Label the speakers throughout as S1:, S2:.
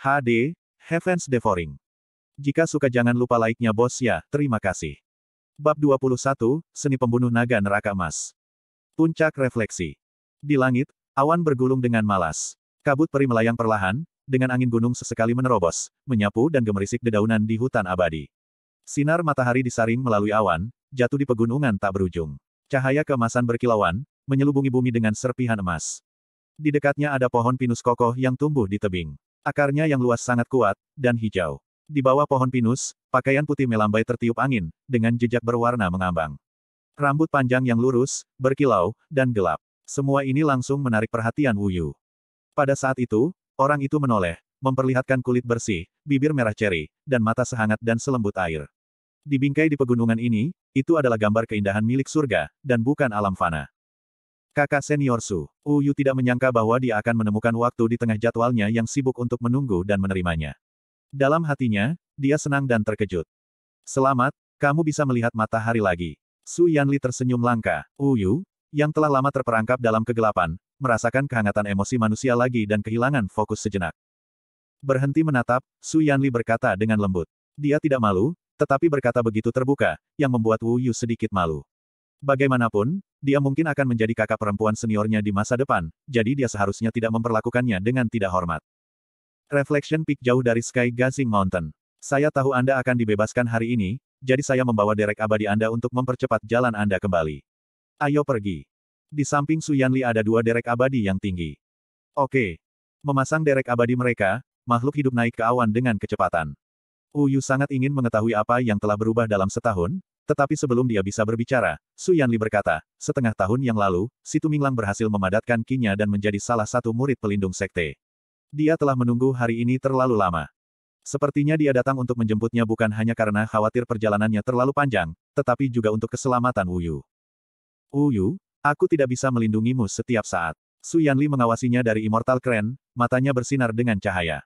S1: HD, Heavens Devouring. Jika suka jangan lupa like-nya bos ya, terima kasih. Bab 21, Seni Pembunuh Naga Neraka Emas. Puncak Refleksi. Di langit, awan bergulung dengan malas. Kabut peri melayang perlahan, dengan angin gunung sesekali menerobos, menyapu dan gemerisik dedaunan di hutan abadi. Sinar matahari disaring melalui awan, jatuh di pegunungan tak berujung. Cahaya keemasan berkilauan, menyelubungi bumi dengan serpihan emas. Di dekatnya ada pohon pinus kokoh yang tumbuh di tebing. Akarnya yang luas sangat kuat, dan hijau. Di bawah pohon pinus, pakaian putih melambai tertiup angin, dengan jejak berwarna mengambang. Rambut panjang yang lurus, berkilau, dan gelap. Semua ini langsung menarik perhatian Wu Yu. Pada saat itu, orang itu menoleh, memperlihatkan kulit bersih, bibir merah ceri, dan mata sehangat dan selembut air. Di bingkai di pegunungan ini, itu adalah gambar keindahan milik surga, dan bukan alam fana. Kakak senior Su, Uyu tidak menyangka bahwa dia akan menemukan waktu di tengah jadwalnya yang sibuk untuk menunggu dan menerimanya. Dalam hatinya, dia senang dan terkejut. Selamat, kamu bisa melihat matahari lagi. Su Yanli tersenyum langka. Uyu, yang telah lama terperangkap dalam kegelapan, merasakan kehangatan emosi manusia lagi dan kehilangan fokus sejenak. Berhenti menatap, Su Yanli berkata dengan lembut. Dia tidak malu, tetapi berkata begitu terbuka, yang membuat Wu Yu sedikit malu. Bagaimanapun, dia mungkin akan menjadi kakak perempuan seniornya di masa depan, jadi dia seharusnya tidak memperlakukannya dengan tidak hormat. Reflection Peak jauh dari Sky Gazing Mountain. Saya tahu Anda akan dibebaskan hari ini, jadi saya membawa derek abadi Anda untuk mempercepat jalan Anda kembali. Ayo pergi. Di samping Su Yanli ada dua derek abadi yang tinggi. Oke. Memasang derek abadi mereka, makhluk hidup naik ke awan dengan kecepatan. Uyu sangat ingin mengetahui apa yang telah berubah dalam setahun, tetapi sebelum dia bisa berbicara, Su Yanli berkata, setengah tahun yang lalu, Situ Minglang berhasil memadatkan kinya dan menjadi salah satu murid pelindung sekte. Dia telah menunggu hari ini terlalu lama. Sepertinya dia datang untuk menjemputnya bukan hanya karena khawatir perjalanannya terlalu panjang, tetapi juga untuk keselamatan Wuyu. Wuyu, aku tidak bisa melindungimu setiap saat. Su Yanli mengawasinya dari Immortal Crane, matanya bersinar dengan cahaya.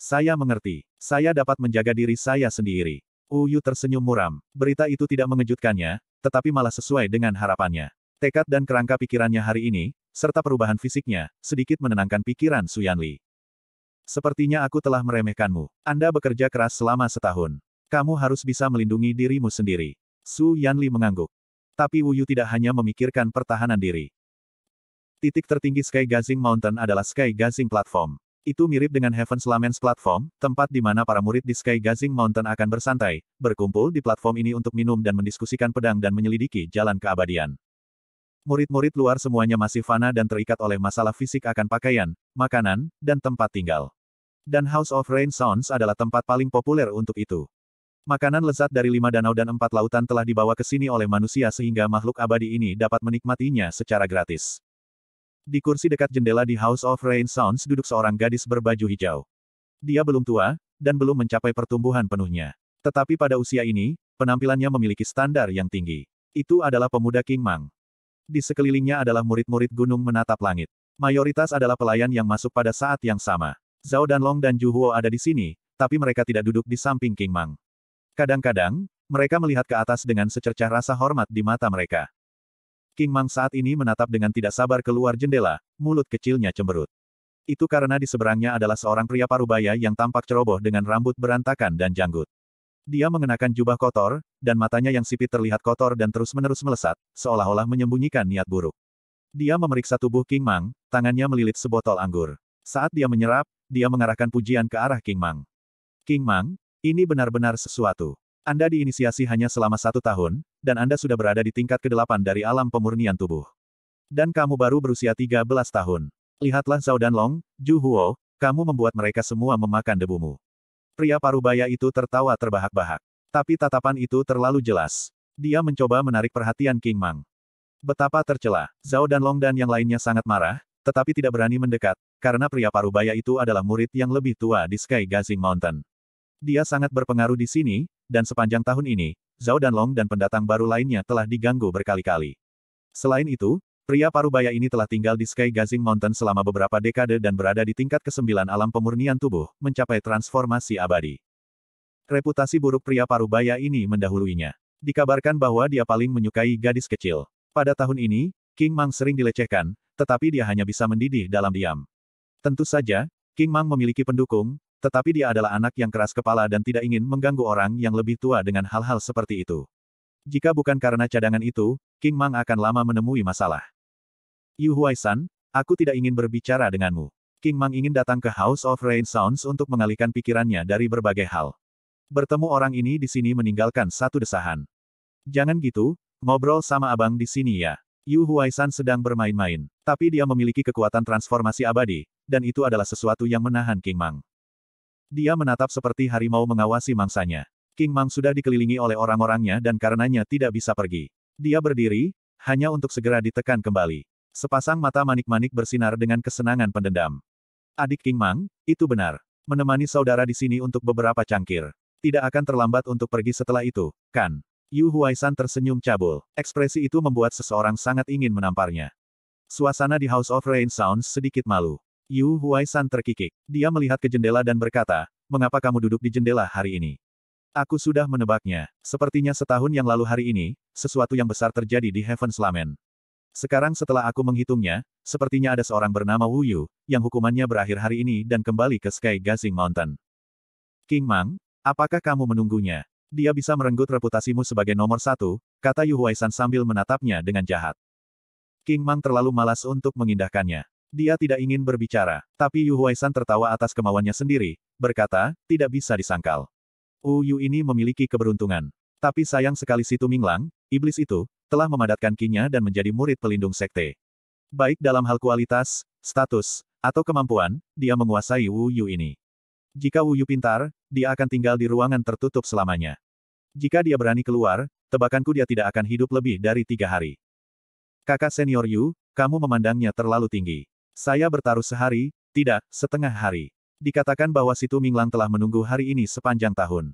S1: Saya mengerti. Saya dapat menjaga diri saya sendiri. Uyu tersenyum muram. Berita itu tidak mengejutkannya, tetapi malah sesuai dengan harapannya. Tekad dan kerangka pikirannya hari ini, serta perubahan fisiknya, sedikit menenangkan pikiran Su Yanli. Sepertinya aku telah meremehkanmu. Anda bekerja keras selama setahun. Kamu harus bisa melindungi dirimu sendiri. Su Yanli mengangguk. Tapi Wuyu tidak hanya memikirkan pertahanan diri. Titik tertinggi Sky Gazing Mountain adalah Sky Gazing Platform. Itu mirip dengan Heaven's Laments Platform, tempat di mana para murid di Sky Gazing Mountain akan bersantai, berkumpul di platform ini untuk minum dan mendiskusikan pedang dan menyelidiki jalan keabadian. Murid-murid luar semuanya masih fana dan terikat oleh masalah fisik akan pakaian, makanan, dan tempat tinggal. Dan House of Rain Sounds adalah tempat paling populer untuk itu. Makanan lezat dari lima danau dan empat lautan telah dibawa ke sini oleh manusia sehingga makhluk abadi ini dapat menikmatinya secara gratis. Di kursi dekat jendela di House of Rain Sounds duduk seorang gadis berbaju hijau. Dia belum tua, dan belum mencapai pertumbuhan penuhnya. Tetapi pada usia ini, penampilannya memiliki standar yang tinggi. Itu adalah pemuda King Mang. Di sekelilingnya adalah murid-murid gunung menatap langit. Mayoritas adalah pelayan yang masuk pada saat yang sama. Zhao dan Long dan Juhuo ada di sini, tapi mereka tidak duduk di samping King Mang. Kadang-kadang, mereka melihat ke atas dengan secercah rasa hormat di mata mereka. King Mang saat ini menatap dengan tidak sabar keluar jendela, mulut kecilnya cemberut. Itu karena di seberangnya adalah seorang pria parubaya yang tampak ceroboh dengan rambut berantakan dan janggut. Dia mengenakan jubah kotor, dan matanya yang sipit terlihat kotor dan terus-menerus melesat, seolah-olah menyembunyikan niat buruk. Dia memeriksa tubuh King Mang, tangannya melilit sebotol anggur. Saat dia menyerap, dia mengarahkan pujian ke arah King Mang. King Mang, ini benar-benar sesuatu. Anda diinisiasi hanya selama satu tahun, dan Anda sudah berada di tingkat ke-8 dari alam pemurnian tubuh. Dan kamu baru berusia 13 tahun. Lihatlah Zhao dan Long, Ju Huo, kamu membuat mereka semua memakan debumu. Pria parubaya itu tertawa terbahak-bahak. Tapi tatapan itu terlalu jelas. Dia mencoba menarik perhatian King Mang. Betapa tercela, Zhao dan Long dan yang lainnya sangat marah, tetapi tidak berani mendekat, karena pria parubaya itu adalah murid yang lebih tua di Sky Gazing Mountain. Dia sangat berpengaruh di sini, dan sepanjang tahun ini, Zhao dan Long dan pendatang baru lainnya telah diganggu berkali-kali. Selain itu, pria parubaya ini telah tinggal di Sky Gazing Mountain selama beberapa dekade dan berada di tingkat ke-9 alam pemurnian tubuh, mencapai transformasi abadi. Reputasi buruk pria parubaya ini mendahuluinya. Dikabarkan bahwa dia paling menyukai gadis kecil. Pada tahun ini, King Mang sering dilecehkan, tetapi dia hanya bisa mendidih dalam diam. Tentu saja, King Mang memiliki pendukung, tetapi dia adalah anak yang keras kepala dan tidak ingin mengganggu orang yang lebih tua dengan hal-hal seperti itu. Jika bukan karena cadangan itu, King Mang akan lama menemui masalah. Yu Huaisan, aku tidak ingin berbicara denganmu. King Mang ingin datang ke House of Rain Sounds untuk mengalihkan pikirannya dari berbagai hal. Bertemu orang ini di sini meninggalkan satu desahan. Jangan gitu, ngobrol sama abang di sini ya. Yu Huaisan sedang bermain-main, tapi dia memiliki kekuatan transformasi abadi, dan itu adalah sesuatu yang menahan King Mang. Dia menatap seperti harimau mengawasi mangsanya. King Mang sudah dikelilingi oleh orang-orangnya dan karenanya tidak bisa pergi. Dia berdiri, hanya untuk segera ditekan kembali. Sepasang mata manik-manik bersinar dengan kesenangan pendendam. Adik King Mang, itu benar. Menemani saudara di sini untuk beberapa cangkir. Tidak akan terlambat untuk pergi setelah itu, kan? Yu Huaisan tersenyum cabul. Ekspresi itu membuat seseorang sangat ingin menamparnya. Suasana di House of Rain Sounds sedikit malu. Yu Huaisan terkikik. Dia melihat ke jendela dan berkata, mengapa kamu duduk di jendela hari ini? Aku sudah menebaknya. Sepertinya setahun yang lalu hari ini, sesuatu yang besar terjadi di Heaven's Lament. Sekarang setelah aku menghitungnya, sepertinya ada seorang bernama Wu Yu, yang hukumannya berakhir hari ini dan kembali ke Sky Gazing Mountain. King Mang, apakah kamu menunggunya? Dia bisa merenggut reputasimu sebagai nomor satu, kata Yu Huaisan sambil menatapnya dengan jahat. King Mang terlalu malas untuk mengindahkannya. Dia tidak ingin berbicara, tapi Yu Huaisan tertawa atas kemauannya sendiri, berkata, tidak bisa disangkal. Wu Yu ini memiliki keberuntungan. Tapi sayang sekali Situ Minglang, iblis itu, telah memadatkan kinya dan menjadi murid pelindung sekte. Baik dalam hal kualitas, status, atau kemampuan, dia menguasai Wu Yu ini. Jika Wu Yu pintar, dia akan tinggal di ruangan tertutup selamanya. Jika dia berani keluar, tebakanku dia tidak akan hidup lebih dari tiga hari. Kakak senior Yu, kamu memandangnya terlalu tinggi. Saya bertaruh sehari, tidak, setengah hari. Dikatakan bahwa Situ Minglang telah menunggu hari ini sepanjang tahun.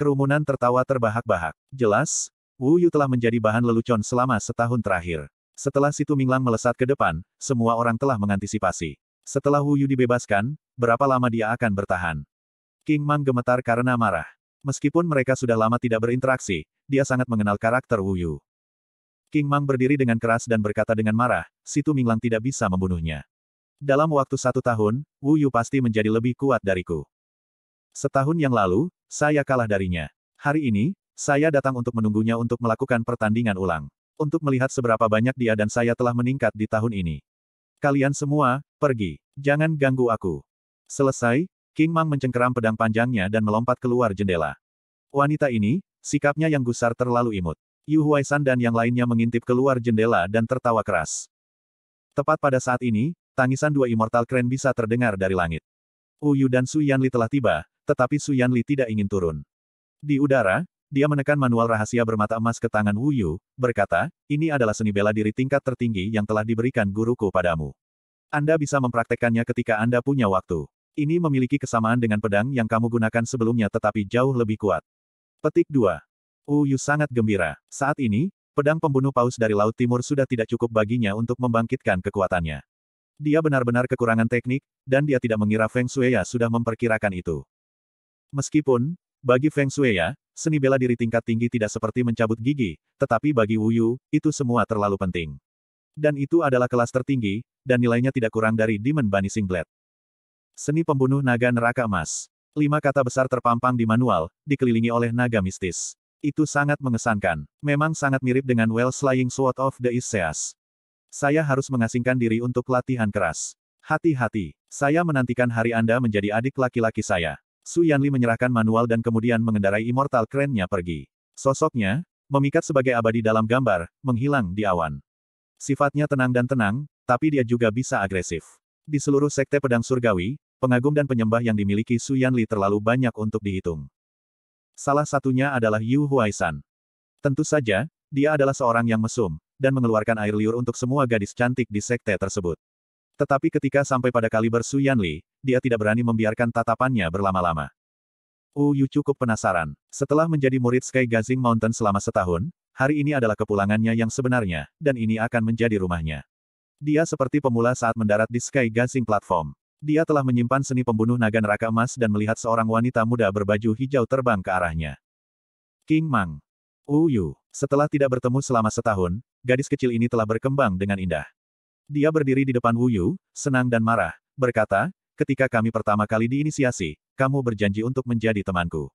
S1: Kerumunan tertawa terbahak-bahak. Jelas, Wu Yu telah menjadi bahan lelucon selama setahun terakhir. Setelah Situ Minglang melesat ke depan, semua orang telah mengantisipasi. Setelah Wu Yu dibebaskan, berapa lama dia akan bertahan? King Mang gemetar karena marah. Meskipun mereka sudah lama tidak berinteraksi, dia sangat mengenal karakter Wu Yu. King Mang berdiri dengan keras dan berkata dengan marah, Situ Minglang tidak bisa membunuhnya. Dalam waktu satu tahun, Wu Yu pasti menjadi lebih kuat dariku. Setahun yang lalu, saya kalah darinya. Hari ini, saya datang untuk menunggunya untuk melakukan pertandingan ulang. Untuk melihat seberapa banyak dia dan saya telah meningkat di tahun ini. Kalian semua, pergi. Jangan ganggu aku. Selesai, King Mang mencengkeram pedang panjangnya dan melompat keluar jendela. Wanita ini, sikapnya yang gusar terlalu imut. Yu Huaisan dan yang lainnya mengintip keluar jendela dan tertawa keras. Tepat pada saat ini, tangisan dua immortal keren bisa terdengar dari langit. Uyu dan Su Yanli telah tiba, tetapi Su Yanli tidak ingin turun. Di udara, dia menekan manual rahasia bermata emas ke tangan Wu Yu, berkata, ini adalah seni bela diri tingkat tertinggi yang telah diberikan guruku padamu. Anda bisa mempraktekkannya ketika Anda punya waktu. Ini memiliki kesamaan dengan pedang yang kamu gunakan sebelumnya tetapi jauh lebih kuat. Petik 2. Uyu sangat gembira. Saat ini, pedang pembunuh paus dari Laut Timur sudah tidak cukup baginya untuk membangkitkan kekuatannya. Dia benar-benar kekurangan teknik, dan dia tidak mengira Feng Shueya sudah memperkirakan itu. Meskipun, bagi Feng Shueya, seni bela diri tingkat tinggi tidak seperti mencabut gigi, tetapi bagi Wuyu, itu semua terlalu penting. Dan itu adalah kelas tertinggi, dan nilainya tidak kurang dari Demon Banishing Blade. Seni pembunuh naga neraka emas. Lima kata besar terpampang di manual, dikelilingi oleh naga mistis. Itu sangat mengesankan. Memang sangat mirip dengan Well Slaying Sword of the Isseas. Saya harus mengasingkan diri untuk latihan keras. Hati-hati. Saya menantikan hari Anda menjadi adik laki-laki saya. Su Yanli menyerahkan manual dan kemudian mengendarai immortal Crane-nya pergi. Sosoknya, memikat sebagai abadi dalam gambar, menghilang di awan. Sifatnya tenang dan tenang, tapi dia juga bisa agresif. Di seluruh sekte pedang surgawi, pengagum dan penyembah yang dimiliki Su Yanli terlalu banyak untuk dihitung. Salah satunya adalah Yu Huaisan. Tentu saja, dia adalah seorang yang mesum, dan mengeluarkan air liur untuk semua gadis cantik di sekte tersebut. Tetapi ketika sampai pada kaliber Su Yanli, dia tidak berani membiarkan tatapannya berlama-lama. Wu Yu cukup penasaran. Setelah menjadi murid Sky Gazing Mountain selama setahun, hari ini adalah kepulangannya yang sebenarnya, dan ini akan menjadi rumahnya. Dia seperti pemula saat mendarat di Sky Gazing Platform. Dia telah menyimpan seni pembunuh naga neraka emas dan melihat seorang wanita muda berbaju hijau terbang ke arahnya. King Mang. Uyu. Setelah tidak bertemu selama setahun, gadis kecil ini telah berkembang dengan indah. Dia berdiri di depan Uyu, senang dan marah, berkata, ketika kami pertama kali diinisiasi, kamu berjanji untuk menjadi temanku.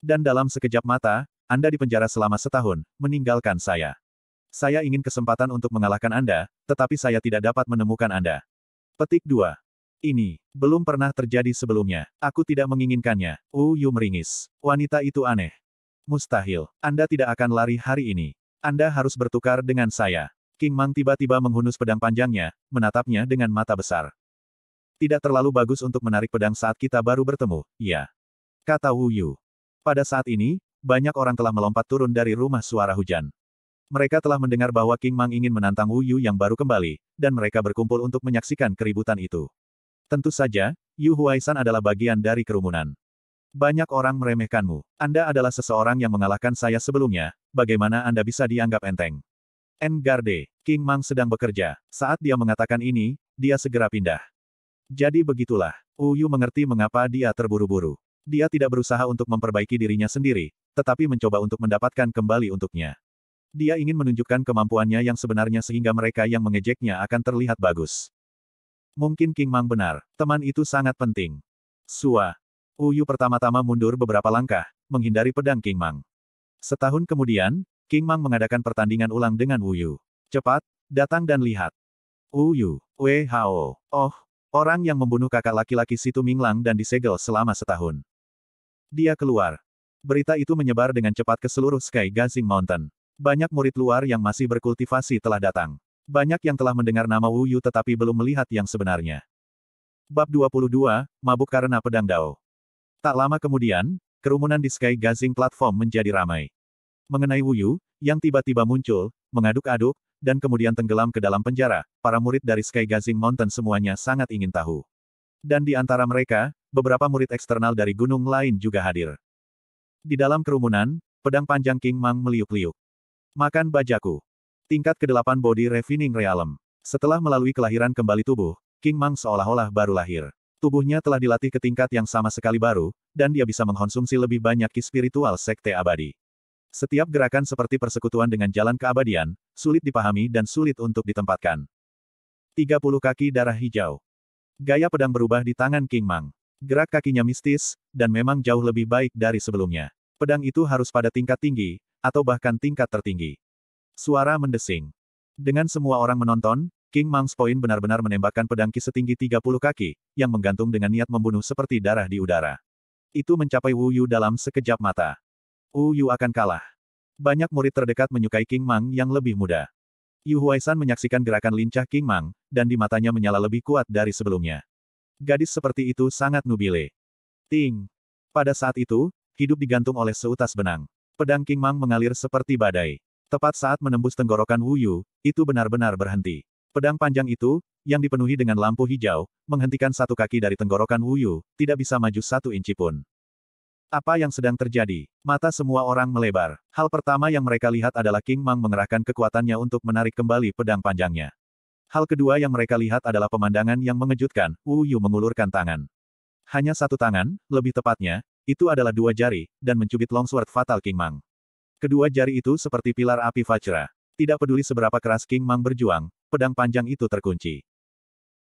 S1: Dan dalam sekejap mata, Anda dipenjara selama setahun, meninggalkan saya. Saya ingin kesempatan untuk mengalahkan Anda, tetapi saya tidak dapat menemukan Anda. Petik 2. Ini, belum pernah terjadi sebelumnya. Aku tidak menginginkannya. Wu Yu meringis. Wanita itu aneh. Mustahil. Anda tidak akan lari hari ini. Anda harus bertukar dengan saya. King Mang tiba-tiba menghunus pedang panjangnya, menatapnya dengan mata besar. Tidak terlalu bagus untuk menarik pedang saat kita baru bertemu, ya. Kata Wu Yu. Pada saat ini, banyak orang telah melompat turun dari rumah suara hujan. Mereka telah mendengar bahwa King Mang ingin menantang Wu Yu yang baru kembali, dan mereka berkumpul untuk menyaksikan keributan itu. Tentu saja, Yu Huaisan adalah bagian dari kerumunan. Banyak orang meremehkanmu. Anda adalah seseorang yang mengalahkan saya sebelumnya, bagaimana Anda bisa dianggap enteng? En Garde, King Mang sedang bekerja. Saat dia mengatakan ini, dia segera pindah. Jadi begitulah, Uyu mengerti mengapa dia terburu-buru. Dia tidak berusaha untuk memperbaiki dirinya sendiri, tetapi mencoba untuk mendapatkan kembali untuknya. Dia ingin menunjukkan kemampuannya yang sebenarnya sehingga mereka yang mengejeknya akan terlihat bagus. Mungkin King Mang benar, teman itu sangat penting. Sua. Uyu pertama-tama mundur beberapa langkah, menghindari pedang King Mang. Setahun kemudian, King Mang mengadakan pertandingan ulang dengan Uyu. Cepat, datang dan lihat. Uyu, WHO, oh, orang yang membunuh kakak laki-laki Situ Minglang dan disegel selama setahun. Dia keluar. Berita itu menyebar dengan cepat ke seluruh Sky Gazing Mountain. Banyak murid luar yang masih berkultivasi telah datang. Banyak yang telah mendengar nama Wu Yu tetapi belum melihat yang sebenarnya. Bab 22, Mabuk karena Pedang Dao. Tak lama kemudian, kerumunan di Sky Gazing Platform menjadi ramai. Mengenai Wu Yu, yang tiba-tiba muncul, mengaduk-aduk, dan kemudian tenggelam ke dalam penjara, para murid dari Sky Gazing Mountain semuanya sangat ingin tahu. Dan di antara mereka, beberapa murid eksternal dari gunung lain juga hadir. Di dalam kerumunan, pedang panjang King Mang meliuk-liuk. Makan bajaku. Tingkat ke-8 Body Refining Realm. Setelah melalui kelahiran kembali tubuh, King Mang seolah-olah baru lahir. Tubuhnya telah dilatih ke tingkat yang sama sekali baru, dan dia bisa mengkonsumsi lebih banyak ki spiritual sekte abadi. Setiap gerakan seperti persekutuan dengan jalan keabadian, sulit dipahami dan sulit untuk ditempatkan. 30 kaki darah hijau. Gaya pedang berubah di tangan King Mang. Gerak kakinya mistis, dan memang jauh lebih baik dari sebelumnya. Pedang itu harus pada tingkat tinggi, atau bahkan tingkat tertinggi. Suara mendesing. Dengan semua orang menonton, King Mang's Point benar-benar menembakkan pedang ki setinggi 30 kaki, yang menggantung dengan niat membunuh seperti darah di udara. Itu mencapai Wu Yu dalam sekejap mata. Wu Yu akan kalah. Banyak murid terdekat menyukai King Mang yang lebih muda. Yu Huaisan menyaksikan gerakan lincah King Mang, dan di matanya menyala lebih kuat dari sebelumnya. Gadis seperti itu sangat nubile. Ting. Pada saat itu, hidup digantung oleh seutas benang. Pedang King Mang mengalir seperti badai. Tepat saat menembus tenggorokan Wuyu, itu benar-benar berhenti. Pedang panjang itu, yang dipenuhi dengan lampu hijau, menghentikan satu kaki dari tenggorokan Wuyu, tidak bisa maju satu inci pun. Apa yang sedang terjadi? Mata semua orang melebar. Hal pertama yang mereka lihat adalah King Mang mengerahkan kekuatannya untuk menarik kembali pedang panjangnya. Hal kedua yang mereka lihat adalah pemandangan yang mengejutkan, Wu Yu mengulurkan tangan. Hanya satu tangan, lebih tepatnya, itu adalah dua jari, dan mencubit longsword Fatal King Mang. Kedua jari itu seperti pilar api Vajra. Tidak peduli seberapa keras King Mang berjuang, pedang panjang itu terkunci.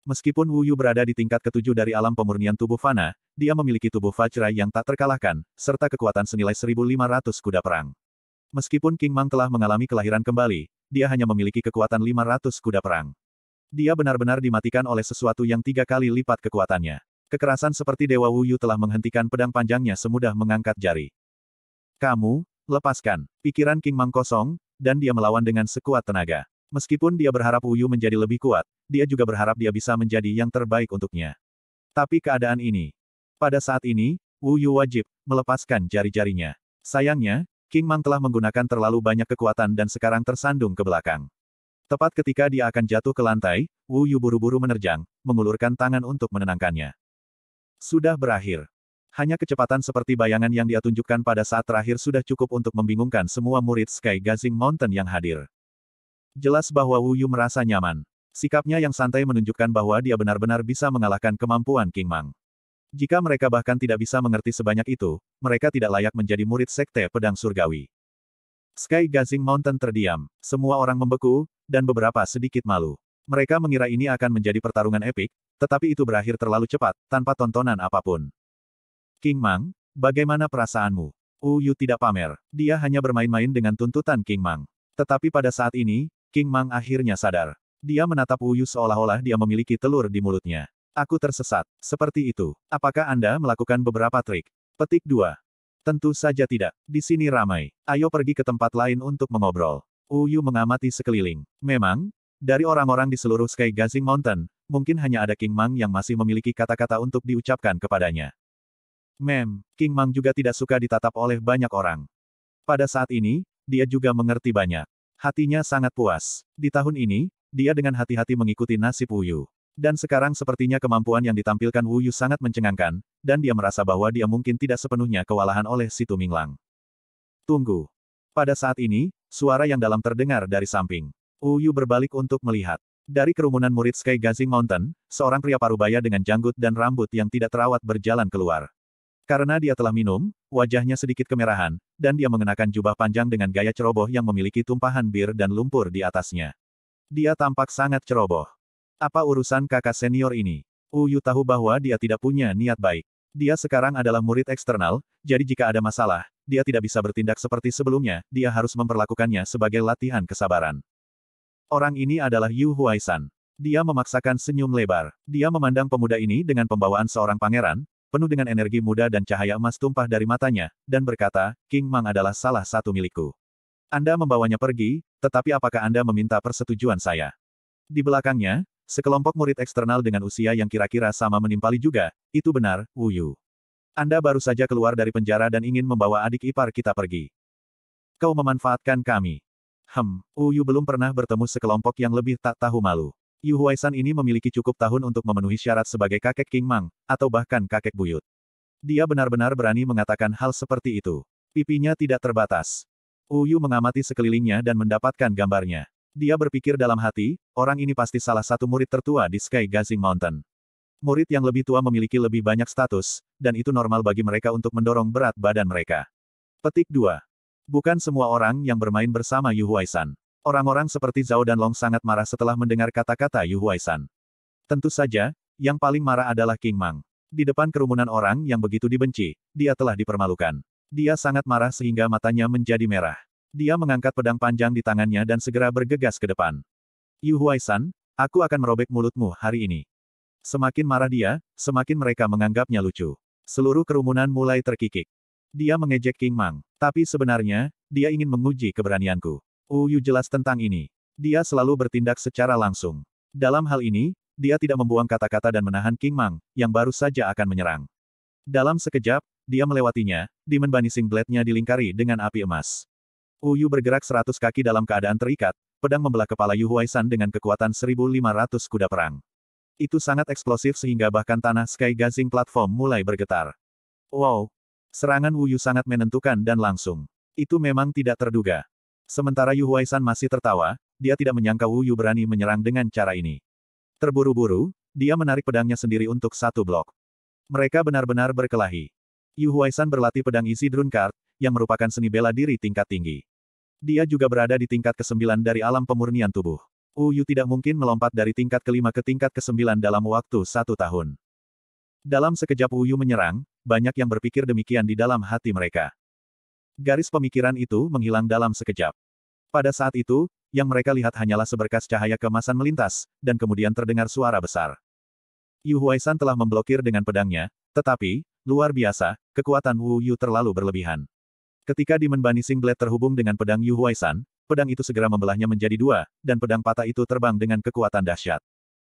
S1: Meskipun Wu Yu berada di tingkat ketujuh dari alam pemurnian tubuh fana, dia memiliki tubuh Vajra yang tak terkalahkan, serta kekuatan senilai 1.500 kuda perang. Meskipun King Mang telah mengalami kelahiran kembali, dia hanya memiliki kekuatan 500 kuda perang. Dia benar-benar dimatikan oleh sesuatu yang tiga kali lipat kekuatannya. Kekerasan seperti Dewa Wu Yu telah menghentikan pedang panjangnya semudah mengangkat jari. Kamu, Lepaskan. Pikiran King Mang kosong, dan dia melawan dengan sekuat tenaga. Meskipun dia berharap Wu Yu menjadi lebih kuat, dia juga berharap dia bisa menjadi yang terbaik untuknya. Tapi keadaan ini. Pada saat ini, Wu Yu wajib melepaskan jari-jarinya. Sayangnya, King Mang telah menggunakan terlalu banyak kekuatan dan sekarang tersandung ke belakang. Tepat ketika dia akan jatuh ke lantai, Wu Yu buru-buru menerjang, mengulurkan tangan untuk menenangkannya. Sudah berakhir. Hanya kecepatan seperti bayangan yang dia tunjukkan pada saat terakhir sudah cukup untuk membingungkan semua murid Sky Gazing Mountain yang hadir. Jelas bahwa Wu Yu merasa nyaman. Sikapnya yang santai menunjukkan bahwa dia benar-benar bisa mengalahkan kemampuan King Mang. Jika mereka bahkan tidak bisa mengerti sebanyak itu, mereka tidak layak menjadi murid Sekte Pedang Surgawi. Sky Gazing Mountain terdiam, semua orang membeku, dan beberapa sedikit malu. Mereka mengira ini akan menjadi pertarungan epik, tetapi itu berakhir terlalu cepat, tanpa tontonan apapun. King Mang, bagaimana perasaanmu? Uyu tidak pamer, dia hanya bermain-main dengan tuntutan King Mang. Tetapi pada saat ini, King Mang akhirnya sadar. Dia menatap Uyu seolah-olah dia memiliki telur di mulutnya. Aku tersesat, seperti itu. Apakah Anda melakukan beberapa trik? Petik 2. Tentu saja tidak. Di sini ramai. Ayo pergi ke tempat lain untuk mengobrol. Uyu mengamati sekeliling. Memang, dari orang-orang di seluruh Sky Gazing Mountain, mungkin hanya ada King Mang yang masih memiliki kata-kata untuk diucapkan kepadanya. Mem, King Mang juga tidak suka ditatap oleh banyak orang. Pada saat ini, dia juga mengerti banyak. Hatinya sangat puas. Di tahun ini, dia dengan hati-hati mengikuti nasib Wuyu. Dan sekarang sepertinya kemampuan yang ditampilkan Wuyu sangat mencengangkan, dan dia merasa bahwa dia mungkin tidak sepenuhnya kewalahan oleh Situ Minglang. Tunggu. Pada saat ini, suara yang dalam terdengar dari samping. Wuyu berbalik untuk melihat. Dari kerumunan murid Sky Gazing Mountain, seorang pria parubaya dengan janggut dan rambut yang tidak terawat berjalan keluar. Karena dia telah minum, wajahnya sedikit kemerahan, dan dia mengenakan jubah panjang dengan gaya ceroboh yang memiliki tumpahan bir dan lumpur di atasnya. Dia tampak sangat ceroboh. Apa urusan kakak senior ini? Uyu tahu bahwa dia tidak punya niat baik. Dia sekarang adalah murid eksternal, jadi jika ada masalah, dia tidak bisa bertindak seperti sebelumnya, dia harus memperlakukannya sebagai latihan kesabaran. Orang ini adalah Yu Huaisan. Dia memaksakan senyum lebar. Dia memandang pemuda ini dengan pembawaan seorang pangeran, penuh dengan energi muda dan cahaya emas tumpah dari matanya, dan berkata, King Mang adalah salah satu milikku. Anda membawanya pergi, tetapi apakah Anda meminta persetujuan saya? Di belakangnya, sekelompok murid eksternal dengan usia yang kira-kira sama menimpali juga, itu benar, Wu Anda baru saja keluar dari penjara dan ingin membawa adik ipar kita pergi. Kau memanfaatkan kami. Hem, Wu belum pernah bertemu sekelompok yang lebih tak tahu malu. Yu Huaisan ini memiliki cukup tahun untuk memenuhi syarat sebagai kakek King Mang, atau bahkan kakek buyut. Dia benar-benar berani mengatakan hal seperti itu. Pipinya tidak terbatas. Uyu mengamati sekelilingnya dan mendapatkan gambarnya. Dia berpikir dalam hati, orang ini pasti salah satu murid tertua di Sky Gazing Mountain. Murid yang lebih tua memiliki lebih banyak status, dan itu normal bagi mereka untuk mendorong berat badan mereka. Petik 2. Bukan semua orang yang bermain bersama Yu Huaisan. Orang-orang seperti Zhao dan Long sangat marah setelah mendengar kata-kata Yu Huaisan. Tentu saja, yang paling marah adalah King Mang. Di depan kerumunan orang yang begitu dibenci, dia telah dipermalukan. Dia sangat marah sehingga matanya menjadi merah. Dia mengangkat pedang panjang di tangannya dan segera bergegas ke depan. Yu Huaisan, aku akan merobek mulutmu hari ini. Semakin marah dia, semakin mereka menganggapnya lucu. Seluruh kerumunan mulai terkikik. Dia mengejek King Mang, tapi sebenarnya, dia ingin menguji keberanianku. Uyu jelas tentang ini. Dia selalu bertindak secara langsung. Dalam hal ini, dia tidak membuang kata-kata dan menahan King Mang, yang baru saja akan menyerang. Dalam sekejap, dia melewatinya, Demon Banishing Blade-nya dilingkari dengan api emas. Uyu bergerak seratus kaki dalam keadaan terikat, pedang membelah kepala Yu Huaisan dengan kekuatan 1500 kuda perang. Itu sangat eksplosif sehingga bahkan tanah Sky Gazing platform mulai bergetar. Wow! Serangan Wuyu sangat menentukan dan langsung. Itu memang tidak terduga. Sementara Yu Huaisan masih tertawa, dia tidak menyangka Wu Yu berani menyerang dengan cara ini. Terburu-buru, dia menarik pedangnya sendiri untuk satu blok. Mereka benar-benar berkelahi. Yu Huaisan berlatih pedang isi drone card, yang merupakan seni bela diri tingkat tinggi. Dia juga berada di tingkat ke-9 dari alam pemurnian tubuh. Wu Yu tidak mungkin melompat dari tingkat ke kelima ke tingkat ke-9 dalam waktu satu tahun. Dalam sekejap Wu Yu menyerang, banyak yang berpikir demikian di dalam hati mereka. Garis pemikiran itu menghilang dalam sekejap. Pada saat itu, yang mereka lihat hanyalah seberkas cahaya kemasan melintas, dan kemudian terdengar suara besar. Yu Huaisan telah memblokir dengan pedangnya, tetapi, luar biasa, kekuatan Wu Yu terlalu berlebihan. Ketika Demon Banishing Blade terhubung dengan pedang Yu Huaisan, pedang itu segera membelahnya menjadi dua, dan pedang patah itu terbang dengan kekuatan dahsyat.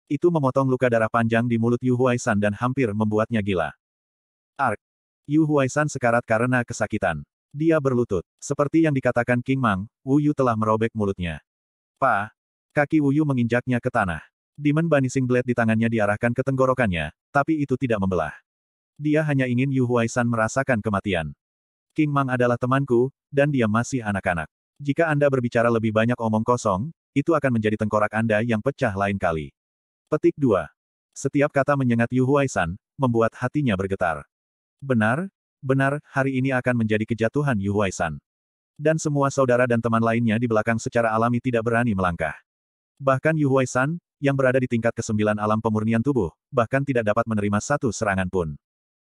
S1: Itu memotong luka darah panjang di mulut Yu Huaisan dan hampir membuatnya gila. Ark. Yu Huaisan sekarat karena kesakitan. Dia berlutut. Seperti yang dikatakan King Mang, Wuyu telah merobek mulutnya. Pa! Kaki Wuyu menginjaknya ke tanah. Demon Banishing Blade di tangannya diarahkan ke tenggorokannya, tapi itu tidak membelah. Dia hanya ingin Yu Huaisan merasakan kematian. King Mang adalah temanku, dan dia masih anak-anak. Jika Anda berbicara lebih banyak omong kosong, itu akan menjadi tengkorak Anda yang pecah lain kali. Petik 2. Setiap kata menyengat Yu Huaisan, membuat hatinya bergetar. Benar, Benar, hari ini akan menjadi kejatuhan Yu Huaisan. Dan semua saudara dan teman lainnya di belakang secara alami tidak berani melangkah. Bahkan Yu Huaisan, yang berada di tingkat kesembilan alam pemurnian tubuh, bahkan tidak dapat menerima satu serangan pun.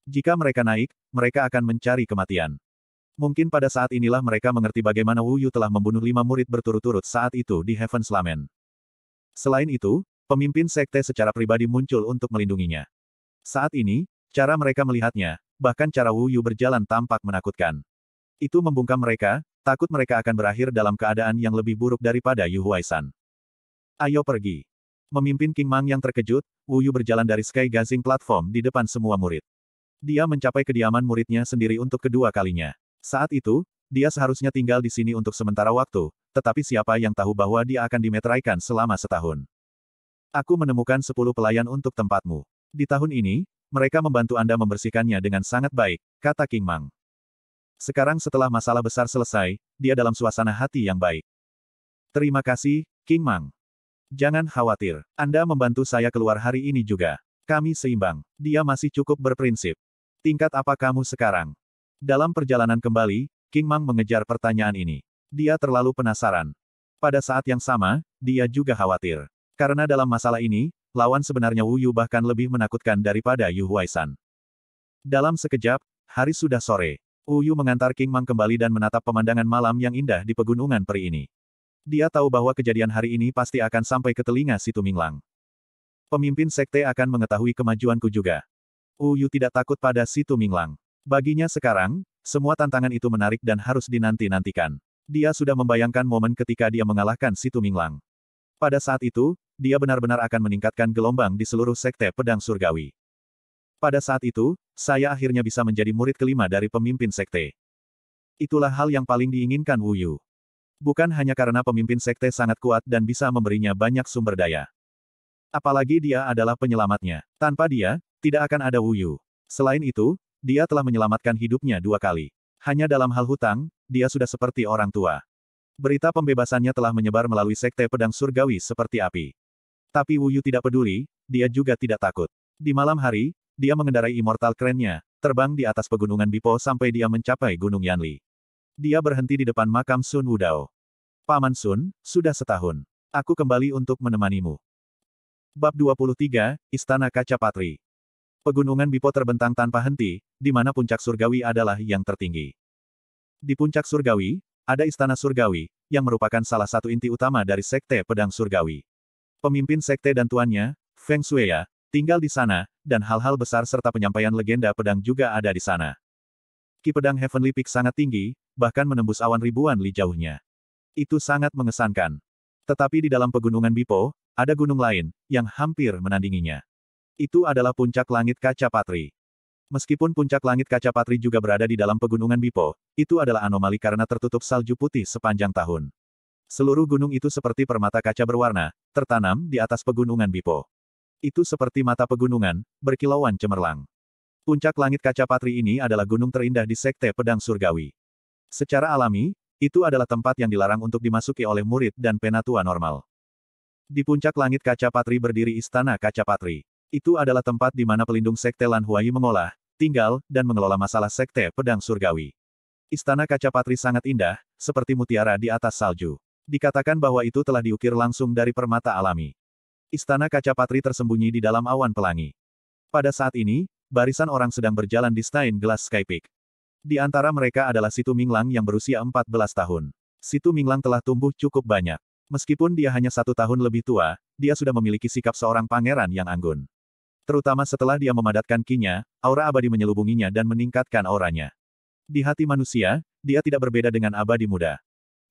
S1: Jika mereka naik, mereka akan mencari kematian. Mungkin pada saat inilah mereka mengerti bagaimana Wu Yu telah membunuh lima murid berturut-turut saat itu di Heaven's Lament. Selain itu, pemimpin sekte secara pribadi muncul untuk melindunginya. Saat ini, cara mereka melihatnya, bahkan cara Wu Yu berjalan tampak menakutkan. Itu membungkam mereka, takut mereka akan berakhir dalam keadaan yang lebih buruk daripada Yu Huaisan. Ayo pergi. Memimpin King Mang yang terkejut, Wu Yu berjalan dari Sky Gazing platform di depan semua murid. Dia mencapai kediaman muridnya sendiri untuk kedua kalinya. Saat itu, dia seharusnya tinggal di sini untuk sementara waktu, tetapi siapa yang tahu bahwa dia akan dimeteraikan selama setahun. Aku menemukan sepuluh pelayan untuk tempatmu. Di tahun ini, mereka membantu Anda membersihkannya dengan sangat baik, kata King Mang. Sekarang setelah masalah besar selesai, dia dalam suasana hati yang baik. Terima kasih, King Mang. Jangan khawatir, Anda membantu saya keluar hari ini juga. Kami seimbang, dia masih cukup berprinsip. Tingkat apa kamu sekarang? Dalam perjalanan kembali, King Mang mengejar pertanyaan ini. Dia terlalu penasaran. Pada saat yang sama, dia juga khawatir. Karena dalam masalah ini, lawan sebenarnya Wu Yu bahkan lebih menakutkan daripada Yu Huaisan. Dalam sekejap, hari sudah sore. Wu Yu mengantar King Mang kembali dan menatap pemandangan malam yang indah di pegunungan peri ini. Dia tahu bahwa kejadian hari ini pasti akan sampai ke telinga Situ Minglang. Pemimpin sekte akan mengetahui kemajuanku juga. Wu Yu tidak takut pada Situ Minglang. Baginya sekarang, semua tantangan itu menarik dan harus dinanti-nantikan. Dia sudah membayangkan momen ketika dia mengalahkan Situ Minglang. Pada saat itu, dia benar-benar akan meningkatkan gelombang di seluruh sekte pedang surgawi. Pada saat itu, saya akhirnya bisa menjadi murid kelima dari pemimpin sekte. Itulah hal yang paling diinginkan Wu Yu. Bukan hanya karena pemimpin sekte sangat kuat dan bisa memberinya banyak sumber daya. Apalagi dia adalah penyelamatnya. Tanpa dia, tidak akan ada Wu Yu. Selain itu, dia telah menyelamatkan hidupnya dua kali. Hanya dalam hal hutang, dia sudah seperti orang tua. Berita pembebasannya telah menyebar melalui sekte pedang surgawi seperti api. Tapi Wuyu tidak peduli, dia juga tidak takut. Di malam hari, dia mengendarai immortal crane-nya, terbang di atas pegunungan Bipo sampai dia mencapai Gunung Yanli. Dia berhenti di depan makam Sun Wudao. Paman Sun, sudah setahun. Aku kembali untuk menemanimu. Bab 23, Istana Kaca Patri. Pegunungan Bipo terbentang tanpa henti, di mana puncak surgawi adalah yang tertinggi. Di puncak surgawi, ada Istana Surgawi, yang merupakan salah satu inti utama dari Sekte Pedang Surgawi. Pemimpin Sekte dan tuannya, Feng Shueya, tinggal di sana, dan hal-hal besar serta penyampaian legenda pedang juga ada di sana. Ki pedang Heavenly Peak sangat tinggi, bahkan menembus awan ribuan li jauhnya. Itu sangat mengesankan. Tetapi di dalam pegunungan Bipo, ada gunung lain, yang hampir menandinginya. Itu adalah puncak langit kaca patri. Meskipun puncak langit kaca patri juga berada di dalam pegunungan Bipo, itu adalah anomali karena tertutup salju putih sepanjang tahun. Seluruh gunung itu seperti permata kaca berwarna, tertanam di atas pegunungan Bipo. Itu seperti mata pegunungan, berkilauan cemerlang. Puncak langit kaca patri ini adalah gunung terindah di Sekte Pedang Surgawi. Secara alami, itu adalah tempat yang dilarang untuk dimasuki oleh murid dan penatua normal. Di puncak langit kaca patri berdiri istana kaca patri. Itu adalah tempat di mana pelindung Sekte Lan Huai mengolah, tinggal, dan mengelola masalah sekte pedang surgawi. Istana kaca patri sangat indah, seperti mutiara di atas salju. Dikatakan bahwa itu telah diukir langsung dari permata alami. Istana kaca patri tersembunyi di dalam awan pelangi. Pada saat ini, barisan orang sedang berjalan di Stein Glass Sky Peak. Di antara mereka adalah Situ Minglang yang berusia 14 tahun. Situ Minglang telah tumbuh cukup banyak. Meskipun dia hanya satu tahun lebih tua, dia sudah memiliki sikap seorang pangeran yang anggun. Terutama setelah dia memadatkan kinya, aura abadi menyelubunginya dan meningkatkan auranya. Di hati manusia, dia tidak berbeda dengan abadi muda.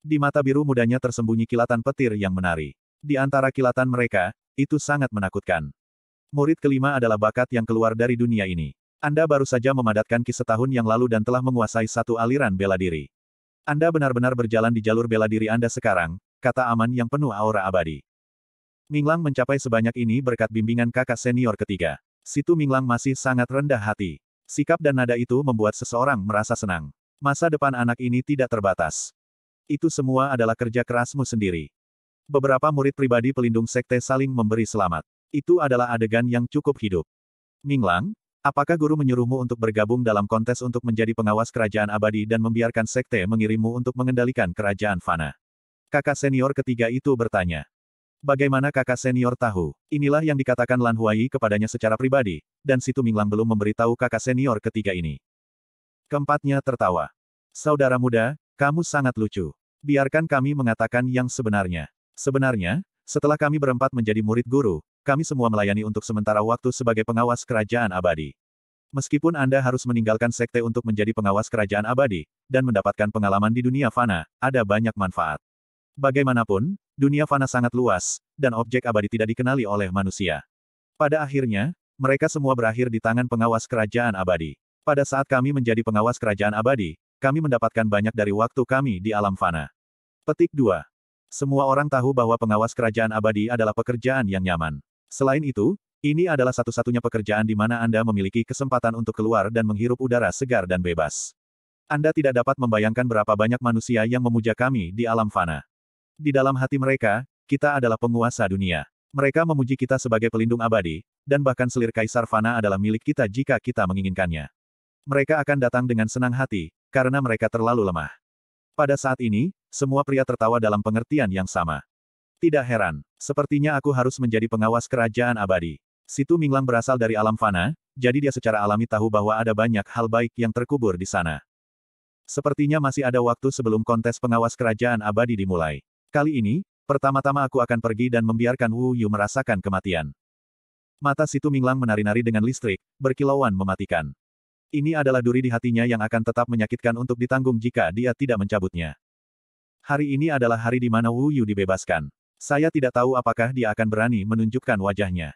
S1: Di mata biru mudanya tersembunyi kilatan petir yang menari. Di antara kilatan mereka, itu sangat menakutkan. Murid kelima adalah bakat yang keluar dari dunia ini. Anda baru saja memadatkan ki setahun yang lalu dan telah menguasai satu aliran bela diri. Anda benar-benar berjalan di jalur bela diri Anda sekarang, kata Aman yang penuh aura abadi. Minglang mencapai sebanyak ini berkat bimbingan kakak senior ketiga. Situ Minglang masih sangat rendah hati. Sikap dan nada itu membuat seseorang merasa senang. Masa depan anak ini tidak terbatas. Itu semua adalah kerja kerasmu sendiri. Beberapa murid pribadi pelindung sekte saling memberi selamat. Itu adalah adegan yang cukup hidup. Minglang, apakah guru menyuruhmu untuk bergabung dalam kontes untuk menjadi pengawas kerajaan abadi dan membiarkan sekte mengirimmu untuk mengendalikan kerajaan fana? Kakak senior ketiga itu bertanya. Bagaimana kakak senior tahu? Inilah yang dikatakan Lan Huai kepadanya secara pribadi, dan Situ Minglang belum memberitahu kakak senior ketiga ini. Keempatnya tertawa. Saudara muda, kamu sangat lucu. Biarkan kami mengatakan yang sebenarnya. Sebenarnya, setelah kami berempat menjadi murid guru, kami semua melayani untuk sementara waktu sebagai pengawas kerajaan abadi. Meskipun Anda harus meninggalkan sekte untuk menjadi pengawas kerajaan abadi, dan mendapatkan pengalaman di dunia fana, ada banyak manfaat. Bagaimanapun, dunia fana sangat luas, dan objek abadi tidak dikenali oleh manusia. Pada akhirnya, mereka semua berakhir di tangan pengawas kerajaan abadi. Pada saat kami menjadi pengawas kerajaan abadi, kami mendapatkan banyak dari waktu kami di alam fana. Petik 2. Semua orang tahu bahwa pengawas kerajaan abadi adalah pekerjaan yang nyaman. Selain itu, ini adalah satu-satunya pekerjaan di mana Anda memiliki kesempatan untuk keluar dan menghirup udara segar dan bebas. Anda tidak dapat membayangkan berapa banyak manusia yang memuja kami di alam fana. Di dalam hati mereka, kita adalah penguasa dunia. Mereka memuji kita sebagai pelindung abadi, dan bahkan selir kaisar fana adalah milik kita jika kita menginginkannya. Mereka akan datang dengan senang hati, karena mereka terlalu lemah. Pada saat ini, semua pria tertawa dalam pengertian yang sama. Tidak heran, sepertinya aku harus menjadi pengawas kerajaan abadi. Situ Minglang berasal dari alam fana, jadi dia secara alami tahu bahwa ada banyak hal baik yang terkubur di sana. Sepertinya masih ada waktu sebelum kontes pengawas kerajaan abadi dimulai. Kali ini, pertama-tama aku akan pergi dan membiarkan Wu Yu merasakan kematian. Mata Situ Minglang menari-nari dengan listrik, berkilauan mematikan. Ini adalah duri di hatinya yang akan tetap menyakitkan untuk ditanggung jika dia tidak mencabutnya. Hari ini adalah hari di mana Wu Yu dibebaskan. Saya tidak tahu apakah dia akan berani menunjukkan wajahnya.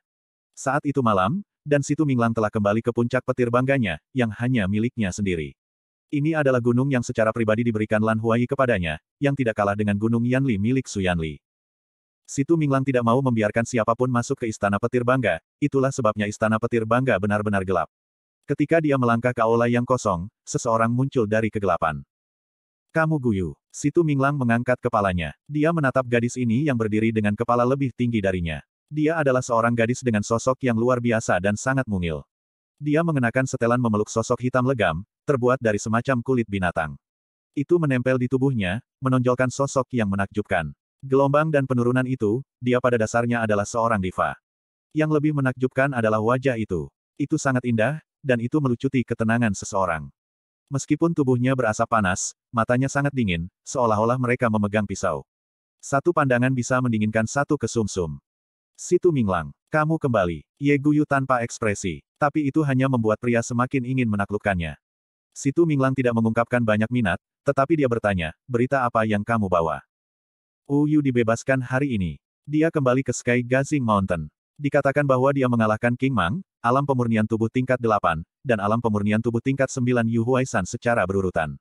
S1: Saat itu malam, dan Situ Minglang telah kembali ke puncak petir bangganya, yang hanya miliknya sendiri. Ini adalah gunung yang secara pribadi diberikan Lan Huai kepadanya, yang tidak kalah dengan gunung Yanli milik Su Yanli. Situ Minglang tidak mau membiarkan siapapun masuk ke istana petir bangga, itulah sebabnya istana petir bangga benar-benar gelap. Ketika dia melangkah ke aula yang kosong, seseorang muncul dari kegelapan. Kamu guyu. Situ Minglang mengangkat kepalanya. Dia menatap gadis ini yang berdiri dengan kepala lebih tinggi darinya. Dia adalah seorang gadis dengan sosok yang luar biasa dan sangat mungil. Dia mengenakan setelan memeluk sosok hitam legam, terbuat dari semacam kulit binatang. Itu menempel di tubuhnya, menonjolkan sosok yang menakjubkan. Gelombang dan penurunan itu, dia pada dasarnya adalah seorang diva. Yang lebih menakjubkan adalah wajah itu. Itu sangat indah, dan itu melucuti ketenangan seseorang. Meskipun tubuhnya berasap panas, matanya sangat dingin, seolah-olah mereka memegang pisau. Satu pandangan bisa mendinginkan satu kesumsum. Situ Minglang, kamu kembali. Ye Guyu tanpa ekspresi, tapi itu hanya membuat pria semakin ingin menaklukkannya. Situ Minglang tidak mengungkapkan banyak minat, tetapi dia bertanya, berita apa yang kamu bawa? Uyu dibebaskan hari ini. Dia kembali ke Sky Gazing Mountain. Dikatakan bahwa dia mengalahkan King Mang, alam pemurnian tubuh tingkat 8, dan alam pemurnian tubuh tingkat 9 Yu Huaisan secara berurutan.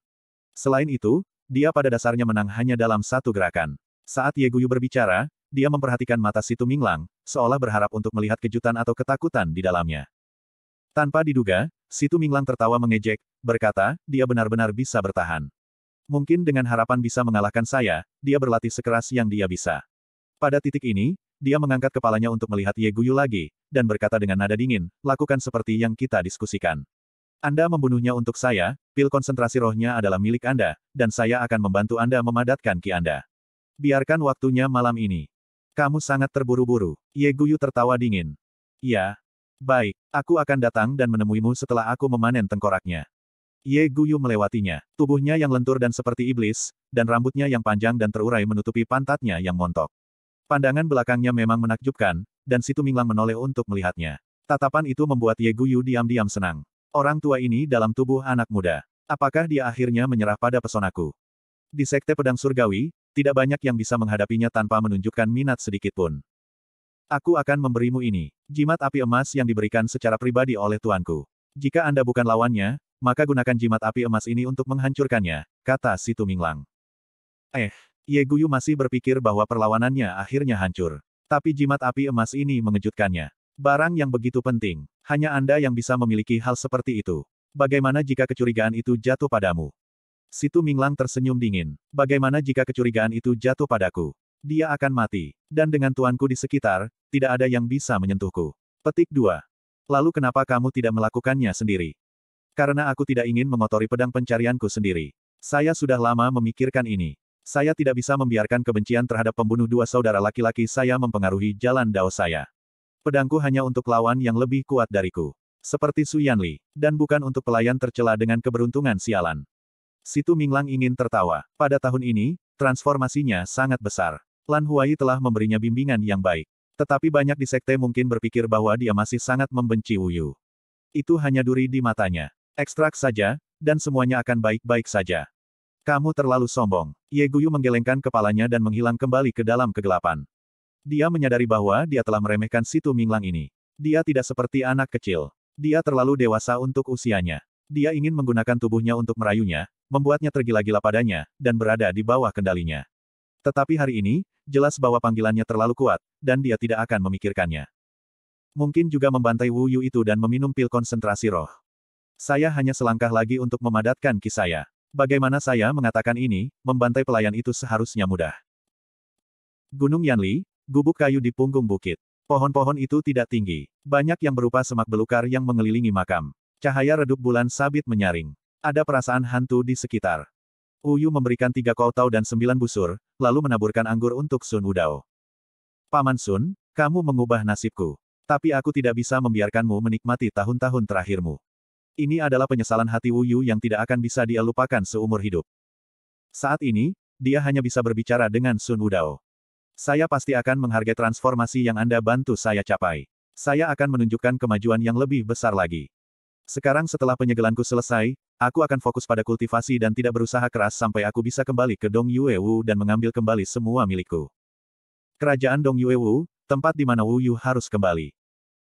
S1: Selain itu, dia pada dasarnya menang hanya dalam satu gerakan. Saat Ye Guyu berbicara, dia memperhatikan mata Situ Minglang, seolah berharap untuk melihat kejutan atau ketakutan di dalamnya. Tanpa diduga, Situ Minglang tertawa mengejek, berkata, dia benar-benar bisa bertahan. Mungkin dengan harapan bisa mengalahkan saya, dia berlatih sekeras yang dia bisa. Pada titik ini, dia mengangkat kepalanya untuk melihat Ye Guyu lagi, dan berkata dengan nada dingin, lakukan seperti yang kita diskusikan. Anda membunuhnya untuk saya, pil konsentrasi rohnya adalah milik Anda, dan saya akan membantu Anda memadatkan ki Anda. Biarkan waktunya malam ini. Kamu sangat terburu-buru. Ye Guyu tertawa dingin. Ya, Baik, aku akan datang dan menemuimu setelah aku memanen tengkoraknya. Ye Guyu melewatinya, tubuhnya yang lentur dan seperti iblis, dan rambutnya yang panjang dan terurai menutupi pantatnya yang montok. Pandangan belakangnya memang menakjubkan, dan Situ Minglang menoleh untuk melihatnya. Tatapan itu membuat Ye Guyu diam-diam senang. Orang tua ini dalam tubuh anak muda. Apakah dia akhirnya menyerah pada pesonaku? Di Sekte Pedang Surgawi, tidak banyak yang bisa menghadapinya tanpa menunjukkan minat sedikitpun. Aku akan memberimu ini, jimat api emas yang diberikan secara pribadi oleh tuanku. Jika Anda bukan lawannya, maka gunakan jimat api emas ini untuk menghancurkannya, kata si Tuminglang. Eh, Ye Guyu masih berpikir bahwa perlawanannya akhirnya hancur. Tapi jimat api emas ini mengejutkannya. Barang yang begitu penting, hanya Anda yang bisa memiliki hal seperti itu. Bagaimana jika kecurigaan itu jatuh padamu? Situ Minglang tersenyum dingin. Bagaimana jika kecurigaan itu jatuh padaku? Dia akan mati. Dan dengan tuanku di sekitar, tidak ada yang bisa menyentuhku. Petik 2. Lalu kenapa kamu tidak melakukannya sendiri? Karena aku tidak ingin mengotori pedang pencarianku sendiri. Saya sudah lama memikirkan ini. Saya tidak bisa membiarkan kebencian terhadap pembunuh dua saudara laki-laki saya mempengaruhi jalan dao saya. Pedangku hanya untuk lawan yang lebih kuat dariku. Seperti Su Yanli, dan bukan untuk pelayan tercela dengan keberuntungan sialan. Situ Minglang ingin tertawa. Pada tahun ini, Transformasinya sangat besar. Lan Huai telah memberinya bimbingan yang baik. Tetapi banyak di sekte mungkin berpikir bahwa dia masih sangat membenci Wuyu. Itu hanya duri di matanya. Ekstrak saja, dan semuanya akan baik-baik saja. Kamu terlalu sombong. Ye Guyu menggelengkan kepalanya dan menghilang kembali ke dalam kegelapan. Dia menyadari bahwa dia telah meremehkan situ Minglang ini. Dia tidak seperti anak kecil. Dia terlalu dewasa untuk usianya. Dia ingin menggunakan tubuhnya untuk merayunya, membuatnya tergila-gila padanya, dan berada di bawah kendalinya. Tetapi hari ini, jelas bahwa panggilannya terlalu kuat, dan dia tidak akan memikirkannya. Mungkin juga membantai Wu Yu itu dan meminum pil konsentrasi roh. Saya hanya selangkah lagi untuk memadatkan kisah saya. Bagaimana saya mengatakan ini, membantai pelayan itu seharusnya mudah. Gunung Yanli, gubuk kayu di punggung bukit. Pohon-pohon itu tidak tinggi. Banyak yang berupa semak belukar yang mengelilingi makam. Cahaya redup bulan sabit menyaring. Ada perasaan hantu di sekitar. Uyu memberikan tiga tau dan sembilan busur, lalu menaburkan anggur untuk Sun Wudao. Paman Sun, kamu mengubah nasibku. Tapi aku tidak bisa membiarkanmu menikmati tahun-tahun terakhirmu. Ini adalah penyesalan hati Wuyu yang tidak akan bisa dia lupakan seumur hidup. Saat ini, dia hanya bisa berbicara dengan Sun Wudao. Saya pasti akan menghargai transformasi yang Anda bantu saya capai. Saya akan menunjukkan kemajuan yang lebih besar lagi. Sekarang setelah penyegelanku selesai, Aku akan fokus pada kultivasi dan tidak berusaha keras sampai aku bisa kembali ke Dong Yue Wu dan mengambil kembali semua milikku. Kerajaan Dong Yue Wu, tempat di mana Wu Yu harus kembali.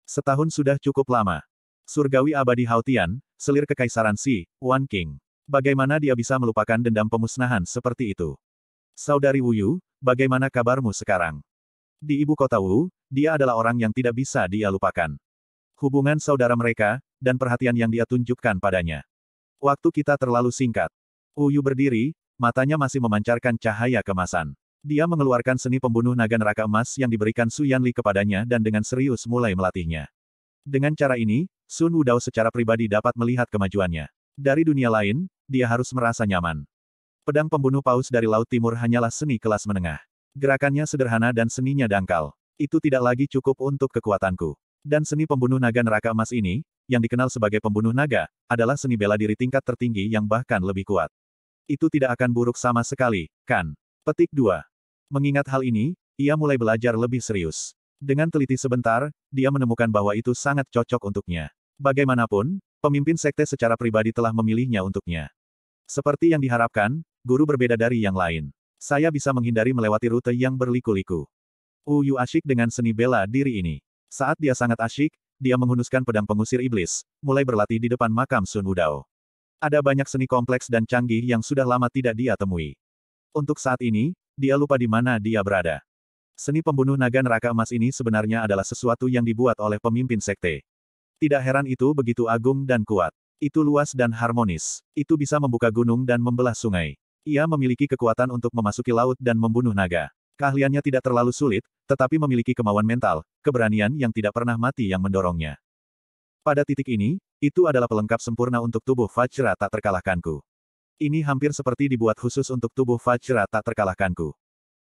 S1: Setahun sudah cukup lama. Surgawi abadi Haotian, selir kekaisaran Si, Wan King. Bagaimana dia bisa melupakan dendam pemusnahan seperti itu? Saudari Wu Yu, bagaimana kabarmu sekarang? Di ibu kota Wu, dia adalah orang yang tidak bisa dia lupakan. Hubungan saudara mereka, dan perhatian yang dia tunjukkan padanya. Waktu kita terlalu singkat. Uyu berdiri, matanya masih memancarkan cahaya kemasan. Dia mengeluarkan seni pembunuh naga neraka emas yang diberikan Su Yanli kepadanya dan dengan serius mulai melatihnya. Dengan cara ini, Sun Wudao secara pribadi dapat melihat kemajuannya. Dari dunia lain, dia harus merasa nyaman. Pedang pembunuh paus dari Laut Timur hanyalah seni kelas menengah. Gerakannya sederhana dan seninya dangkal. Itu tidak lagi cukup untuk kekuatanku. Dan seni pembunuh naga neraka emas ini, yang dikenal sebagai pembunuh naga, adalah seni bela diri tingkat tertinggi yang bahkan lebih kuat. Itu tidak akan buruk sama sekali, kan? Petik 2. Mengingat hal ini, ia mulai belajar lebih serius. Dengan teliti sebentar, dia menemukan bahwa itu sangat cocok untuknya. Bagaimanapun, pemimpin sekte secara pribadi telah memilihnya untuknya. Seperti yang diharapkan, guru berbeda dari yang lain. Saya bisa menghindari melewati rute yang berliku-liku. Uyu asyik dengan seni bela diri ini. Saat dia sangat asyik, dia menghunuskan pedang pengusir iblis, mulai berlatih di depan makam Sun Wudao. Ada banyak seni kompleks dan canggih yang sudah lama tidak dia temui. Untuk saat ini, dia lupa di mana dia berada. Seni pembunuh naga neraka emas ini sebenarnya adalah sesuatu yang dibuat oleh pemimpin sekte. Tidak heran itu begitu agung dan kuat. Itu luas dan harmonis. Itu bisa membuka gunung dan membelah sungai. Ia memiliki kekuatan untuk memasuki laut dan membunuh naga. Keahliannya tidak terlalu sulit, tetapi memiliki kemauan mental, keberanian yang tidak pernah mati yang mendorongnya. Pada titik ini, itu adalah pelengkap sempurna untuk tubuh Vajra tak terkalahkanku. Ini hampir seperti dibuat khusus untuk tubuh Vajra tak terkalahkanku.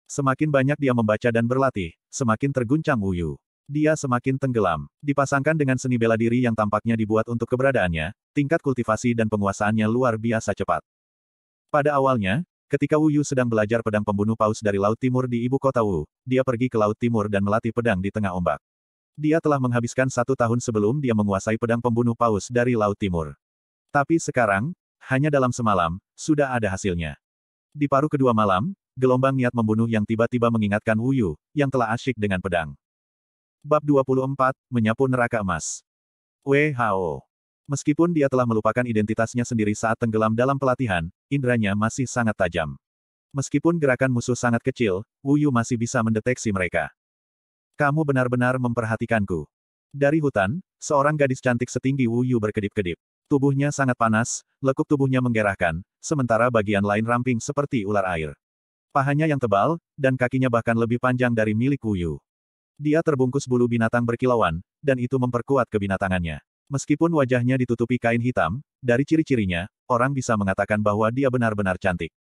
S1: Semakin banyak dia membaca dan berlatih, semakin terguncang Wuyu. Dia semakin tenggelam. Dipasangkan dengan seni bela diri yang tampaknya dibuat untuk keberadaannya, tingkat kultivasi dan penguasaannya luar biasa cepat. Pada awalnya, Ketika Wu Yu sedang belajar pedang pembunuh paus dari Laut Timur di ibu kota Wu, dia pergi ke Laut Timur dan melatih pedang di tengah ombak. Dia telah menghabiskan satu tahun sebelum dia menguasai pedang pembunuh paus dari Laut Timur. Tapi sekarang, hanya dalam semalam, sudah ada hasilnya. Di paruh kedua malam, gelombang niat membunuh yang tiba-tiba mengingatkan Wu Yu, yang telah asyik dengan pedang. Bab 24, Menyapu Neraka Emas. WHO Meskipun dia telah melupakan identitasnya sendiri saat tenggelam dalam pelatihan, inderanya masih sangat tajam. Meskipun gerakan musuh sangat kecil, Wu Yu masih bisa mendeteksi mereka. Kamu benar-benar memperhatikanku. Dari hutan, seorang gadis cantik setinggi Wu Yu berkedip-kedip. Tubuhnya sangat panas, lekuk tubuhnya menggerahkan, sementara bagian lain ramping seperti ular air. Pahanya yang tebal, dan kakinya bahkan lebih panjang dari milik Wu Yu. Dia terbungkus bulu binatang berkilauan, dan itu memperkuat kebinatangannya. Meskipun wajahnya ditutupi kain hitam, dari ciri-cirinya, orang bisa mengatakan bahwa dia benar-benar cantik.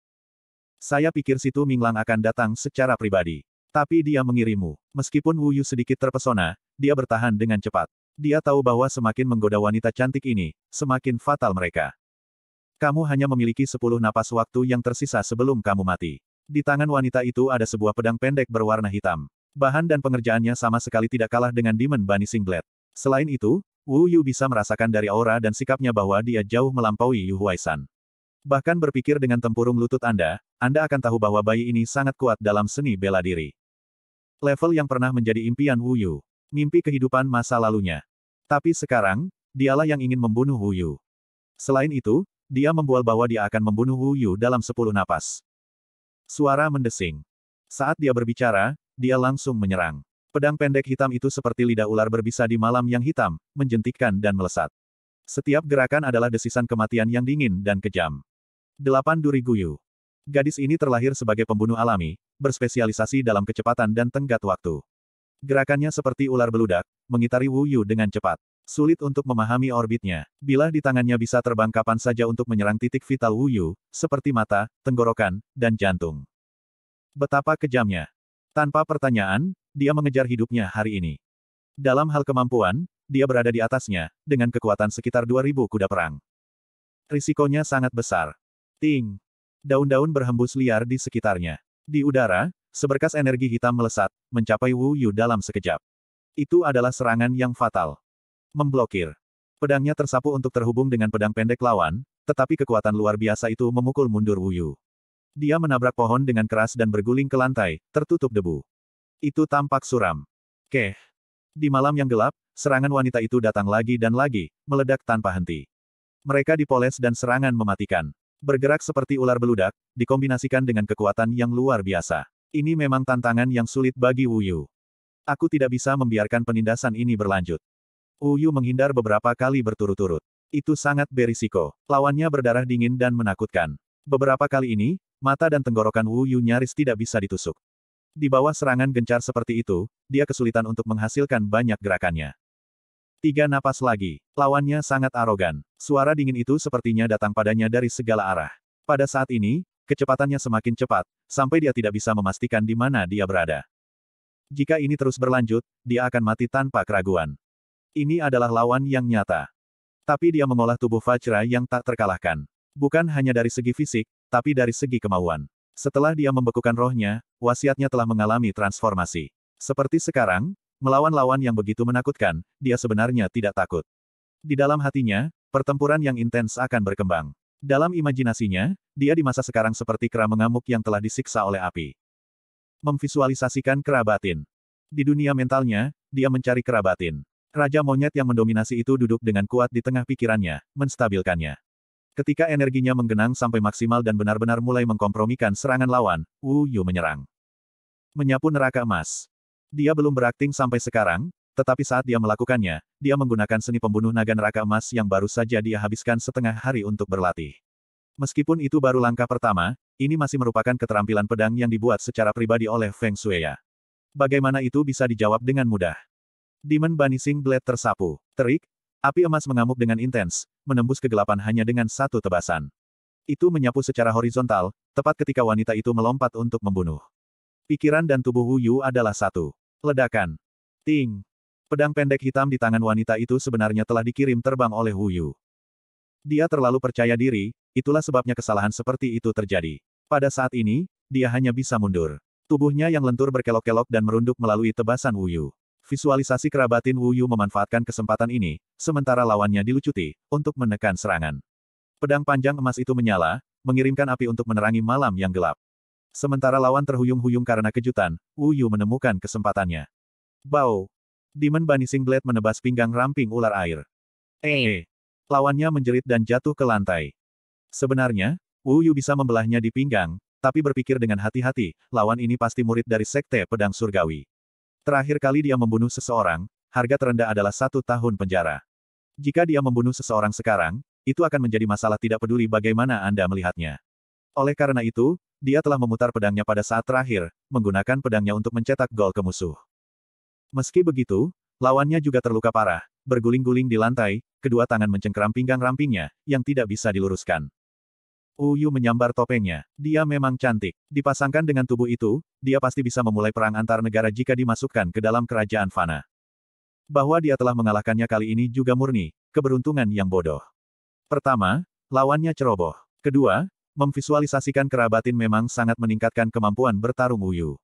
S1: Saya pikir situ Minglang akan datang secara pribadi. Tapi dia mengirimu. Meskipun Wu Yu sedikit terpesona, dia bertahan dengan cepat. Dia tahu bahwa semakin menggoda wanita cantik ini, semakin fatal mereka. Kamu hanya memiliki sepuluh napas waktu yang tersisa sebelum kamu mati. Di tangan wanita itu ada sebuah pedang pendek berwarna hitam. Bahan dan pengerjaannya sama sekali tidak kalah dengan Demon Bunny Singlet. Selain itu, Wu Yu bisa merasakan dari aura dan sikapnya bahwa dia jauh melampaui Yu Huaisan. Bahkan berpikir dengan tempurung lutut Anda, Anda akan tahu bahwa bayi ini sangat kuat dalam seni bela diri. Level yang pernah menjadi impian Wu Yu. Mimpi kehidupan masa lalunya. Tapi sekarang, dialah yang ingin membunuh Wu Yu. Selain itu, dia membual bahwa dia akan membunuh Wu Yu dalam sepuluh napas. Suara mendesing. Saat dia berbicara, dia langsung menyerang. Pedang pendek hitam itu seperti lidah ular berbisa di malam yang hitam, menjentikkan dan melesat. Setiap gerakan adalah desisan kematian yang dingin dan kejam. Delapan Duri Guyu Gadis ini terlahir sebagai pembunuh alami, berspesialisasi dalam kecepatan dan tenggat waktu. Gerakannya seperti ular beludak, mengitari Wu Yu dengan cepat. Sulit untuk memahami orbitnya. Bila di tangannya bisa terbang kapan saja untuk menyerang titik vital Wu Yu, seperti mata, tenggorokan, dan jantung. Betapa kejamnya. Tanpa pertanyaan, dia mengejar hidupnya hari ini. Dalam hal kemampuan, dia berada di atasnya, dengan kekuatan sekitar 2000 kuda perang. Risikonya sangat besar. Ting! Daun-daun berhembus liar di sekitarnya. Di udara, seberkas energi hitam melesat, mencapai Wu Yu dalam sekejap. Itu adalah serangan yang fatal. Memblokir. Pedangnya tersapu untuk terhubung dengan pedang pendek lawan, tetapi kekuatan luar biasa itu memukul mundur Wu Yu. Dia menabrak pohon dengan keras dan berguling ke lantai, tertutup debu. Itu tampak suram. Keh. Di malam yang gelap, serangan wanita itu datang lagi dan lagi, meledak tanpa henti. Mereka dipoles dan serangan mematikan. Bergerak seperti ular beludak, dikombinasikan dengan kekuatan yang luar biasa. Ini memang tantangan yang sulit bagi Wu Yu. Aku tidak bisa membiarkan penindasan ini berlanjut. Wu Yu menghindar beberapa kali berturut-turut. Itu sangat berisiko. Lawannya berdarah dingin dan menakutkan. Beberapa kali ini, mata dan tenggorokan Wu Yu nyaris tidak bisa ditusuk. Di bawah serangan gencar seperti itu, dia kesulitan untuk menghasilkan banyak gerakannya. Tiga napas lagi, lawannya sangat arogan. Suara dingin itu sepertinya datang padanya dari segala arah. Pada saat ini, kecepatannya semakin cepat, sampai dia tidak bisa memastikan di mana dia berada. Jika ini terus berlanjut, dia akan mati tanpa keraguan. Ini adalah lawan yang nyata. Tapi dia mengolah tubuh Vajra yang tak terkalahkan. Bukan hanya dari segi fisik, tapi dari segi kemauan. Setelah dia membekukan rohnya, wasiatnya telah mengalami transformasi. Seperti sekarang, melawan lawan yang begitu menakutkan, dia sebenarnya tidak takut. Di dalam hatinya, pertempuran yang intens akan berkembang. Dalam imajinasinya, dia di masa sekarang seperti kera mengamuk yang telah disiksa oleh api. Memvisualisasikan kera batin. Di dunia mentalnya, dia mencari kera batin. Raja monyet yang mendominasi itu duduk dengan kuat di tengah pikirannya, menstabilkannya. Ketika energinya menggenang sampai maksimal dan benar-benar mulai mengkompromikan serangan lawan, Wu Yu menyerang. Menyapu neraka emas. Dia belum berakting sampai sekarang, tetapi saat dia melakukannya, dia menggunakan seni pembunuh naga neraka emas yang baru saja dia habiskan setengah hari untuk berlatih. Meskipun itu baru langkah pertama, ini masih merupakan keterampilan pedang yang dibuat secara pribadi oleh Feng Shueya. Bagaimana itu bisa dijawab dengan mudah? Demon Banishing Blade tersapu. Terik, Api emas mengamuk dengan intens, menembus kegelapan hanya dengan satu tebasan. Itu menyapu secara horizontal, tepat ketika wanita itu melompat untuk membunuh. Pikiran dan tubuh Wu Yu adalah satu. Ledakan. Ting. Pedang pendek hitam di tangan wanita itu sebenarnya telah dikirim terbang oleh Wu Yu. Dia terlalu percaya diri, itulah sebabnya kesalahan seperti itu terjadi. Pada saat ini, dia hanya bisa mundur. Tubuhnya yang lentur berkelok-kelok dan merunduk melalui tebasan Wu Yu. Visualisasi kerabatin Wu Yu memanfaatkan kesempatan ini, sementara lawannya dilucuti, untuk menekan serangan. Pedang panjang emas itu menyala, mengirimkan api untuk menerangi malam yang gelap. Sementara lawan terhuyung-huyung karena kejutan, Wu Yu menemukan kesempatannya. Bau! Demon Banishing Blade menebas pinggang ramping ular air. Eh, eh! Lawannya menjerit dan jatuh ke lantai. Sebenarnya, Wu Yu bisa membelahnya di pinggang, tapi berpikir dengan hati-hati, lawan ini pasti murid dari Sekte Pedang Surgawi. Terakhir kali dia membunuh seseorang, harga terendah adalah satu tahun penjara. Jika dia membunuh seseorang sekarang, itu akan menjadi masalah tidak peduli bagaimana Anda melihatnya. Oleh karena itu, dia telah memutar pedangnya pada saat terakhir, menggunakan pedangnya untuk mencetak gol ke musuh. Meski begitu, lawannya juga terluka parah, berguling-guling di lantai, kedua tangan mencengkeram pinggang rampingnya, yang tidak bisa diluruskan. Uyu menyambar topengnya. Dia memang cantik. Dipasangkan dengan tubuh itu, dia pasti bisa memulai perang antar negara jika dimasukkan ke dalam kerajaan Fana. Bahwa dia telah mengalahkannya kali ini juga murni, keberuntungan yang bodoh. Pertama, lawannya ceroboh. Kedua, memvisualisasikan kerabatin memang sangat meningkatkan kemampuan bertarung Uyu.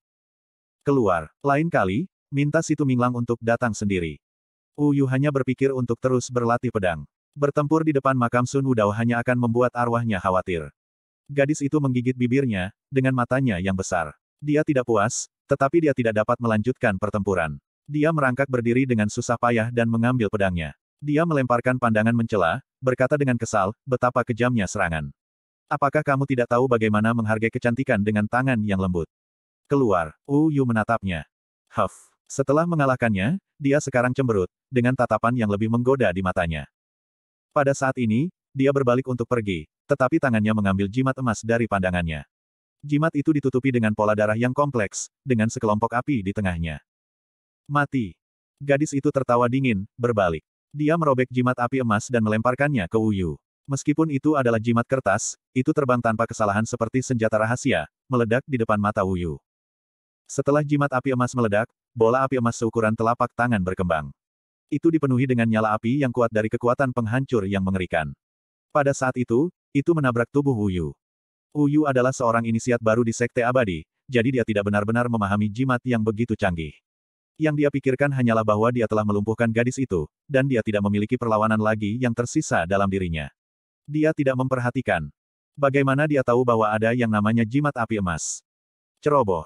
S1: Keluar. Lain kali, minta Situ Minglang untuk datang sendiri. Uyu hanya berpikir untuk terus berlatih pedang. Bertempur di depan makam Sun Wudao hanya akan membuat arwahnya khawatir. Gadis itu menggigit bibirnya, dengan matanya yang besar. Dia tidak puas, tetapi dia tidak dapat melanjutkan pertempuran. Dia merangkak berdiri dengan susah payah dan mengambil pedangnya. Dia melemparkan pandangan mencela, berkata dengan kesal, betapa kejamnya serangan. Apakah kamu tidak tahu bagaimana menghargai kecantikan dengan tangan yang lembut? Keluar, Wu Yu menatapnya. Huff. Setelah mengalahkannya, dia sekarang cemberut, dengan tatapan yang lebih menggoda di matanya. Pada saat ini, dia berbalik untuk pergi, tetapi tangannya mengambil jimat emas dari pandangannya. Jimat itu ditutupi dengan pola darah yang kompleks, dengan sekelompok api di tengahnya. Mati. Gadis itu tertawa dingin, berbalik. Dia merobek jimat api emas dan melemparkannya ke Uyu. Meskipun itu adalah jimat kertas, itu terbang tanpa kesalahan seperti senjata rahasia, meledak di depan mata Wuyu. Setelah jimat api emas meledak, bola api emas seukuran telapak tangan berkembang itu dipenuhi dengan nyala api yang kuat dari kekuatan penghancur yang mengerikan. Pada saat itu, itu menabrak tubuh Uyu. Yu adalah seorang inisiat baru di Sekte Abadi, jadi dia tidak benar-benar memahami jimat yang begitu canggih. Yang dia pikirkan hanyalah bahwa dia telah melumpuhkan gadis itu, dan dia tidak memiliki perlawanan lagi yang tersisa dalam dirinya. Dia tidak memperhatikan. Bagaimana dia tahu bahwa ada yang namanya jimat api emas? Ceroboh.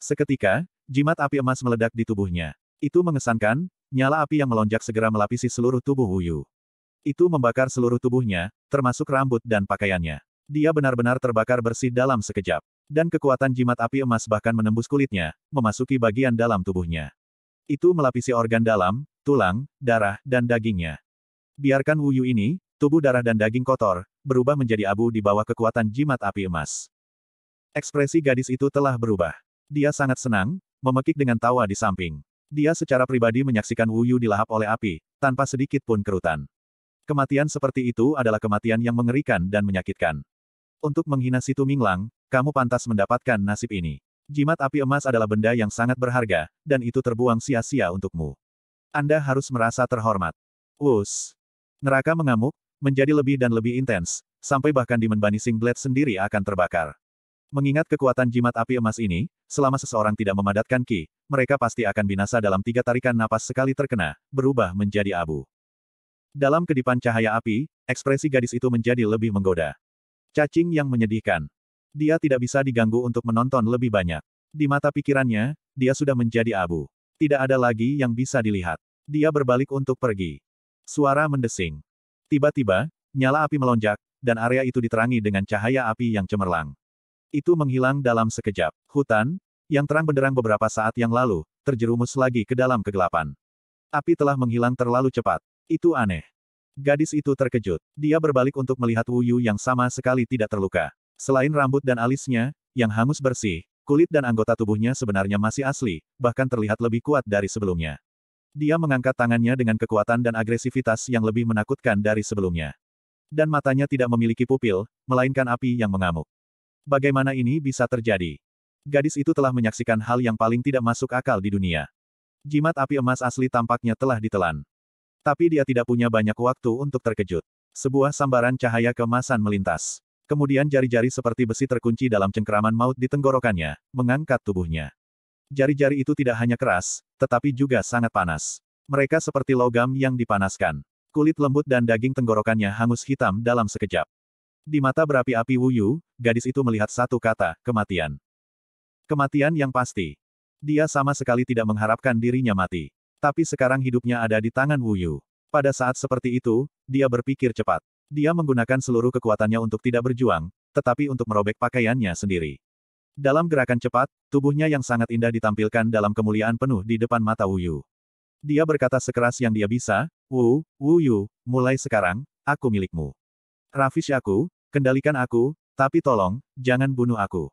S1: Seketika, jimat api emas meledak di tubuhnya. Itu mengesankan, Nyala api yang melonjak segera melapisi seluruh tubuh Wuyu. Itu membakar seluruh tubuhnya, termasuk rambut dan pakaiannya. Dia benar-benar terbakar bersih dalam sekejap. Dan kekuatan jimat api emas bahkan menembus kulitnya, memasuki bagian dalam tubuhnya. Itu melapisi organ dalam, tulang, darah, dan dagingnya. Biarkan Wuyu ini, tubuh darah dan daging kotor, berubah menjadi abu di bawah kekuatan jimat api emas. Ekspresi gadis itu telah berubah. Dia sangat senang, memekik dengan tawa di samping. Dia secara pribadi menyaksikan Wu Yu dilahap oleh api, tanpa sedikit pun kerutan. Kematian seperti itu adalah kematian yang mengerikan dan menyakitkan. Untuk menghina Situ Minglang, kamu pantas mendapatkan nasib ini. Jimat api emas adalah benda yang sangat berharga, dan itu terbuang sia-sia untukmu. Anda harus merasa terhormat. Wus. Neraka mengamuk, menjadi lebih dan lebih intens, sampai bahkan di Banishing Blade sendiri akan terbakar. Mengingat kekuatan jimat api emas ini, selama seseorang tidak memadatkan ki, mereka pasti akan binasa dalam tiga tarikan napas sekali terkena, berubah menjadi abu. Dalam kedipan cahaya api, ekspresi gadis itu menjadi lebih menggoda. Cacing yang menyedihkan. Dia tidak bisa diganggu untuk menonton lebih banyak. Di mata pikirannya, dia sudah menjadi abu. Tidak ada lagi yang bisa dilihat. Dia berbalik untuk pergi. Suara mendesing. Tiba-tiba, nyala api melonjak, dan area itu diterangi dengan cahaya api yang cemerlang itu menghilang dalam sekejap. Hutan, yang terang benderang beberapa saat yang lalu, terjerumus lagi ke dalam kegelapan. Api telah menghilang terlalu cepat. Itu aneh. Gadis itu terkejut. Dia berbalik untuk melihat Wu yang sama sekali tidak terluka. Selain rambut dan alisnya, yang hangus bersih, kulit dan anggota tubuhnya sebenarnya masih asli, bahkan terlihat lebih kuat dari sebelumnya. Dia mengangkat tangannya dengan kekuatan dan agresivitas yang lebih menakutkan dari sebelumnya. Dan matanya tidak memiliki pupil, melainkan api yang mengamuk. Bagaimana ini bisa terjadi? Gadis itu telah menyaksikan hal yang paling tidak masuk akal di dunia. Jimat api emas asli tampaknya telah ditelan. Tapi dia tidak punya banyak waktu untuk terkejut. Sebuah sambaran cahaya kemasan melintas. Kemudian jari-jari seperti besi terkunci dalam cengkeraman maut di tenggorokannya, mengangkat tubuhnya. Jari-jari itu tidak hanya keras, tetapi juga sangat panas. Mereka seperti logam yang dipanaskan. Kulit lembut dan daging tenggorokannya hangus hitam dalam sekejap. Di mata berapi-api Wuyu, gadis itu melihat satu kata, kematian. Kematian yang pasti. Dia sama sekali tidak mengharapkan dirinya mati. Tapi sekarang hidupnya ada di tangan Wuyu. Pada saat seperti itu, dia berpikir cepat. Dia menggunakan seluruh kekuatannya untuk tidak berjuang, tetapi untuk merobek pakaiannya sendiri. Dalam gerakan cepat, tubuhnya yang sangat indah ditampilkan dalam kemuliaan penuh di depan mata Wuyu. Dia berkata sekeras yang dia bisa, Wu, Wuyu, mulai sekarang, aku milikmu. Rafish aku, Kendalikan aku, tapi tolong, jangan bunuh aku.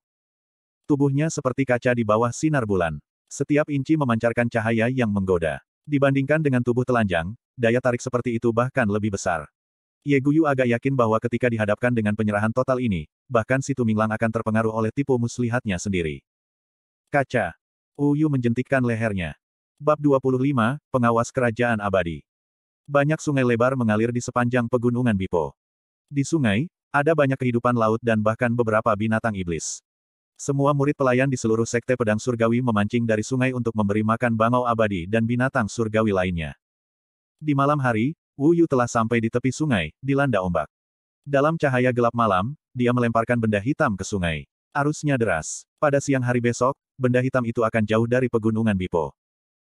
S1: Tubuhnya seperti kaca di bawah sinar bulan. Setiap inci memancarkan cahaya yang menggoda. Dibandingkan dengan tubuh telanjang, daya tarik seperti itu bahkan lebih besar. Ye Guyu agak yakin bahwa ketika dihadapkan dengan penyerahan total ini, bahkan si Tuminglang akan terpengaruh oleh tipu muslihatnya sendiri. Kaca. Uyu menjentikkan lehernya. Bab 25, Pengawas Kerajaan Abadi. Banyak sungai lebar mengalir di sepanjang pegunungan Bipo. Di sungai, ada banyak kehidupan laut dan bahkan beberapa binatang iblis. Semua murid pelayan di seluruh sekte pedang surgawi memancing dari sungai untuk memberi makan bangau abadi dan binatang surgawi lainnya. Di malam hari, Wu Yu telah sampai di tepi sungai, dilanda ombak. Dalam cahaya gelap malam, dia melemparkan benda hitam ke sungai. Arusnya deras. Pada siang hari besok, benda hitam itu akan jauh dari pegunungan Bipo.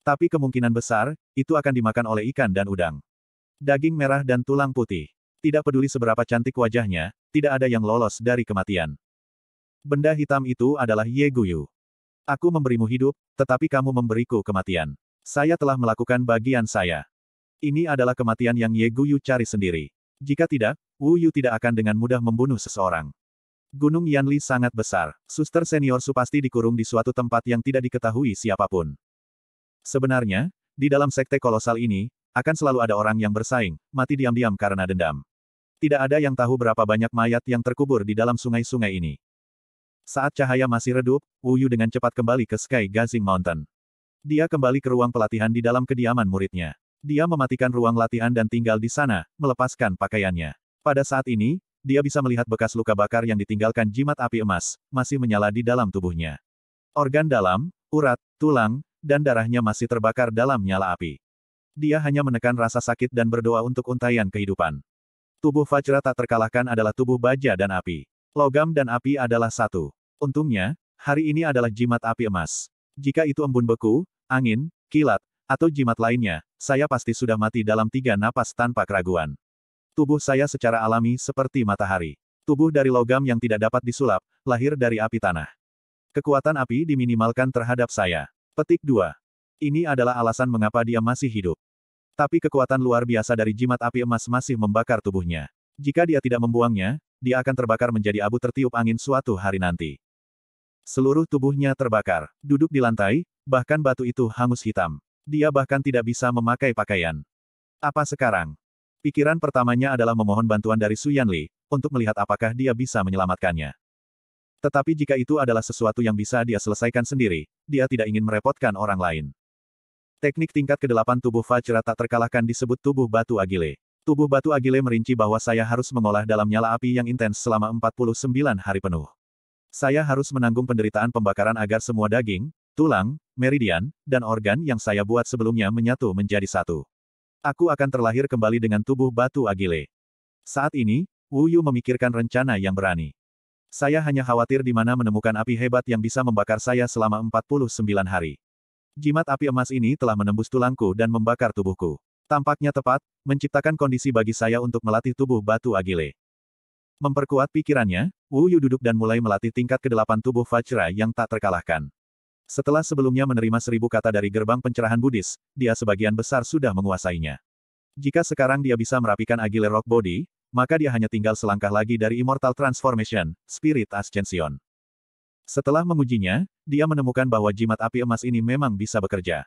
S1: Tapi kemungkinan besar, itu akan dimakan oleh ikan dan udang. Daging merah dan tulang putih. Tidak peduli seberapa cantik wajahnya, tidak ada yang lolos dari kematian. Benda hitam itu adalah Ye Guyu. Aku memberimu hidup, tetapi kamu memberiku kematian. Saya telah melakukan bagian saya. Ini adalah kematian yang Ye Guyu cari sendiri. Jika tidak, Wu Yu tidak akan dengan mudah membunuh seseorang. Gunung Yanli sangat besar. Suster senior Su pasti dikurung di suatu tempat yang tidak diketahui siapapun. Sebenarnya, di dalam sekte kolosal ini, akan selalu ada orang yang bersaing, mati diam-diam karena dendam. Tidak ada yang tahu berapa banyak mayat yang terkubur di dalam sungai-sungai ini. Saat cahaya masih redup, Wuyu dengan cepat kembali ke Sky Gazing Mountain. Dia kembali ke ruang pelatihan di dalam kediaman muridnya. Dia mematikan ruang latihan dan tinggal di sana, melepaskan pakaiannya. Pada saat ini, dia bisa melihat bekas luka bakar yang ditinggalkan jimat api emas, masih menyala di dalam tubuhnya. Organ dalam, urat, tulang, dan darahnya masih terbakar dalam nyala api. Dia hanya menekan rasa sakit dan berdoa untuk untaian kehidupan. Tubuh Fajra tak terkalahkan adalah tubuh baja dan api. Logam dan api adalah satu. Untungnya, hari ini adalah jimat api emas. Jika itu embun beku, angin, kilat, atau jimat lainnya, saya pasti sudah mati dalam tiga napas tanpa keraguan. Tubuh saya secara alami seperti matahari. Tubuh dari logam yang tidak dapat disulap, lahir dari api tanah. Kekuatan api diminimalkan terhadap saya. Petik 2. Ini adalah alasan mengapa dia masih hidup. Tapi kekuatan luar biasa dari jimat api emas masih membakar tubuhnya. Jika dia tidak membuangnya, dia akan terbakar menjadi abu tertiup angin suatu hari nanti. Seluruh tubuhnya terbakar. Duduk di lantai, bahkan batu itu hangus hitam. Dia bahkan tidak bisa memakai pakaian. Apa sekarang? Pikiran pertamanya adalah memohon bantuan dari Su Yanli, untuk melihat apakah dia bisa menyelamatkannya. Tetapi jika itu adalah sesuatu yang bisa dia selesaikan sendiri, dia tidak ingin merepotkan orang lain. Teknik tingkat ke-8 tubuh Vajra tak terkalahkan disebut tubuh batu agile. Tubuh batu agile merinci bahwa saya harus mengolah dalam nyala api yang intens selama 49 hari penuh. Saya harus menanggung penderitaan pembakaran agar semua daging, tulang, meridian, dan organ yang saya buat sebelumnya menyatu menjadi satu. Aku akan terlahir kembali dengan tubuh batu agile. Saat ini, Wu Yu memikirkan rencana yang berani. Saya hanya khawatir di mana menemukan api hebat yang bisa membakar saya selama 49 hari. Jimat api emas ini telah menembus tulangku dan membakar tubuhku. Tampaknya tepat, menciptakan kondisi bagi saya untuk melatih tubuh batu agile. Memperkuat pikirannya, Wu Yu duduk dan mulai melatih tingkat ke kedelapan tubuh Vajra yang tak terkalahkan. Setelah sebelumnya menerima seribu kata dari gerbang pencerahan Buddhis, dia sebagian besar sudah menguasainya. Jika sekarang dia bisa merapikan Agile Rock Body, maka dia hanya tinggal selangkah lagi dari Immortal Transformation, Spirit Ascension. Setelah mengujinya, dia menemukan bahwa jimat api emas ini memang bisa bekerja.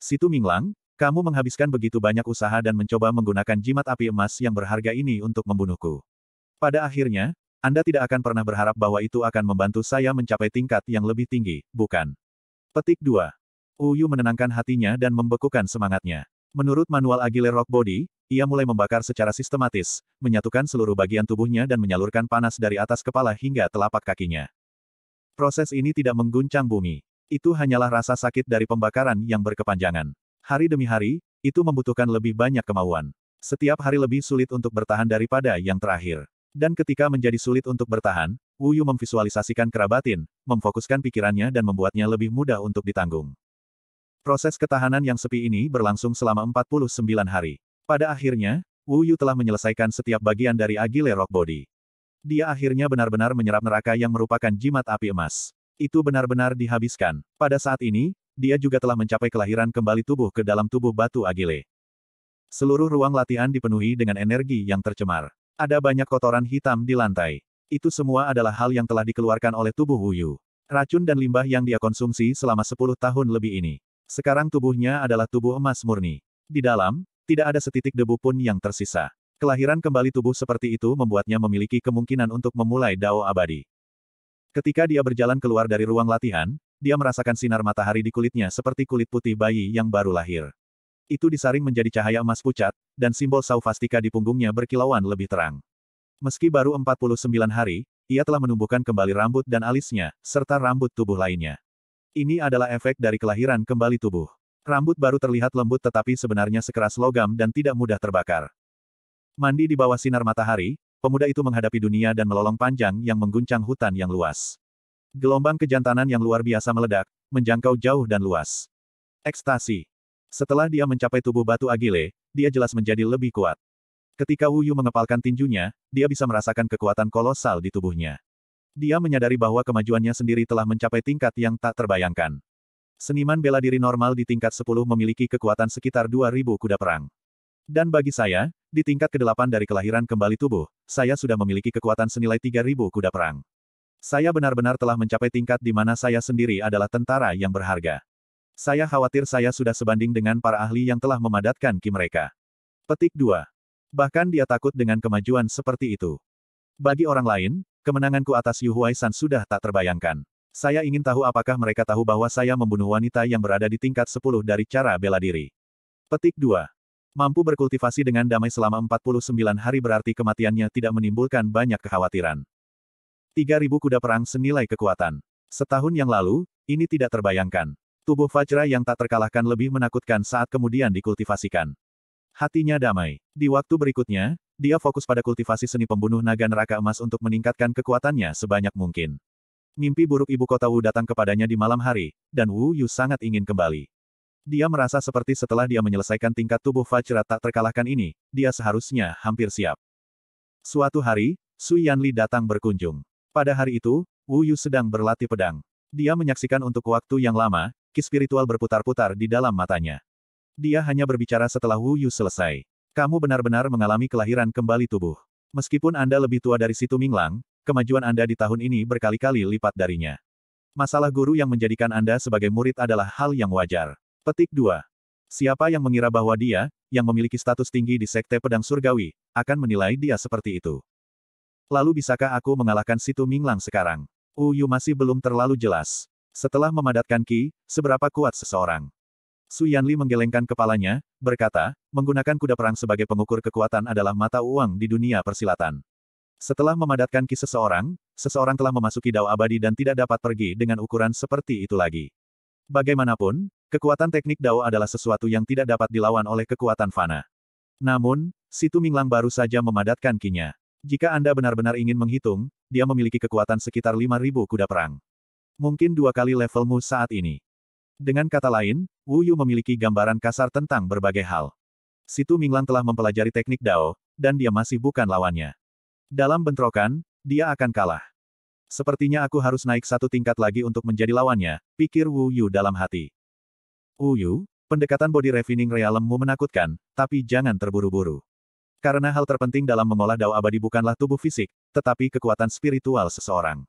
S1: Situ Minglang, kamu menghabiskan begitu banyak usaha dan mencoba menggunakan jimat api emas yang berharga ini untuk membunuhku. Pada akhirnya, Anda tidak akan pernah berharap bahwa itu akan membantu saya mencapai tingkat yang lebih tinggi, bukan? Petik 2. Uyu menenangkan hatinya dan membekukan semangatnya. Menurut manual Agile Rock Body, ia mulai membakar secara sistematis, menyatukan seluruh bagian tubuhnya dan menyalurkan panas dari atas kepala hingga telapak kakinya. Proses ini tidak mengguncang bumi. Itu hanyalah rasa sakit dari pembakaran yang berkepanjangan. Hari demi hari, itu membutuhkan lebih banyak kemauan. Setiap hari lebih sulit untuk bertahan daripada yang terakhir. Dan ketika menjadi sulit untuk bertahan, Wu Yu memvisualisasikan kerabatin, memfokuskan pikirannya dan membuatnya lebih mudah untuk ditanggung. Proses ketahanan yang sepi ini berlangsung selama 49 hari. Pada akhirnya, Wu Yu telah menyelesaikan setiap bagian dari Agile Rock Body. Dia akhirnya benar-benar menyerap neraka yang merupakan jimat api emas. Itu benar-benar dihabiskan. Pada saat ini, dia juga telah mencapai kelahiran kembali tubuh ke dalam tubuh batu agile. Seluruh ruang latihan dipenuhi dengan energi yang tercemar. Ada banyak kotoran hitam di lantai. Itu semua adalah hal yang telah dikeluarkan oleh tubuh Wuyu. Racun dan limbah yang dia konsumsi selama 10 tahun lebih ini. Sekarang tubuhnya adalah tubuh emas murni. Di dalam, tidak ada setitik debu pun yang tersisa. Kelahiran kembali tubuh seperti itu membuatnya memiliki kemungkinan untuk memulai dao abadi. Ketika dia berjalan keluar dari ruang latihan, dia merasakan sinar matahari di kulitnya seperti kulit putih bayi yang baru lahir. Itu disaring menjadi cahaya emas pucat, dan simbol sauvastika di punggungnya berkilauan lebih terang. Meski baru 49 hari, ia telah menumbuhkan kembali rambut dan alisnya, serta rambut tubuh lainnya. Ini adalah efek dari kelahiran kembali tubuh. Rambut baru terlihat lembut tetapi sebenarnya sekeras logam dan tidak mudah terbakar. Mandi di bawah sinar matahari, pemuda itu menghadapi dunia dan melolong panjang yang mengguncang hutan yang luas. Gelombang kejantanan yang luar biasa meledak, menjangkau jauh dan luas. Ekstasi. Setelah dia mencapai tubuh batu agile, dia jelas menjadi lebih kuat. Ketika Wu Yu mengepalkan tinjunya, dia bisa merasakan kekuatan kolosal di tubuhnya. Dia menyadari bahwa kemajuannya sendiri telah mencapai tingkat yang tak terbayangkan. Seniman bela diri normal di tingkat 10 memiliki kekuatan sekitar 2000 kuda perang. Dan bagi saya, di tingkat ke-8 dari kelahiran kembali tubuh, saya sudah memiliki kekuatan senilai 3.000 kuda perang. Saya benar-benar telah mencapai tingkat di mana saya sendiri adalah tentara yang berharga. Saya khawatir saya sudah sebanding dengan para ahli yang telah memadatkan ki mereka. Petik 2. Bahkan dia takut dengan kemajuan seperti itu. Bagi orang lain, kemenanganku atas Yu Huai San sudah tak terbayangkan. Saya ingin tahu apakah mereka tahu bahwa saya membunuh wanita yang berada di tingkat 10 dari cara bela diri. Petik 2. Mampu berkultivasi dengan damai selama 49 hari berarti kematiannya tidak menimbulkan banyak kekhawatiran. 3.000 kuda perang senilai kekuatan. Setahun yang lalu, ini tidak terbayangkan. Tubuh Fajra yang tak terkalahkan lebih menakutkan saat kemudian dikultivasikan. Hatinya damai. Di waktu berikutnya, dia fokus pada kultivasi seni pembunuh naga neraka emas untuk meningkatkan kekuatannya sebanyak mungkin. Mimpi buruk ibu kota Wu datang kepadanya di malam hari, dan Wu Yu sangat ingin kembali. Dia merasa seperti setelah dia menyelesaikan tingkat tubuh Fajra tak terkalahkan ini, dia seharusnya hampir siap. Suatu hari, Su Yanli datang berkunjung. Pada hari itu, Wu Yu sedang berlatih pedang. Dia menyaksikan untuk waktu yang lama, ki spiritual berputar-putar di dalam matanya. Dia hanya berbicara setelah Wu Yu selesai. Kamu benar-benar mengalami kelahiran kembali tubuh. Meskipun Anda lebih tua dari situ Minglang, kemajuan Anda di tahun ini berkali-kali lipat darinya. Masalah guru yang menjadikan Anda sebagai murid adalah hal yang wajar. Petik 2. Siapa yang mengira bahwa dia, yang memiliki status tinggi di Sekte Pedang Surgawi, akan menilai dia seperti itu? Lalu bisakah aku mengalahkan Situ Minglang sekarang? Uyu masih belum terlalu jelas. Setelah memadatkan Ki, seberapa kuat seseorang? Su Yanli menggelengkan kepalanya, berkata, menggunakan kuda perang sebagai pengukur kekuatan adalah mata uang di dunia persilatan. Setelah memadatkan ki seseorang, seseorang telah memasuki dao abadi dan tidak dapat pergi dengan ukuran seperti itu lagi. Bagaimanapun, Kekuatan teknik Dao adalah sesuatu yang tidak dapat dilawan oleh kekuatan Fana. Namun, Situ Minglang baru saja memadatkan kinya. Jika Anda benar-benar ingin menghitung, dia memiliki kekuatan sekitar 5.000 kuda perang. Mungkin dua kali levelmu saat ini. Dengan kata lain, Wu Yu memiliki gambaran kasar tentang berbagai hal. Situ Minglang telah mempelajari teknik Dao, dan dia masih bukan lawannya. Dalam bentrokan, dia akan kalah. Sepertinya aku harus naik satu tingkat lagi untuk menjadi lawannya, pikir Wu Yu dalam hati. Uyu, pendekatan body refining realemmu menakutkan, tapi jangan terburu-buru. Karena hal terpenting dalam mengolah dao abadi bukanlah tubuh fisik, tetapi kekuatan spiritual seseorang.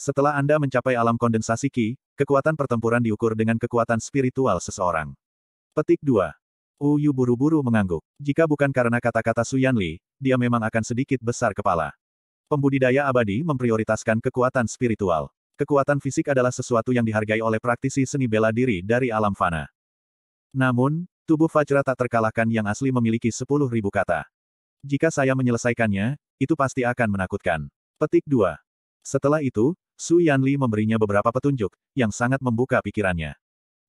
S1: Setelah Anda mencapai alam kondensasi Ki, kekuatan pertempuran diukur dengan kekuatan spiritual seseorang. Petik 2. Uyu buru-buru mengangguk. Jika bukan karena kata-kata Su Yanli, dia memang akan sedikit besar kepala. Pembudidaya abadi memprioritaskan kekuatan spiritual. Kekuatan fisik adalah sesuatu yang dihargai oleh praktisi seni bela diri dari alam fana. Namun, tubuh Fajra tak terkalahkan yang asli memiliki 10.000 kata. Jika saya menyelesaikannya, itu pasti akan menakutkan. Petik 2. Setelah itu, Su Yanli memberinya beberapa petunjuk, yang sangat membuka pikirannya.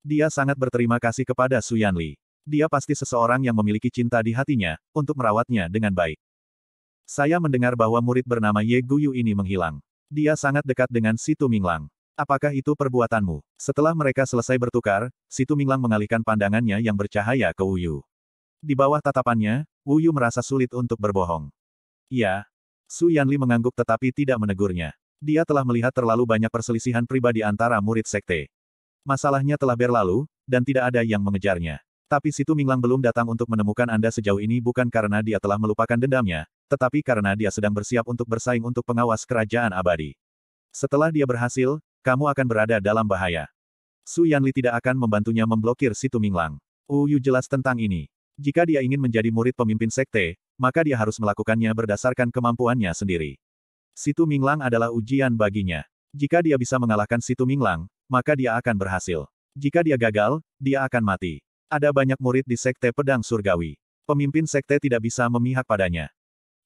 S1: Dia sangat berterima kasih kepada Su Yanli. Dia pasti seseorang yang memiliki cinta di hatinya, untuk merawatnya dengan baik. Saya mendengar bahwa murid bernama Ye Guyu ini menghilang. Dia sangat dekat dengan Situ Minglang. Apakah itu perbuatanmu? Setelah mereka selesai bertukar, Situ Minglang mengalihkan pandangannya yang bercahaya ke Wuyu. Di bawah tatapannya, Wuyu merasa sulit untuk berbohong. Ya. Su Yanli mengangguk tetapi tidak menegurnya. Dia telah melihat terlalu banyak perselisihan pribadi antara murid sekte. Masalahnya telah berlalu, dan tidak ada yang mengejarnya. Tapi Situ Minglang belum datang untuk menemukan Anda sejauh ini bukan karena dia telah melupakan dendamnya, tetapi karena dia sedang bersiap untuk bersaing untuk pengawas kerajaan abadi. Setelah dia berhasil, kamu akan berada dalam bahaya. Su Yanli tidak akan membantunya memblokir Situ Minglang. Uyu jelas tentang ini. Jika dia ingin menjadi murid pemimpin sekte, maka dia harus melakukannya berdasarkan kemampuannya sendiri. Situ Minglang adalah ujian baginya. Jika dia bisa mengalahkan Situ Minglang, maka dia akan berhasil. Jika dia gagal, dia akan mati. Ada banyak murid di Sekte Pedang Surgawi. Pemimpin Sekte tidak bisa memihak padanya.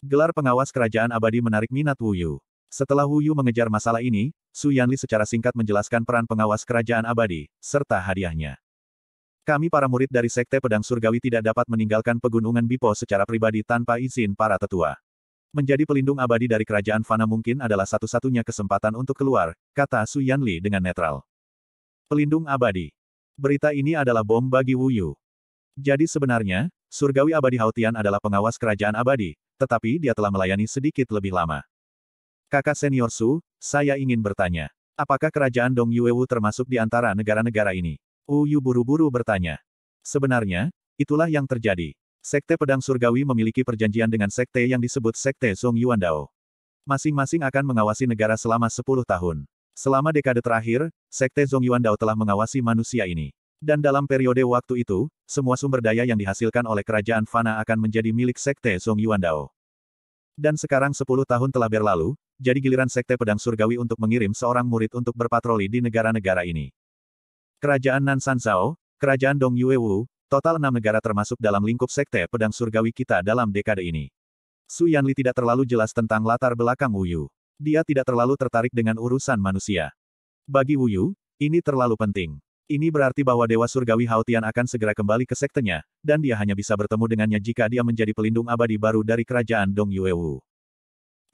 S1: Gelar pengawas kerajaan abadi menarik minat Wu Yu. Setelah Wu Yu mengejar masalah ini, Su Yanli secara singkat menjelaskan peran pengawas kerajaan abadi, serta hadiahnya. Kami para murid dari Sekte Pedang Surgawi tidak dapat meninggalkan pegunungan Bipo secara pribadi tanpa izin para tetua. Menjadi pelindung abadi dari kerajaan Fana mungkin adalah satu-satunya kesempatan untuk keluar, kata Su Yanli dengan netral. Pelindung abadi. Berita ini adalah bom bagi Wu Yu. Jadi sebenarnya, Surgawi Abadi Hautian adalah pengawas kerajaan abadi, tetapi dia telah melayani sedikit lebih lama. Kakak senior Su, saya ingin bertanya. Apakah kerajaan Dong Yuewu termasuk di antara negara-negara ini? Uyu buru-buru bertanya. Sebenarnya, itulah yang terjadi. Sekte Pedang Surgawi memiliki perjanjian dengan sekte yang disebut Sekte Song Yuan Dao. Masing-masing akan mengawasi negara selama 10 tahun. Selama dekade terakhir, Sekte Zhongyuan Dao telah mengawasi manusia ini. Dan dalam periode waktu itu, semua sumber daya yang dihasilkan oleh kerajaan Fana akan menjadi milik Sekte Song Yuan Dao. Dan sekarang 10 tahun telah berlalu, jadi giliran Sekte Pedang Surgawi untuk mengirim seorang murid untuk berpatroli di negara-negara ini. Kerajaan Nansan Zhao, Kerajaan Dong Yue Wu, total enam negara termasuk dalam lingkup Sekte Pedang Surgawi kita dalam dekade ini. Su Yanli tidak terlalu jelas tentang latar belakang Wu Yu. Dia tidak terlalu tertarik dengan urusan manusia. Bagi Wu Yu, ini terlalu penting. Ini berarti bahwa Dewa Surgawi Haotian akan segera kembali ke sektenya, dan dia hanya bisa bertemu dengannya jika dia menjadi pelindung abadi baru dari kerajaan Dong Yuewu.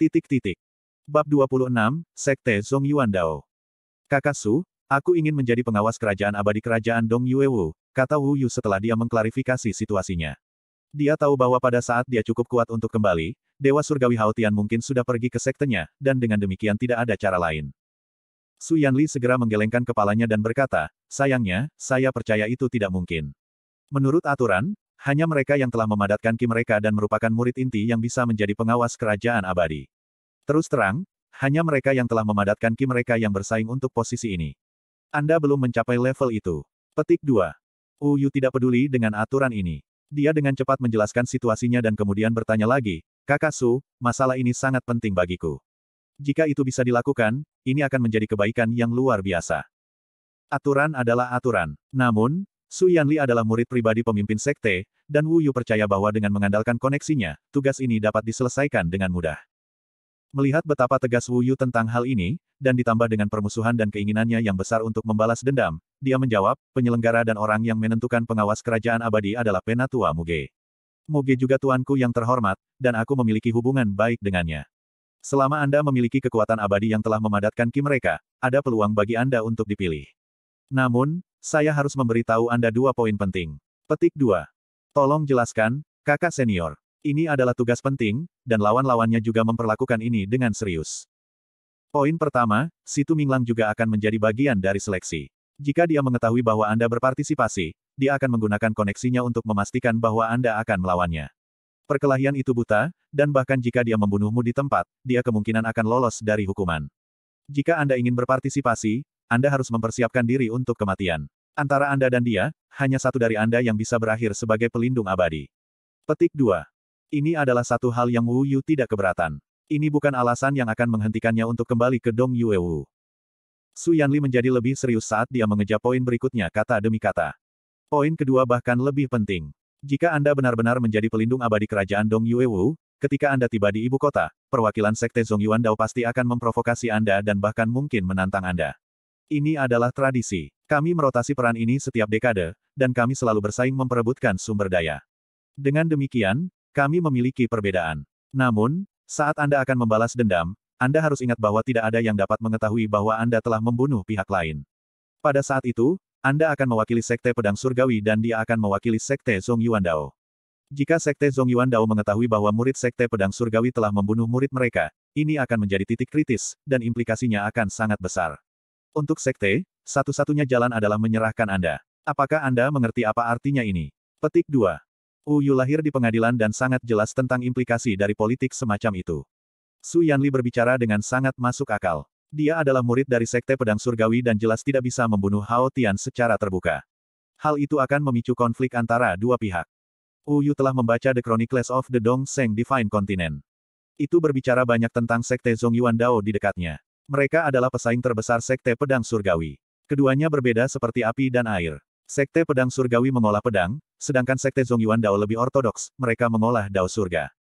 S1: Titik titik. Bab 26, Sekte Zong Yuandao. Kakak Su, aku ingin menjadi pengawas kerajaan abadi kerajaan Dong Yuewu, kata Wu Yu setelah dia mengklarifikasi situasinya. Dia tahu bahwa pada saat dia cukup kuat untuk kembali, Dewa Surgawi Haotian mungkin sudah pergi ke sektenya, dan dengan demikian tidak ada cara lain. Su Yanli segera menggelengkan kepalanya dan berkata, sayangnya, saya percaya itu tidak mungkin. Menurut aturan, hanya mereka yang telah memadatkan ki mereka dan merupakan murid inti yang bisa menjadi pengawas kerajaan abadi. Terus terang, hanya mereka yang telah memadatkan ki mereka yang bersaing untuk posisi ini. Anda belum mencapai level itu. Petik 2. Uyu tidak peduli dengan aturan ini. Dia dengan cepat menjelaskan situasinya dan kemudian bertanya lagi, Kakak Su, masalah ini sangat penting bagiku. Jika itu bisa dilakukan, ini akan menjadi kebaikan yang luar biasa. Aturan adalah aturan. Namun, Su Yanli adalah murid pribadi pemimpin sekte, dan Wu Yu percaya bahwa dengan mengandalkan koneksinya, tugas ini dapat diselesaikan dengan mudah. Melihat betapa tegas Wu Yu tentang hal ini, dan ditambah dengan permusuhan dan keinginannya yang besar untuk membalas dendam, dia menjawab, penyelenggara dan orang yang menentukan pengawas kerajaan abadi adalah Penatua Muge. Muge juga tuanku yang terhormat, dan aku memiliki hubungan baik dengannya. Selama Anda memiliki kekuatan abadi yang telah memadatkan ki mereka, ada peluang bagi Anda untuk dipilih. Namun, saya harus memberitahu Anda dua poin penting. Petik dua. Tolong jelaskan, kakak senior. Ini adalah tugas penting, dan lawan-lawannya juga memperlakukan ini dengan serius. Poin pertama, Situ Minglang juga akan menjadi bagian dari seleksi. Jika dia mengetahui bahwa Anda berpartisipasi, dia akan menggunakan koneksinya untuk memastikan bahwa Anda akan melawannya. Perkelahian itu buta, dan bahkan jika dia membunuhmu di tempat, dia kemungkinan akan lolos dari hukuman. Jika Anda ingin berpartisipasi, Anda harus mempersiapkan diri untuk kematian. Antara Anda dan dia, hanya satu dari Anda yang bisa berakhir sebagai pelindung abadi. Petik 2. Ini adalah satu hal yang Wu Yu tidak keberatan. Ini bukan alasan yang akan menghentikannya untuk kembali ke Dong Yue Wu. Su Yanli menjadi lebih serius saat dia mengejar poin berikutnya kata demi kata. Poin kedua bahkan lebih penting. Jika Anda benar-benar menjadi pelindung abadi kerajaan Dong Yue Wu, Ketika Anda tiba di ibu kota, perwakilan Sekte Yuan Dao pasti akan memprovokasi Anda dan bahkan mungkin menantang Anda. Ini adalah tradisi. Kami merotasi peran ini setiap dekade, dan kami selalu bersaing memperebutkan sumber daya. Dengan demikian, kami memiliki perbedaan. Namun, saat Anda akan membalas dendam, Anda harus ingat bahwa tidak ada yang dapat mengetahui bahwa Anda telah membunuh pihak lain. Pada saat itu, Anda akan mewakili Sekte Pedang Surgawi dan dia akan mewakili Sekte Zong Yuan Dao. Jika Sekte Zongyuan Dao mengetahui bahwa murid Sekte Pedang Surgawi telah membunuh murid mereka, ini akan menjadi titik kritis, dan implikasinya akan sangat besar. Untuk Sekte, satu-satunya jalan adalah menyerahkan Anda. Apakah Anda mengerti apa artinya ini? Petik 2. Uyu lahir di pengadilan dan sangat jelas tentang implikasi dari politik semacam itu. Su Yanli berbicara dengan sangat masuk akal. Dia adalah murid dari Sekte Pedang Surgawi dan jelas tidak bisa membunuh Hao Tian secara terbuka. Hal itu akan memicu konflik antara dua pihak. Uyu telah membaca The Chronicles of the Dong Seng Divine Continent. Itu berbicara banyak tentang sekte Zongyuan Dao di dekatnya. Mereka adalah pesaing terbesar sekte pedang surgawi. Keduanya berbeda seperti api dan air. Sekte pedang surgawi mengolah pedang, sedangkan sekte Zongyuan Dao lebih ortodoks, mereka mengolah Dao surga.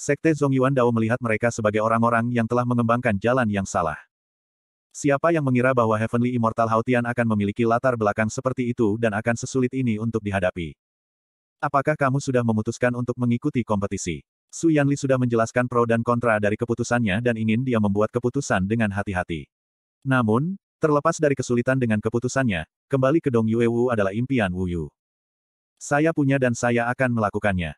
S1: Sekte Zongyuan Dao melihat mereka sebagai orang-orang yang telah mengembangkan jalan yang salah. Siapa yang mengira bahwa Heavenly Immortal Hautian akan memiliki latar belakang seperti itu dan akan sesulit ini untuk dihadapi? Apakah kamu sudah memutuskan untuk mengikuti kompetisi? Su Yanli sudah menjelaskan pro dan kontra dari keputusannya dan ingin dia membuat keputusan dengan hati-hati. Namun, terlepas dari kesulitan dengan keputusannya, kembali ke Dong Yue Wu adalah impian Wu Yu. Saya punya dan saya akan melakukannya.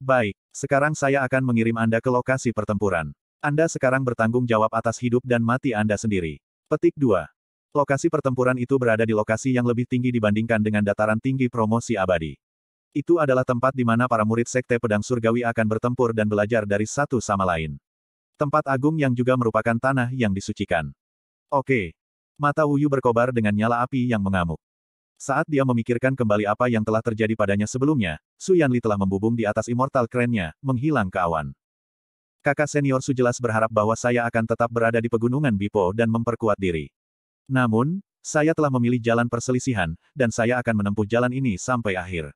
S1: Baik, sekarang saya akan mengirim Anda ke lokasi pertempuran. Anda sekarang bertanggung jawab atas hidup dan mati Anda sendiri. Petik 2. Lokasi pertempuran itu berada di lokasi yang lebih tinggi dibandingkan dengan dataran tinggi promosi abadi. Itu adalah tempat di mana para murid Sekte Pedang Surgawi akan bertempur dan belajar dari satu sama lain. Tempat agung yang juga merupakan tanah yang disucikan. Oke. Mata Wuyu berkobar dengan nyala api yang mengamuk. Saat dia memikirkan kembali apa yang telah terjadi padanya sebelumnya, Su Yanli telah membubung di atas immortal kerennya, menghilang ke awan. Kakak senior Su jelas berharap bahwa saya akan tetap berada di pegunungan Bipo dan memperkuat diri. Namun, saya telah memilih jalan perselisihan, dan saya akan menempuh jalan ini sampai akhir.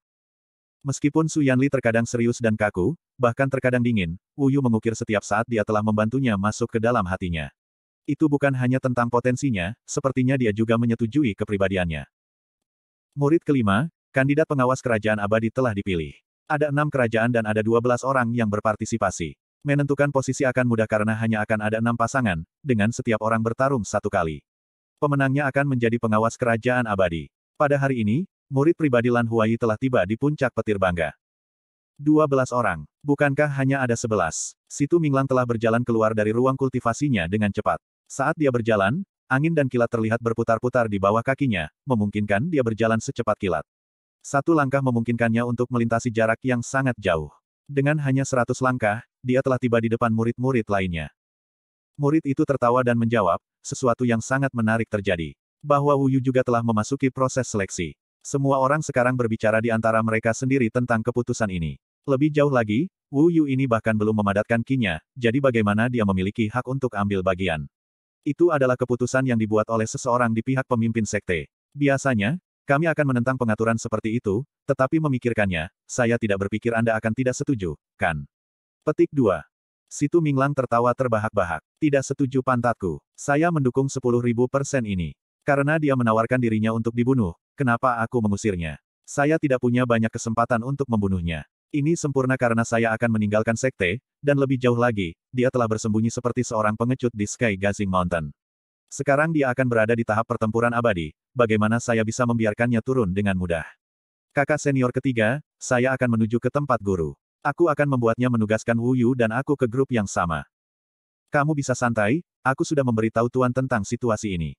S1: Meskipun Su Yanli terkadang serius dan kaku, bahkan terkadang dingin, Wu Yu mengukir setiap saat dia telah membantunya masuk ke dalam hatinya. Itu bukan hanya tentang potensinya, sepertinya dia juga menyetujui kepribadiannya. Murid kelima, kandidat pengawas kerajaan abadi telah dipilih. Ada enam kerajaan dan ada dua belas orang yang berpartisipasi. Menentukan posisi akan mudah karena hanya akan ada enam pasangan, dengan setiap orang bertarung satu kali. Pemenangnya akan menjadi pengawas kerajaan abadi. Pada hari ini, murid pribadi Lan Huayi telah tiba di puncak petir bangga. 12 orang. Bukankah hanya ada sebelas? Situ Minglang telah berjalan keluar dari ruang kultivasinya dengan cepat. Saat dia berjalan, angin dan kilat terlihat berputar-putar di bawah kakinya, memungkinkan dia berjalan secepat kilat. Satu langkah memungkinkannya untuk melintasi jarak yang sangat jauh. Dengan hanya seratus langkah, dia telah tiba di depan murid-murid lainnya. Murid itu tertawa dan menjawab, sesuatu yang sangat menarik terjadi. Bahwa Wuyu juga telah memasuki proses seleksi. Semua orang sekarang berbicara di antara mereka sendiri tentang keputusan ini. Lebih jauh lagi, Wu Yu ini bahkan belum memadatkan kinya, jadi bagaimana dia memiliki hak untuk ambil bagian. Itu adalah keputusan yang dibuat oleh seseorang di pihak pemimpin sekte. Biasanya, kami akan menentang pengaturan seperti itu, tetapi memikirkannya, saya tidak berpikir Anda akan tidak setuju, kan? Petik 2. Situ Minglang tertawa terbahak-bahak. Tidak setuju pantatku. Saya mendukung 10.000 persen ini. Karena dia menawarkan dirinya untuk dibunuh, Kenapa aku mengusirnya? Saya tidak punya banyak kesempatan untuk membunuhnya. Ini sempurna karena saya akan meninggalkan sekte, dan lebih jauh lagi, dia telah bersembunyi seperti seorang pengecut di Sky Gazing Mountain. Sekarang dia akan berada di tahap pertempuran abadi, bagaimana saya bisa membiarkannya turun dengan mudah. Kakak senior ketiga, saya akan menuju ke tempat guru. Aku akan membuatnya menugaskan Wu Yu dan aku ke grup yang sama. Kamu bisa santai, aku sudah memberitahu Tuan tentang situasi ini.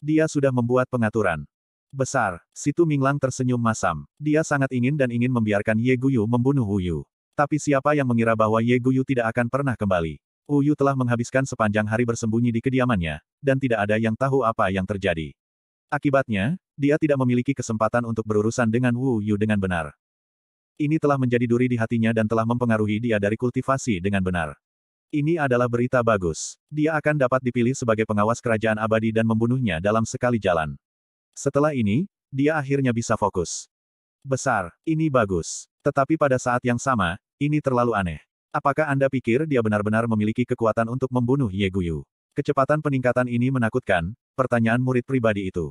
S1: Dia sudah membuat pengaturan. Besar, Situ Minglang tersenyum masam. Dia sangat ingin dan ingin membiarkan Ye Guyu membunuh Yu. Tapi siapa yang mengira bahwa Ye Guyu tidak akan pernah kembali? Yu telah menghabiskan sepanjang hari bersembunyi di kediamannya, dan tidak ada yang tahu apa yang terjadi. Akibatnya, dia tidak memiliki kesempatan untuk berurusan dengan Wu Yu dengan benar. Ini telah menjadi duri di hatinya dan telah mempengaruhi dia dari kultivasi dengan benar. Ini adalah berita bagus. Dia akan dapat dipilih sebagai pengawas kerajaan abadi dan membunuhnya dalam sekali jalan. Setelah ini, dia akhirnya bisa fokus. Besar, ini bagus. Tetapi pada saat yang sama, ini terlalu aneh. Apakah Anda pikir dia benar-benar memiliki kekuatan untuk membunuh Ye Guyu? Kecepatan peningkatan ini menakutkan, pertanyaan murid pribadi itu.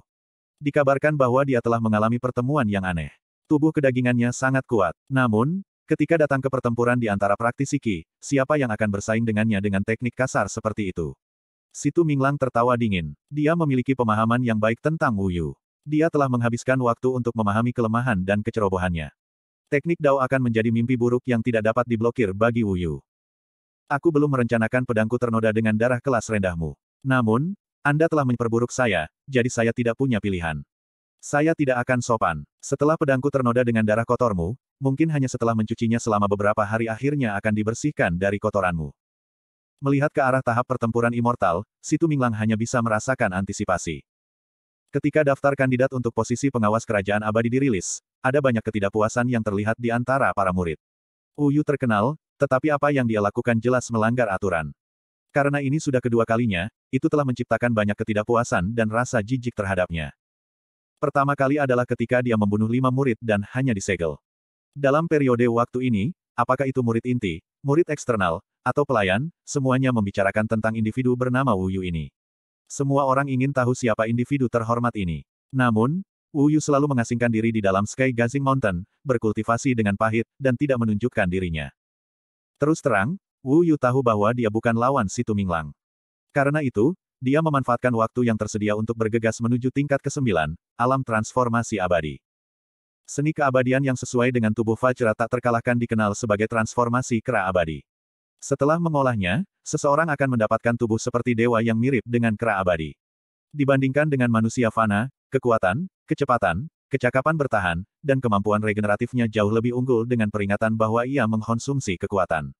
S1: Dikabarkan bahwa dia telah mengalami pertemuan yang aneh. Tubuh kedagingannya sangat kuat. Namun, ketika datang ke pertempuran di antara praktisi Qi, siapa yang akan bersaing dengannya dengan teknik kasar seperti itu? Situ Minglang tertawa dingin. Dia memiliki pemahaman yang baik tentang Wu Yu. Dia telah menghabiskan waktu untuk memahami kelemahan dan kecerobohannya. Teknik Dao akan menjadi mimpi buruk yang tidak dapat diblokir bagi Wu Yu. Aku belum merencanakan pedangku ternoda dengan darah kelas rendahmu. Namun, Anda telah memperburuk saya, jadi saya tidak punya pilihan. Saya tidak akan sopan. Setelah pedangku ternoda dengan darah kotormu, mungkin hanya setelah mencucinya selama beberapa hari akhirnya akan dibersihkan dari kotoranmu. Melihat ke arah tahap pertempuran immortal, Situ Minglang hanya bisa merasakan antisipasi. Ketika daftar kandidat untuk posisi pengawas kerajaan abadi dirilis, ada banyak ketidakpuasan yang terlihat di antara para murid. Uyu terkenal, tetapi apa yang dia lakukan jelas melanggar aturan. Karena ini sudah kedua kalinya, itu telah menciptakan banyak ketidakpuasan dan rasa jijik terhadapnya. Pertama kali adalah ketika dia membunuh lima murid dan hanya disegel. Dalam periode waktu ini, apakah itu murid inti, murid eksternal, atau pelayan, semuanya membicarakan tentang individu bernama Wu Yu ini. Semua orang ingin tahu siapa individu terhormat ini. Namun, Wu Yu selalu mengasingkan diri di dalam Sky Gazing Mountain, berkultivasi dengan pahit, dan tidak menunjukkan dirinya. Terus terang, Wu Yu tahu bahwa dia bukan lawan Situ Minglang. Karena itu, dia memanfaatkan waktu yang tersedia untuk bergegas menuju tingkat ke-9, alam transformasi abadi. Seni keabadian yang sesuai dengan tubuh Fajra tak terkalahkan dikenal sebagai transformasi kera abadi. Setelah mengolahnya, seseorang akan mendapatkan tubuh seperti dewa yang mirip dengan kera abadi. Dibandingkan dengan manusia fana, kekuatan, kecepatan, kecakapan bertahan, dan kemampuan regeneratifnya jauh lebih unggul dengan peringatan bahwa ia mengkonsumsi kekuatan.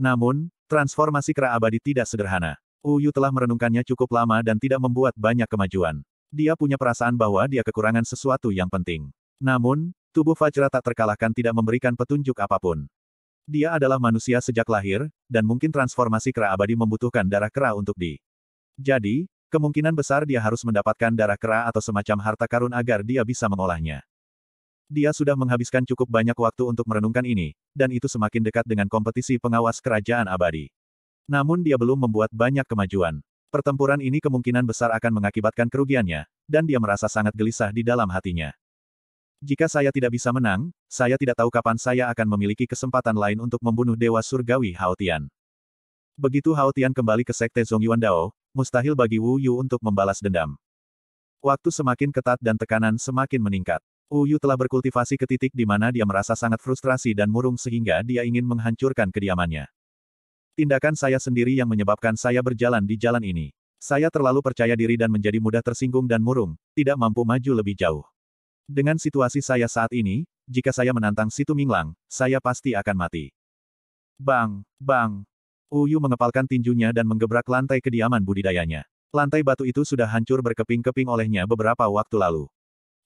S1: Namun, transformasi kera abadi tidak sederhana. Uyu telah merenungkannya cukup lama dan tidak membuat banyak kemajuan. Dia punya perasaan bahwa dia kekurangan sesuatu yang penting. Namun, tubuh Fajra tak terkalahkan tidak memberikan petunjuk apapun. Dia adalah manusia sejak lahir, dan mungkin transformasi kera abadi membutuhkan darah kera untuk di. Jadi, kemungkinan besar dia harus mendapatkan darah kera atau semacam harta karun agar dia bisa mengolahnya. Dia sudah menghabiskan cukup banyak waktu untuk merenungkan ini, dan itu semakin dekat dengan kompetisi pengawas kerajaan abadi. Namun dia belum membuat banyak kemajuan. Pertempuran ini kemungkinan besar akan mengakibatkan kerugiannya, dan dia merasa sangat gelisah di dalam hatinya. Jika saya tidak bisa menang, saya tidak tahu kapan saya akan memiliki kesempatan lain untuk membunuh Dewa Surgawi Haotian. Begitu Haotian kembali ke Sekte Zongyuan Dao, mustahil bagi Wu Yu untuk membalas dendam. Waktu semakin ketat dan tekanan semakin meningkat. Wu Yu telah berkultivasi ke titik di mana dia merasa sangat frustrasi dan murung sehingga dia ingin menghancurkan kediamannya. Tindakan saya sendiri yang menyebabkan saya berjalan di jalan ini. Saya terlalu percaya diri dan menjadi mudah tersinggung dan murung, tidak mampu maju lebih jauh. Dengan situasi saya saat ini, jika saya menantang Situ Minglang, saya pasti akan mati. Bang, bang. Uyu mengepalkan tinjunya dan menggebrak lantai kediaman budidayanya. Lantai batu itu sudah hancur berkeping-keping olehnya beberapa waktu lalu.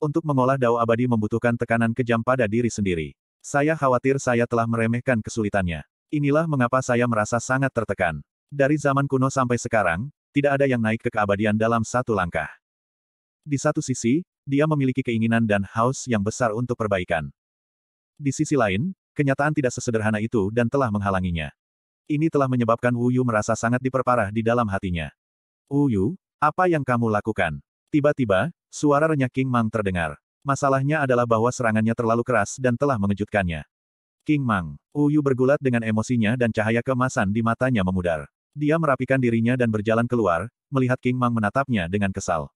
S1: Untuk mengolah dao abadi membutuhkan tekanan kejam pada diri sendiri. Saya khawatir saya telah meremehkan kesulitannya. Inilah mengapa saya merasa sangat tertekan. Dari zaman kuno sampai sekarang, tidak ada yang naik ke keabadian dalam satu langkah. Di satu sisi, dia memiliki keinginan dan haus yang besar untuk perbaikan. Di sisi lain, kenyataan tidak sesederhana itu dan telah menghalanginya. Ini telah menyebabkan Wu Yu merasa sangat diperparah di dalam hatinya. Wu Yu, apa yang kamu lakukan? Tiba-tiba, suara renyah King Mang terdengar. Masalahnya adalah bahwa serangannya terlalu keras dan telah mengejutkannya. King Mang, Wu Yu bergulat dengan emosinya dan cahaya kemasan di matanya memudar. Dia merapikan dirinya dan berjalan keluar, melihat King Mang menatapnya dengan kesal.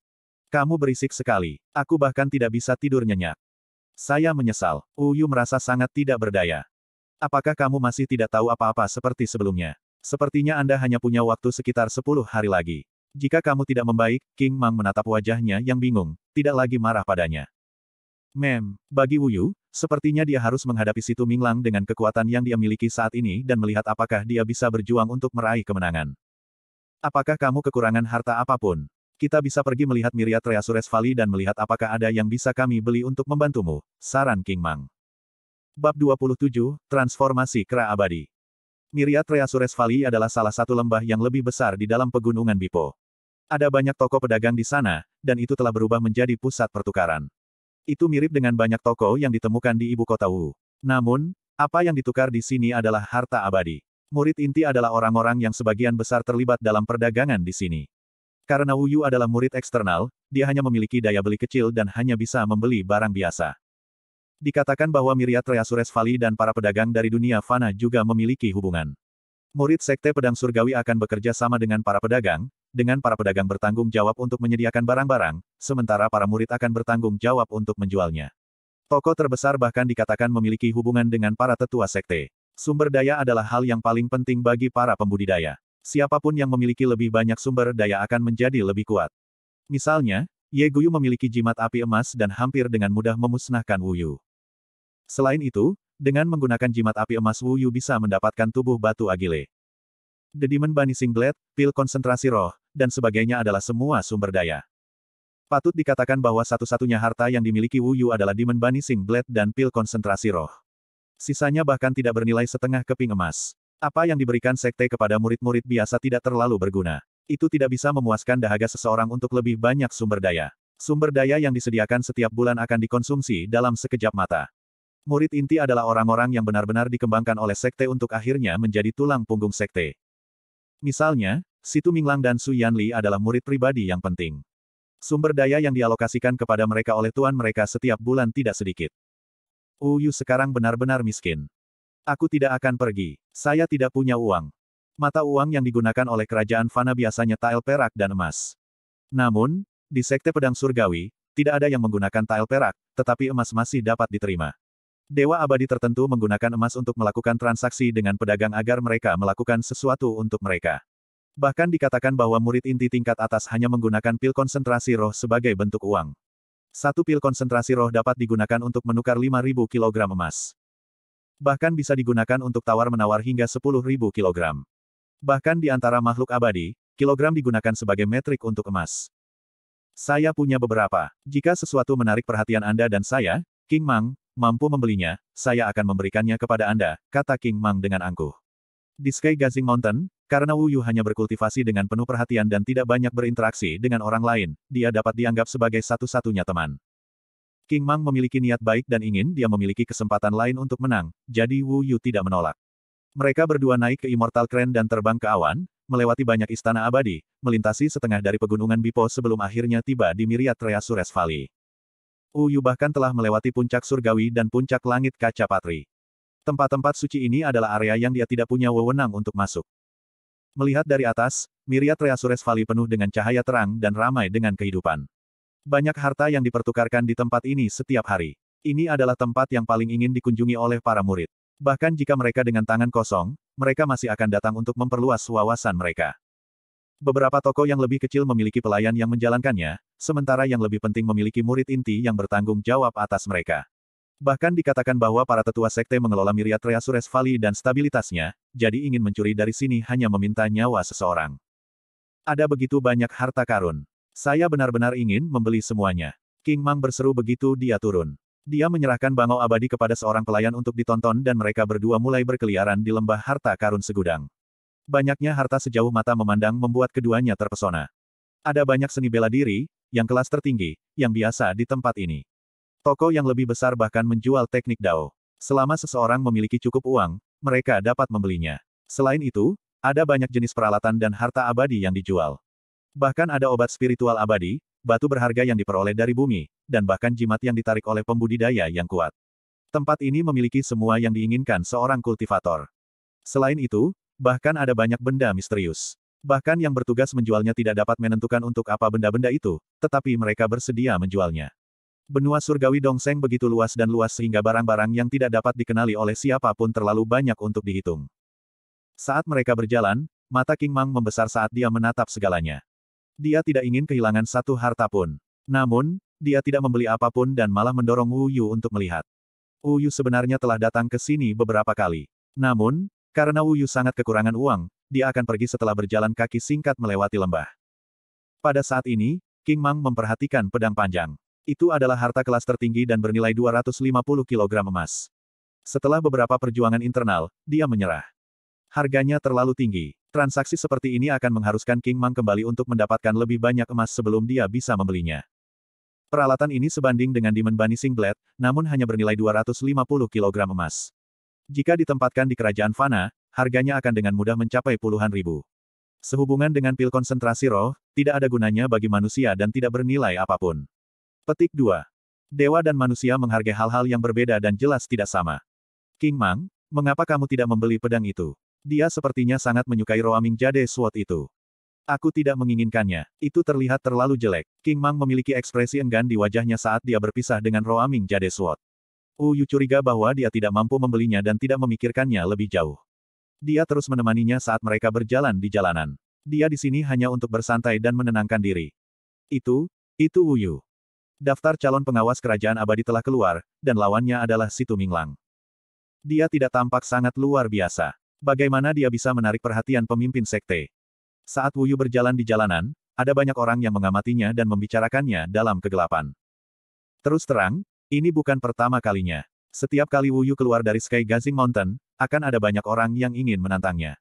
S1: Kamu berisik sekali. Aku bahkan tidak bisa tidur nyenyak. Saya menyesal. Uyu merasa sangat tidak berdaya. Apakah kamu masih tidak tahu apa-apa seperti sebelumnya? Sepertinya Anda hanya punya waktu sekitar 10 hari lagi. Jika kamu tidak membaik, King Mang menatap wajahnya yang bingung, tidak lagi marah padanya. Mem, bagi Wuyu, sepertinya dia harus menghadapi Situ Minglang dengan kekuatan yang dia miliki saat ini dan melihat apakah dia bisa berjuang untuk meraih kemenangan. Apakah kamu kekurangan harta apapun? Kita bisa pergi melihat Miriat Reasures Valley dan melihat apakah ada yang bisa kami beli untuk membantumu, saran King Mang. Bab 27, Transformasi Kera Abadi Miriat Reasures Valley adalah salah satu lembah yang lebih besar di dalam pegunungan Bipo. Ada banyak toko pedagang di sana, dan itu telah berubah menjadi pusat pertukaran. Itu mirip dengan banyak toko yang ditemukan di ibu kota Wu. Namun, apa yang ditukar di sini adalah harta abadi. Murid inti adalah orang-orang yang sebagian besar terlibat dalam perdagangan di sini. Karena Yu adalah murid eksternal, dia hanya memiliki daya beli kecil dan hanya bisa membeli barang biasa. Dikatakan bahwa Miriat Reasures Valley dan para pedagang dari dunia fana juga memiliki hubungan. Murid Sekte Pedang Surgawi akan bekerja sama dengan para pedagang, dengan para pedagang bertanggung jawab untuk menyediakan barang-barang, sementara para murid akan bertanggung jawab untuk menjualnya. Toko terbesar bahkan dikatakan memiliki hubungan dengan para tetua sekte. Sumber daya adalah hal yang paling penting bagi para pembudidaya siapapun yang memiliki lebih banyak sumber daya akan menjadi lebih kuat. Misalnya, Ye Guyu memiliki jimat api emas dan hampir dengan mudah memusnahkan Wu Yu. Selain itu, dengan menggunakan jimat api emas Wu Yu bisa mendapatkan tubuh batu agile. The Demon Banishing Blade, pil konsentrasi roh, dan sebagainya adalah semua sumber daya. Patut dikatakan bahwa satu-satunya harta yang dimiliki Wu Yu adalah Demon Banishing Blade dan pil konsentrasi roh. Sisanya bahkan tidak bernilai setengah keping emas. Apa yang diberikan sekte kepada murid-murid biasa tidak terlalu berguna. Itu tidak bisa memuaskan dahaga seseorang untuk lebih banyak sumber daya. Sumber daya yang disediakan setiap bulan akan dikonsumsi dalam sekejap mata. Murid inti adalah orang-orang yang benar-benar dikembangkan oleh sekte untuk akhirnya menjadi tulang punggung sekte. Misalnya, Situ Minglang dan Su Yanli adalah murid pribadi yang penting. Sumber daya yang dialokasikan kepada mereka oleh tuan mereka setiap bulan tidak sedikit. Uyu sekarang benar-benar miskin. Aku tidak akan pergi. Saya tidak punya uang. Mata uang yang digunakan oleh kerajaan Fana biasanya tael perak dan emas. Namun, di Sekte Pedang Surgawi, tidak ada yang menggunakan tael perak, tetapi emas masih dapat diterima. Dewa abadi tertentu menggunakan emas untuk melakukan transaksi dengan pedagang agar mereka melakukan sesuatu untuk mereka. Bahkan dikatakan bahwa murid inti tingkat atas hanya menggunakan pil konsentrasi roh sebagai bentuk uang. Satu pil konsentrasi roh dapat digunakan untuk menukar 5.000 kg emas. Bahkan bisa digunakan untuk tawar-menawar hingga 10.000 kg. Bahkan di antara makhluk abadi, kilogram digunakan sebagai metrik untuk emas. Saya punya beberapa. Jika sesuatu menarik perhatian Anda dan saya, King Mang, mampu membelinya, saya akan memberikannya kepada Anda, kata King Mang dengan angkuh. Di Sky Gazing Mountain, karena Wu Yu hanya berkultivasi dengan penuh perhatian dan tidak banyak berinteraksi dengan orang lain, dia dapat dianggap sebagai satu-satunya teman. King Mang memiliki niat baik dan ingin dia memiliki kesempatan lain untuk menang, jadi Wu Yu tidak menolak. Mereka berdua naik ke Immortal Crane dan terbang ke awan, melewati banyak istana abadi, melintasi setengah dari pegunungan Bipo sebelum akhirnya tiba di Miriat Sures Valley. Wu Yu bahkan telah melewati puncak surgawi dan puncak langit kaca patri. Tempat-tempat suci ini adalah area yang dia tidak punya wewenang untuk masuk. Melihat dari atas, Miriat Sures Valley penuh dengan cahaya terang dan ramai dengan kehidupan. Banyak harta yang dipertukarkan di tempat ini setiap hari. Ini adalah tempat yang paling ingin dikunjungi oleh para murid. Bahkan jika mereka dengan tangan kosong, mereka masih akan datang untuk memperluas wawasan mereka. Beberapa toko yang lebih kecil memiliki pelayan yang menjalankannya, sementara yang lebih penting memiliki murid inti yang bertanggung jawab atas mereka. Bahkan dikatakan bahwa para tetua sekte mengelola miriat Reasures Valley dan stabilitasnya, jadi ingin mencuri dari sini hanya meminta nyawa seseorang. Ada begitu banyak harta karun. Saya benar-benar ingin membeli semuanya. King Mang berseru begitu dia turun. Dia menyerahkan bangau abadi kepada seorang pelayan untuk ditonton dan mereka berdua mulai berkeliaran di lembah harta karun segudang. Banyaknya harta sejauh mata memandang membuat keduanya terpesona. Ada banyak seni bela diri, yang kelas tertinggi, yang biasa di tempat ini. Toko yang lebih besar bahkan menjual teknik dao. Selama seseorang memiliki cukup uang, mereka dapat membelinya. Selain itu, ada banyak jenis peralatan dan harta abadi yang dijual. Bahkan ada obat spiritual abadi, batu berharga yang diperoleh dari bumi, dan bahkan jimat yang ditarik oleh pembudidaya yang kuat. Tempat ini memiliki semua yang diinginkan seorang kultivator. Selain itu, bahkan ada banyak benda misterius. Bahkan yang bertugas menjualnya tidak dapat menentukan untuk apa benda-benda itu, tetapi mereka bersedia menjualnya. Benua surgawi Dongseng begitu luas dan luas sehingga barang-barang yang tidak dapat dikenali oleh siapapun terlalu banyak untuk dihitung. Saat mereka berjalan, mata King Mang membesar saat dia menatap segalanya. Dia tidak ingin kehilangan satu harta pun. Namun, dia tidak membeli apapun dan malah mendorong Wu Yu untuk melihat. Wu Yu sebenarnya telah datang ke sini beberapa kali. Namun, karena Wu Yu sangat kekurangan uang, dia akan pergi setelah berjalan kaki singkat melewati lembah. Pada saat ini, King Mang memperhatikan pedang panjang. Itu adalah harta kelas tertinggi dan bernilai 250 kg emas. Setelah beberapa perjuangan internal, dia menyerah. Harganya terlalu tinggi. Transaksi seperti ini akan mengharuskan King Mang kembali untuk mendapatkan lebih banyak emas sebelum dia bisa membelinya. Peralatan ini sebanding dengan Demon Banishing Singlet, namun hanya bernilai 250 kg emas. Jika ditempatkan di kerajaan Fana, harganya akan dengan mudah mencapai puluhan ribu. Sehubungan dengan pil konsentrasi roh, tidak ada gunanya bagi manusia dan tidak bernilai apapun. Petik 2. Dewa dan manusia menghargai hal-hal yang berbeda dan jelas tidak sama. King Mang, mengapa kamu tidak membeli pedang itu? Dia sepertinya sangat menyukai Roaming Jade Sword itu. Aku tidak menginginkannya. Itu terlihat terlalu jelek. King Mang memiliki ekspresi enggan di wajahnya saat dia berpisah dengan Roaming Jade Sword. Uyu curiga bahwa dia tidak mampu membelinya dan tidak memikirkannya lebih jauh. Dia terus menemaninya saat mereka berjalan di jalanan. Dia di sini hanya untuk bersantai dan menenangkan diri. Itu, itu Uyu. Daftar calon pengawas kerajaan abadi telah keluar, dan lawannya adalah Situ Minglang. Dia tidak tampak sangat luar biasa. Bagaimana dia bisa menarik perhatian pemimpin sekte? Saat Wuyu berjalan di jalanan, ada banyak orang yang mengamatinya dan membicarakannya dalam kegelapan. Terus terang, ini bukan pertama kalinya. Setiap kali Wuyu keluar dari Sky Gazing Mountain, akan ada banyak orang yang ingin menantangnya.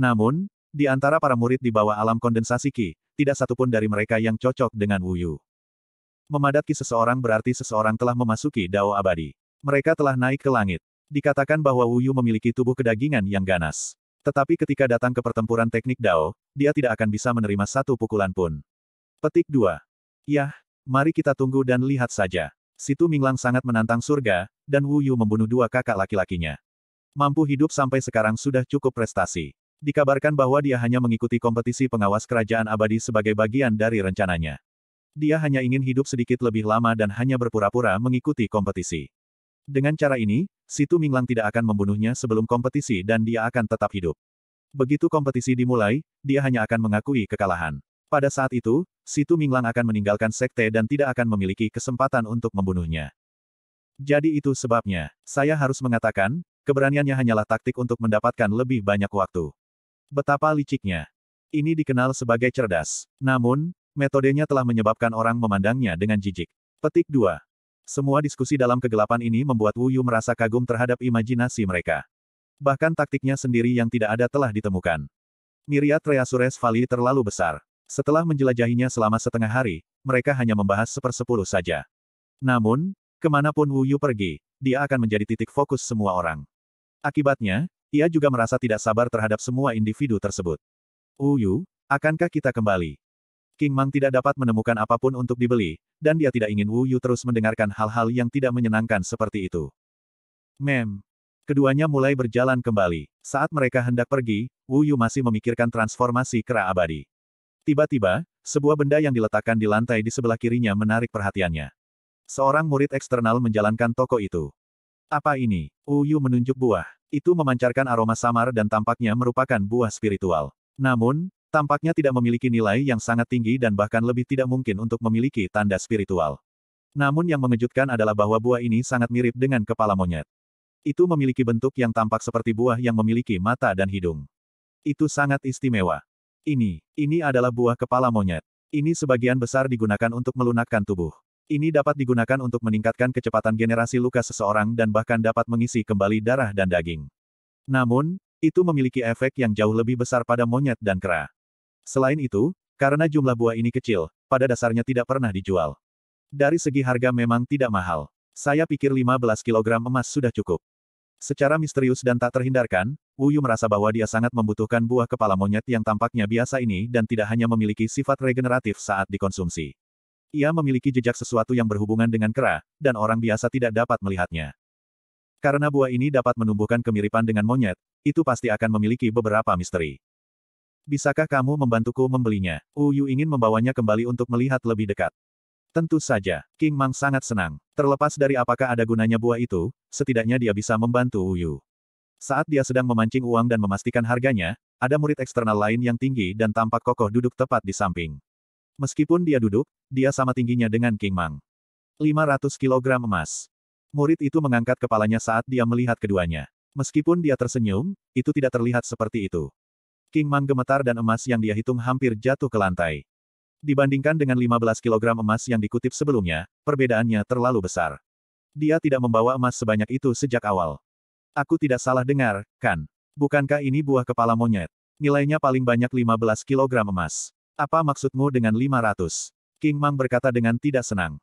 S1: Namun, di antara para murid di bawah alam kondensasi Ki, tidak satupun dari mereka yang cocok dengan Wuyu. Memadat Ki seseorang berarti seseorang telah memasuki Dao Abadi. Mereka telah naik ke langit. Dikatakan bahwa Wu Yu memiliki tubuh kedagingan yang ganas. Tetapi ketika datang ke pertempuran teknik Dao, dia tidak akan bisa menerima satu pukulan pun. Petik 2. Yah, mari kita tunggu dan lihat saja. Situ Minglang sangat menantang surga, dan Wu Yu membunuh dua kakak laki-lakinya. Mampu hidup sampai sekarang sudah cukup prestasi. Dikabarkan bahwa dia hanya mengikuti kompetisi pengawas kerajaan abadi sebagai bagian dari rencananya. Dia hanya ingin hidup sedikit lebih lama dan hanya berpura-pura mengikuti kompetisi. Dengan cara ini, Situ Minglang tidak akan membunuhnya sebelum kompetisi dan dia akan tetap hidup. Begitu kompetisi dimulai, dia hanya akan mengakui kekalahan. Pada saat itu, Situ Minglang akan meninggalkan sekte dan tidak akan memiliki kesempatan untuk membunuhnya. Jadi itu sebabnya, saya harus mengatakan, keberaniannya hanyalah taktik untuk mendapatkan lebih banyak waktu. Betapa liciknya. Ini dikenal sebagai cerdas. Namun, metodenya telah menyebabkan orang memandangnya dengan jijik. Petik 2. Semua diskusi dalam kegelapan ini membuat Wu Yu merasa kagum terhadap imajinasi mereka. Bahkan taktiknya sendiri yang tidak ada telah ditemukan. Miriat Reasures Valley terlalu besar. Setelah menjelajahinya selama setengah hari, mereka hanya membahas sepersepuluh saja. Namun, kemanapun Wu Yu pergi, dia akan menjadi titik fokus semua orang. Akibatnya, ia juga merasa tidak sabar terhadap semua individu tersebut. Wu Yu, akankah kita kembali? King Mang tidak dapat menemukan apapun untuk dibeli, dan dia tidak ingin Wu Yu terus mendengarkan hal-hal yang tidak menyenangkan seperti itu. Mem. Keduanya mulai berjalan kembali. Saat mereka hendak pergi, Wu Yu masih memikirkan transformasi kera abadi. Tiba-tiba, sebuah benda yang diletakkan di lantai di sebelah kirinya menarik perhatiannya. Seorang murid eksternal menjalankan toko itu. Apa ini? Wu Yu menunjuk buah. Itu memancarkan aroma samar dan tampaknya merupakan buah spiritual. Namun, Tampaknya tidak memiliki nilai yang sangat tinggi dan bahkan lebih tidak mungkin untuk memiliki tanda spiritual. Namun yang mengejutkan adalah bahwa buah ini sangat mirip dengan kepala monyet. Itu memiliki bentuk yang tampak seperti buah yang memiliki mata dan hidung. Itu sangat istimewa. Ini, ini adalah buah kepala monyet. Ini sebagian besar digunakan untuk melunakkan tubuh. Ini dapat digunakan untuk meningkatkan kecepatan generasi luka seseorang dan bahkan dapat mengisi kembali darah dan daging. Namun, itu memiliki efek yang jauh lebih besar pada monyet dan kera. Selain itu, karena jumlah buah ini kecil, pada dasarnya tidak pernah dijual. Dari segi harga memang tidak mahal. Saya pikir 15 kg emas sudah cukup. Secara misterius dan tak terhindarkan, Wuyu merasa bahwa dia sangat membutuhkan buah kepala monyet yang tampaknya biasa ini dan tidak hanya memiliki sifat regeneratif saat dikonsumsi. Ia memiliki jejak sesuatu yang berhubungan dengan kera, dan orang biasa tidak dapat melihatnya. Karena buah ini dapat menumbuhkan kemiripan dengan monyet, itu pasti akan memiliki beberapa misteri. Bisakah kamu membantuku membelinya? Uyu ingin membawanya kembali untuk melihat lebih dekat. Tentu saja, King Mang sangat senang. Terlepas dari apakah ada gunanya buah itu, setidaknya dia bisa membantu Uyu. Saat dia sedang memancing uang dan memastikan harganya, ada murid eksternal lain yang tinggi dan tampak kokoh duduk tepat di samping. Meskipun dia duduk, dia sama tingginya dengan King Mang. 500 kg emas. Murid itu mengangkat kepalanya saat dia melihat keduanya. Meskipun dia tersenyum, itu tidak terlihat seperti itu. King Mang gemetar dan emas yang dia hitung hampir jatuh ke lantai. Dibandingkan dengan 15 kg emas yang dikutip sebelumnya, perbedaannya terlalu besar. Dia tidak membawa emas sebanyak itu sejak awal. Aku tidak salah dengar, kan? Bukankah ini buah kepala monyet? Nilainya paling banyak 15 kg emas. Apa maksudmu dengan 500? King Mang berkata dengan tidak senang.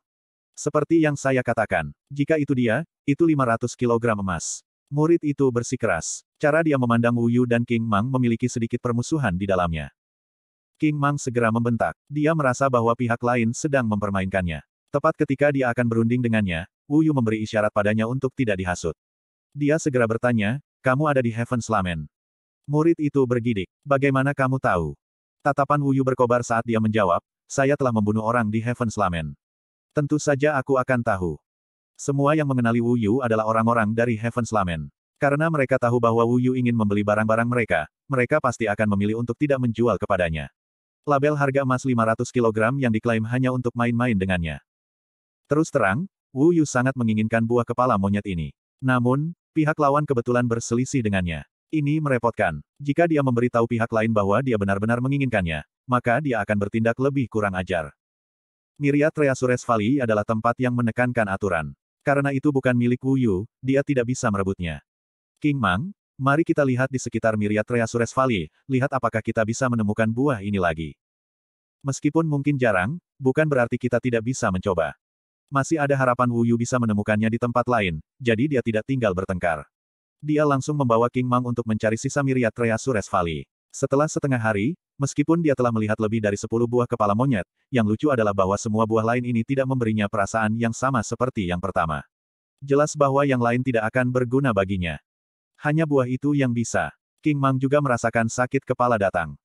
S1: Seperti yang saya katakan, jika itu dia, itu 500 kg emas. Murid itu bersikeras. Cara dia memandang Wu Yu dan King Mang memiliki sedikit permusuhan di dalamnya. King Mang segera membentak. Dia merasa bahwa pihak lain sedang mempermainkannya. Tepat ketika dia akan berunding dengannya, Wu Yu memberi isyarat padanya untuk tidak dihasut. Dia segera bertanya, kamu ada di Heaven Slamen? Murid itu bergidik. Bagaimana kamu tahu? Tatapan Wu Yu berkobar saat dia menjawab, saya telah membunuh orang di Heaven Slamen. Tentu saja aku akan tahu. Semua yang mengenali Wu Yu adalah orang-orang dari Heaven's Lament. Karena mereka tahu bahwa Wu Yu ingin membeli barang-barang mereka, mereka pasti akan memilih untuk tidak menjual kepadanya. Label harga emas 500 kg yang diklaim hanya untuk main-main dengannya. Terus terang, Wu Yu sangat menginginkan buah kepala monyet ini. Namun, pihak lawan kebetulan berselisih dengannya. Ini merepotkan. Jika dia memberitahu pihak lain bahwa dia benar-benar menginginkannya, maka dia akan bertindak lebih kurang ajar. Miriat Reasures Valley adalah tempat yang menekankan aturan. Karena itu bukan milik Wu Yu, dia tidak bisa merebutnya. King Mang, mari kita lihat di sekitar Miriat Reasures Valley, lihat apakah kita bisa menemukan buah ini lagi. Meskipun mungkin jarang, bukan berarti kita tidak bisa mencoba. Masih ada harapan Wu Yu bisa menemukannya di tempat lain, jadi dia tidak tinggal bertengkar. Dia langsung membawa King Mang untuk mencari sisa Miriat Reasures Valley. Setelah setengah hari, Meskipun dia telah melihat lebih dari sepuluh buah kepala monyet, yang lucu adalah bahwa semua buah lain ini tidak memberinya perasaan yang sama seperti yang pertama. Jelas bahwa yang lain tidak akan berguna baginya. Hanya buah itu yang bisa. King Mang juga merasakan sakit kepala datang.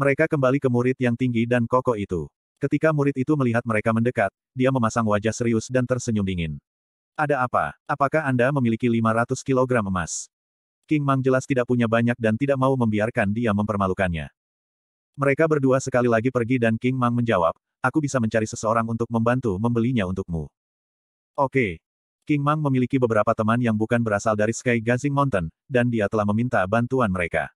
S1: Mereka kembali ke murid yang tinggi dan kokoh itu. Ketika murid itu melihat mereka mendekat, dia memasang wajah serius dan tersenyum dingin. Ada apa? Apakah Anda memiliki 500 kilogram emas? King Mang jelas tidak punya banyak dan tidak mau membiarkan dia mempermalukannya. Mereka berdua sekali lagi pergi dan King Mang menjawab, aku bisa mencari seseorang untuk membantu membelinya untukmu. Oke. Okay. King Mang memiliki beberapa teman yang bukan berasal dari Sky Gazing Mountain, dan dia telah meminta bantuan mereka.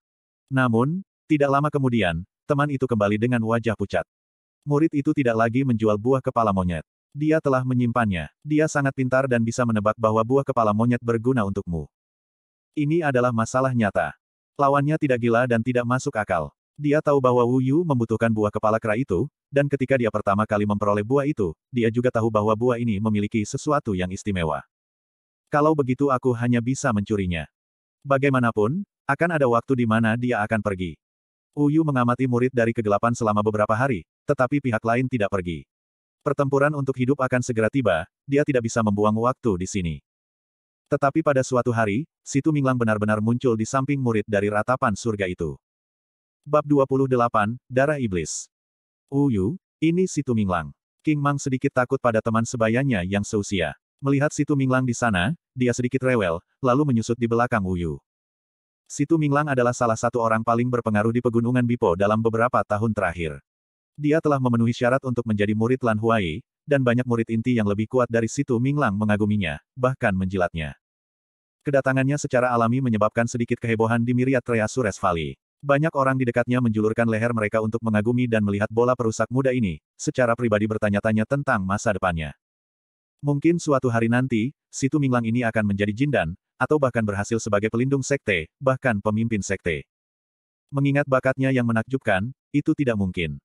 S1: Namun, tidak lama kemudian, teman itu kembali dengan wajah pucat. Murid itu tidak lagi menjual buah kepala monyet. Dia telah menyimpannya. Dia sangat pintar dan bisa menebak bahwa buah kepala monyet berguna untukmu. Ini adalah masalah nyata. Lawannya tidak gila dan tidak masuk akal. Dia tahu bahwa Wu Yu membutuhkan buah kepala kera itu, dan ketika dia pertama kali memperoleh buah itu, dia juga tahu bahwa buah ini memiliki sesuatu yang istimewa. Kalau begitu aku hanya bisa mencurinya. Bagaimanapun, akan ada waktu di mana dia akan pergi. Wu Yu mengamati murid dari kegelapan selama beberapa hari, tetapi pihak lain tidak pergi. Pertempuran untuk hidup akan segera tiba, dia tidak bisa membuang waktu di sini. Tetapi pada suatu hari, Situ Minglang benar-benar muncul di samping murid dari ratapan surga itu. Bab 28, Darah Iblis. Uyu, ini Situ Minglang. King Mang sedikit takut pada teman sebayanya yang seusia. Melihat Situ Minglang di sana, dia sedikit rewel, lalu menyusut di belakang Uyu. Situ Minglang adalah salah satu orang paling berpengaruh di pegunungan Bipo dalam beberapa tahun terakhir. Dia telah memenuhi syarat untuk menjadi murid Lan Huai, dan banyak murid inti yang lebih kuat dari situ Minglang mengaguminya, bahkan menjilatnya. Kedatangannya secara alami menyebabkan sedikit kehebohan di Miriat Treasures Valley. Banyak orang di dekatnya menjulurkan leher mereka untuk mengagumi dan melihat bola perusak muda ini, secara pribadi bertanya-tanya tentang masa depannya. Mungkin suatu hari nanti, Situ Minglang ini akan menjadi jindan, atau bahkan berhasil sebagai pelindung sekte, bahkan pemimpin sekte. Mengingat bakatnya yang menakjubkan, itu tidak mungkin.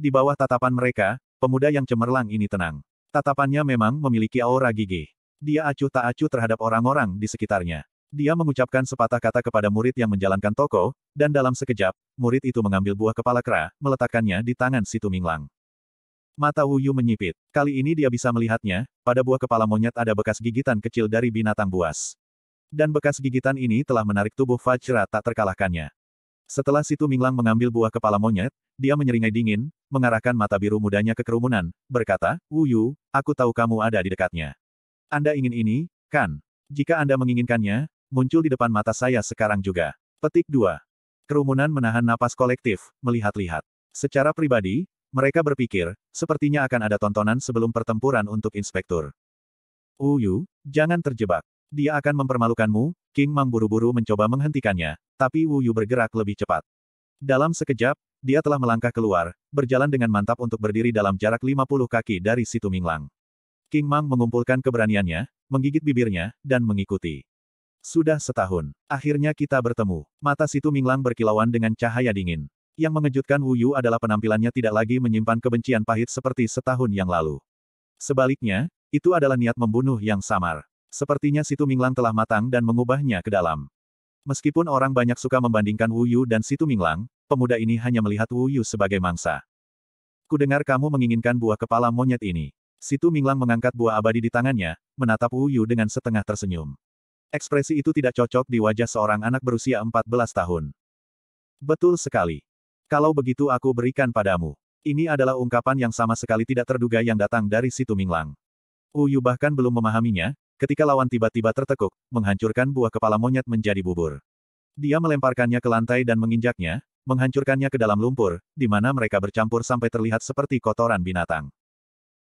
S1: Di bawah tatapan mereka, pemuda yang cemerlang ini tenang. Tatapannya memang memiliki aura gigih. Dia acuh tak acuh terhadap orang-orang di sekitarnya. Dia mengucapkan sepatah kata kepada murid yang menjalankan toko, dan dalam sekejap, murid itu mengambil buah kepala kera, meletakkannya di tangan Situ Minglang. Mata Wuyu menyipit. Kali ini dia bisa melihatnya, pada buah kepala monyet ada bekas gigitan kecil dari binatang buas. Dan bekas gigitan ini telah menarik tubuh Fajra tak terkalahkannya. Setelah Situ Minglang mengambil buah kepala monyet, dia menyeringai dingin, mengarahkan mata biru mudanya ke kerumunan, berkata, Wuyu, aku tahu kamu ada di dekatnya. Anda ingin ini, kan? Jika Anda menginginkannya, muncul di depan mata saya sekarang juga. Petik 2. Kerumunan menahan napas kolektif, melihat-lihat. Secara pribadi, mereka berpikir, sepertinya akan ada tontonan sebelum pertempuran untuk inspektur. Uyu, jangan terjebak. Dia akan mempermalukanmu, King Mang buru-buru mencoba menghentikannya, tapi Wuyu bergerak lebih cepat. Dalam sekejap, dia telah melangkah keluar, berjalan dengan mantap untuk berdiri dalam jarak 50 kaki dari situ Minglang. King Mang mengumpulkan keberaniannya, menggigit bibirnya, dan mengikuti. Sudah setahun. Akhirnya kita bertemu. Mata Situ Minglang berkilauan dengan cahaya dingin. Yang mengejutkan Wu Yu adalah penampilannya tidak lagi menyimpan kebencian pahit seperti setahun yang lalu. Sebaliknya, itu adalah niat membunuh yang samar. Sepertinya Situ Minglang telah matang dan mengubahnya ke dalam. Meskipun orang banyak suka membandingkan Wu Yu dan Situ Minglang, pemuda ini hanya melihat Wu Yu sebagai mangsa. Kudengar kamu menginginkan buah kepala monyet ini. Situ Minglang mengangkat buah abadi di tangannya, menatap Wu Yu dengan setengah tersenyum. Ekspresi itu tidak cocok di wajah seorang anak berusia 14 tahun. Betul sekali. Kalau begitu aku berikan padamu. Ini adalah ungkapan yang sama sekali tidak terduga yang datang dari Situ Minglang. Uyu bahkan belum memahaminya, ketika lawan tiba-tiba tertekuk, menghancurkan buah kepala monyet menjadi bubur. Dia melemparkannya ke lantai dan menginjaknya, menghancurkannya ke dalam lumpur, di mana mereka bercampur sampai terlihat seperti kotoran binatang.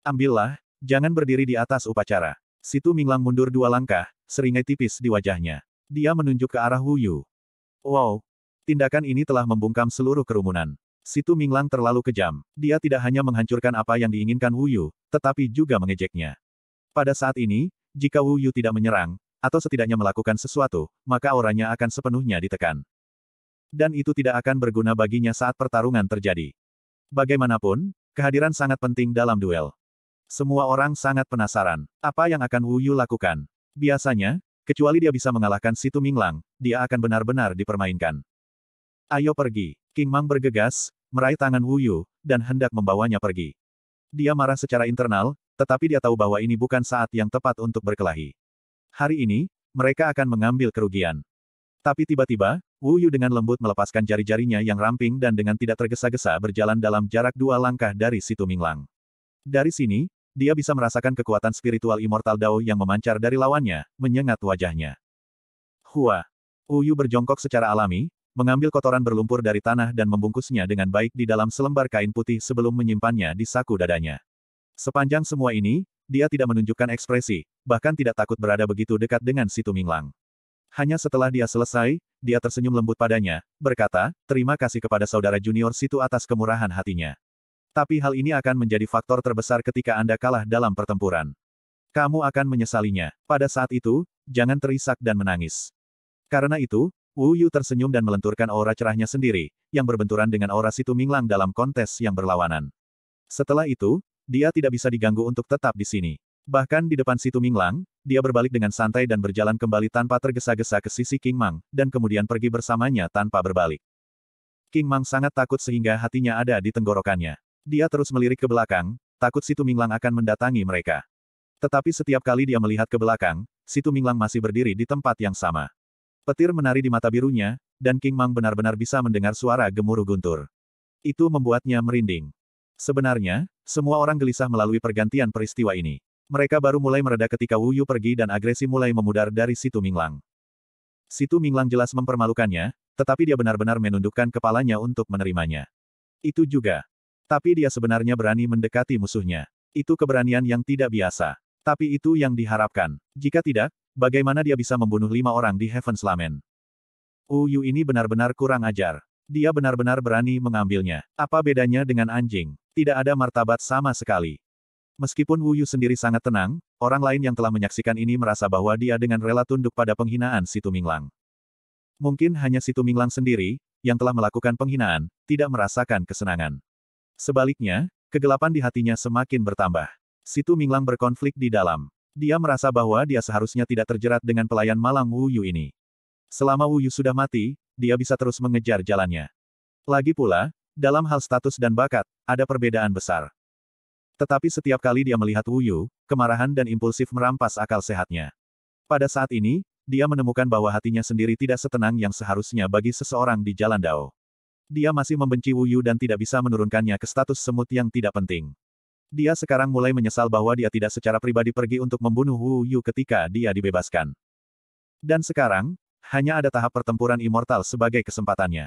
S1: Ambillah, jangan berdiri di atas upacara. Situ Minglang mundur dua langkah, seringai tipis di wajahnya. Dia menunjuk ke arah Wu Yu. Wow! Tindakan ini telah membungkam seluruh kerumunan. Situ Minglang terlalu kejam. Dia tidak hanya menghancurkan apa yang diinginkan Wu Yu, tetapi juga mengejeknya. Pada saat ini, jika Wu Yu tidak menyerang, atau setidaknya melakukan sesuatu, maka auranya akan sepenuhnya ditekan. Dan itu tidak akan berguna baginya saat pertarungan terjadi. Bagaimanapun, kehadiran sangat penting dalam duel. Semua orang sangat penasaran. Apa yang akan Wu Yu lakukan? Biasanya, kecuali dia bisa mengalahkan Situ Minglang, dia akan benar-benar dipermainkan. Ayo pergi. King Mang bergegas, meraih tangan Wu Yu, dan hendak membawanya pergi. Dia marah secara internal, tetapi dia tahu bahwa ini bukan saat yang tepat untuk berkelahi. Hari ini, mereka akan mengambil kerugian. Tapi tiba-tiba, Wu Yu dengan lembut melepaskan jari-jarinya yang ramping dan dengan tidak tergesa-gesa berjalan dalam jarak dua langkah dari Situ Minglang. Dari sini, dia bisa merasakan kekuatan spiritual Immortal Dao yang memancar dari lawannya, menyengat wajahnya. Hua. Uyu berjongkok secara alami, mengambil kotoran berlumpur dari tanah dan membungkusnya dengan baik di dalam selembar kain putih sebelum menyimpannya di saku dadanya. Sepanjang semua ini, dia tidak menunjukkan ekspresi, bahkan tidak takut berada begitu dekat dengan Situ Minglang. Hanya setelah dia selesai, dia tersenyum lembut padanya, berkata, terima kasih kepada saudara junior Situ atas kemurahan hatinya. Tapi hal ini akan menjadi faktor terbesar ketika Anda kalah dalam pertempuran. Kamu akan menyesalinya. Pada saat itu, jangan terisak dan menangis. Karena itu, Wu Yu tersenyum dan melenturkan aura cerahnya sendiri, yang berbenturan dengan aura situ Minglang dalam kontes yang berlawanan. Setelah itu, dia tidak bisa diganggu untuk tetap di sini. Bahkan di depan situ Minglang, dia berbalik dengan santai dan berjalan kembali tanpa tergesa-gesa ke sisi King Mang, dan kemudian pergi bersamanya tanpa berbalik. King Mang sangat takut sehingga hatinya ada di tenggorokannya. Dia terus melirik ke belakang, takut Situ Minglang akan mendatangi mereka. Tetapi setiap kali dia melihat ke belakang, Situ Minglang masih berdiri di tempat yang sama. Petir menari di mata birunya, dan King Mang benar-benar bisa mendengar suara gemuruh guntur. Itu membuatnya merinding. Sebenarnya, semua orang gelisah melalui pergantian peristiwa ini. Mereka baru mulai mereda ketika Wu Yu pergi dan agresi mulai memudar dari Situ Minglang. Situ Minglang jelas mempermalukannya, tetapi dia benar-benar menundukkan kepalanya untuk menerimanya. Itu juga. Tapi dia sebenarnya berani mendekati musuhnya. Itu keberanian yang tidak biasa. Tapi itu yang diharapkan. Jika tidak, bagaimana dia bisa membunuh lima orang di Heaven's Lament? Uyu ini benar-benar kurang ajar. Dia benar-benar berani mengambilnya. Apa bedanya dengan anjing? Tidak ada martabat sama sekali. Meskipun Wu Yu sendiri sangat tenang, orang lain yang telah menyaksikan ini merasa bahwa dia dengan rela tunduk pada penghinaan Situ Minglang. Mungkin hanya Situ Minglang sendiri, yang telah melakukan penghinaan, tidak merasakan kesenangan. Sebaliknya, kegelapan di hatinya semakin bertambah. Situ Minglang berkonflik di dalam. Dia merasa bahwa dia seharusnya tidak terjerat dengan pelayan malang Wu Yu ini. Selama Wu Yu sudah mati, dia bisa terus mengejar jalannya. Lagi pula, dalam hal status dan bakat, ada perbedaan besar. Tetapi setiap kali dia melihat Wu Yu, kemarahan dan impulsif merampas akal sehatnya. Pada saat ini, dia menemukan bahwa hatinya sendiri tidak setenang yang seharusnya bagi seseorang di Jalan Dao. Dia masih membenci Wu Yu dan tidak bisa menurunkannya ke status semut yang tidak penting. Dia sekarang mulai menyesal bahwa dia tidak secara pribadi pergi untuk membunuh Wu Yu ketika dia dibebaskan. Dan sekarang, hanya ada tahap pertempuran immortal sebagai kesempatannya.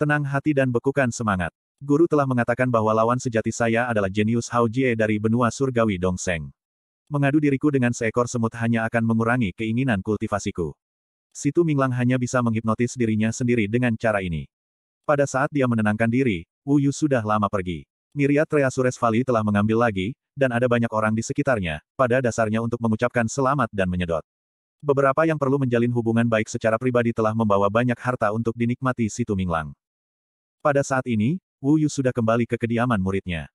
S1: Tenang hati dan bekukan semangat. Guru telah mengatakan bahwa lawan sejati saya adalah jenius Hao Jie dari benua surgawi Dongseng. Mengadu diriku dengan seekor semut hanya akan mengurangi keinginan kultivasiku. Situ Minglang hanya bisa menghipnotis dirinya sendiri dengan cara ini. Pada saat dia menenangkan diri, Wu Yu sudah lama pergi. Miriat Reasures Valley telah mengambil lagi, dan ada banyak orang di sekitarnya, pada dasarnya untuk mengucapkan selamat dan menyedot. Beberapa yang perlu menjalin hubungan baik secara pribadi telah membawa banyak harta untuk dinikmati Situ Minglang. Pada saat ini, Wu Yu sudah kembali ke kediaman muridnya.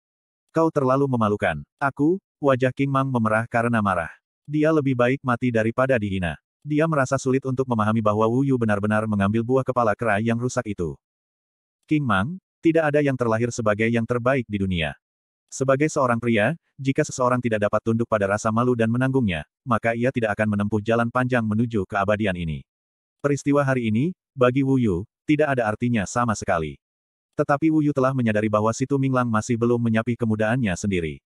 S1: Kau terlalu memalukan. Aku, wajah King Mang memerah karena marah. Dia lebih baik mati daripada dihina. Dia merasa sulit untuk memahami bahwa Wu Yu benar-benar mengambil buah kepala kera yang rusak itu. King Mang, tidak ada yang terlahir sebagai yang terbaik di dunia. Sebagai seorang pria, jika seseorang tidak dapat tunduk pada rasa malu dan menanggungnya, maka ia tidak akan menempuh jalan panjang menuju keabadian ini. Peristiwa hari ini, bagi Wu Yu, tidak ada artinya sama sekali. Tetapi Wu Yu telah menyadari bahwa Situ Minglang masih belum menyapi kemudaannya sendiri.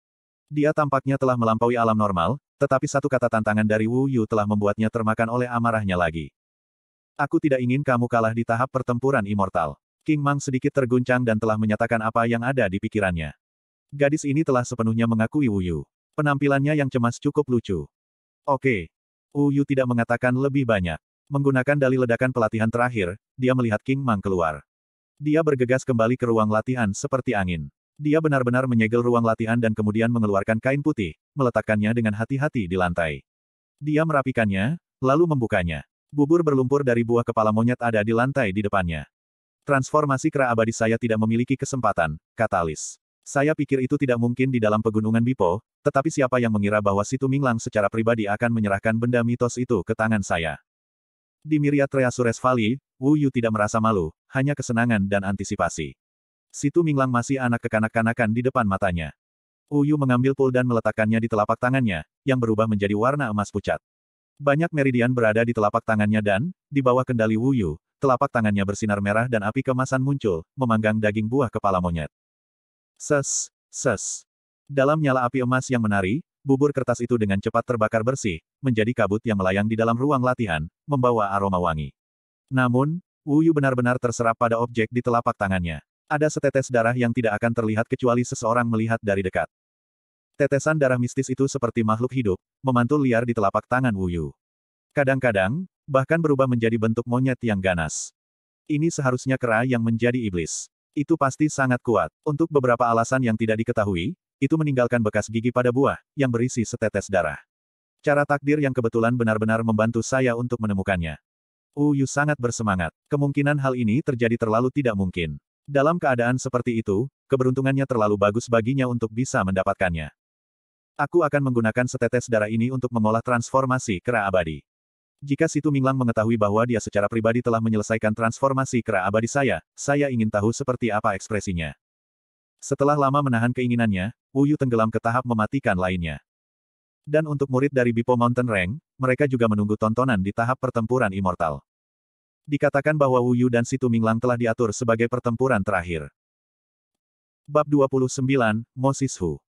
S1: Dia tampaknya telah melampaui alam normal, tetapi satu kata tantangan dari Wu Yu telah membuatnya termakan oleh amarahnya lagi. Aku tidak ingin kamu kalah di tahap pertempuran immortal. King Mang sedikit terguncang dan telah menyatakan apa yang ada di pikirannya. Gadis ini telah sepenuhnya mengakui Wuyu. Penampilannya yang cemas cukup lucu. Oke. Wuyu tidak mengatakan lebih banyak. Menggunakan dali ledakan pelatihan terakhir, dia melihat King Mang keluar. Dia bergegas kembali ke ruang latihan seperti angin. Dia benar-benar menyegel ruang latihan dan kemudian mengeluarkan kain putih, meletakkannya dengan hati-hati di lantai. Dia merapikannya, lalu membukanya. Bubur berlumpur dari buah kepala monyet ada di lantai di depannya. Transformasi kera abadi saya tidak memiliki kesempatan, kata Lis. Saya pikir itu tidak mungkin di dalam pegunungan Bipo, tetapi siapa yang mengira bahwa Situ Minglang secara pribadi akan menyerahkan benda mitos itu ke tangan saya. Di Miriat Reasures Valley, Wu Yu tidak merasa malu, hanya kesenangan dan antisipasi. Situ Minglang masih anak kekanak-kanakan di depan matanya. Wu Yu mengambil pul dan meletakkannya di telapak tangannya, yang berubah menjadi warna emas pucat. Banyak meridian berada di telapak tangannya dan, di bawah kendali Wu Yu telapak tangannya bersinar merah dan api kemasan muncul, memanggang daging buah kepala monyet. Ses, ses. Dalam nyala api emas yang menari, bubur kertas itu dengan cepat terbakar bersih, menjadi kabut yang melayang di dalam ruang latihan, membawa aroma wangi. Namun, Wuyu benar-benar terserap pada objek di telapak tangannya. Ada setetes darah yang tidak akan terlihat kecuali seseorang melihat dari dekat. Tetesan darah mistis itu seperti makhluk hidup, memantul liar di telapak tangan Wuyu. Kadang-kadang, bahkan berubah menjadi bentuk monyet yang ganas. Ini seharusnya kera yang menjadi iblis. Itu pasti sangat kuat. Untuk beberapa alasan yang tidak diketahui, itu meninggalkan bekas gigi pada buah, yang berisi setetes darah. Cara takdir yang kebetulan benar-benar membantu saya untuk menemukannya. Uyu sangat bersemangat. Kemungkinan hal ini terjadi terlalu tidak mungkin. Dalam keadaan seperti itu, keberuntungannya terlalu bagus baginya untuk bisa mendapatkannya. Aku akan menggunakan setetes darah ini untuk mengolah transformasi kera abadi. Jika Situ Minglang mengetahui bahwa dia secara pribadi telah menyelesaikan transformasi kera abadi saya, saya ingin tahu seperti apa ekspresinya. Setelah lama menahan keinginannya, Wuyu tenggelam ke tahap mematikan lainnya. Dan untuk murid dari Bipo Mountain Rank, mereka juga menunggu tontonan di tahap pertempuran immortal. Dikatakan bahwa Wuyu dan Situ Minglang telah diatur sebagai pertempuran terakhir. Bab 29, Moses Hu.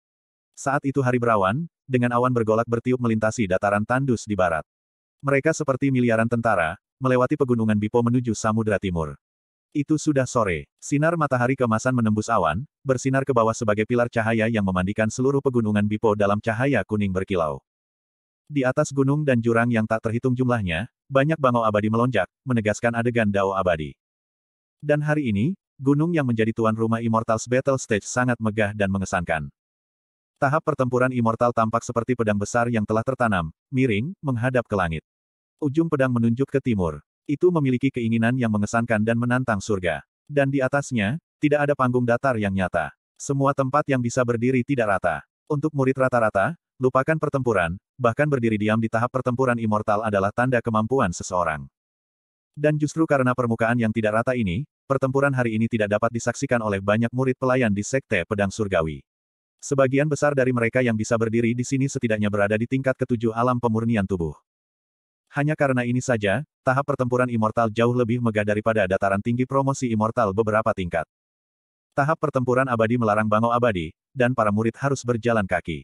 S1: Saat itu hari berawan, dengan awan bergolak bertiup melintasi dataran tandus di barat. Mereka seperti miliaran tentara, melewati pegunungan Bipo menuju Samudra Timur. Itu sudah sore. Sinar matahari kemasan menembus awan, bersinar ke bawah sebagai pilar cahaya yang memandikan seluruh pegunungan Bipo dalam cahaya kuning berkilau. Di atas gunung dan jurang yang tak terhitung jumlahnya, banyak bangau abadi melonjak, menegaskan adegan Dao abadi. Dan hari ini, gunung yang menjadi tuan rumah Immortals Battle Stage sangat megah dan mengesankan. Tahap pertempuran immortal tampak seperti pedang besar yang telah tertanam, miring, menghadap ke langit. Ujung pedang menunjuk ke timur. Itu memiliki keinginan yang mengesankan dan menantang surga. Dan di atasnya, tidak ada panggung datar yang nyata. Semua tempat yang bisa berdiri tidak rata. Untuk murid rata-rata, lupakan pertempuran, bahkan berdiri diam di tahap pertempuran immortal adalah tanda kemampuan seseorang. Dan justru karena permukaan yang tidak rata ini, pertempuran hari ini tidak dapat disaksikan oleh banyak murid pelayan di Sekte Pedang Surgawi. Sebagian besar dari mereka yang bisa berdiri di sini setidaknya berada di tingkat ketujuh alam pemurnian tubuh. Hanya karena ini saja, tahap pertempuran immortal jauh lebih megah daripada dataran tinggi promosi immortal beberapa tingkat. Tahap pertempuran abadi melarang bangau abadi, dan para murid harus berjalan kaki.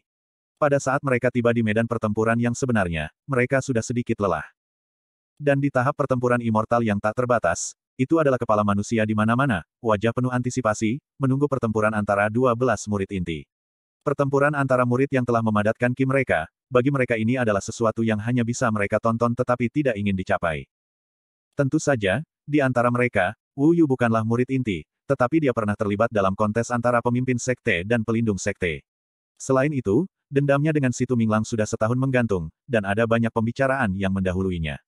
S1: Pada saat mereka tiba di medan pertempuran yang sebenarnya, mereka sudah sedikit lelah. Dan di tahap pertempuran immortal yang tak terbatas, itu adalah kepala manusia di mana-mana, wajah penuh antisipasi, menunggu pertempuran antara 12 murid inti. Pertempuran antara murid yang telah memadatkan ki mereka, bagi mereka ini adalah sesuatu yang hanya bisa mereka tonton tetapi tidak ingin dicapai. Tentu saja, di antara mereka, Wu Yu bukanlah murid inti, tetapi dia pernah terlibat dalam kontes antara pemimpin sekte dan pelindung sekte. Selain itu, dendamnya dengan Situ Minglang sudah setahun menggantung, dan ada banyak pembicaraan yang mendahuluinya.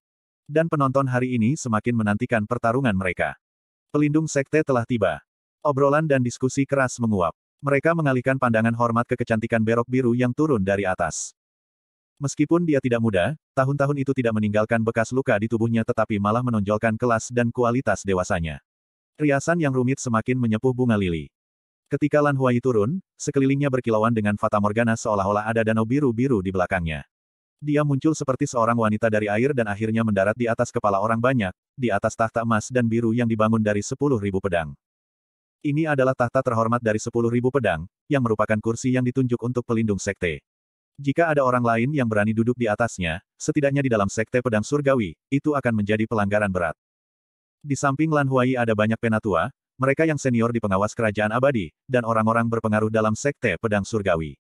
S1: Dan penonton hari ini semakin menantikan pertarungan mereka. Pelindung sekte telah tiba. Obrolan dan diskusi keras menguap. Mereka mengalihkan pandangan hormat ke kecantikan berok biru yang turun dari atas. Meskipun dia tidak muda, tahun-tahun itu tidak meninggalkan bekas luka di tubuhnya tetapi malah menonjolkan kelas dan kualitas dewasanya. Riasan yang rumit semakin menyepuh bunga lili. Ketika Lan Huai turun, sekelilingnya berkilauan dengan Fata Morgana seolah-olah ada danau biru-biru di belakangnya. Dia muncul seperti seorang wanita dari air dan akhirnya mendarat di atas kepala orang banyak, di atas tahta emas dan biru yang dibangun dari sepuluh ribu pedang. Ini adalah tahta terhormat dari 10.000 pedang, yang merupakan kursi yang ditunjuk untuk pelindung sekte. Jika ada orang lain yang berani duduk di atasnya, setidaknya di dalam sekte pedang surgawi, itu akan menjadi pelanggaran berat. Di samping Lan Huai ada banyak penatua, mereka yang senior di pengawas kerajaan abadi, dan orang-orang berpengaruh dalam sekte pedang surgawi.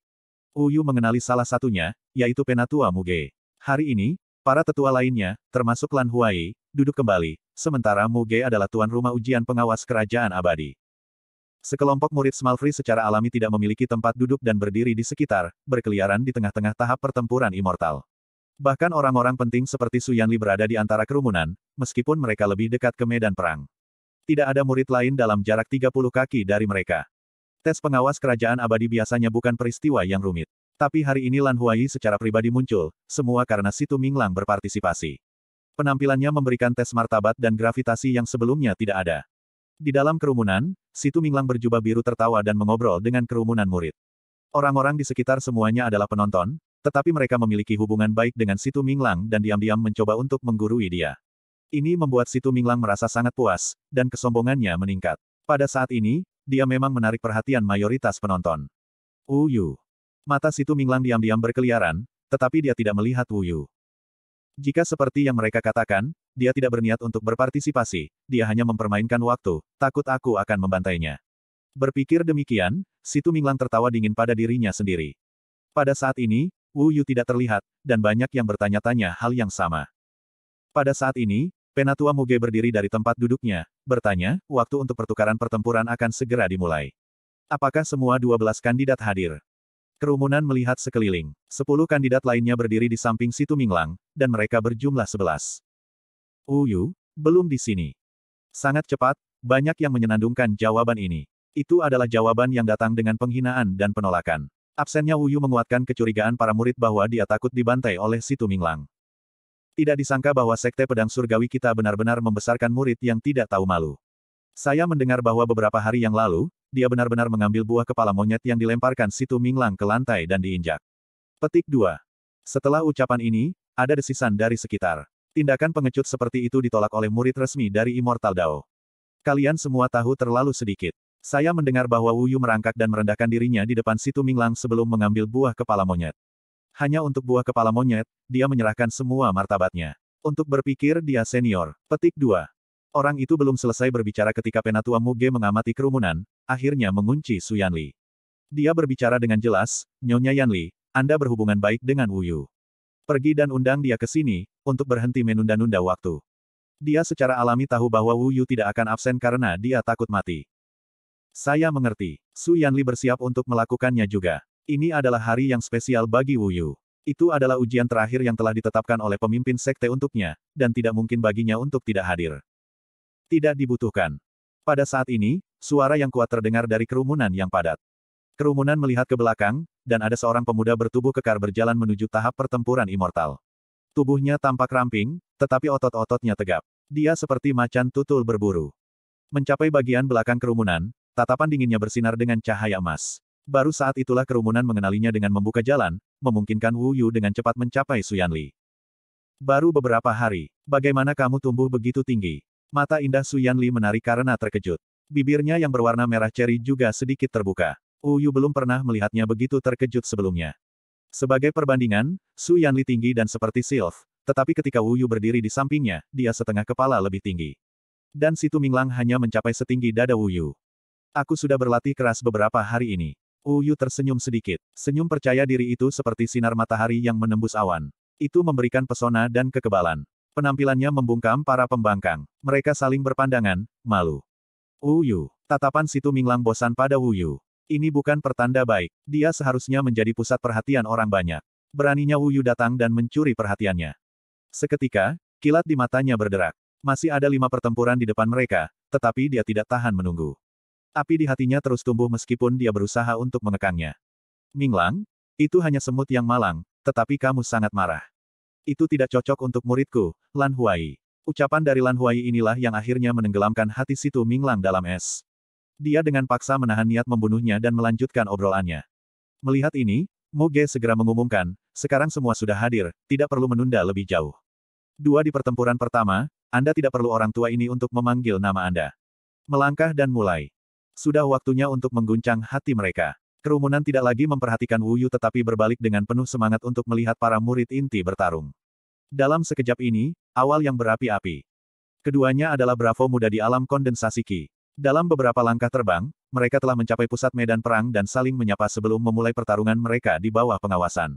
S1: Uyu mengenali salah satunya, yaitu penatua Muge. Hari ini, Para tetua lainnya, termasuk Lan Huai, duduk kembali, sementara Muge adalah tuan rumah ujian pengawas kerajaan abadi. Sekelompok murid Smalfrey secara alami tidak memiliki tempat duduk dan berdiri di sekitar, berkeliaran di tengah-tengah tahap pertempuran immortal. Bahkan orang-orang penting seperti Su Yanli berada di antara kerumunan, meskipun mereka lebih dekat ke medan perang. Tidak ada murid lain dalam jarak 30 kaki dari mereka. Tes pengawas kerajaan abadi biasanya bukan peristiwa yang rumit. Tapi hari ini Lan Huai secara pribadi muncul, semua karena Situ Minglang berpartisipasi. Penampilannya memberikan tes martabat dan gravitasi yang sebelumnya tidak ada. Di dalam kerumunan, Situ Minglang berjubah biru tertawa dan mengobrol dengan kerumunan murid. Orang-orang di sekitar semuanya adalah penonton, tetapi mereka memiliki hubungan baik dengan Situ Minglang dan diam-diam mencoba untuk menggurui dia. Ini membuat Situ Minglang merasa sangat puas, dan kesombongannya meningkat. Pada saat ini, dia memang menarik perhatian mayoritas penonton. Uyu. Mata Situ Minglang diam-diam berkeliaran, tetapi dia tidak melihat Uyu. Jika seperti yang mereka katakan, dia tidak berniat untuk berpartisipasi, dia hanya mempermainkan waktu, takut aku akan membantainya. Berpikir demikian, Situ Minglang tertawa dingin pada dirinya sendiri. Pada saat ini, Wu Yu tidak terlihat, dan banyak yang bertanya-tanya hal yang sama. Pada saat ini, Penatua Muge berdiri dari tempat duduknya, bertanya, waktu untuk pertukaran pertempuran akan segera dimulai. Apakah semua 12 kandidat hadir? Kerumunan melihat sekeliling. Sepuluh kandidat lainnya berdiri di samping Situ Minglang, dan mereka berjumlah sebelas. Uyu, oh, belum di sini. Sangat cepat, banyak yang menyenandungkan jawaban ini. Itu adalah jawaban yang datang dengan penghinaan dan penolakan. Absennya Uyu menguatkan kecurigaan para murid bahwa dia takut dibantai oleh Situ Minglang. Tidak disangka bahwa Sekte Pedang Surgawi kita benar-benar membesarkan murid yang tidak tahu malu. Saya mendengar bahwa beberapa hari yang lalu, dia benar-benar mengambil buah kepala monyet yang dilemparkan Situ Minglang ke lantai dan diinjak. Petik 2. Setelah ucapan ini, ada desisan dari sekitar. Tindakan pengecut seperti itu ditolak oleh murid resmi dari Immortal Dao. Kalian semua tahu terlalu sedikit. Saya mendengar bahwa Wu Yu merangkak dan merendahkan dirinya di depan situ Minglang sebelum mengambil buah kepala monyet. Hanya untuk buah kepala monyet, dia menyerahkan semua martabatnya. Untuk berpikir dia senior. Petik 2. Orang itu belum selesai berbicara ketika Penatua Muge mengamati kerumunan, akhirnya mengunci Su Yanli. Dia berbicara dengan jelas, Nyonya Yanli, Anda berhubungan baik dengan Wu Yu. Pergi dan undang dia ke sini, untuk berhenti menunda-nunda waktu. Dia secara alami tahu bahwa Wu Yu tidak akan absen karena dia takut mati. Saya mengerti. Su Yanli bersiap untuk melakukannya juga. Ini adalah hari yang spesial bagi Wu Yu. Itu adalah ujian terakhir yang telah ditetapkan oleh pemimpin sekte untuknya, dan tidak mungkin baginya untuk tidak hadir. Tidak dibutuhkan. Pada saat ini, suara yang kuat terdengar dari kerumunan yang padat. Kerumunan melihat ke belakang, dan ada seorang pemuda bertubuh kekar berjalan menuju tahap pertempuran immortal. Tubuhnya tampak ramping, tetapi otot-ototnya tegap. Dia seperti macan tutul berburu. Mencapai bagian belakang kerumunan, tatapan dinginnya bersinar dengan cahaya emas. Baru saat itulah kerumunan mengenalinya dengan membuka jalan, memungkinkan Wu Yu dengan cepat mencapai Suyanli. Baru beberapa hari, bagaimana kamu tumbuh begitu tinggi? Mata indah Suyanli menarik karena terkejut. Bibirnya yang berwarna merah ceri juga sedikit terbuka. Uyu belum pernah melihatnya begitu terkejut sebelumnya. Sebagai perbandingan, Su Yanli tinggi dan seperti Sylph, tetapi ketika Uyu berdiri di sampingnya, dia setengah kepala lebih tinggi. Dan Situ Minglang hanya mencapai setinggi dada Uyu. Aku sudah berlatih keras beberapa hari ini. Uyu tersenyum sedikit. Senyum percaya diri itu seperti sinar matahari yang menembus awan. Itu memberikan pesona dan kekebalan. Penampilannya membungkam para pembangkang. Mereka saling berpandangan, malu. Uyu. Tatapan Situ Minglang bosan pada Uyu. Ini bukan pertanda baik. Dia seharusnya menjadi pusat perhatian orang banyak. Beraninya Wuyu datang dan mencuri perhatiannya. Seketika, kilat di matanya berderak. Masih ada lima pertempuran di depan mereka, tetapi dia tidak tahan menunggu. Api di hatinya terus tumbuh meskipun dia berusaha untuk mengekangnya. Minglang, itu hanya semut yang malang, tetapi kamu sangat marah. Itu tidak cocok untuk muridku, Lan Huai. Ucapan dari Lan Huai inilah yang akhirnya menenggelamkan hati situ Minglang dalam es. Dia dengan paksa menahan niat membunuhnya dan melanjutkan obrolannya. Melihat ini, Moge segera mengumumkan, sekarang semua sudah hadir, tidak perlu menunda lebih jauh. Dua di pertempuran pertama, Anda tidak perlu orang tua ini untuk memanggil nama Anda. Melangkah dan mulai. Sudah waktunya untuk mengguncang hati mereka. Kerumunan tidak lagi memperhatikan Wuyu tetapi berbalik dengan penuh semangat untuk melihat para murid inti bertarung. Dalam sekejap ini, awal yang berapi-api. Keduanya adalah Bravo muda di alam kondensasi Ki. Dalam beberapa langkah terbang, mereka telah mencapai pusat medan perang dan saling menyapa sebelum memulai pertarungan mereka di bawah pengawasan.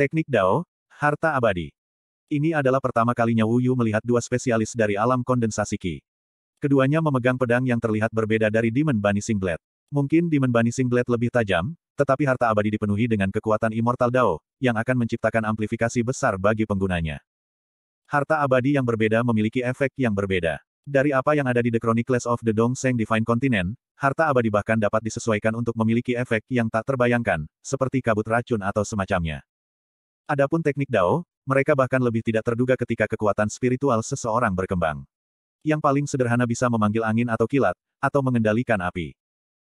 S1: Teknik Dao, Harta Abadi. Ini adalah pertama kalinya Wu Yu melihat dua spesialis dari alam kondensasi Qi. Keduanya memegang pedang yang terlihat berbeda dari Demon Banishing Blade. Mungkin Demon Banishing Blade lebih tajam, tetapi harta abadi dipenuhi dengan kekuatan Immortal Dao, yang akan menciptakan amplifikasi besar bagi penggunanya. Harta abadi yang berbeda memiliki efek yang berbeda. Dari apa yang ada di The Chronicles of the Dongseng Divine Continent, harta abadi bahkan dapat disesuaikan untuk memiliki efek yang tak terbayangkan, seperti kabut racun atau semacamnya. Adapun teknik Dao, mereka bahkan lebih tidak terduga ketika kekuatan spiritual seseorang berkembang. Yang paling sederhana bisa memanggil angin atau kilat, atau mengendalikan api.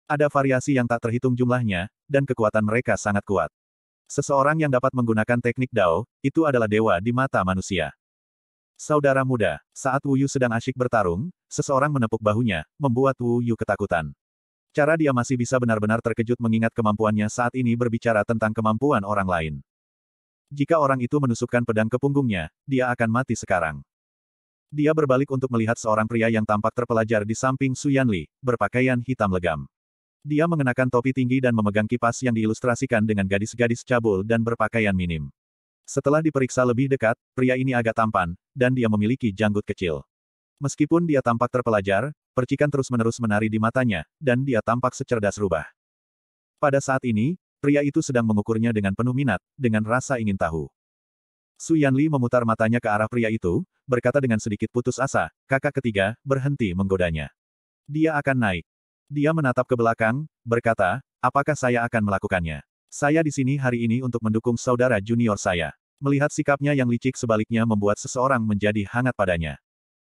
S1: Ada variasi yang tak terhitung jumlahnya, dan kekuatan mereka sangat kuat. Seseorang yang dapat menggunakan teknik Dao, itu adalah dewa di mata manusia. Saudara muda, saat Wu Yu sedang asyik bertarung, seseorang menepuk bahunya, membuat Wu Yu ketakutan. Cara dia masih bisa benar-benar terkejut mengingat kemampuannya saat ini berbicara tentang kemampuan orang lain. Jika orang itu menusukkan pedang ke punggungnya, dia akan mati sekarang. Dia berbalik untuk melihat seorang pria yang tampak terpelajar di samping Su Yanli, berpakaian hitam legam. Dia mengenakan topi tinggi dan memegang kipas yang diilustrasikan dengan gadis-gadis cabul dan berpakaian minim. Setelah diperiksa lebih dekat, pria ini agak tampan, dan dia memiliki janggut kecil. Meskipun dia tampak terpelajar, percikan terus-menerus menari di matanya, dan dia tampak secerdas rubah. Pada saat ini, pria itu sedang mengukurnya dengan penuh minat, dengan rasa ingin tahu. Su Yanli memutar matanya ke arah pria itu, berkata dengan sedikit putus asa, kakak ketiga, berhenti menggodanya. Dia akan naik. Dia menatap ke belakang, berkata, apakah saya akan melakukannya? Saya di sini hari ini untuk mendukung saudara junior saya. Melihat sikapnya yang licik sebaliknya membuat seseorang menjadi hangat padanya.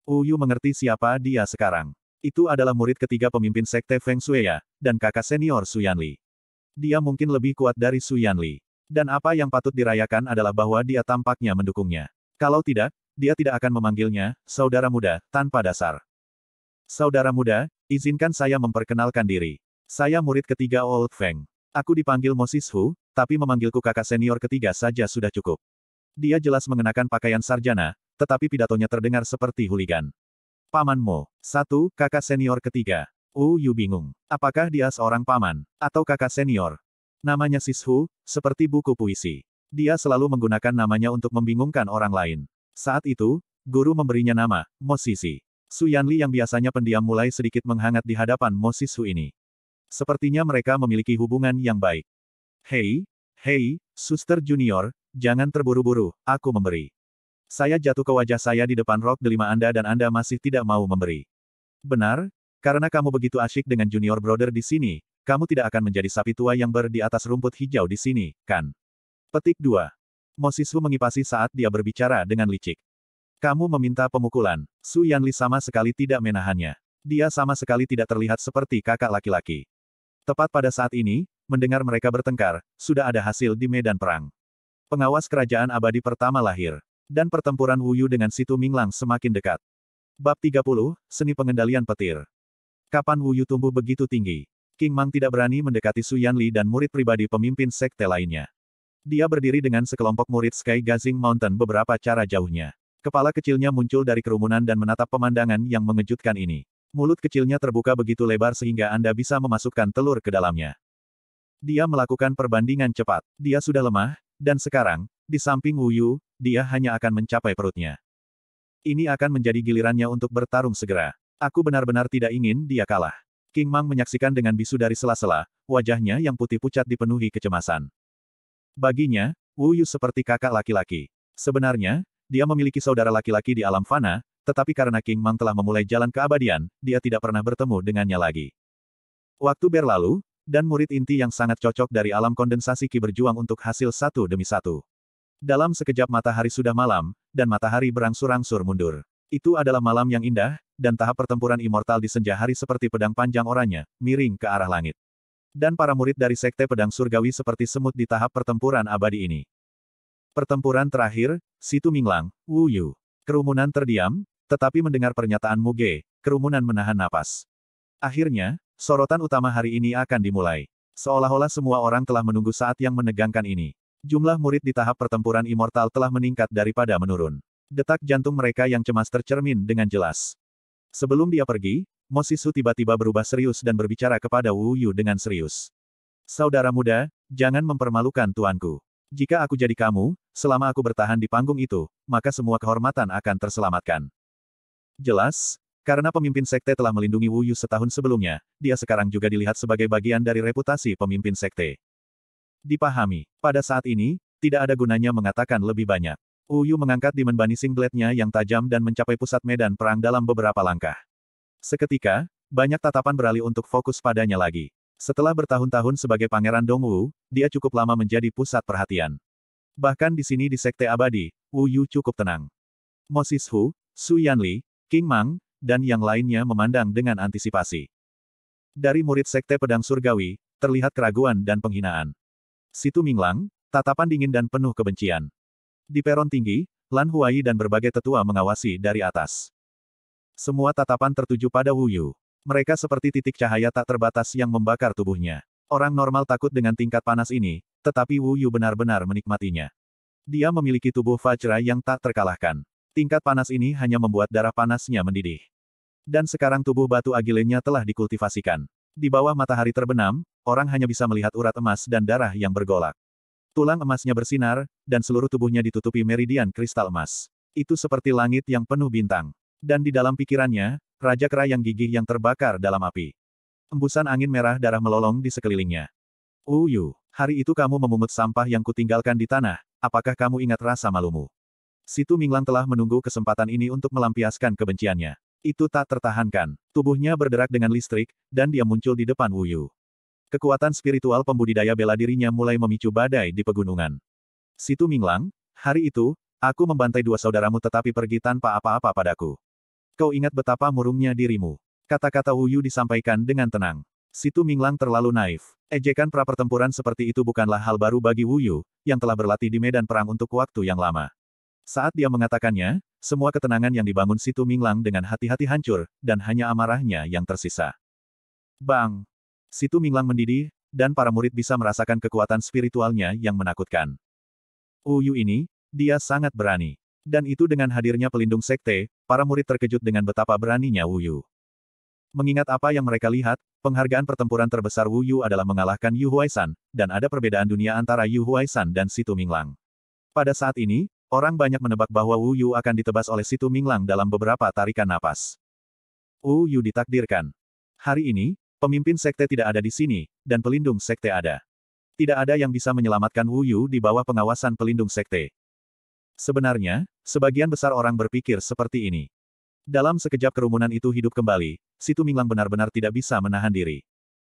S1: Uyu mengerti siapa dia sekarang. Itu adalah murid ketiga pemimpin sekte Feng Shui ya, dan kakak senior Su Yanli. Dia mungkin lebih kuat dari Su Yanli. Dan apa yang patut dirayakan adalah bahwa dia tampaknya mendukungnya. Kalau tidak, dia tidak akan memanggilnya, saudara muda, tanpa dasar. Saudara muda, izinkan saya memperkenalkan diri. Saya murid ketiga Old Feng. Aku dipanggil Moses Hu, tapi memanggilku kakak senior ketiga saja sudah cukup. Dia jelas mengenakan pakaian sarjana, tetapi pidatonya terdengar seperti huligan. Paman Mo, Satu, kakak senior ketiga. Wu Yu bingung. Apakah dia seorang paman, atau kakak senior? Namanya Sis Hu, seperti buku puisi. Dia selalu menggunakan namanya untuk membingungkan orang lain. Saat itu, guru memberinya nama, Mosisi. Yanli yang biasanya pendiam mulai sedikit menghangat di hadapan Hu ini. Sepertinya mereka memiliki hubungan yang baik. Hei, hei, suster junior, jangan terburu-buru, aku memberi. Saya jatuh ke wajah saya di depan rok delima Anda dan Anda masih tidak mau memberi. Benar, karena kamu begitu asyik dengan junior brother di sini, kamu tidak akan menjadi sapi tua yang ber di atas rumput hijau di sini, kan? Petik 2. Mosisu mengipasi saat dia berbicara dengan licik. Kamu meminta pemukulan. Su Yanli sama sekali tidak menahannya. Dia sama sekali tidak terlihat seperti kakak laki-laki. Tepat pada saat ini, mendengar mereka bertengkar, sudah ada hasil di medan perang. Pengawas kerajaan abadi pertama lahir. Dan pertempuran Wuyu dengan Situ Minglang semakin dekat. Bab 30, Seni Pengendalian Petir. Kapan Wuyu tumbuh begitu tinggi? King Mang tidak berani mendekati Su Yanli dan murid pribadi pemimpin sekte lainnya. Dia berdiri dengan sekelompok murid Sky Gazing Mountain beberapa cara jauhnya. Kepala kecilnya muncul dari kerumunan dan menatap pemandangan yang mengejutkan ini. Mulut kecilnya terbuka begitu lebar sehingga Anda bisa memasukkan telur ke dalamnya. Dia melakukan perbandingan cepat. Dia sudah lemah, dan sekarang, di samping Wu Yu, dia hanya akan mencapai perutnya. Ini akan menjadi gilirannya untuk bertarung segera. Aku benar-benar tidak ingin dia kalah. King Mang menyaksikan dengan bisu dari sela-sela, wajahnya yang putih pucat dipenuhi kecemasan. Baginya, Wu Yu seperti kakak laki-laki. Sebenarnya, dia memiliki saudara laki-laki di alam fana, tetapi karena King Mang telah memulai jalan keabadian, dia tidak pernah bertemu dengannya lagi. Waktu berlalu, dan murid inti yang sangat cocok dari alam kondensasi Ki berjuang untuk hasil satu demi satu. Dalam sekejap matahari sudah malam, dan matahari berangsur-angsur mundur. Itu adalah malam yang indah, dan tahap pertempuran immortal di senja hari seperti pedang panjang oranye, miring ke arah langit. Dan para murid dari Sekte Pedang Surgawi seperti semut di tahap pertempuran abadi ini. Pertempuran terakhir, Situ Minglang, Wu Yu. Kerumunan terdiam, tetapi mendengar pernyataan Muge, kerumunan menahan napas. Akhirnya, sorotan utama hari ini akan dimulai. Seolah-olah semua orang telah menunggu saat yang menegangkan ini. Jumlah murid di tahap pertempuran immortal telah meningkat daripada menurun. Detak jantung mereka yang cemas tercermin dengan jelas. Sebelum dia pergi, Mosisu tiba-tiba berubah serius dan berbicara kepada Wu Yu dengan serius. Saudara muda, jangan mempermalukan tuanku. Jika aku jadi kamu, selama aku bertahan di panggung itu, maka semua kehormatan akan terselamatkan. Jelas, karena pemimpin sekte telah melindungi Wu Yu setahun sebelumnya, dia sekarang juga dilihat sebagai bagian dari reputasi pemimpin sekte. Dipahami, pada saat ini, tidak ada gunanya mengatakan lebih banyak. Wu Yu mengangkat Demon Banishing Blade-nya yang tajam dan mencapai pusat medan perang dalam beberapa langkah. Seketika, banyak tatapan beralih untuk fokus padanya lagi. Setelah bertahun-tahun sebagai pangeran Dongwu, dia cukup lama menjadi pusat perhatian. Bahkan di sini di Sekte Abadi, Wu Yu cukup tenang. Mosis Hu, Su Yanli, King Mang, dan yang lainnya memandang dengan antisipasi. Dari murid Sekte Pedang Surgawi, terlihat keraguan dan penghinaan. Situ Minglang, tatapan dingin dan penuh kebencian. Di peron tinggi, Lan Huai dan berbagai tetua mengawasi dari atas. Semua tatapan tertuju pada Wu Yu. Mereka seperti titik cahaya tak terbatas yang membakar tubuhnya. Orang normal takut dengan tingkat panas ini, tetapi Wu Yu benar-benar menikmatinya. Dia memiliki tubuh Fajra yang tak terkalahkan. Tingkat panas ini hanya membuat darah panasnya mendidih. Dan sekarang tubuh batu agilenya telah dikultivasikan. Di bawah matahari terbenam, orang hanya bisa melihat urat emas dan darah yang bergolak. Tulang emasnya bersinar, dan seluruh tubuhnya ditutupi meridian kristal emas. Itu seperti langit yang penuh bintang. Dan di dalam pikirannya, Raja Kera yang gigih yang terbakar dalam api. Embusan angin merah darah melolong di sekelilingnya. Uyu, hari itu kamu memungut sampah yang kutinggalkan di tanah, apakah kamu ingat rasa malumu? Situ Minglang telah menunggu kesempatan ini untuk melampiaskan kebenciannya. Itu tak tertahankan. Tubuhnya berderak dengan listrik, dan dia muncul di depan Wuyu. Kekuatan spiritual pembudidaya bela dirinya mulai memicu badai di pegunungan. Situ Minglang, hari itu, aku membantai dua saudaramu tetapi pergi tanpa apa-apa padaku. Kau ingat betapa murungnya dirimu. Kata-kata Wuyu disampaikan dengan tenang. Situ Minglang terlalu naif. Ejekan pra pertempuran seperti itu bukanlah hal baru bagi Wuyu, yang telah berlatih di medan perang untuk waktu yang lama. Saat dia mengatakannya, semua ketenangan yang dibangun Situ Minglang dengan hati-hati hancur, dan hanya amarahnya yang tersisa. Bang! Situ Minglang mendidih, dan para murid bisa merasakan kekuatan spiritualnya yang menakutkan. Uyu ini, dia sangat berani. Dan itu dengan hadirnya pelindung sekte, para murid terkejut dengan betapa beraninya Wuyu. Mengingat apa yang mereka lihat, penghargaan pertempuran terbesar Wuyu adalah mengalahkan Yu Huaisan, dan ada perbedaan dunia antara Yu Huaisan dan Situ Minglang. Pada saat ini, Orang banyak menebak bahwa Wu Yu akan ditebas oleh Situ Minglang dalam beberapa tarikan napas. Wu Yu ditakdirkan. Hari ini, pemimpin sekte tidak ada di sini, dan pelindung sekte ada. Tidak ada yang bisa menyelamatkan Wu Yu di bawah pengawasan pelindung sekte. Sebenarnya, sebagian besar orang berpikir seperti ini. Dalam sekejap kerumunan itu hidup kembali, Situ Minglang benar-benar tidak bisa menahan diri.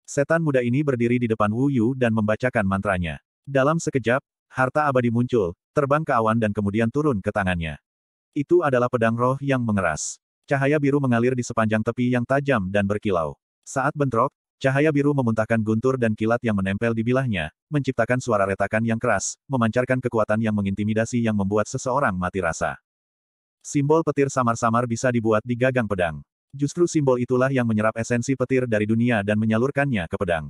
S1: Setan muda ini berdiri di depan Wu Yu dan membacakan mantranya. Dalam sekejap, harta abadi muncul, terbang ke awan dan kemudian turun ke tangannya. Itu adalah pedang roh yang mengeras. Cahaya biru mengalir di sepanjang tepi yang tajam dan berkilau. Saat bentrok, cahaya biru memuntahkan guntur dan kilat yang menempel di bilahnya, menciptakan suara retakan yang keras, memancarkan kekuatan yang mengintimidasi yang membuat seseorang mati rasa. Simbol petir samar-samar bisa dibuat di gagang pedang. Justru simbol itulah yang menyerap esensi petir dari dunia dan menyalurkannya ke pedang.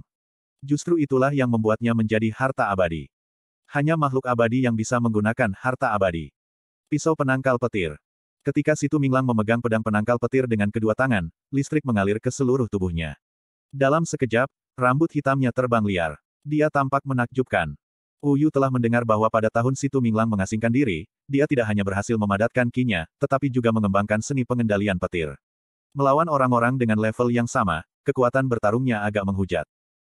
S1: Justru itulah yang membuatnya menjadi harta abadi. Hanya makhluk abadi yang bisa menggunakan harta abadi. Pisau penangkal petir. Ketika Situ Minglang memegang pedang penangkal petir dengan kedua tangan, listrik mengalir ke seluruh tubuhnya. Dalam sekejap, rambut hitamnya terbang liar. Dia tampak menakjubkan. Uyu telah mendengar bahwa pada tahun Situ Minglang mengasingkan diri, dia tidak hanya berhasil memadatkan kinya, tetapi juga mengembangkan seni pengendalian petir. Melawan orang-orang dengan level yang sama, kekuatan bertarungnya agak menghujat.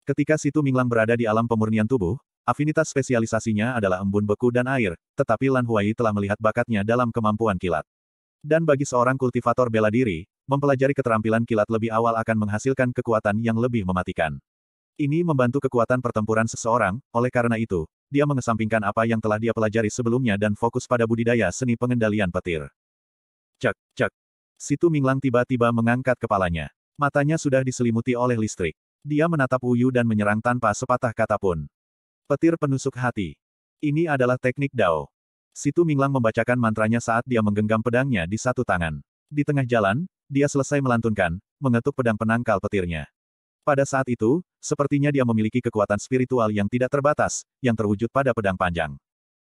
S1: Ketika Situ Minglang berada di alam pemurnian tubuh, Afinitas spesialisasinya adalah embun beku dan air, tetapi Lan Huai telah melihat bakatnya dalam kemampuan kilat. Dan bagi seorang kultivator bela diri, mempelajari keterampilan kilat lebih awal akan menghasilkan kekuatan yang lebih mematikan. Ini membantu kekuatan pertempuran seseorang, oleh karena itu, dia mengesampingkan apa yang telah dia pelajari sebelumnya dan fokus pada budidaya seni pengendalian petir. Cek, cek. Situ Minglang tiba-tiba mengangkat kepalanya. Matanya sudah diselimuti oleh listrik. Dia menatap Wu Yu dan menyerang tanpa sepatah kata pun. Petir penusuk hati. Ini adalah teknik Dao. Situ Minglang membacakan mantranya saat dia menggenggam pedangnya di satu tangan. Di tengah jalan, dia selesai melantunkan, mengetuk pedang penangkal petirnya. Pada saat itu, sepertinya dia memiliki kekuatan spiritual yang tidak terbatas, yang terwujud pada pedang panjang.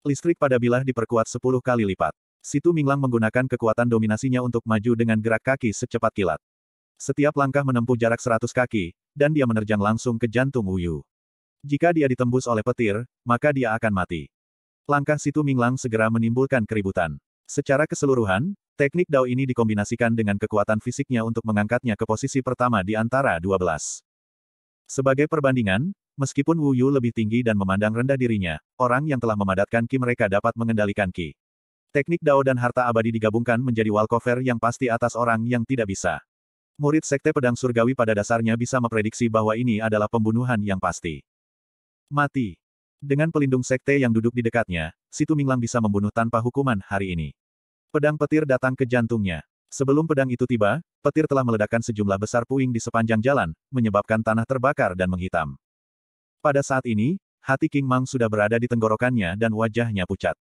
S1: Listrik pada bilah diperkuat 10 kali lipat. Situ Minglang menggunakan kekuatan dominasinya untuk maju dengan gerak kaki secepat kilat. Setiap langkah menempuh jarak 100 kaki, dan dia menerjang langsung ke jantung Wuyu. Jika dia ditembus oleh petir, maka dia akan mati. Langkah Situ Minglang segera menimbulkan keributan. Secara keseluruhan, teknik Dao ini dikombinasikan dengan kekuatan fisiknya untuk mengangkatnya ke posisi pertama di antara 12. Sebagai perbandingan, meskipun Wu Yu lebih tinggi dan memandang rendah dirinya, orang yang telah memadatkan Ki mereka dapat mengendalikan Ki. Teknik Dao dan harta abadi digabungkan menjadi cover yang pasti atas orang yang tidak bisa. Murid Sekte Pedang Surgawi pada dasarnya bisa memprediksi bahwa ini adalah pembunuhan yang pasti. Mati. Dengan pelindung sekte yang duduk di dekatnya, Situ Minglang bisa membunuh tanpa hukuman hari ini. Pedang petir datang ke jantungnya. Sebelum pedang itu tiba, petir telah meledakkan sejumlah besar puing di sepanjang jalan, menyebabkan tanah terbakar dan menghitam. Pada saat ini, hati King Mang sudah berada di tenggorokannya dan wajahnya pucat.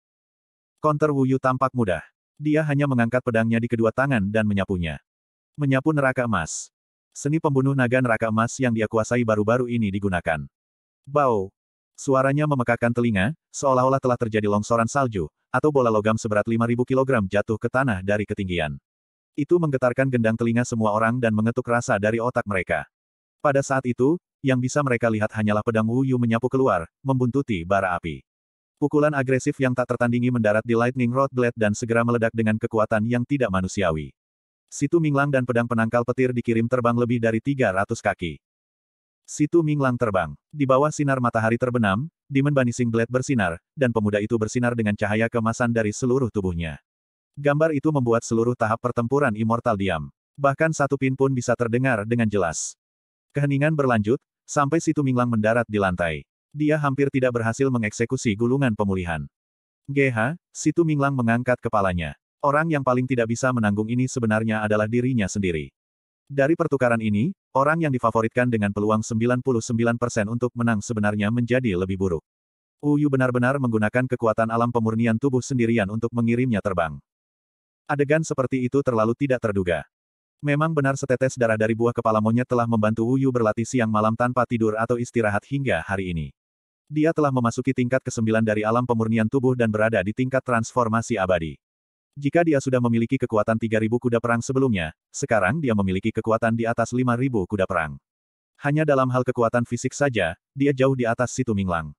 S1: Konter Wuyu tampak mudah. Dia hanya mengangkat pedangnya di kedua tangan dan menyapunya. Menyapu neraka emas. Seni pembunuh naga neraka emas yang dia kuasai baru-baru ini digunakan. Bau. Suaranya memekakan telinga, seolah-olah telah terjadi longsoran salju, atau bola logam seberat 5.000 kg jatuh ke tanah dari ketinggian. Itu menggetarkan gendang telinga semua orang dan mengetuk rasa dari otak mereka. Pada saat itu, yang bisa mereka lihat hanyalah pedang Wuyu menyapu keluar, membuntuti bara api. Pukulan agresif yang tak tertandingi mendarat di Lightning Rod Blade dan segera meledak dengan kekuatan yang tidak manusiawi. Situ Minglang dan pedang penangkal petir dikirim terbang lebih dari 300 kaki. Situ Minglang terbang. Di bawah sinar matahari terbenam, Demon Banishing Blade bersinar, dan pemuda itu bersinar dengan cahaya kemasan dari seluruh tubuhnya. Gambar itu membuat seluruh tahap pertempuran immortal diam. Bahkan satu pin pun bisa terdengar dengan jelas. Keheningan berlanjut, sampai Situ Minglang mendarat di lantai. Dia hampir tidak berhasil mengeksekusi gulungan pemulihan. GH, Situ Minglang mengangkat kepalanya. Orang yang paling tidak bisa menanggung ini sebenarnya adalah dirinya sendiri. Dari pertukaran ini, orang yang difavoritkan dengan peluang 99% untuk menang sebenarnya menjadi lebih buruk. Uyu benar-benar menggunakan kekuatan alam pemurnian tubuh sendirian untuk mengirimnya terbang. Adegan seperti itu terlalu tidak terduga. Memang benar setetes darah dari buah kepala monyet telah membantu Uyu berlatih siang malam tanpa tidur atau istirahat hingga hari ini. Dia telah memasuki tingkat ke-9 dari alam pemurnian tubuh dan berada di tingkat transformasi abadi. Jika dia sudah memiliki kekuatan 3.000 kuda perang sebelumnya, sekarang dia memiliki kekuatan di atas 5.000 kuda perang. Hanya dalam hal kekuatan fisik saja, dia jauh di atas Situ Minglang.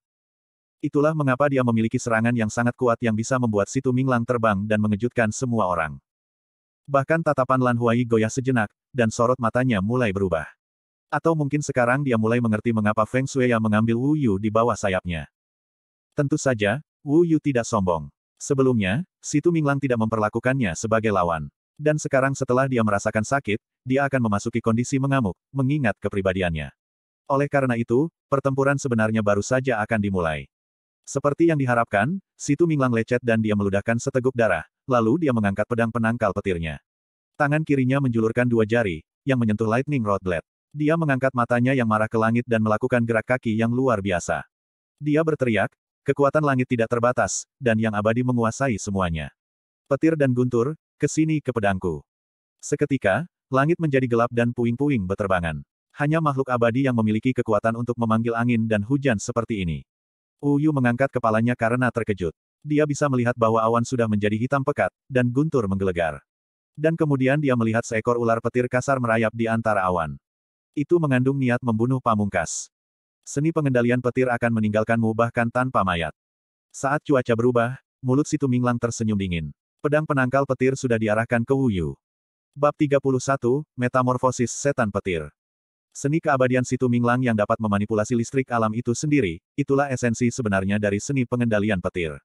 S1: Itulah mengapa dia memiliki serangan yang sangat kuat yang bisa membuat Situ Minglang terbang dan mengejutkan semua orang. Bahkan tatapan Lan Huai goyah sejenak, dan sorot matanya mulai berubah. Atau mungkin sekarang dia mulai mengerti mengapa Feng Shuiya mengambil Wu Yu di bawah sayapnya. Tentu saja, Wu Yu tidak sombong. Sebelumnya, Situ Minglang tidak memperlakukannya sebagai lawan. Dan sekarang setelah dia merasakan sakit, dia akan memasuki kondisi mengamuk, mengingat kepribadiannya. Oleh karena itu, pertempuran sebenarnya baru saja akan dimulai. Seperti yang diharapkan, Situ Minglang lecet dan dia meludahkan seteguk darah, lalu dia mengangkat pedang penangkal petirnya. Tangan kirinya menjulurkan dua jari, yang menyentuh Lightning Rod Blade. Dia mengangkat matanya yang marah ke langit dan melakukan gerak kaki yang luar biasa. Dia berteriak, Kekuatan langit tidak terbatas, dan yang abadi menguasai semuanya. Petir dan guntur, kesini ke pedangku. Seketika, langit menjadi gelap dan puing-puing beterbangan. Hanya makhluk abadi yang memiliki kekuatan untuk memanggil angin dan hujan seperti ini. Uyu mengangkat kepalanya karena terkejut. Dia bisa melihat bahwa awan sudah menjadi hitam pekat, dan guntur menggelegar. Dan kemudian dia melihat seekor ular petir kasar merayap di antara awan. Itu mengandung niat membunuh pamungkas. Seni pengendalian petir akan meninggalkanmu bahkan tanpa mayat. Saat cuaca berubah, mulut Situ Minglang tersenyum dingin. Pedang penangkal petir sudah diarahkan ke Wuyu. Bab 31, Metamorfosis Setan Petir. Seni keabadian Situ Minglang yang dapat memanipulasi listrik alam itu sendiri, itulah esensi sebenarnya dari seni pengendalian petir.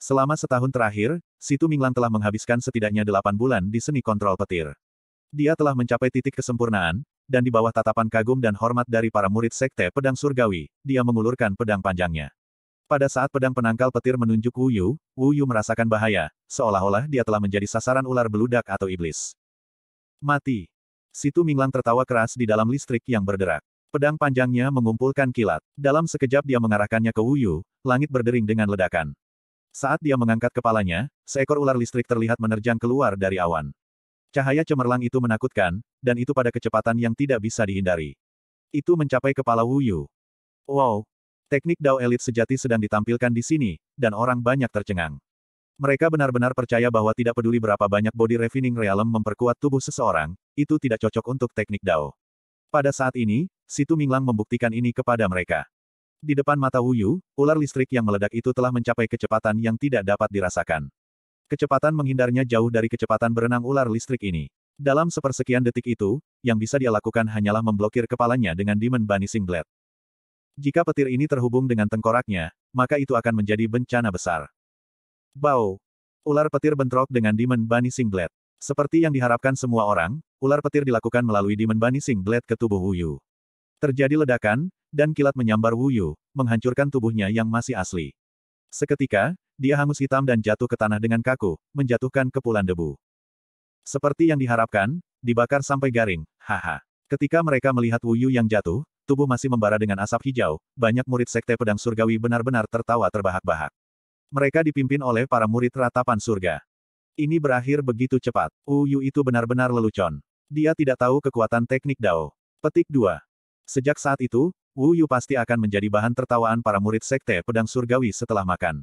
S1: Selama setahun terakhir, Situ Minglang telah menghabiskan setidaknya delapan bulan di seni kontrol petir. Dia telah mencapai titik kesempurnaan, dan di bawah tatapan kagum dan hormat dari para murid Sekte Pedang Surgawi, dia mengulurkan pedang panjangnya. Pada saat pedang penangkal petir menunjuk Wu Yu, Wu Yu merasakan bahaya, seolah-olah dia telah menjadi sasaran ular beludak atau iblis. Mati. Situ Minglang tertawa keras di dalam listrik yang berderak. Pedang panjangnya mengumpulkan kilat. Dalam sekejap dia mengarahkannya ke Wu Yu, langit berdering dengan ledakan. Saat dia mengangkat kepalanya, seekor ular listrik terlihat menerjang keluar dari awan. Cahaya cemerlang itu menakutkan, dan itu pada kecepatan yang tidak bisa dihindari. Itu mencapai kepala Wu Yu. Wow! Teknik Dao elit sejati sedang ditampilkan di sini, dan orang banyak tercengang. Mereka benar-benar percaya bahwa tidak peduli berapa banyak body refining realm memperkuat tubuh seseorang, itu tidak cocok untuk teknik Dao. Pada saat ini, Situ Minglang membuktikan ini kepada mereka. Di depan mata Wuyu, ular listrik yang meledak itu telah mencapai kecepatan yang tidak dapat dirasakan. Kecepatan menghindarnya jauh dari kecepatan berenang ular listrik ini. Dalam sepersekian detik itu, yang bisa dia lakukan hanyalah memblokir kepalanya dengan Demon Banishing Singlet. Jika petir ini terhubung dengan tengkoraknya, maka itu akan menjadi bencana besar. Bau. Ular petir bentrok dengan Demon Banishing Singlet. Seperti yang diharapkan semua orang, ular petir dilakukan melalui Demon Banishing Singlet ke tubuh Wuyu. Terjadi ledakan, dan kilat menyambar Wuyu, menghancurkan tubuhnya yang masih asli. Seketika, dia hangus hitam dan jatuh ke tanah dengan kaku, menjatuhkan kepulan debu. Seperti yang diharapkan, dibakar sampai garing, haha. Ketika mereka melihat Wuyu yang jatuh, tubuh masih membara dengan asap hijau, banyak murid sekte pedang surgawi benar-benar tertawa terbahak-bahak. Mereka dipimpin oleh para murid ratapan surga. Ini berakhir begitu cepat. Yu itu benar-benar lelucon. Dia tidak tahu kekuatan teknik Dao. Petik 2. Sejak saat itu, Wuyu pasti akan menjadi bahan tertawaan para murid sekte pedang surgawi setelah makan.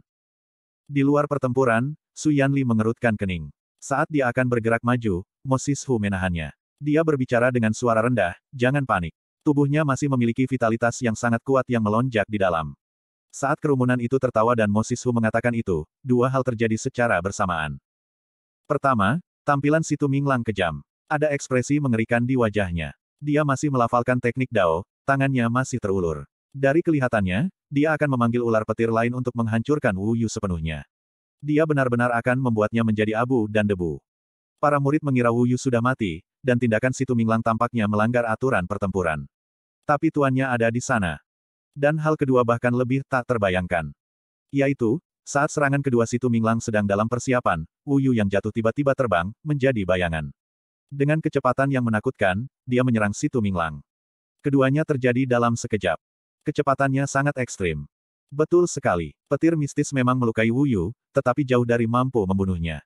S1: Di luar pertempuran, Su Yanli mengerutkan kening. Saat dia akan bergerak maju, Moses Hu menahannya. Dia berbicara dengan suara rendah, jangan panik. Tubuhnya masih memiliki vitalitas yang sangat kuat yang melonjak di dalam. Saat kerumunan itu tertawa dan Moses Hu mengatakan itu, dua hal terjadi secara bersamaan. Pertama, tampilan Situ Minglang kejam. Ada ekspresi mengerikan di wajahnya. Dia masih melafalkan teknik Dao, tangannya masih terulur. Dari kelihatannya, dia akan memanggil ular petir lain untuk menghancurkan Wu Yu sepenuhnya. Dia benar-benar akan membuatnya menjadi abu dan debu. Para murid mengira Wu Yu sudah mati, dan tindakan Situ Minglang tampaknya melanggar aturan pertempuran. Tapi tuannya ada di sana. Dan hal kedua bahkan lebih tak terbayangkan. Yaitu, saat serangan kedua Situ Minglang sedang dalam persiapan, Wu Yu yang jatuh tiba-tiba terbang, menjadi bayangan. Dengan kecepatan yang menakutkan, dia menyerang Situ Minglang. Keduanya terjadi dalam sekejap. Kecepatannya sangat ekstrim. Betul sekali, petir mistis memang melukai Wuyu, tetapi jauh dari mampu membunuhnya.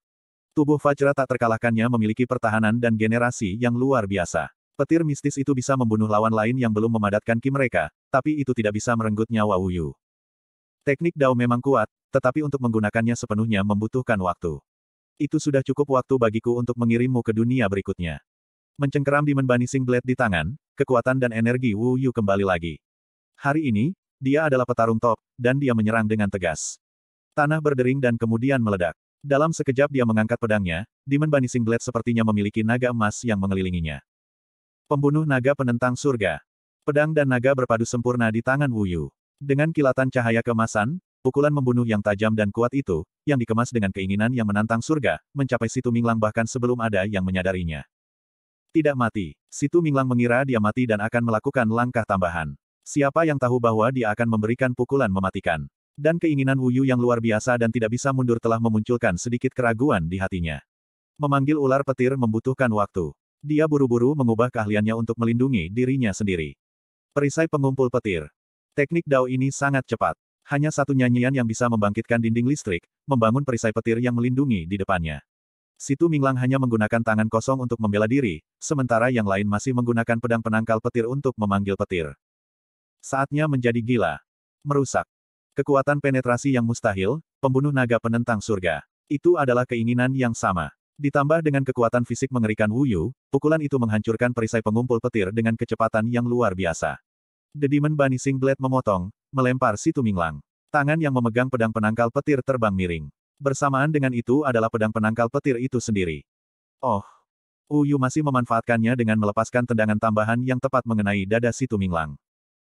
S1: Tubuh Fajra tak terkalahkannya memiliki pertahanan dan generasi yang luar biasa. Petir mistis itu bisa membunuh lawan lain yang belum memadatkan ki mereka, tapi itu tidak bisa merenggut nyawa Wuyu. Teknik Dao memang kuat, tetapi untuk menggunakannya sepenuhnya membutuhkan waktu. Itu sudah cukup waktu bagiku untuk mengirimmu ke dunia berikutnya. Mencengkeram di menbani Blade di tangan, kekuatan dan energi Wu Yu kembali lagi. Hari ini, dia adalah petarung top, dan dia menyerang dengan tegas. Tanah berdering dan kemudian meledak. Dalam sekejap dia mengangkat pedangnya, Demon Banishing Blade sepertinya memiliki naga emas yang mengelilinginya. Pembunuh naga penentang surga. Pedang dan naga berpadu sempurna di tangan Wuyu. Dengan kilatan cahaya kemasan, pukulan membunuh yang tajam dan kuat itu, yang dikemas dengan keinginan yang menantang surga, mencapai Situ Minglang bahkan sebelum ada yang menyadarinya. Tidak mati, Situ Minglang mengira dia mati dan akan melakukan langkah tambahan. Siapa yang tahu bahwa dia akan memberikan pukulan mematikan. Dan keinginan Yu yang luar biasa dan tidak bisa mundur telah memunculkan sedikit keraguan di hatinya. Memanggil ular petir membutuhkan waktu. Dia buru-buru mengubah keahliannya untuk melindungi dirinya sendiri. Perisai pengumpul petir. Teknik Dao ini sangat cepat. Hanya satu nyanyian yang bisa membangkitkan dinding listrik, membangun perisai petir yang melindungi di depannya. Situ Minglang hanya menggunakan tangan kosong untuk membela diri, sementara yang lain masih menggunakan pedang penangkal petir untuk memanggil petir. Saatnya menjadi gila. Merusak. Kekuatan penetrasi yang mustahil, pembunuh naga penentang surga. Itu adalah keinginan yang sama. Ditambah dengan kekuatan fisik mengerikan Wuyu, pukulan itu menghancurkan perisai pengumpul petir dengan kecepatan yang luar biasa. The Demon Banishing Blade memotong, melempar Situ Minglang. Tangan yang memegang pedang penangkal petir terbang miring. Bersamaan dengan itu adalah pedang penangkal petir itu sendiri. Oh. Yu masih memanfaatkannya dengan melepaskan tendangan tambahan yang tepat mengenai dada Situ Minglang.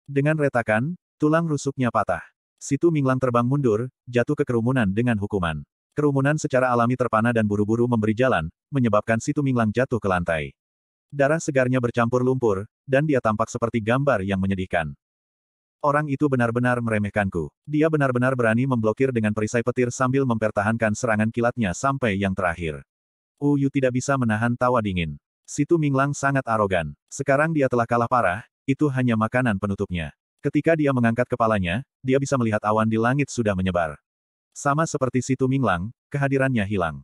S1: Dengan retakan, tulang rusuknya patah. Situ Minglang terbang mundur, jatuh ke kerumunan dengan hukuman. Kerumunan secara alami terpana dan buru-buru memberi jalan, menyebabkan Situ Minglang jatuh ke lantai. Darah segarnya bercampur lumpur, dan dia tampak seperti gambar yang menyedihkan. Orang itu benar-benar meremehkanku. Dia benar-benar berani memblokir dengan perisai petir sambil mempertahankan serangan kilatnya sampai yang terakhir. Uyu tidak bisa menahan tawa dingin. Situ Minglang sangat arogan. Sekarang dia telah kalah parah, itu hanya makanan penutupnya. Ketika dia mengangkat kepalanya, dia bisa melihat awan di langit sudah menyebar. Sama seperti Situ Minglang, kehadirannya hilang.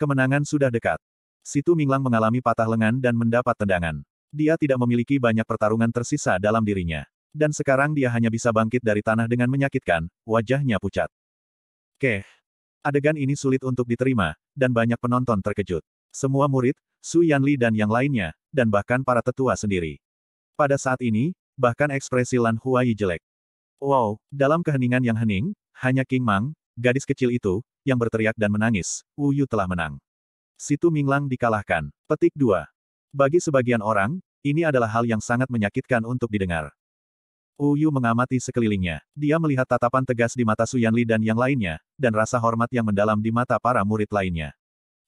S1: Kemenangan sudah dekat. Situ Minglang mengalami patah lengan dan mendapat tendangan. Dia tidak memiliki banyak pertarungan tersisa dalam dirinya. Dan sekarang dia hanya bisa bangkit dari tanah dengan menyakitkan, wajahnya pucat. Keh. Adegan ini sulit untuk diterima, dan banyak penonton terkejut. Semua murid, Su Yanli dan yang lainnya, dan bahkan para tetua sendiri. Pada saat ini, bahkan ekspresi Lan Huai jelek. Wow, dalam keheningan yang hening, hanya King Mang, gadis kecil itu, yang berteriak dan menangis, Wu Yu telah menang. Situ Minglang dikalahkan. Petik 2. Bagi sebagian orang, ini adalah hal yang sangat menyakitkan untuk didengar. Wu Yu mengamati sekelilingnya. Dia melihat tatapan tegas di mata Su Yanli dan yang lainnya, dan rasa hormat yang mendalam di mata para murid lainnya.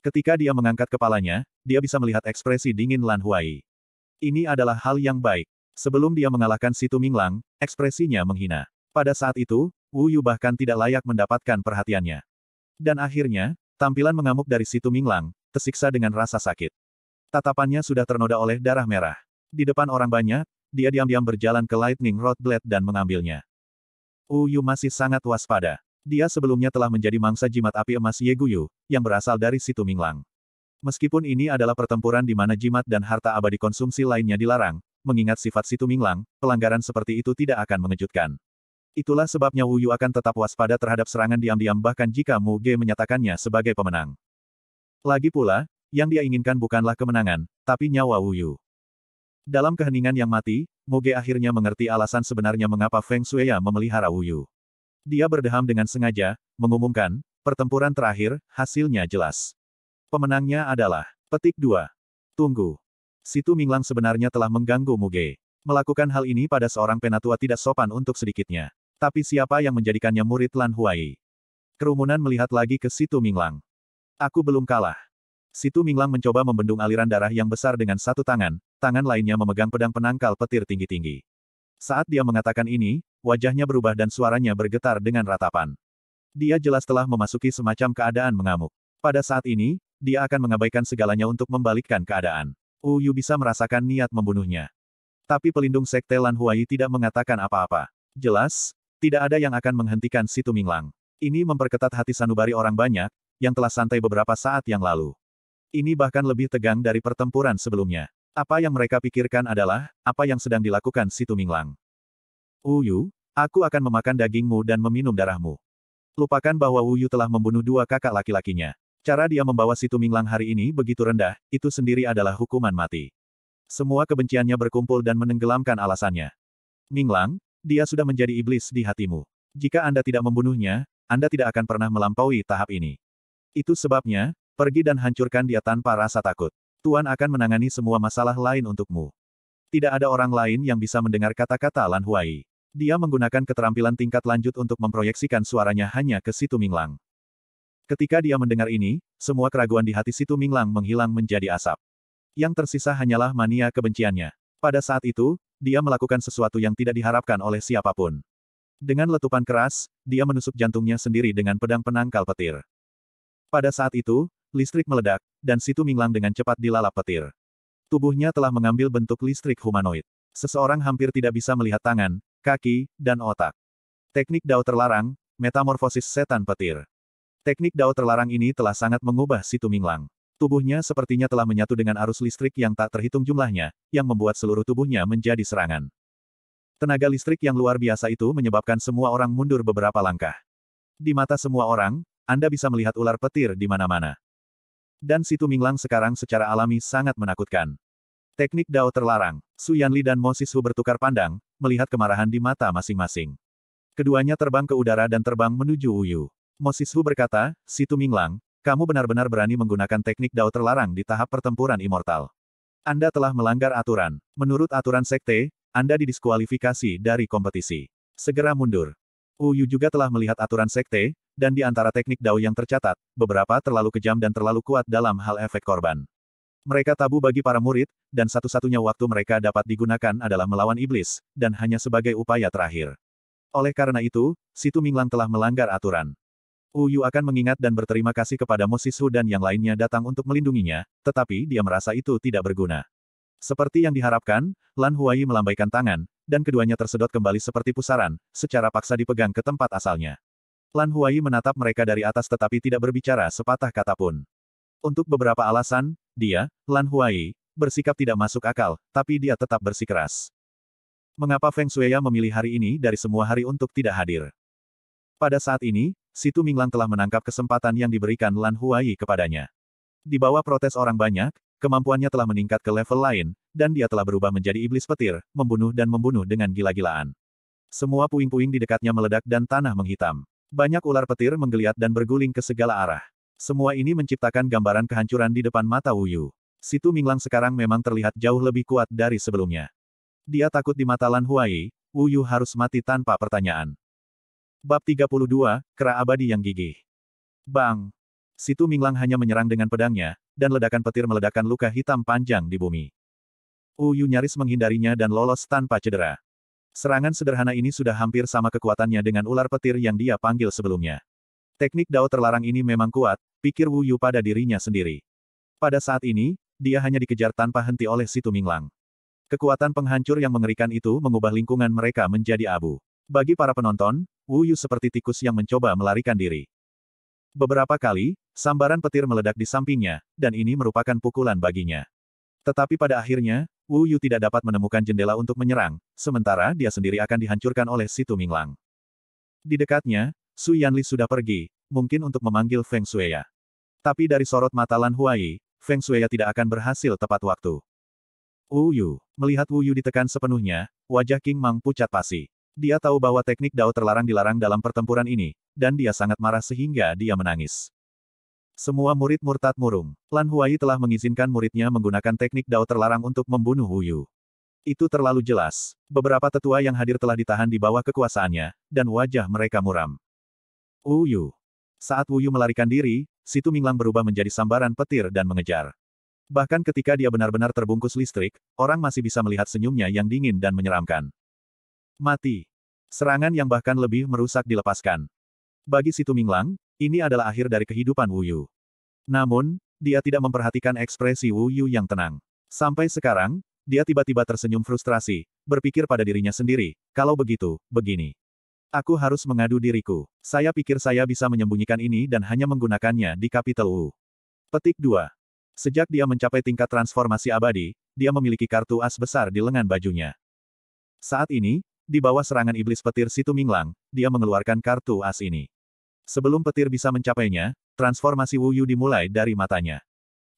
S1: Ketika dia mengangkat kepalanya, dia bisa melihat ekspresi dingin Lan Huai. Ini adalah hal yang baik. Sebelum dia mengalahkan Situ Minglang, ekspresinya menghina. Pada saat itu, Wu Yu bahkan tidak layak mendapatkan perhatiannya. Dan akhirnya, tampilan mengamuk dari Situ Minglang, tersiksa dengan rasa sakit. Tatapannya sudah ternoda oleh darah merah. Di depan orang banyak, dia diam-diam berjalan ke Lightning Rod Blade dan mengambilnya. Wu Yu masih sangat waspada. Dia sebelumnya telah menjadi mangsa jimat api emas Ye Guyu, yang berasal dari Situ Minglang. Meskipun ini adalah pertempuran di mana jimat dan harta abadi konsumsi lainnya dilarang, mengingat sifat Situ Minglang, pelanggaran seperti itu tidak akan mengejutkan. Itulah sebabnya Wu Yu akan tetap waspada terhadap serangan diam-diam bahkan jika Mu Ge menyatakannya sebagai pemenang. Lagi pula, yang dia inginkan bukanlah kemenangan, tapi nyawa Wu Yu. Dalam keheningan yang mati, Mu Ge akhirnya mengerti alasan sebenarnya mengapa Feng Shueya memelihara Wu Yu. Dia berdeham dengan sengaja, mengumumkan, pertempuran terakhir, hasilnya jelas. Pemenangnya adalah petik 2. Tunggu. Situ Minglang sebenarnya telah mengganggu Muge. Melakukan hal ini pada seorang penatua tidak sopan untuk sedikitnya. Tapi siapa yang menjadikannya murid Lan Huai? Kerumunan melihat lagi ke Situ Minglang. Aku belum kalah. Situ Minglang mencoba membendung aliran darah yang besar dengan satu tangan, tangan lainnya memegang pedang penangkal petir tinggi-tinggi. Saat dia mengatakan ini, wajahnya berubah dan suaranya bergetar dengan ratapan. Dia jelas telah memasuki semacam keadaan mengamuk. Pada saat ini, dia akan mengabaikan segalanya untuk membalikkan keadaan. Uyu bisa merasakan niat membunuhnya. Tapi pelindung sekte Lan Huai tidak mengatakan apa-apa. Jelas, tidak ada yang akan menghentikan Situ Minglang. Ini memperketat hati sanubari orang banyak, yang telah santai beberapa saat yang lalu. Ini bahkan lebih tegang dari pertempuran sebelumnya. Apa yang mereka pikirkan adalah, apa yang sedang dilakukan Situ Minglang. Uyu, aku akan memakan dagingmu dan meminum darahmu. Lupakan bahwa Uyu telah membunuh dua kakak laki-lakinya. Cara dia membawa Situ Minglang hari ini begitu rendah, itu sendiri adalah hukuman mati. Semua kebenciannya berkumpul dan menenggelamkan alasannya. Minglang, dia sudah menjadi iblis di hatimu. Jika Anda tidak membunuhnya, Anda tidak akan pernah melampaui tahap ini. Itu sebabnya, pergi dan hancurkan dia tanpa rasa takut. Tuan akan menangani semua masalah lain untukmu. Tidak ada orang lain yang bisa mendengar kata-kata Lan Huai. Dia menggunakan keterampilan tingkat lanjut untuk memproyeksikan suaranya hanya ke Situ Minglang. Ketika dia mendengar ini, semua keraguan di hati Situ Minglang menghilang menjadi asap. Yang tersisa hanyalah mania kebenciannya. Pada saat itu, dia melakukan sesuatu yang tidak diharapkan oleh siapapun. Dengan letupan keras, dia menusuk jantungnya sendiri dengan pedang penangkal petir. Pada saat itu, listrik meledak, dan Situ Minglang dengan cepat dilalap petir. Tubuhnya telah mengambil bentuk listrik humanoid. Seseorang hampir tidak bisa melihat tangan, kaki, dan otak. Teknik Dao terlarang, metamorfosis setan petir. Teknik dao terlarang ini telah sangat mengubah Situ Minglang. Tubuhnya sepertinya telah menyatu dengan arus listrik yang tak terhitung jumlahnya, yang membuat seluruh tubuhnya menjadi serangan. Tenaga listrik yang luar biasa itu menyebabkan semua orang mundur beberapa langkah. Di mata semua orang, Anda bisa melihat ular petir di mana-mana. Dan Situ Minglang sekarang secara alami sangat menakutkan. Teknik Dao terlarang, Su Yanli dan Mo Sishu bertukar pandang, melihat kemarahan di mata masing-masing. Keduanya terbang ke udara dan terbang menuju Uyu. Moses Hu berkata, Situ Minglang, kamu benar-benar berani menggunakan teknik dao terlarang di tahap pertempuran immortal. Anda telah melanggar aturan. Menurut aturan sekte, Anda didiskualifikasi dari kompetisi. Segera mundur. Uyu juga telah melihat aturan sekte, dan di antara teknik dao yang tercatat, beberapa terlalu kejam dan terlalu kuat dalam hal efek korban. Mereka tabu bagi para murid, dan satu-satunya waktu mereka dapat digunakan adalah melawan iblis, dan hanya sebagai upaya terakhir. Oleh karena itu, Situ Minglang telah melanggar aturan. Uyu akan mengingat dan berterima kasih kepada Mosisu dan yang lainnya datang untuk melindunginya, tetapi dia merasa itu tidak berguna. Seperti yang diharapkan, Lan Huai melambaikan tangan, dan keduanya tersedot kembali seperti pusaran, secara paksa dipegang ke tempat asalnya. Lan Huai menatap mereka dari atas tetapi tidak berbicara sepatah kata pun. Untuk beberapa alasan, dia, Lan Huai, bersikap tidak masuk akal, tapi dia tetap bersikeras. Mengapa Feng Shuya memilih hari ini dari semua hari untuk tidak hadir? Pada saat ini, Situ Minglang telah menangkap kesempatan yang diberikan Lan Huai kepadanya. Di bawah protes orang banyak, kemampuannya telah meningkat ke level lain, dan dia telah berubah menjadi iblis petir, membunuh dan membunuh dengan gila-gilaan. Semua puing-puing di dekatnya meledak dan tanah menghitam. Banyak ular petir menggeliat dan berguling ke segala arah. Semua ini menciptakan gambaran kehancuran di depan mata Wuyu. Situ Minglang sekarang memang terlihat jauh lebih kuat dari sebelumnya. Dia takut di mata Lan Huai, Wuyu harus mati tanpa pertanyaan. Bab 32, Kera Abadi yang Gigih. Bang! Situ Minglang hanya menyerang dengan pedangnya, dan ledakan petir meledakkan luka hitam panjang di bumi. Uyu nyaris menghindarinya dan lolos tanpa cedera. Serangan sederhana ini sudah hampir sama kekuatannya dengan ular petir yang dia panggil sebelumnya. Teknik Dao terlarang ini memang kuat, pikir Wu Yu pada dirinya sendiri. Pada saat ini, dia hanya dikejar tanpa henti oleh Situ Minglang. Kekuatan penghancur yang mengerikan itu mengubah lingkungan mereka menjadi abu. Bagi para penonton, Wu Yu seperti tikus yang mencoba melarikan diri. Beberapa kali, sambaran petir meledak di sampingnya, dan ini merupakan pukulan baginya. Tetapi pada akhirnya, Wu Yu tidak dapat menemukan jendela untuk menyerang, sementara dia sendiri akan dihancurkan oleh Situ Minglang. Di dekatnya, Su Yanli sudah pergi, mungkin untuk memanggil Feng Shueya. Tapi dari sorot mata Lan Huai, Feng Shueya tidak akan berhasil tepat waktu. Wu Yu, melihat Wu Yu ditekan sepenuhnya, wajah King Mang pucat pasi. Dia tahu bahwa teknik Dao terlarang dilarang dalam pertempuran ini, dan dia sangat marah sehingga dia menangis. Semua murid murtad murung. Lan Huai telah mengizinkan muridnya menggunakan teknik Dao terlarang untuk membunuh Huyu. Itu terlalu jelas. Beberapa tetua yang hadir telah ditahan di bawah kekuasaannya, dan wajah mereka muram. Huyu. Saat Huyu melarikan diri, situ Minglang berubah menjadi sambaran petir dan mengejar. Bahkan ketika dia benar-benar terbungkus listrik, orang masih bisa melihat senyumnya yang dingin dan menyeramkan. Mati. Serangan yang bahkan lebih merusak dilepaskan. Bagi Situ Minglang, ini adalah akhir dari kehidupan Wu Yu. Namun, dia tidak memperhatikan ekspresi Wu Yu yang tenang. Sampai sekarang, dia tiba-tiba tersenyum frustrasi, berpikir pada dirinya sendiri, kalau begitu, begini. Aku harus mengadu diriku. Saya pikir saya bisa menyembunyikan ini dan hanya menggunakannya di kapitel Wu. Petik 2. Sejak dia mencapai tingkat transformasi abadi, dia memiliki kartu as besar di lengan bajunya. Saat ini, di bawah serangan iblis petir Situ Minglang, dia mengeluarkan kartu as ini. Sebelum petir bisa mencapainya, transformasi Wu Yu dimulai dari matanya.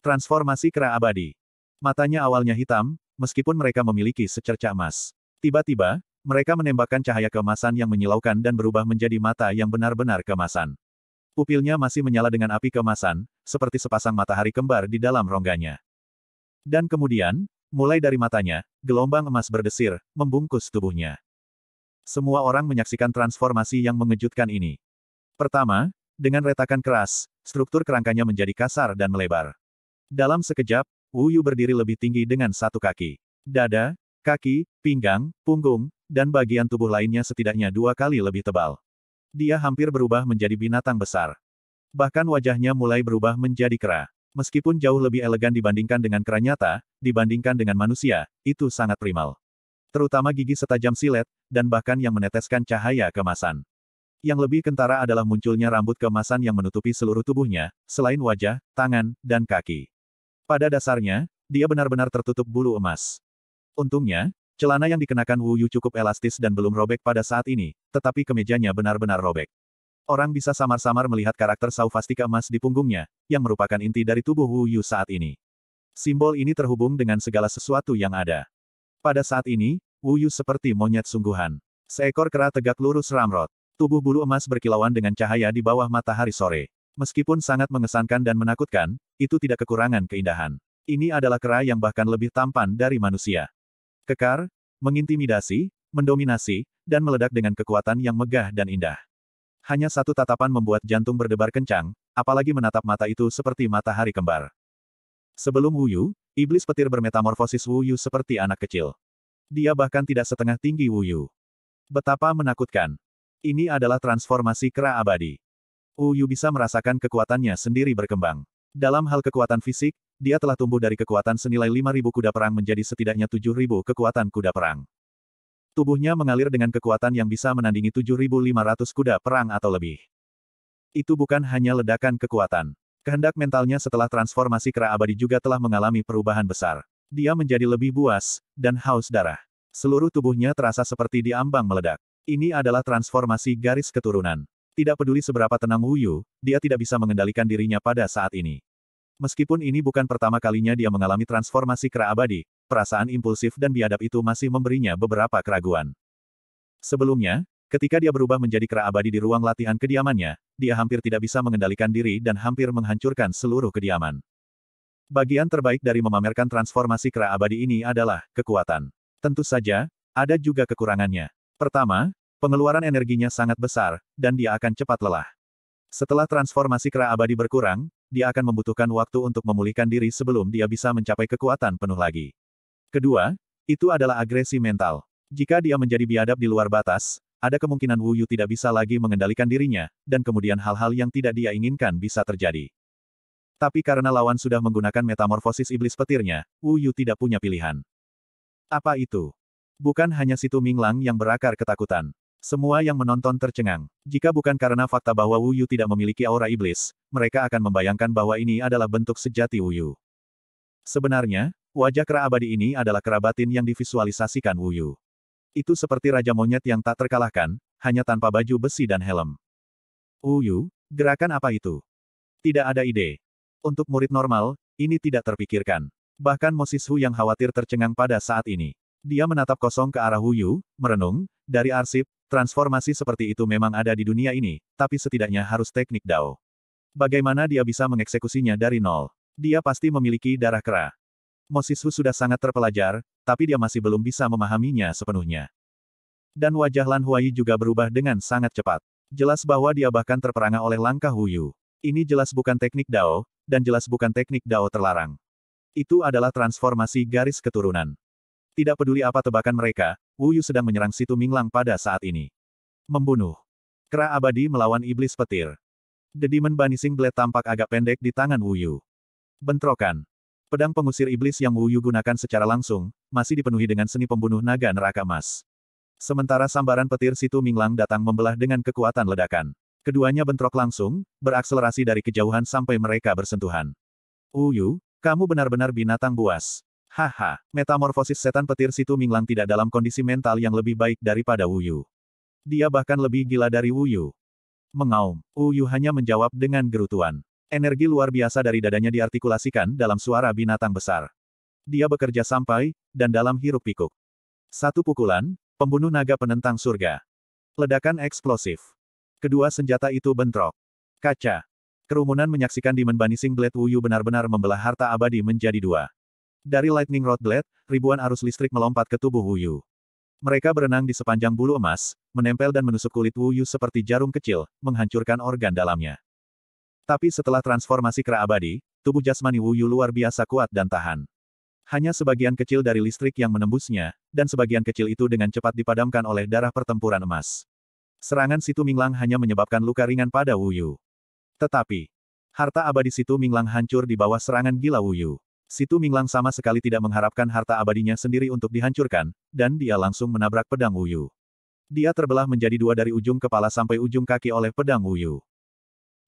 S1: Transformasi kera abadi. Matanya awalnya hitam, meskipun mereka memiliki secercah emas. Tiba-tiba, mereka menembakkan cahaya kemasan yang menyilaukan dan berubah menjadi mata yang benar-benar kemasan. Pupilnya masih menyala dengan api kemasan, seperti sepasang matahari kembar di dalam rongganya. Dan kemudian, mulai dari matanya, gelombang emas berdesir, membungkus tubuhnya. Semua orang menyaksikan transformasi yang mengejutkan ini. Pertama, dengan retakan keras, struktur kerangkanya menjadi kasar dan melebar. Dalam sekejap, Wu Yu berdiri lebih tinggi dengan satu kaki. Dada, kaki, pinggang, punggung, dan bagian tubuh lainnya setidaknya dua kali lebih tebal. Dia hampir berubah menjadi binatang besar. Bahkan wajahnya mulai berubah menjadi kera. Meskipun jauh lebih elegan dibandingkan dengan kera nyata, dibandingkan dengan manusia, itu sangat primal terutama gigi setajam silet, dan bahkan yang meneteskan cahaya kemasan. Yang lebih kentara adalah munculnya rambut kemasan yang menutupi seluruh tubuhnya, selain wajah, tangan, dan kaki. Pada dasarnya, dia benar-benar tertutup bulu emas. Untungnya, celana yang dikenakan Wu Yu cukup elastis dan belum robek pada saat ini, tetapi kemejanya benar-benar robek. Orang bisa samar-samar melihat karakter saufastika emas di punggungnya, yang merupakan inti dari tubuh Wu Yu saat ini. Simbol ini terhubung dengan segala sesuatu yang ada. Pada saat ini, Wuyu seperti monyet sungguhan. Seekor kera tegak lurus ramrod, Tubuh bulu emas berkilauan dengan cahaya di bawah matahari sore. Meskipun sangat mengesankan dan menakutkan, itu tidak kekurangan keindahan. Ini adalah kera yang bahkan lebih tampan dari manusia. Kekar, mengintimidasi, mendominasi, dan meledak dengan kekuatan yang megah dan indah. Hanya satu tatapan membuat jantung berdebar kencang, apalagi menatap mata itu seperti matahari kembar. Sebelum Wuyu, iblis petir bermetamorfosis Wuyu seperti anak kecil. Dia bahkan tidak setengah tinggi Wuyu. Betapa menakutkan. Ini adalah transformasi kera abadi. Wuyu bisa merasakan kekuatannya sendiri berkembang. Dalam hal kekuatan fisik, dia telah tumbuh dari kekuatan senilai 5.000 kuda perang menjadi setidaknya 7.000 kekuatan kuda perang. Tubuhnya mengalir dengan kekuatan yang bisa menandingi 7.500 kuda perang atau lebih. Itu bukan hanya ledakan kekuatan. Kehendak mentalnya setelah transformasi kera abadi juga telah mengalami perubahan besar. Dia menjadi lebih buas, dan haus darah. Seluruh tubuhnya terasa seperti diambang meledak. Ini adalah transformasi garis keturunan. Tidak peduli seberapa tenang Wuyu, dia tidak bisa mengendalikan dirinya pada saat ini. Meskipun ini bukan pertama kalinya dia mengalami transformasi kera abadi, perasaan impulsif dan biadab itu masih memberinya beberapa keraguan. Sebelumnya, ketika dia berubah menjadi kera abadi di ruang latihan kediamannya, dia hampir tidak bisa mengendalikan diri dan hampir menghancurkan seluruh kediaman. Bagian terbaik dari memamerkan transformasi kera abadi ini adalah kekuatan. Tentu saja, ada juga kekurangannya. Pertama, pengeluaran energinya sangat besar, dan dia akan cepat lelah. Setelah transformasi kera abadi berkurang, dia akan membutuhkan waktu untuk memulihkan diri sebelum dia bisa mencapai kekuatan penuh lagi. Kedua, itu adalah agresi mental. Jika dia menjadi biadab di luar batas, ada kemungkinan Wu Yu tidak bisa lagi mengendalikan dirinya, dan kemudian hal-hal yang tidak dia inginkan bisa terjadi. Tapi karena lawan sudah menggunakan metamorfosis iblis petirnya, Wu Yu tidak punya pilihan. Apa itu? Bukan hanya situ Minglang yang berakar ketakutan. Semua yang menonton tercengang. Jika bukan karena fakta bahwa Wu Yu tidak memiliki aura iblis, mereka akan membayangkan bahwa ini adalah bentuk sejati Wu Yu. Sebenarnya, wajah kera abadi ini adalah kerabatin yang divisualisasikan Wu Yu. Itu seperti raja monyet yang tak terkalahkan, hanya tanpa baju besi dan helm. Wu Yu, gerakan apa itu? Tidak ada ide. Untuk murid normal, ini tidak terpikirkan. Bahkan Moses Hu yang khawatir tercengang pada saat ini. Dia menatap kosong ke arah Hu Yu, merenung, dari arsip, transformasi seperti itu memang ada di dunia ini, tapi setidaknya harus teknik Dao. Bagaimana dia bisa mengeksekusinya dari nol? Dia pasti memiliki darah kera. Moses Hu sudah sangat terpelajar, tapi dia masih belum bisa memahaminya sepenuhnya. Dan wajah Lan Huai juga berubah dengan sangat cepat. Jelas bahwa dia bahkan terperangah oleh langkah Huyu. Ini jelas bukan teknik Dao, dan jelas bukan teknik Dao terlarang. Itu adalah transformasi garis keturunan. Tidak peduli apa tebakan mereka, Wu Yu sedang menyerang Situ Minglang pada saat ini. Membunuh. Kera abadi melawan iblis petir. The Demon Banishing Blade tampak agak pendek di tangan Wu Yu. Bentrokan. Pedang pengusir iblis yang Wu Yu gunakan secara langsung, masih dipenuhi dengan seni pembunuh naga neraka emas. Sementara sambaran petir Situ Minglang datang membelah dengan kekuatan ledakan. Keduanya bentrok langsung, berakselerasi dari kejauhan sampai mereka bersentuhan. Uyu, kamu benar-benar binatang buas. Haha, metamorfosis setan petir situ Minglang tidak dalam kondisi mental yang lebih baik daripada Uyu. Dia bahkan lebih gila dari Uyu. Mengaum, Uyu hanya menjawab dengan gerutuan. Energi luar biasa dari dadanya diartikulasikan dalam suara binatang besar. Dia bekerja sampai, dan dalam hiruk pikuk. Satu pukulan, pembunuh naga penentang surga. Ledakan eksplosif. Kedua senjata itu bentrok. Kaca. Kerumunan menyaksikan Demon Banishing Blade Wuyu benar-benar membelah harta abadi menjadi dua. Dari Lightning Rod Blade, ribuan arus listrik melompat ke tubuh Wuyu. Mereka berenang di sepanjang bulu emas, menempel dan menusuk kulit Wuyu seperti jarum kecil, menghancurkan organ dalamnya. Tapi setelah transformasi kera abadi, tubuh jasmani Wuyu luar biasa kuat dan tahan. Hanya sebagian kecil dari listrik yang menembusnya, dan sebagian kecil itu dengan cepat dipadamkan oleh darah pertempuran emas. Serangan Situ Minglang hanya menyebabkan luka ringan pada Wu Yu. Tetapi, harta abadi Situ Minglang hancur di bawah serangan gila Wu Yu. Situ Minglang sama sekali tidak mengharapkan harta abadinya sendiri untuk dihancurkan, dan dia langsung menabrak pedang Wu Yu. Dia terbelah menjadi dua dari ujung kepala sampai ujung kaki oleh pedang Wuyu.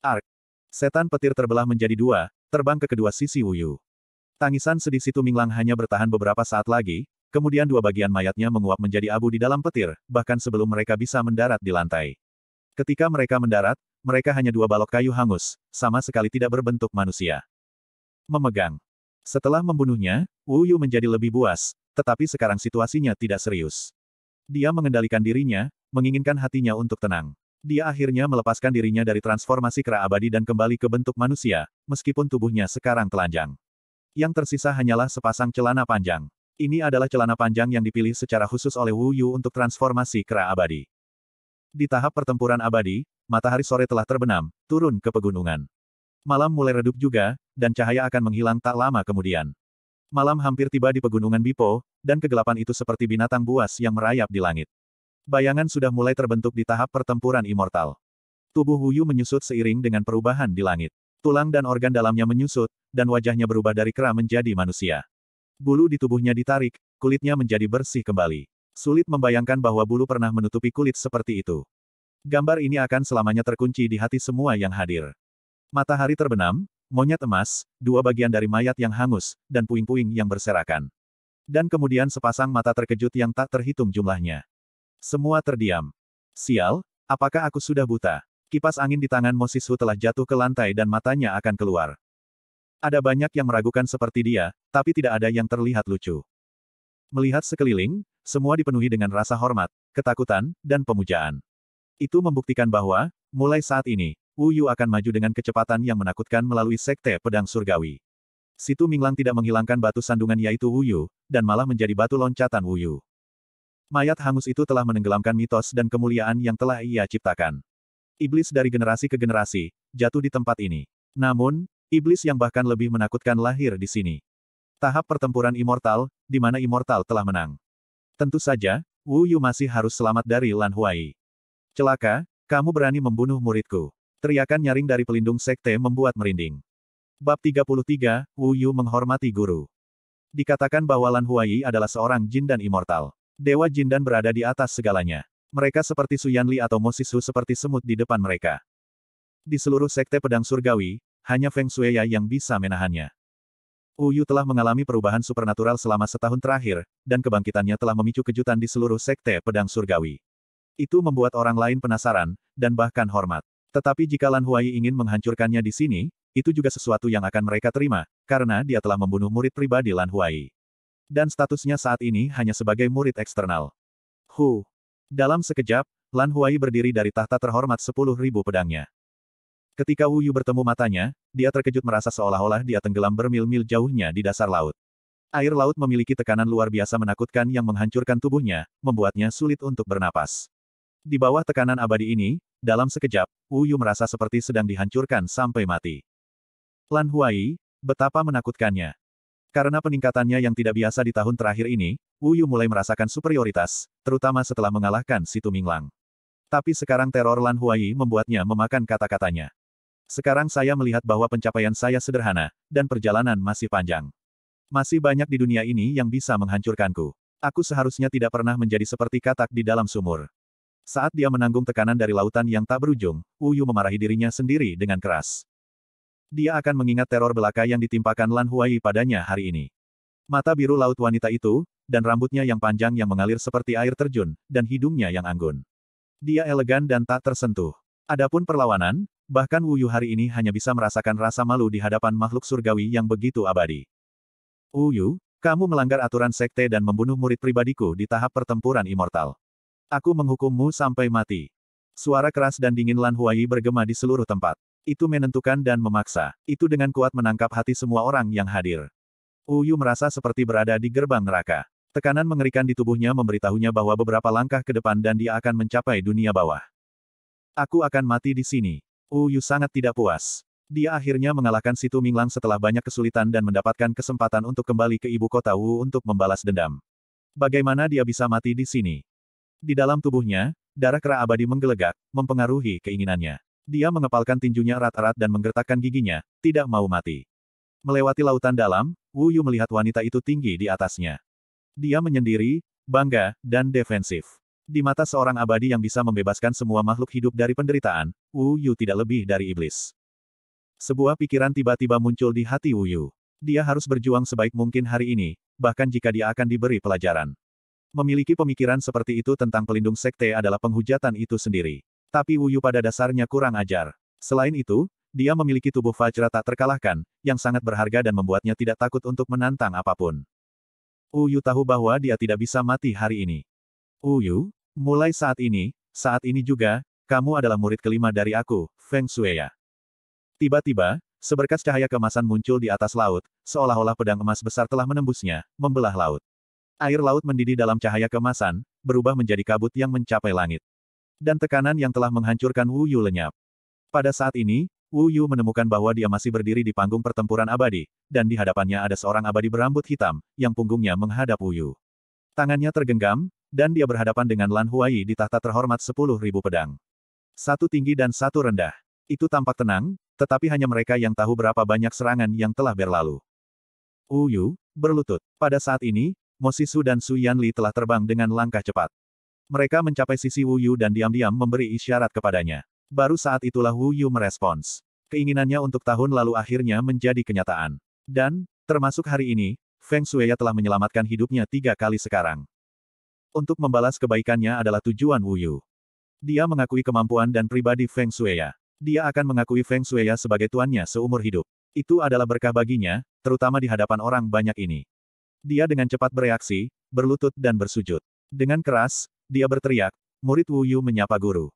S1: Ark. Setan petir terbelah menjadi dua, terbang ke kedua sisi Wu Yu. Tangisan sedih Situ Minglang hanya bertahan beberapa saat lagi, Kemudian dua bagian mayatnya menguap menjadi abu di dalam petir, bahkan sebelum mereka bisa mendarat di lantai. Ketika mereka mendarat, mereka hanya dua balok kayu hangus, sama sekali tidak berbentuk manusia. Memegang. Setelah membunuhnya, Wu Yu menjadi lebih buas, tetapi sekarang situasinya tidak serius. Dia mengendalikan dirinya, menginginkan hatinya untuk tenang. Dia akhirnya melepaskan dirinya dari transformasi kera abadi dan kembali ke bentuk manusia, meskipun tubuhnya sekarang telanjang. Yang tersisa hanyalah sepasang celana panjang. Ini adalah celana panjang yang dipilih secara khusus oleh Wu Yu untuk transformasi kera abadi. Di tahap pertempuran abadi, matahari sore telah terbenam, turun ke pegunungan. Malam mulai redup juga, dan cahaya akan menghilang tak lama kemudian. Malam hampir tiba di pegunungan Bipo, dan kegelapan itu seperti binatang buas yang merayap di langit. Bayangan sudah mulai terbentuk di tahap pertempuran immortal. Tubuh Wuyu menyusut seiring dengan perubahan di langit. Tulang dan organ dalamnya menyusut, dan wajahnya berubah dari kera menjadi manusia. Bulu di tubuhnya ditarik, kulitnya menjadi bersih kembali. Sulit membayangkan bahwa bulu pernah menutupi kulit seperti itu. Gambar ini akan selamanya terkunci di hati semua yang hadir. Matahari terbenam, monyet emas, dua bagian dari mayat yang hangus, dan puing-puing yang berserakan. Dan kemudian sepasang mata terkejut yang tak terhitung jumlahnya. Semua terdiam. Sial, apakah aku sudah buta? Kipas angin di tangan Mosisu telah jatuh ke lantai dan matanya akan keluar. Ada banyak yang meragukan seperti dia, tapi tidak ada yang terlihat lucu. Melihat sekeliling, semua dipenuhi dengan rasa hormat, ketakutan, dan pemujaan. Itu membuktikan bahwa, mulai saat ini, Wu Yu akan maju dengan kecepatan yang menakutkan melalui sekte pedang surgawi. Situ Minglang tidak menghilangkan batu sandungan yaitu Wu Yu, dan malah menjadi batu loncatan Wu Yu. Mayat hangus itu telah menenggelamkan mitos dan kemuliaan yang telah ia ciptakan. Iblis dari generasi ke generasi, jatuh di tempat ini. Namun, Iblis yang bahkan lebih menakutkan lahir di sini. Tahap pertempuran immortal, di mana immortal telah menang. Tentu saja, Wu Yu masih harus selamat dari Lan Huai. Celaka, kamu berani membunuh muridku. Teriakan nyaring dari pelindung sekte membuat merinding. Bab 33, Wu Yu menghormati guru. Dikatakan bahwa Lan Huai adalah seorang jin dan immortal. Dewa jin dan berada di atas segalanya. Mereka seperti Suyanli atau Mosisu seperti semut di depan mereka. Di seluruh sekte pedang surgawi, hanya Feng Shueya yang bisa menahannya. Uyu telah mengalami perubahan supernatural selama setahun terakhir, dan kebangkitannya telah memicu kejutan di seluruh sekte pedang surgawi. Itu membuat orang lain penasaran, dan bahkan hormat. Tetapi jika Lan Huai ingin menghancurkannya di sini, itu juga sesuatu yang akan mereka terima, karena dia telah membunuh murid pribadi Lan Huai. Dan statusnya saat ini hanya sebagai murid eksternal. Hu. Dalam sekejap, Lan Huai berdiri dari tahta terhormat sepuluh ribu pedangnya. Ketika Wu Yu bertemu matanya, dia terkejut merasa seolah-olah dia tenggelam bermil-mil jauhnya di dasar laut. Air laut memiliki tekanan luar biasa menakutkan yang menghancurkan tubuhnya, membuatnya sulit untuk bernapas. Di bawah tekanan abadi ini, dalam sekejap, Wu Yu merasa seperti sedang dihancurkan sampai mati. Lan Huai, betapa menakutkannya. Karena peningkatannya yang tidak biasa di tahun terakhir ini, Wu Yu mulai merasakan superioritas, terutama setelah mengalahkan Situ Minglang. Tapi sekarang teror Lan Huai membuatnya memakan kata-katanya. Sekarang saya melihat bahwa pencapaian saya sederhana, dan perjalanan masih panjang. Masih banyak di dunia ini yang bisa menghancurkanku. Aku seharusnya tidak pernah menjadi seperti katak di dalam sumur. Saat dia menanggung tekanan dari lautan yang tak berujung, Uyu memarahi dirinya sendiri dengan keras. Dia akan mengingat teror belaka yang ditimpakan Lan Huai padanya hari ini. Mata biru laut wanita itu, dan rambutnya yang panjang yang mengalir seperti air terjun, dan hidungnya yang anggun. Dia elegan dan tak tersentuh. Adapun perlawanan, Bahkan Wu Yu hari ini hanya bisa merasakan rasa malu di hadapan makhluk surgawi yang begitu abadi. Wu Yu, kamu melanggar aturan sekte dan membunuh murid pribadiku di tahap pertempuran immortal. Aku menghukummu sampai mati. Suara keras dan dingin Lan Huayi bergema di seluruh tempat. Itu menentukan dan memaksa. Itu dengan kuat menangkap hati semua orang yang hadir. Uyu merasa seperti berada di gerbang neraka. Tekanan mengerikan di tubuhnya memberitahunya bahwa beberapa langkah ke depan dan dia akan mencapai dunia bawah. Aku akan mati di sini. Uyu sangat tidak puas. Dia akhirnya mengalahkan Situ Minglang setelah banyak kesulitan dan mendapatkan kesempatan untuk kembali ke ibu kota Wu untuk membalas dendam. Bagaimana dia bisa mati di sini? Di dalam tubuhnya, darah kera abadi menggelegak, mempengaruhi keinginannya. Dia mengepalkan tinjunya erat-erat dan menggertakkan giginya, tidak mau mati. Melewati lautan dalam, Wu Yu melihat wanita itu tinggi di atasnya. Dia menyendiri, bangga, dan defensif. Di mata seorang abadi yang bisa membebaskan semua makhluk hidup dari penderitaan, Wu Yu tidak lebih dari iblis. Sebuah pikiran tiba-tiba muncul di hati Wu Yu. Dia harus berjuang sebaik mungkin hari ini, bahkan jika dia akan diberi pelajaran. Memiliki pemikiran seperti itu tentang pelindung sekte adalah penghujatan itu sendiri. Tapi Wu Yu pada dasarnya kurang ajar. Selain itu, dia memiliki tubuh Fajra tak terkalahkan, yang sangat berharga dan membuatnya tidak takut untuk menantang apapun. Wu Yu tahu bahwa dia tidak bisa mati hari ini. Uyu, mulai saat ini, saat ini juga, kamu adalah murid kelima dari aku, Feng Shueya. Tiba-tiba, seberkas cahaya kemasan muncul di atas laut, seolah-olah pedang emas besar telah menembusnya, membelah laut. Air laut mendidih dalam cahaya kemasan, berubah menjadi kabut yang mencapai langit. Dan tekanan yang telah menghancurkan Wu Yu lenyap. Pada saat ini, Wu Yu menemukan bahwa dia masih berdiri di panggung pertempuran abadi, dan di hadapannya ada seorang abadi berambut hitam, yang punggungnya menghadap Wu Yu. Tangannya tergenggam, dan dia berhadapan dengan Lan Huai di tahta terhormat 10.000 pedang. Satu tinggi dan satu rendah. Itu tampak tenang, tetapi hanya mereka yang tahu berapa banyak serangan yang telah berlalu. Uyu, berlutut. Pada saat ini, Mo Mosisu dan Su Yanli telah terbang dengan langkah cepat. Mereka mencapai sisi Wu Yu dan diam-diam memberi isyarat kepadanya. Baru saat itulah Wu Yu merespons. Keinginannya untuk tahun lalu akhirnya menjadi kenyataan. Dan, termasuk hari ini, Feng Shuiya telah menyelamatkan hidupnya tiga kali sekarang. Untuk membalas kebaikannya adalah tujuan Wu Yu. Dia mengakui kemampuan dan pribadi Feng Shueya. Dia akan mengakui Feng Shueya sebagai tuannya seumur hidup. Itu adalah berkah baginya, terutama di hadapan orang banyak ini. Dia dengan cepat bereaksi, berlutut dan bersujud. Dengan keras, dia berteriak, murid Wu Yu menyapa guru.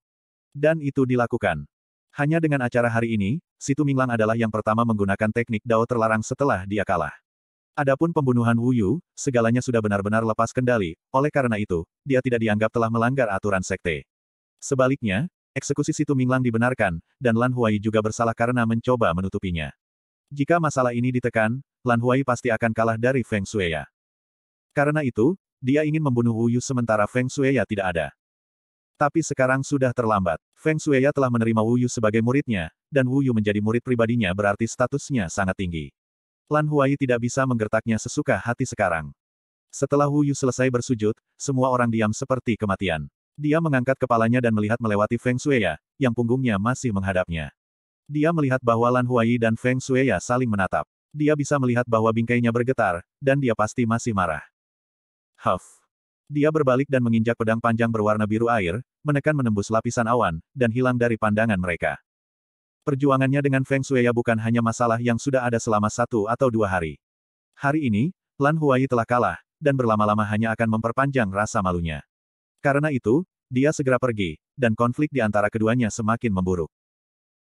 S1: Dan itu dilakukan. Hanya dengan acara hari ini, Situ Minglang adalah yang pertama menggunakan teknik Dao terlarang setelah dia kalah. Adapun pembunuhan Wu Yu, segalanya sudah benar-benar lepas kendali, oleh karena itu, dia tidak dianggap telah melanggar aturan sekte. Sebaliknya, eksekusi Situ Minglang dibenarkan, dan Lan Huai juga bersalah karena mencoba menutupinya. Jika masalah ini ditekan, Lan Huai pasti akan kalah dari Feng Shueya. Karena itu, dia ingin membunuh Wu Yu sementara Feng Shueya tidak ada. Tapi sekarang sudah terlambat. Feng Shueya telah menerima Wu Yu sebagai muridnya, dan Wu Yu menjadi murid pribadinya berarti statusnya sangat tinggi. Lan Huai tidak bisa menggertaknya sesuka hati sekarang. Setelah Hu Yu selesai bersujud, semua orang diam seperti kematian. Dia mengangkat kepalanya dan melihat melewati Feng Shueya, yang punggungnya masih menghadapnya. Dia melihat bahwa Lan Huai dan Feng Shueya saling menatap. Dia bisa melihat bahwa bingkainya bergetar, dan dia pasti masih marah. Huff. Dia berbalik dan menginjak pedang panjang berwarna biru air, menekan menembus lapisan awan, dan hilang dari pandangan mereka. Perjuangannya dengan Feng Shuya bukan hanya masalah yang sudah ada selama satu atau dua hari. Hari ini, Lan Huai telah kalah, dan berlama-lama hanya akan memperpanjang rasa malunya. Karena itu, dia segera pergi, dan konflik di antara keduanya semakin memburuk.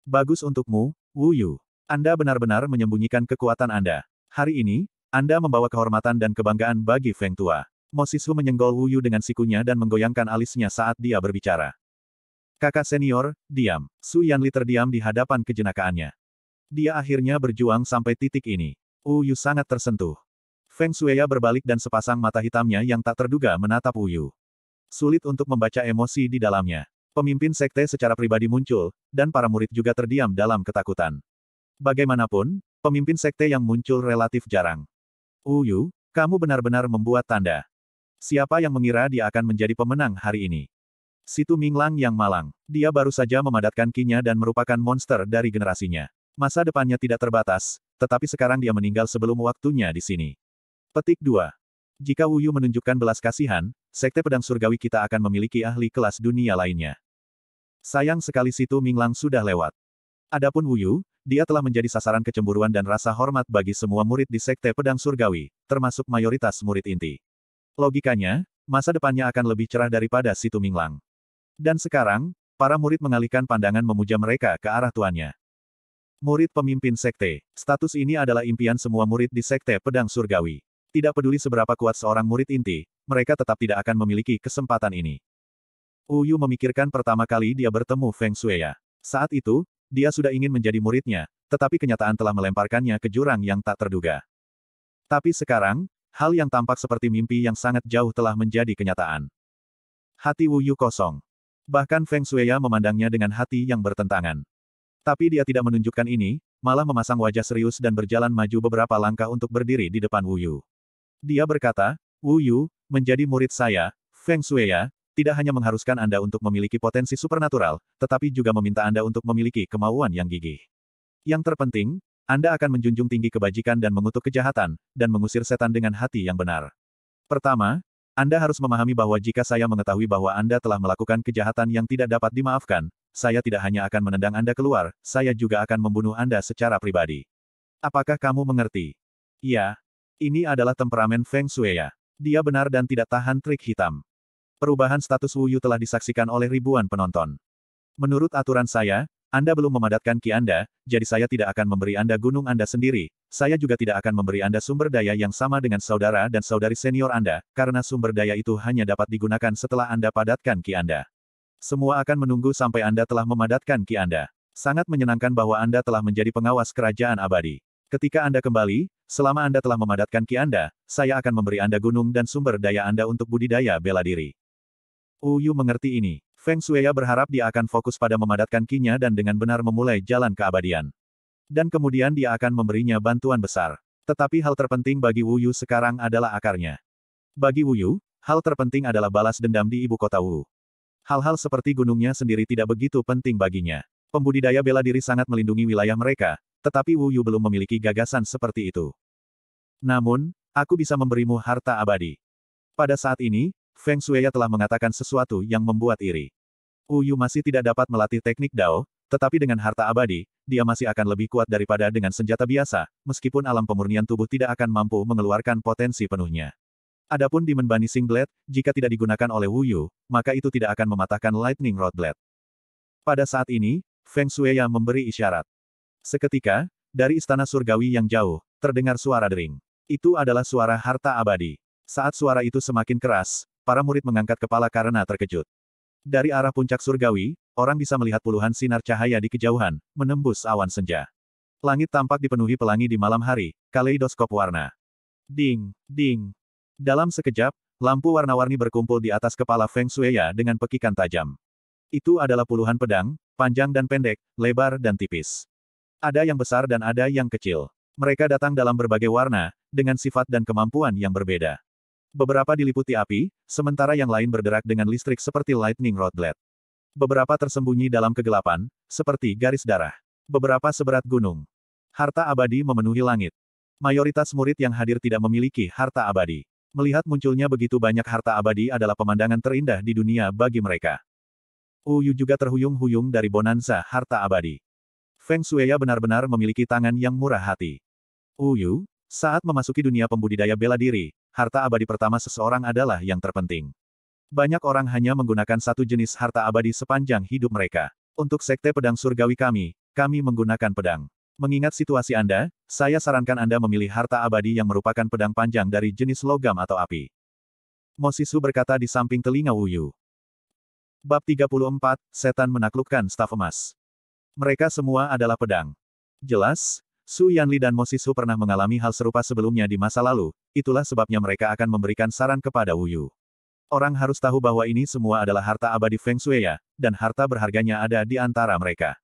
S1: Bagus untukmu, Wu Yu. Anda benar-benar menyembunyikan kekuatan Anda. Hari ini, Anda membawa kehormatan dan kebanggaan bagi Feng Tua. Mosisu menyenggol Wu Yu dengan sikunya dan menggoyangkan alisnya saat dia berbicara. Kakak senior, diam. Su Yanli terdiam di hadapan kejenakaannya. Dia akhirnya berjuang sampai titik ini. Uyu sangat tersentuh. Feng Shueya berbalik dan sepasang mata hitamnya yang tak terduga menatap Uyu. Sulit untuk membaca emosi di dalamnya. Pemimpin sekte secara pribadi muncul, dan para murid juga terdiam dalam ketakutan. Bagaimanapun, pemimpin sekte yang muncul relatif jarang. Uyu, kamu benar-benar membuat tanda. Siapa yang mengira dia akan menjadi pemenang hari ini? Situ Minglang yang malang. Dia baru saja memadatkan kinya dan merupakan monster dari generasinya. Masa depannya tidak terbatas, tetapi sekarang dia meninggal sebelum waktunya di sini. Petik 2. Jika Wuyu menunjukkan belas kasihan, Sekte Pedang Surgawi kita akan memiliki ahli kelas dunia lainnya. Sayang sekali Situ Minglang sudah lewat. Adapun Wuyu, dia telah menjadi sasaran kecemburuan dan rasa hormat bagi semua murid di Sekte Pedang Surgawi, termasuk mayoritas murid inti. Logikanya, masa depannya akan lebih cerah daripada Situ Minglang. Dan sekarang, para murid mengalihkan pandangan memuja mereka ke arah tuannya. Murid pemimpin sekte. Status ini adalah impian semua murid di sekte pedang surgawi. Tidak peduli seberapa kuat seorang murid inti, mereka tetap tidak akan memiliki kesempatan ini. Uyu memikirkan pertama kali dia bertemu Feng Shueya. Saat itu, dia sudah ingin menjadi muridnya, tetapi kenyataan telah melemparkannya ke jurang yang tak terduga. Tapi sekarang, hal yang tampak seperti mimpi yang sangat jauh telah menjadi kenyataan. Hati Wu Yu kosong. Bahkan Feng Shueya memandangnya dengan hati yang bertentangan. Tapi dia tidak menunjukkan ini, malah memasang wajah serius dan berjalan maju beberapa langkah untuk berdiri di depan Wu Yu. Dia berkata, Wu Yu, menjadi murid saya, Feng Shueya, tidak hanya mengharuskan Anda untuk memiliki potensi supernatural, tetapi juga meminta Anda untuk memiliki kemauan yang gigih. Yang terpenting, Anda akan menjunjung tinggi kebajikan dan mengutuk kejahatan, dan mengusir setan dengan hati yang benar. Pertama, anda harus memahami bahwa jika saya mengetahui bahwa Anda telah melakukan kejahatan yang tidak dapat dimaafkan, saya tidak hanya akan menendang Anda keluar, saya juga akan membunuh Anda secara pribadi. Apakah kamu mengerti? Ya. Ini adalah temperamen Feng Shui ya. Dia benar dan tidak tahan trik hitam. Perubahan status Yu telah disaksikan oleh ribuan penonton. Menurut aturan saya, anda belum memadatkan ki Anda, jadi saya tidak akan memberi Anda gunung Anda sendiri, saya juga tidak akan memberi Anda sumber daya yang sama dengan saudara dan saudari senior Anda, karena sumber daya itu hanya dapat digunakan setelah Anda padatkan ki Anda. Semua akan menunggu sampai Anda telah memadatkan ki Anda. Sangat menyenangkan bahwa Anda telah menjadi pengawas kerajaan abadi. Ketika Anda kembali, selama Anda telah memadatkan ki Anda, saya akan memberi Anda gunung dan sumber daya Anda untuk budidaya bela diri. Uyu mengerti ini. Feng Shuiya berharap dia akan fokus pada memadatkan kinya dan dengan benar memulai jalan keabadian. Dan kemudian dia akan memberinya bantuan besar. Tetapi hal terpenting bagi Wu Yu sekarang adalah akarnya. Bagi Wu Yu, hal terpenting adalah balas dendam di ibu kota Wu. Hal-hal seperti gunungnya sendiri tidak begitu penting baginya. Pembudidaya bela diri sangat melindungi wilayah mereka, tetapi Wu Yu belum memiliki gagasan seperti itu. Namun, aku bisa memberimu harta abadi. Pada saat ini, Feng Shueya telah mengatakan sesuatu yang membuat iri. Uyu masih tidak dapat melatih teknik Dao, tetapi dengan harta abadi, dia masih akan lebih kuat daripada dengan senjata biasa, meskipun alam pemurnian tubuh tidak akan mampu mengeluarkan potensi penuhnya. Adapun Demon Banishing Singlet, jika tidak digunakan oleh Wuyu, maka itu tidak akan mematahkan Lightning Rod Blade. Pada saat ini, Feng Shueya memberi isyarat. Seketika, dari istana surgawi yang jauh, terdengar suara dering. Itu adalah suara harta abadi. Saat suara itu semakin keras, para murid mengangkat kepala karena terkejut. Dari arah puncak surgawi, orang bisa melihat puluhan sinar cahaya di kejauhan, menembus awan senja. Langit tampak dipenuhi pelangi di malam hari, kaleidoskop warna. Ding, ding. Dalam sekejap, lampu warna-warni berkumpul di atas kepala Feng Shueya dengan pekikan tajam. Itu adalah puluhan pedang, panjang dan pendek, lebar dan tipis. Ada yang besar dan ada yang kecil. Mereka datang dalam berbagai warna, dengan sifat dan kemampuan yang berbeda. Beberapa diliputi api, sementara yang lain berderak dengan listrik seperti lightning rod blade. Beberapa tersembunyi dalam kegelapan, seperti garis darah. Beberapa seberat gunung. Harta abadi memenuhi langit. Mayoritas murid yang hadir tidak memiliki harta abadi. Melihat munculnya begitu banyak harta abadi adalah pemandangan terindah di dunia bagi mereka. Uyu juga terhuyung-huyung dari bonanza harta abadi. Feng Shueya benar-benar memiliki tangan yang murah hati. Uyu, saat memasuki dunia pembudidaya bela diri, harta abadi pertama seseorang adalah yang terpenting. Banyak orang hanya menggunakan satu jenis harta abadi sepanjang hidup mereka. Untuk sekte pedang surgawi kami, kami menggunakan pedang. Mengingat situasi Anda, saya sarankan Anda memilih harta abadi yang merupakan pedang panjang dari jenis logam atau api. Mosisu berkata di samping telinga Wuyu. Bab 34, Setan menaklukkan staf emas. Mereka semua adalah pedang. Jelas, Su Yanli dan Mo Sisu pernah mengalami hal serupa sebelumnya di masa lalu, itulah sebabnya mereka akan memberikan saran kepada Wu Yu. Orang harus tahu bahwa ini semua adalah harta abadi Feng Shuiya, dan harta berharganya ada di antara mereka.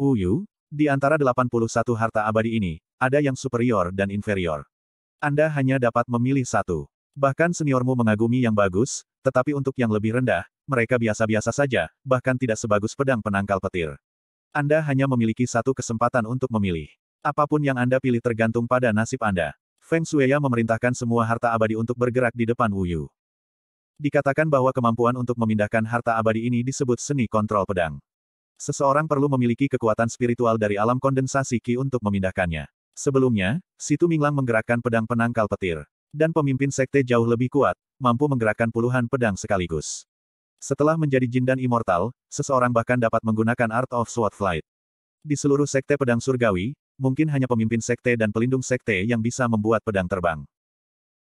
S1: Wu Yu, di antara 81 harta abadi ini, ada yang superior dan inferior. Anda hanya dapat memilih satu. Bahkan seniormu mengagumi yang bagus, tetapi untuk yang lebih rendah, mereka biasa-biasa saja, bahkan tidak sebagus pedang penangkal petir. Anda hanya memiliki satu kesempatan untuk memilih. Apapun yang Anda pilih tergantung pada nasib Anda. Feng Shuiya memerintahkan semua harta abadi untuk bergerak di depan Wu Yu. Dikatakan bahwa kemampuan untuk memindahkan harta abadi ini disebut seni kontrol pedang. Seseorang perlu memiliki kekuatan spiritual dari alam kondensasi Qi untuk memindahkannya. Sebelumnya, Situ Minglang menggerakkan pedang penangkal petir. Dan pemimpin sekte jauh lebih kuat, mampu menggerakkan puluhan pedang sekaligus. Setelah menjadi jin dan immortal, seseorang bahkan dapat menggunakan Art of Sword Flight. Di seluruh sekte pedang surgawi, mungkin hanya pemimpin sekte dan pelindung sekte yang bisa membuat pedang terbang.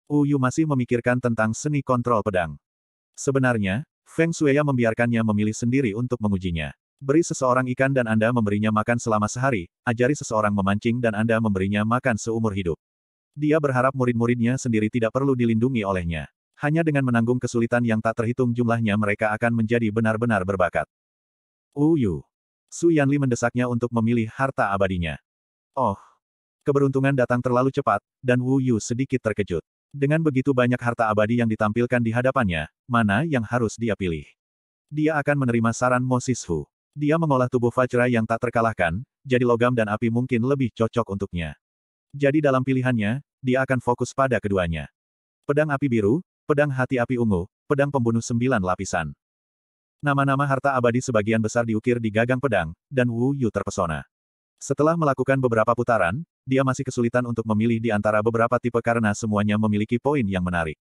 S1: Uyu masih memikirkan tentang seni kontrol pedang. Sebenarnya, Feng Shueya membiarkannya memilih sendiri untuk mengujinya. Beri seseorang ikan dan Anda memberinya makan selama sehari, ajari seseorang memancing dan Anda memberinya makan seumur hidup. Dia berharap murid-muridnya sendiri tidak perlu dilindungi olehnya. Hanya dengan menanggung kesulitan yang tak terhitung jumlahnya mereka akan menjadi benar-benar berbakat. Uyu. Su Yanli mendesaknya untuk memilih harta abadinya. Oh! Keberuntungan datang terlalu cepat, dan Wu Yu sedikit terkejut. Dengan begitu banyak harta abadi yang ditampilkan di hadapannya, mana yang harus dia pilih? Dia akan menerima saran Moses Hu. Dia mengolah tubuh Fajra yang tak terkalahkan, jadi logam dan api mungkin lebih cocok untuknya. Jadi dalam pilihannya, dia akan fokus pada keduanya. Pedang api biru, pedang hati api ungu, pedang pembunuh sembilan lapisan. Nama-nama harta abadi sebagian besar diukir di gagang pedang, dan Wu Yu terpesona. Setelah melakukan beberapa putaran, dia masih kesulitan untuk memilih di antara beberapa tipe karena semuanya memiliki poin yang menarik.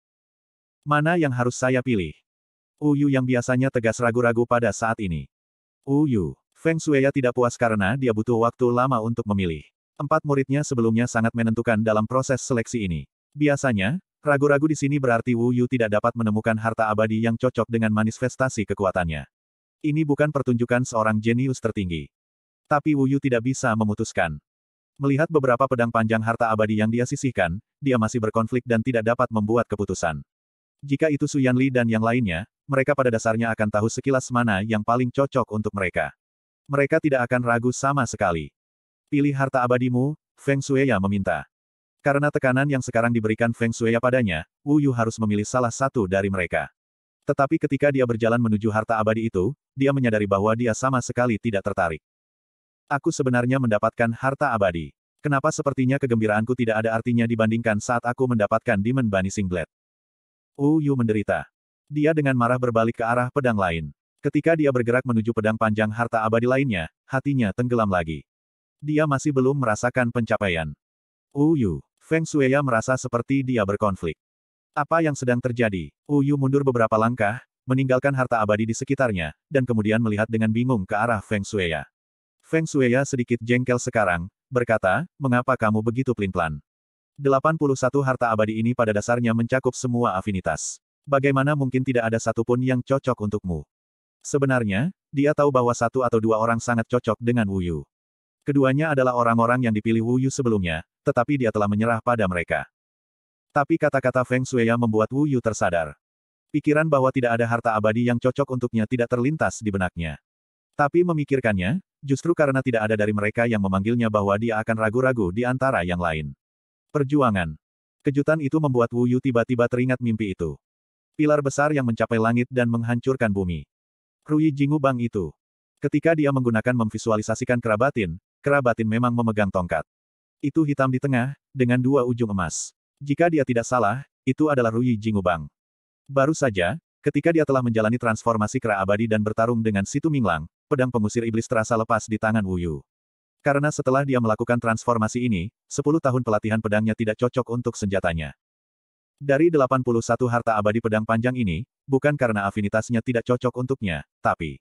S1: Mana yang harus saya pilih? Wu Yu yang biasanya tegas ragu-ragu pada saat ini. Wu Yu, Feng Shueya tidak puas karena dia butuh waktu lama untuk memilih. Empat muridnya sebelumnya sangat menentukan dalam proses seleksi ini. Biasanya, Ragu-ragu di sini berarti Wu Yu tidak dapat menemukan harta abadi yang cocok dengan manifestasi kekuatannya. Ini bukan pertunjukan seorang jenius tertinggi. Tapi Wu Yu tidak bisa memutuskan. Melihat beberapa pedang panjang harta abadi yang dia sisihkan, dia masih berkonflik dan tidak dapat membuat keputusan. Jika itu Su Li dan yang lainnya, mereka pada dasarnya akan tahu sekilas mana yang paling cocok untuk mereka. Mereka tidak akan ragu sama sekali. Pilih harta abadimu, Feng Shueya meminta. Karena tekanan yang sekarang diberikan Feng Shui padanya, Wu Yu harus memilih salah satu dari mereka. Tetapi ketika dia berjalan menuju harta abadi itu, dia menyadari bahwa dia sama sekali tidak tertarik. Aku sebenarnya mendapatkan harta abadi. Kenapa sepertinya kegembiraanku tidak ada artinya dibandingkan saat aku mendapatkan Demon Bunny Singlet? Wu Yu menderita. Dia dengan marah berbalik ke arah pedang lain. Ketika dia bergerak menuju pedang panjang harta abadi lainnya, hatinya tenggelam lagi. Dia masih belum merasakan pencapaian. Wu Yu. Feng Shueya merasa seperti dia berkonflik. Apa yang sedang terjadi? Uyu mundur beberapa langkah, meninggalkan harta abadi di sekitarnya, dan kemudian melihat dengan bingung ke arah Feng Shueya. Feng Shueya sedikit jengkel sekarang, berkata, mengapa kamu begitu pelin-pelan? 81 harta abadi ini pada dasarnya mencakup semua afinitas. Bagaimana mungkin tidak ada satupun yang cocok untukmu? Sebenarnya, dia tahu bahwa satu atau dua orang sangat cocok dengan Wuyu. Keduanya adalah orang-orang yang dipilih Wuyu sebelumnya, tetapi dia telah menyerah pada mereka. Tapi kata-kata Feng Shuya membuat Wu Yu tersadar. Pikiran bahwa tidak ada harta abadi yang cocok untuknya tidak terlintas di benaknya. Tapi memikirkannya, justru karena tidak ada dari mereka yang memanggilnya bahwa dia akan ragu-ragu di antara yang lain. Perjuangan. Kejutan itu membuat Wu Yu tiba-tiba teringat mimpi itu. Pilar besar yang mencapai langit dan menghancurkan bumi. Rui Jingu Bang itu. Ketika dia menggunakan memvisualisasikan kerabatin, kerabatin memang memegang tongkat. Itu hitam di tengah, dengan dua ujung emas. Jika dia tidak salah, itu adalah Rui Jingubang. Baru saja, ketika dia telah menjalani transformasi kera abadi dan bertarung dengan Situ Minglang, pedang pengusir iblis terasa lepas di tangan Wuyu. Karena setelah dia melakukan transformasi ini, 10 tahun pelatihan pedangnya tidak cocok untuk senjatanya. Dari 81 harta abadi pedang panjang ini, bukan karena afinitasnya tidak cocok untuknya, tapi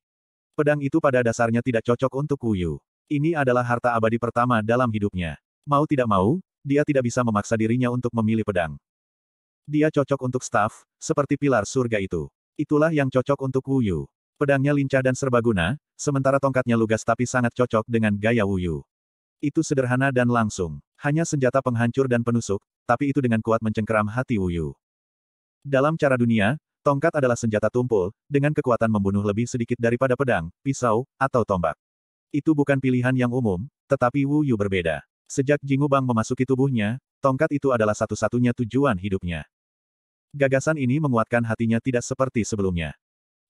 S1: pedang itu pada dasarnya tidak cocok untuk Wuyu. Ini adalah harta abadi pertama dalam hidupnya. Mau tidak mau, dia tidak bisa memaksa dirinya untuk memilih pedang. Dia cocok untuk staf, seperti pilar surga itu. Itulah yang cocok untuk Wuyu. Pedangnya lincah dan serbaguna, sementara tongkatnya lugas tapi sangat cocok dengan gaya Wuyu. Itu sederhana dan langsung. Hanya senjata penghancur dan penusuk, tapi itu dengan kuat mencengkeram hati Wuyu. Dalam cara dunia, tongkat adalah senjata tumpul, dengan kekuatan membunuh lebih sedikit daripada pedang, pisau, atau tombak. Itu bukan pilihan yang umum, tetapi Wuyu berbeda. Sejak Jingubang memasuki tubuhnya, tongkat itu adalah satu-satunya tujuan hidupnya. Gagasan ini menguatkan hatinya tidak seperti sebelumnya.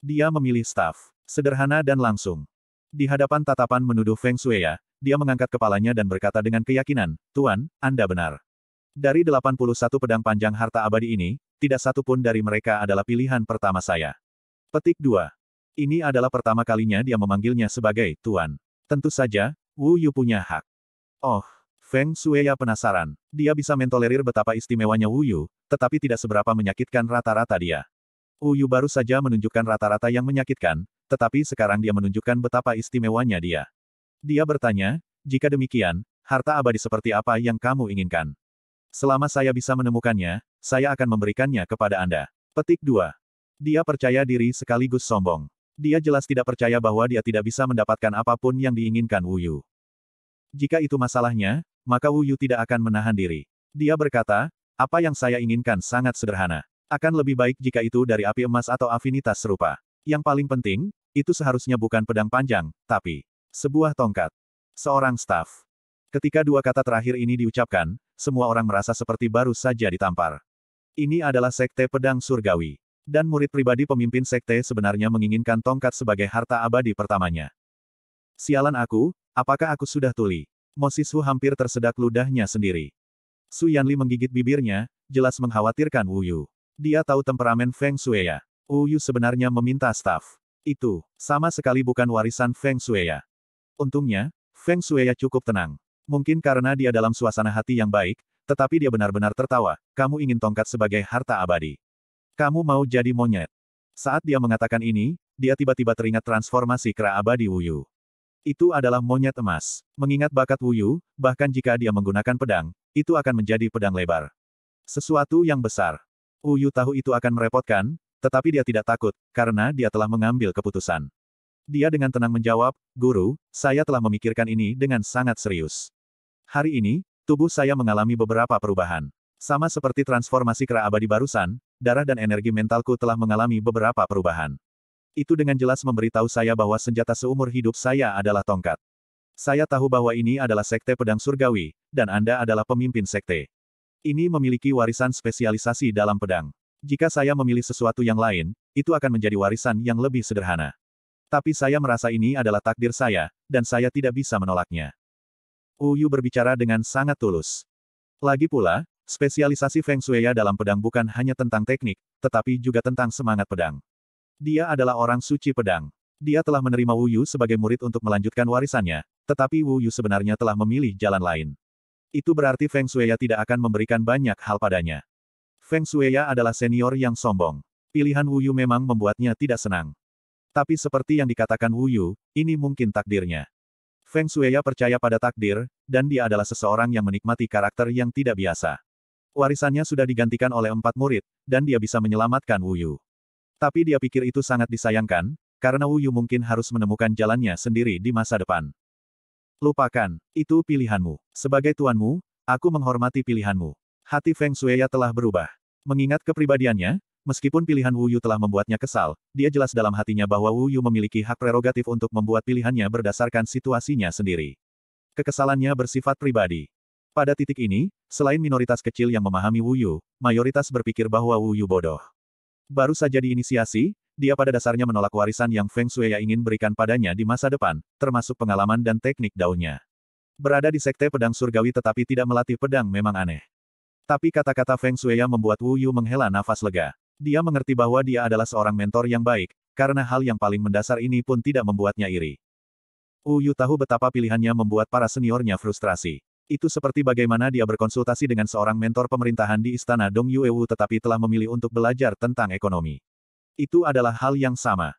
S1: Dia memilih staf, sederhana dan langsung. Di hadapan tatapan menuduh Feng Shueya, dia mengangkat kepalanya dan berkata dengan keyakinan, Tuan, Anda benar. Dari 81 pedang panjang harta abadi ini, tidak satu pun dari mereka adalah pilihan pertama saya. Petik 2. Ini adalah pertama kalinya dia memanggilnya sebagai Tuan. Tentu saja, Wu Yu punya hak. Oh, Feng Shueya penasaran, dia bisa mentolerir betapa istimewanya Wu Yu, tetapi tidak seberapa menyakitkan rata-rata dia. Wu Yu baru saja menunjukkan rata-rata yang menyakitkan, tetapi sekarang dia menunjukkan betapa istimewanya dia. Dia bertanya, jika demikian, harta abadi seperti apa yang kamu inginkan? Selama saya bisa menemukannya, saya akan memberikannya kepada Anda. Petik 2. Dia percaya diri sekaligus sombong. Dia jelas tidak percaya bahwa dia tidak bisa mendapatkan apapun yang diinginkan Wu Yu. Jika itu masalahnya, maka Wu Yu tidak akan menahan diri. Dia berkata, apa yang saya inginkan sangat sederhana. Akan lebih baik jika itu dari api emas atau afinitas serupa. Yang paling penting, itu seharusnya bukan pedang panjang, tapi sebuah tongkat. Seorang staf. Ketika dua kata terakhir ini diucapkan, semua orang merasa seperti baru saja ditampar. Ini adalah sekte pedang surgawi. Dan murid pribadi pemimpin sekte sebenarnya menginginkan tongkat sebagai harta abadi pertamanya. Sialan aku, apakah aku sudah tuli? Mosisu hampir tersedak ludahnya sendiri. Su Yanli menggigit bibirnya, jelas mengkhawatirkan Wu Yu. Dia tahu temperamen Feng Shui ya. Wu Yu sebenarnya meminta staf. Itu, sama sekali bukan warisan Feng Shui Untungnya, Feng Shui cukup tenang. Mungkin karena dia dalam suasana hati yang baik, tetapi dia benar-benar tertawa, kamu ingin tongkat sebagai harta abadi. Kamu mau jadi monyet. Saat dia mengatakan ini, dia tiba-tiba teringat transformasi kera abadi Wuyu. Itu adalah monyet emas. Mengingat bakat Wuyu, bahkan jika dia menggunakan pedang, itu akan menjadi pedang lebar. Sesuatu yang besar. Wuyu tahu itu akan merepotkan, tetapi dia tidak takut, karena dia telah mengambil keputusan. Dia dengan tenang menjawab, Guru, saya telah memikirkan ini dengan sangat serius. Hari ini, tubuh saya mengalami beberapa perubahan. Sama seperti transformasi kera abadi barusan, darah dan energi mentalku telah mengalami beberapa perubahan. Itu dengan jelas memberitahu saya bahwa senjata seumur hidup saya adalah tongkat. Saya tahu bahwa ini adalah sekte pedang surgawi, dan Anda adalah pemimpin sekte. Ini memiliki warisan spesialisasi dalam pedang. Jika saya memilih sesuatu yang lain, itu akan menjadi warisan yang lebih sederhana. Tapi saya merasa ini adalah takdir saya, dan saya tidak bisa menolaknya. Uyu berbicara dengan sangat tulus. Lagi pula, spesialisasi Feng Shui dalam pedang bukan hanya tentang teknik, tetapi juga tentang semangat pedang. Dia adalah orang suci pedang. Dia telah menerima Wu Yu sebagai murid untuk melanjutkan warisannya, tetapi Wu Yu sebenarnya telah memilih jalan lain. Itu berarti Feng Shueya tidak akan memberikan banyak hal padanya. Feng Shueya adalah senior yang sombong. Pilihan Wu Yu memang membuatnya tidak senang. Tapi seperti yang dikatakan Wu Yu, ini mungkin takdirnya. Feng Shueya percaya pada takdir, dan dia adalah seseorang yang menikmati karakter yang tidak biasa. Warisannya sudah digantikan oleh empat murid, dan dia bisa menyelamatkan Wu Yu. Tapi dia pikir itu sangat disayangkan, karena Wu Yu mungkin harus menemukan jalannya sendiri di masa depan. Lupakan, itu pilihanmu. Sebagai tuanmu, aku menghormati pilihanmu. Hati Feng Shueya telah berubah. Mengingat kepribadiannya, meskipun pilihan Wu Yu telah membuatnya kesal, dia jelas dalam hatinya bahwa Wu Yu memiliki hak prerogatif untuk membuat pilihannya berdasarkan situasinya sendiri. Kekesalannya bersifat pribadi. Pada titik ini, selain minoritas kecil yang memahami Wu Yu, mayoritas berpikir bahwa Wu Yu bodoh. Baru saja diinisiasi, dia pada dasarnya menolak warisan yang Feng Shui ingin berikan padanya di masa depan, termasuk pengalaman dan teknik daunnya. Berada di sekte pedang surgawi tetapi tidak melatih pedang memang aneh. Tapi kata-kata Feng Shui membuat Wu Yu menghela nafas lega. Dia mengerti bahwa dia adalah seorang mentor yang baik, karena hal yang paling mendasar ini pun tidak membuatnya iri. Wu Yu tahu betapa pilihannya membuat para seniornya frustrasi. Itu seperti bagaimana dia berkonsultasi dengan seorang mentor pemerintahan di istana Dong Yuewu tetapi telah memilih untuk belajar tentang ekonomi. Itu adalah hal yang sama.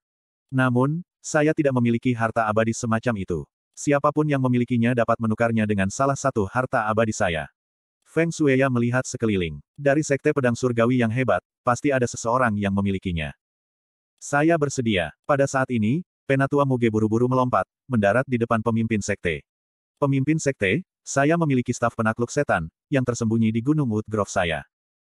S1: Namun, saya tidak memiliki harta abadi semacam itu. Siapapun yang memilikinya dapat menukarnya dengan salah satu harta abadi saya. Feng Shueya melihat sekeliling. Dari sekte pedang surgawi yang hebat, pasti ada seseorang yang memilikinya. Saya bersedia. Pada saat ini, Penatua Muge buru-buru melompat, mendarat di depan pemimpin sekte. Pemimpin sekte, saya memiliki staf penakluk setan, yang tersembunyi di Gunung Woodgrove saya.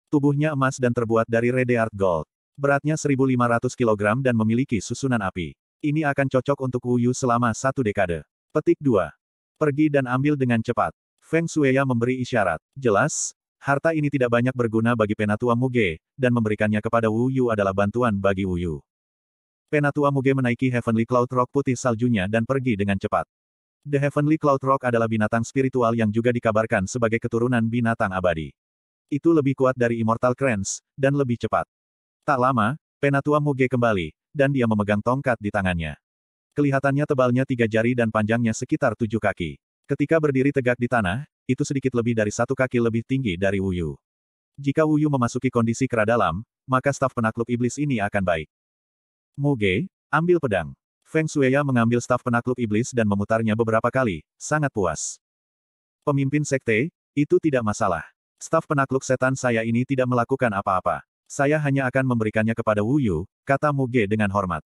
S1: Tubuhnya emas dan terbuat dari Redeart Gold. Beratnya 1.500 kg dan memiliki susunan api. Ini akan cocok untuk Wuyu selama satu dekade. Petik 2. Pergi dan ambil dengan cepat. Feng Shueya memberi isyarat. Jelas, harta ini tidak banyak berguna bagi Penatua Muge, dan memberikannya kepada Wuyu adalah bantuan bagi Wuyu. Penatua Muge menaiki Heavenly Cloud Rock putih saljunya dan pergi dengan cepat. The Heavenly Cloud Rock adalah binatang spiritual yang juga dikabarkan sebagai keturunan binatang abadi. Itu lebih kuat dari Immortal Crans, dan lebih cepat. Tak lama, Penatua Muge kembali, dan dia memegang tongkat di tangannya. Kelihatannya tebalnya tiga jari dan panjangnya sekitar tujuh kaki. Ketika berdiri tegak di tanah, itu sedikit lebih dari satu kaki lebih tinggi dari Wuyu. Jika Wuyu memasuki kondisi kera dalam, maka staf penakluk iblis ini akan baik. Muge, ambil pedang. Feng Shueya mengambil staf penakluk iblis dan memutarnya beberapa kali, sangat puas. Pemimpin sekte, itu tidak masalah. Staf penakluk setan saya ini tidak melakukan apa-apa. Saya hanya akan memberikannya kepada Wu Yu, kata Muge dengan hormat.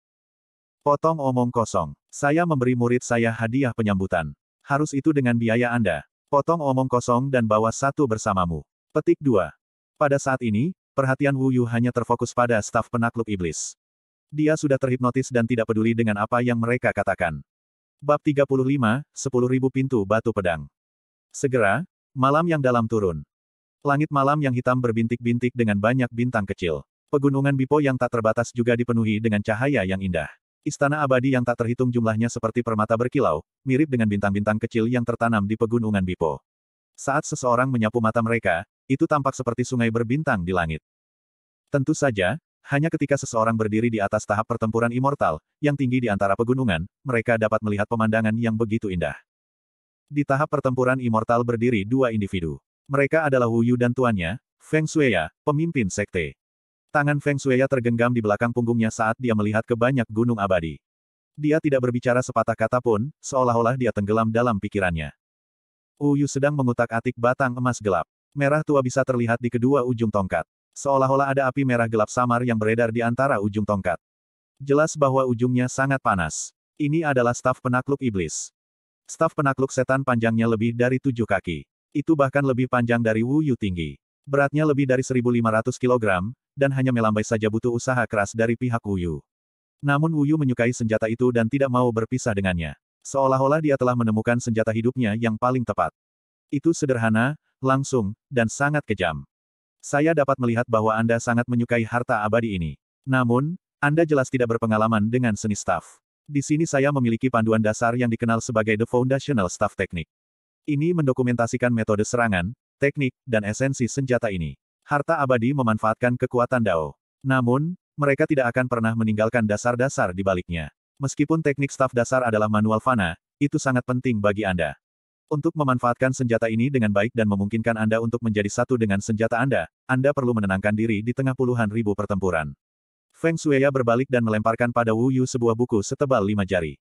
S1: Potong omong kosong. Saya memberi murid saya hadiah penyambutan. Harus itu dengan biaya Anda. Potong omong kosong dan bawa satu bersamamu. Petik dua. Pada saat ini, perhatian Wu Yu hanya terfokus pada staf penakluk iblis. Dia sudah terhipnotis dan tidak peduli dengan apa yang mereka katakan. Bab 35, 10.000 Pintu Batu Pedang. Segera, malam yang dalam turun. Langit malam yang hitam berbintik-bintik dengan banyak bintang kecil. Pegunungan Bipo yang tak terbatas juga dipenuhi dengan cahaya yang indah. Istana abadi yang tak terhitung jumlahnya seperti permata berkilau, mirip dengan bintang-bintang kecil yang tertanam di pegunungan Bipo. Saat seseorang menyapu mata mereka, itu tampak seperti sungai berbintang di langit. Tentu saja, hanya ketika seseorang berdiri di atas tahap pertempuran immortal, yang tinggi di antara pegunungan, mereka dapat melihat pemandangan yang begitu indah. Di tahap pertempuran immortal berdiri dua individu. Mereka adalah Wu Yu dan tuannya, Feng Shueya, pemimpin sekte. Tangan Feng Shueya tergenggam di belakang punggungnya saat dia melihat ke banyak gunung abadi. Dia tidak berbicara sepatah kata pun, seolah-olah dia tenggelam dalam pikirannya. Wu Yu sedang mengutak-atik batang emas gelap. Merah tua bisa terlihat di kedua ujung tongkat. Seolah-olah ada api merah gelap samar yang beredar di antara ujung tongkat. Jelas bahwa ujungnya sangat panas. Ini adalah staf penakluk iblis. Staf penakluk setan panjangnya lebih dari tujuh kaki. Itu bahkan lebih panjang dari Wu Yu tinggi. Beratnya lebih dari 1.500 kg, dan hanya melambai saja butuh usaha keras dari pihak Wu Yu. Namun Wu Yu menyukai senjata itu dan tidak mau berpisah dengannya. Seolah-olah dia telah menemukan senjata hidupnya yang paling tepat. Itu sederhana, langsung, dan sangat kejam. Saya dapat melihat bahwa Anda sangat menyukai harta abadi ini. Namun, Anda jelas tidak berpengalaman dengan seni staff. Di sini saya memiliki panduan dasar yang dikenal sebagai The Foundational Staff Technique. Ini mendokumentasikan metode serangan, teknik, dan esensi senjata ini. Harta abadi memanfaatkan kekuatan Dao. Namun, mereka tidak akan pernah meninggalkan dasar-dasar di baliknya. Meskipun teknik staff dasar adalah manual fana, itu sangat penting bagi Anda. Untuk memanfaatkan senjata ini dengan baik dan memungkinkan Anda untuk menjadi satu dengan senjata Anda, Anda perlu menenangkan diri di tengah puluhan ribu pertempuran. Feng Shueya berbalik dan melemparkan pada Wu Yu sebuah buku setebal lima jari.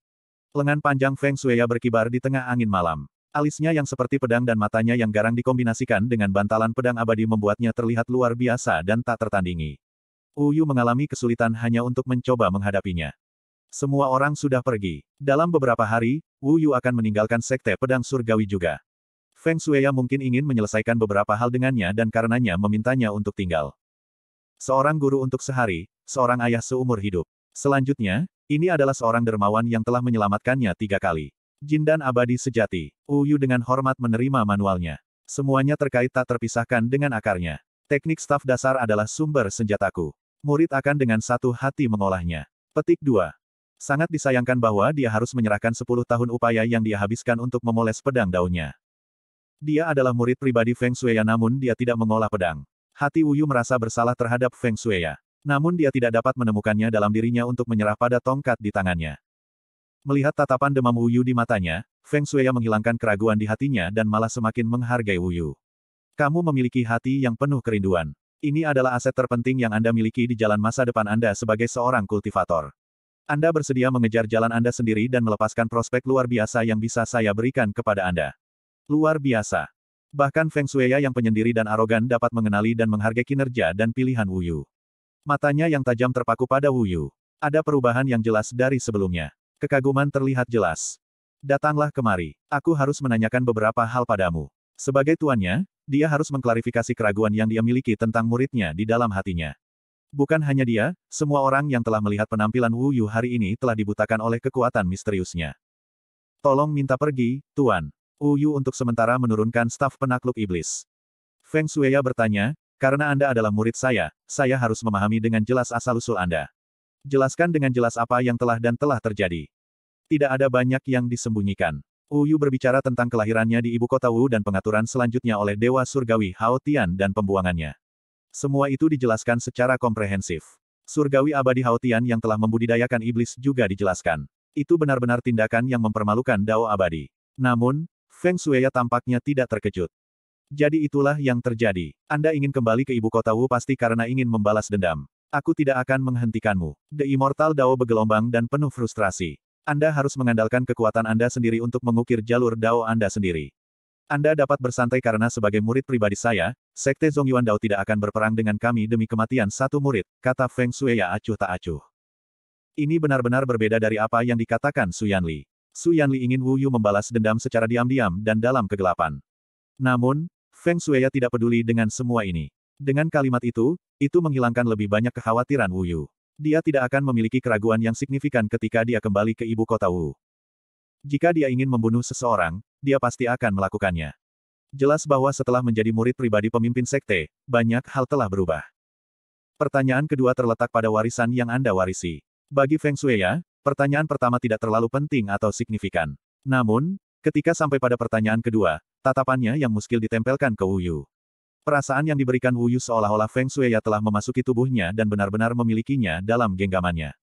S1: Lengan panjang Feng Shueya berkibar di tengah angin malam. Alisnya yang seperti pedang dan matanya yang garang dikombinasikan dengan bantalan pedang abadi membuatnya terlihat luar biasa dan tak tertandingi. Wu Yu mengalami kesulitan hanya untuk mencoba menghadapinya. Semua orang sudah pergi. Dalam beberapa hari, Wu Yu akan meninggalkan Sekte Pedang Surgawi juga. Feng Shueya mungkin ingin menyelesaikan beberapa hal dengannya dan karenanya memintanya untuk tinggal. Seorang guru untuk sehari, seorang ayah seumur hidup. Selanjutnya, ini adalah seorang dermawan yang telah menyelamatkannya tiga kali. Jin dan abadi sejati, Wu Yu dengan hormat menerima manualnya. Semuanya terkait tak terpisahkan dengan akarnya. Teknik staf dasar adalah sumber senjataku. Murid akan dengan satu hati mengolahnya. Petik 2. Sangat disayangkan bahwa dia harus menyerahkan 10 tahun upaya yang dia habiskan untuk memoles pedang daunnya. Dia adalah murid pribadi Feng Shui namun dia tidak mengolah pedang. Hati Wuyu merasa bersalah terhadap Feng Shui Namun dia tidak dapat menemukannya dalam dirinya untuk menyerah pada tongkat di tangannya. Melihat tatapan demam Wuyu di matanya, Feng Shui menghilangkan keraguan di hatinya dan malah semakin menghargai Wuyu. Kamu memiliki hati yang penuh kerinduan. Ini adalah aset terpenting yang Anda miliki di jalan masa depan Anda sebagai seorang kultivator. Anda bersedia mengejar jalan Anda sendiri dan melepaskan prospek luar biasa yang bisa saya berikan kepada Anda. Luar biasa. Bahkan Feng Shui yang penyendiri dan arogan dapat mengenali dan menghargai kinerja dan pilihan Wuyu. Matanya yang tajam terpaku pada Wuyu. Ada perubahan yang jelas dari sebelumnya. Kekaguman terlihat jelas. Datanglah kemari. Aku harus menanyakan beberapa hal padamu. Sebagai tuannya, dia harus mengklarifikasi keraguan yang dia miliki tentang muridnya di dalam hatinya. Bukan hanya dia, semua orang yang telah melihat penampilan Wu Yu hari ini telah dibutakan oleh kekuatan misteriusnya. Tolong minta pergi, Tuan. Wu Yu untuk sementara menurunkan staf penakluk iblis. Feng Shueya bertanya, karena Anda adalah murid saya, saya harus memahami dengan jelas asal-usul Anda. Jelaskan dengan jelas apa yang telah dan telah terjadi. Tidak ada banyak yang disembunyikan. Wu Yu berbicara tentang kelahirannya di ibu kota Wu dan pengaturan selanjutnya oleh Dewa Surgawi Hao Tian dan pembuangannya. Semua itu dijelaskan secara komprehensif. Surgawi abadi Haotian yang telah membudidayakan iblis juga dijelaskan. Itu benar-benar tindakan yang mempermalukan Dao abadi. Namun, Feng Shueya tampaknya tidak terkejut. Jadi itulah yang terjadi. Anda ingin kembali ke ibu kota Wu pasti karena ingin membalas dendam. Aku tidak akan menghentikanmu. The Immortal Dao bergelombang dan penuh frustrasi. Anda harus mengandalkan kekuatan Anda sendiri untuk mengukir jalur Dao Anda sendiri. Anda dapat bersantai karena sebagai murid pribadi saya, Sekte Zongyuan Dao tidak akan berperang dengan kami demi kematian satu murid, kata Feng Sueya acuh tak acuh. Ini benar-benar berbeda dari apa yang dikatakan Su Yanli. Su Yanli ingin Wu Yu membalas dendam secara diam-diam dan dalam kegelapan. Namun, Feng Sueya tidak peduli dengan semua ini. Dengan kalimat itu, itu menghilangkan lebih banyak kekhawatiran Wu Yu. Dia tidak akan memiliki keraguan yang signifikan ketika dia kembali ke ibu kota Wu. Jika dia ingin membunuh seseorang, dia pasti akan melakukannya. Jelas bahwa setelah menjadi murid pribadi pemimpin sekte, banyak hal telah berubah. Pertanyaan kedua terletak pada warisan yang Anda warisi. Bagi Feng Shui ya, pertanyaan pertama tidak terlalu penting atau signifikan. Namun, ketika sampai pada pertanyaan kedua, tatapannya yang muskil ditempelkan ke Wu Yu. Perasaan yang diberikan Wu Yu seolah-olah Feng Shuiya telah memasuki tubuhnya dan benar-benar memilikinya dalam genggamannya.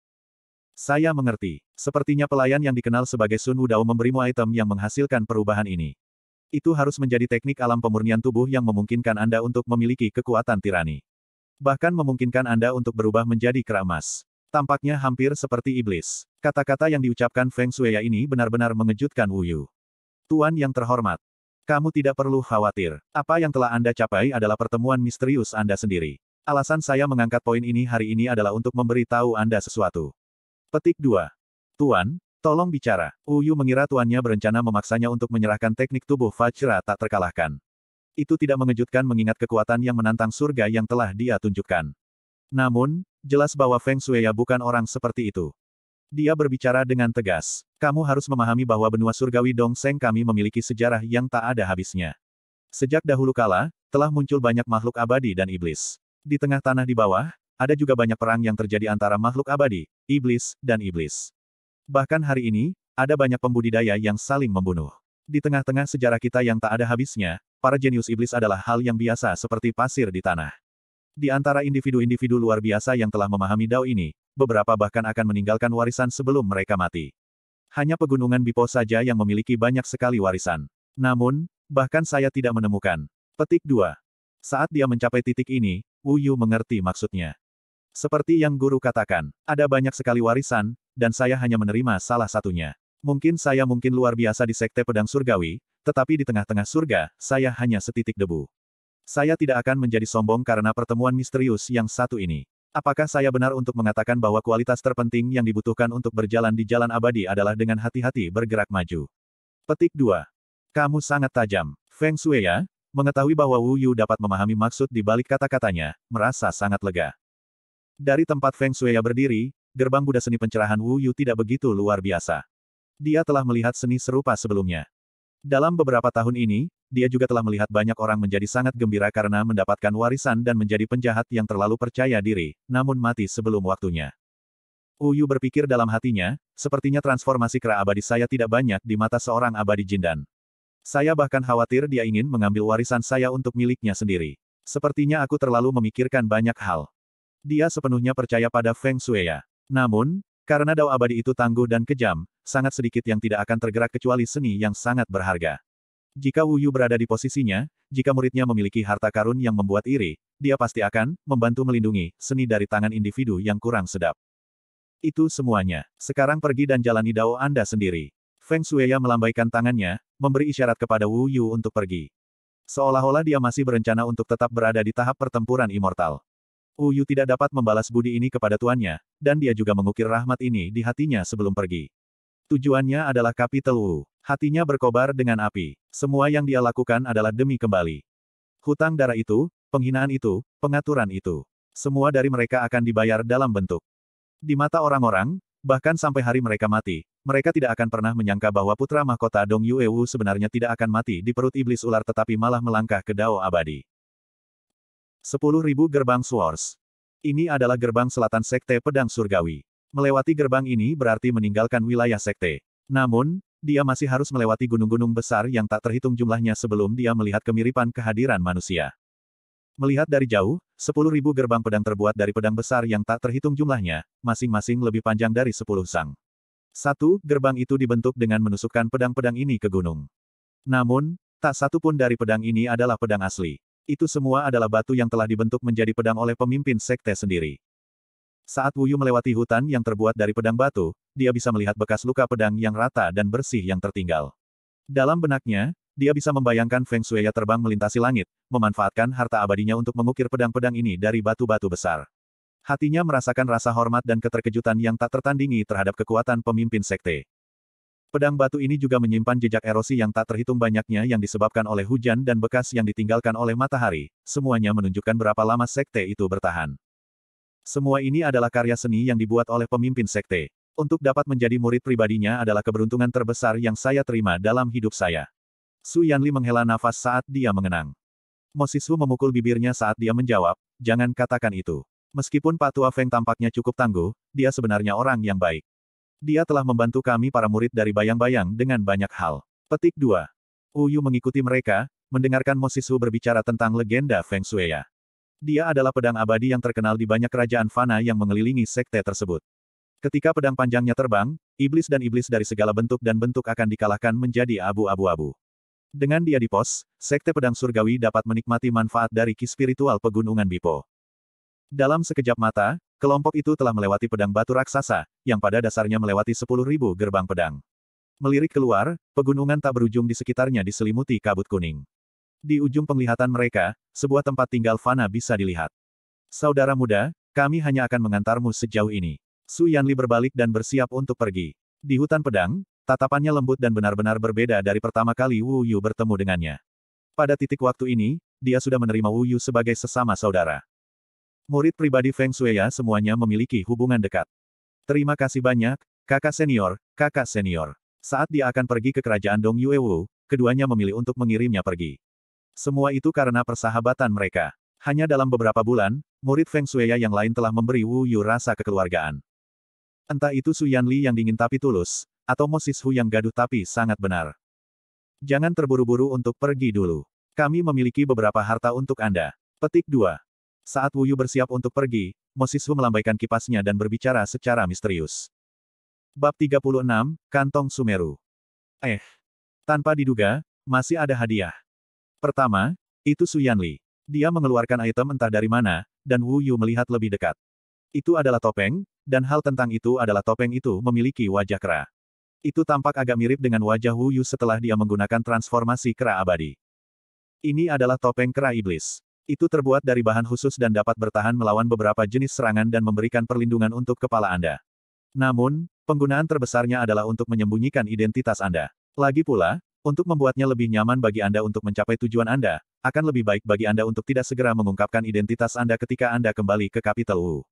S1: Saya mengerti. Sepertinya pelayan yang dikenal sebagai Sun Wudao memberimu item yang menghasilkan perubahan ini. Itu harus menjadi teknik alam pemurnian tubuh yang memungkinkan Anda untuk memiliki kekuatan tirani. Bahkan memungkinkan Anda untuk berubah menjadi keramas. Tampaknya hampir seperti iblis. Kata-kata yang diucapkan Feng Shueya ini benar-benar mengejutkan Wu Yu. Tuan yang terhormat. Kamu tidak perlu khawatir. Apa yang telah Anda capai adalah pertemuan misterius Anda sendiri. Alasan saya mengangkat poin ini hari ini adalah untuk memberi tahu Anda sesuatu. Petik 2. Tuan, tolong bicara. Uyu mengira tuannya berencana memaksanya untuk menyerahkan teknik tubuh Fajra tak terkalahkan. Itu tidak mengejutkan mengingat kekuatan yang menantang surga yang telah dia tunjukkan. Namun, jelas bahwa Feng Shueya bukan orang seperti itu. Dia berbicara dengan tegas. Kamu harus memahami bahwa benua surgawi Seng kami memiliki sejarah yang tak ada habisnya. Sejak dahulu kala, telah muncul banyak makhluk abadi dan iblis. Di tengah tanah di bawah, ada juga banyak perang yang terjadi antara makhluk abadi, iblis, dan iblis. Bahkan hari ini, ada banyak pembudidaya yang saling membunuh. Di tengah-tengah sejarah kita yang tak ada habisnya, para jenius iblis adalah hal yang biasa seperti pasir di tanah. Di antara individu-individu luar biasa yang telah memahami dao ini, beberapa bahkan akan meninggalkan warisan sebelum mereka mati. Hanya pegunungan Bipo saja yang memiliki banyak sekali warisan. Namun, bahkan saya tidak menemukan. Petik 2. Saat dia mencapai titik ini, Wu Yu mengerti maksudnya. Seperti yang guru katakan, ada banyak sekali warisan, dan saya hanya menerima salah satunya. Mungkin saya mungkin luar biasa di sekte pedang surgawi, tetapi di tengah-tengah surga, saya hanya setitik debu. Saya tidak akan menjadi sombong karena pertemuan misterius yang satu ini. Apakah saya benar untuk mengatakan bahwa kualitas terpenting yang dibutuhkan untuk berjalan di jalan abadi adalah dengan hati-hati bergerak maju? Petik 2. Kamu sangat tajam. Feng Shui ya, mengetahui bahwa Wu Yu dapat memahami maksud di balik kata-katanya, merasa sangat lega. Dari tempat Feng Shui berdiri, gerbang Buddha seni pencerahan Wu Yu tidak begitu luar biasa. Dia telah melihat seni serupa sebelumnya. Dalam beberapa tahun ini, dia juga telah melihat banyak orang menjadi sangat gembira karena mendapatkan warisan dan menjadi penjahat yang terlalu percaya diri, namun mati sebelum waktunya. Wu Yu berpikir dalam hatinya, sepertinya transformasi kera abadi saya tidak banyak di mata seorang abadi jindan. Saya bahkan khawatir dia ingin mengambil warisan saya untuk miliknya sendiri. Sepertinya aku terlalu memikirkan banyak hal. Dia sepenuhnya percaya pada Feng Shueya. Namun, karena dao abadi itu tangguh dan kejam, sangat sedikit yang tidak akan tergerak kecuali seni yang sangat berharga. Jika Wu Yu berada di posisinya, jika muridnya memiliki harta karun yang membuat iri, dia pasti akan membantu melindungi seni dari tangan individu yang kurang sedap. Itu semuanya. Sekarang pergi dan jalani dao Anda sendiri. Feng Shueya melambaikan tangannya, memberi isyarat kepada Wu Yu untuk pergi. Seolah-olah dia masih berencana untuk tetap berada di tahap pertempuran immortal. Uyu tidak dapat membalas budi ini kepada tuannya, dan dia juga mengukir rahmat ini di hatinya sebelum pergi. Tujuannya adalah kapital Wu. Hatinya berkobar dengan api. Semua yang dia lakukan adalah demi kembali. Hutang darah itu, penghinaan itu, pengaturan itu. Semua dari mereka akan dibayar dalam bentuk. Di mata orang-orang, bahkan sampai hari mereka mati, mereka tidak akan pernah menyangka bahwa putra mahkota Dong Yue Wu sebenarnya tidak akan mati di perut iblis ular tetapi malah melangkah ke Dao abadi. 10.000 gerbang Swords. Ini adalah gerbang selatan Sekte Pedang Surgawi. Melewati gerbang ini berarti meninggalkan wilayah Sekte. Namun, dia masih harus melewati gunung-gunung besar yang tak terhitung jumlahnya sebelum dia melihat kemiripan kehadiran manusia. Melihat dari jauh, 10.000 gerbang pedang terbuat dari pedang besar yang tak terhitung jumlahnya, masing-masing lebih panjang dari 10 sang. Satu, gerbang itu dibentuk dengan menusukkan pedang-pedang ini ke gunung. Namun, tak satu pun dari pedang ini adalah pedang asli. Itu semua adalah batu yang telah dibentuk menjadi pedang oleh pemimpin sekte sendiri. Saat Wuyu melewati hutan yang terbuat dari pedang batu, dia bisa melihat bekas luka pedang yang rata dan bersih yang tertinggal. Dalam benaknya, dia bisa membayangkan Feng Shui terbang melintasi langit, memanfaatkan harta abadinya untuk mengukir pedang-pedang ini dari batu-batu besar. Hatinya merasakan rasa hormat dan keterkejutan yang tak tertandingi terhadap kekuatan pemimpin sekte. Pedang batu ini juga menyimpan jejak erosi yang tak terhitung banyaknya yang disebabkan oleh hujan dan bekas yang ditinggalkan oleh matahari, semuanya menunjukkan berapa lama sekte itu bertahan. Semua ini adalah karya seni yang dibuat oleh pemimpin sekte. Untuk dapat menjadi murid pribadinya adalah keberuntungan terbesar yang saya terima dalam hidup saya. Su Yanli menghela nafas saat dia mengenang. Mosisu memukul bibirnya saat dia menjawab, jangan katakan itu. Meskipun Patua Feng tampaknya cukup tangguh, dia sebenarnya orang yang baik. Dia telah membantu kami para murid dari bayang-bayang dengan banyak hal. Petik 2. Uyu mengikuti mereka, mendengarkan Mosisu berbicara tentang legenda Feng Shuiya. Dia adalah pedang abadi yang terkenal di banyak kerajaan fana yang mengelilingi sekte tersebut. Ketika pedang panjangnya terbang, iblis dan iblis dari segala bentuk dan bentuk akan dikalahkan menjadi abu-abu-abu. Dengan dia di pos, Sekte Pedang Surgawi dapat menikmati manfaat dari ki spiritual Pegunungan Bipo. Dalam sekejap mata, kelompok itu telah melewati pedang batu raksasa, yang pada dasarnya melewati sepuluh ribu gerbang pedang. Melirik keluar, pegunungan tak berujung di sekitarnya diselimuti kabut kuning. Di ujung penglihatan mereka, sebuah tempat tinggal Fana bisa dilihat. Saudara muda, kami hanya akan mengantarmu sejauh ini. Su Yanli berbalik dan bersiap untuk pergi. Di hutan pedang, tatapannya lembut dan benar-benar berbeda dari pertama kali Wu Yu bertemu dengannya. Pada titik waktu ini, dia sudah menerima Wu Yu sebagai sesama saudara. Murid pribadi Feng Shuya semuanya memiliki hubungan dekat. Terima kasih banyak, kakak senior, kakak senior. Saat dia akan pergi ke kerajaan Dong Yuewu, keduanya memilih untuk mengirimnya pergi. Semua itu karena persahabatan mereka. Hanya dalam beberapa bulan, murid Feng Shuya yang lain telah memberi Wu Yu rasa kekeluargaan. Entah itu Su Li yang dingin tapi tulus, atau Mosis Hu yang gaduh tapi sangat benar. Jangan terburu-buru untuk pergi dulu. Kami memiliki beberapa harta untuk Anda. Petik 2. Saat Wuyu bersiap untuk pergi, Mosishu melambaikan kipasnya dan berbicara secara misterius. Bab 36, Kantong Sumeru. Eh. Tanpa diduga, masih ada hadiah. Pertama, itu Su Yanli. Dia mengeluarkan item entah dari mana, dan Wu melihat lebih dekat. Itu adalah topeng, dan hal tentang itu adalah topeng itu memiliki wajah kera. Itu tampak agak mirip dengan wajah Wu setelah dia menggunakan transformasi kera abadi. Ini adalah topeng kera iblis. Itu terbuat dari bahan khusus dan dapat bertahan melawan beberapa jenis serangan dan memberikan perlindungan untuk kepala Anda. Namun, penggunaan terbesarnya adalah untuk menyembunyikan identitas Anda. Lagi pula, untuk membuatnya lebih nyaman bagi Anda untuk mencapai tujuan Anda, akan lebih baik bagi Anda untuk tidak segera mengungkapkan identitas Anda ketika Anda kembali ke Capital Wu.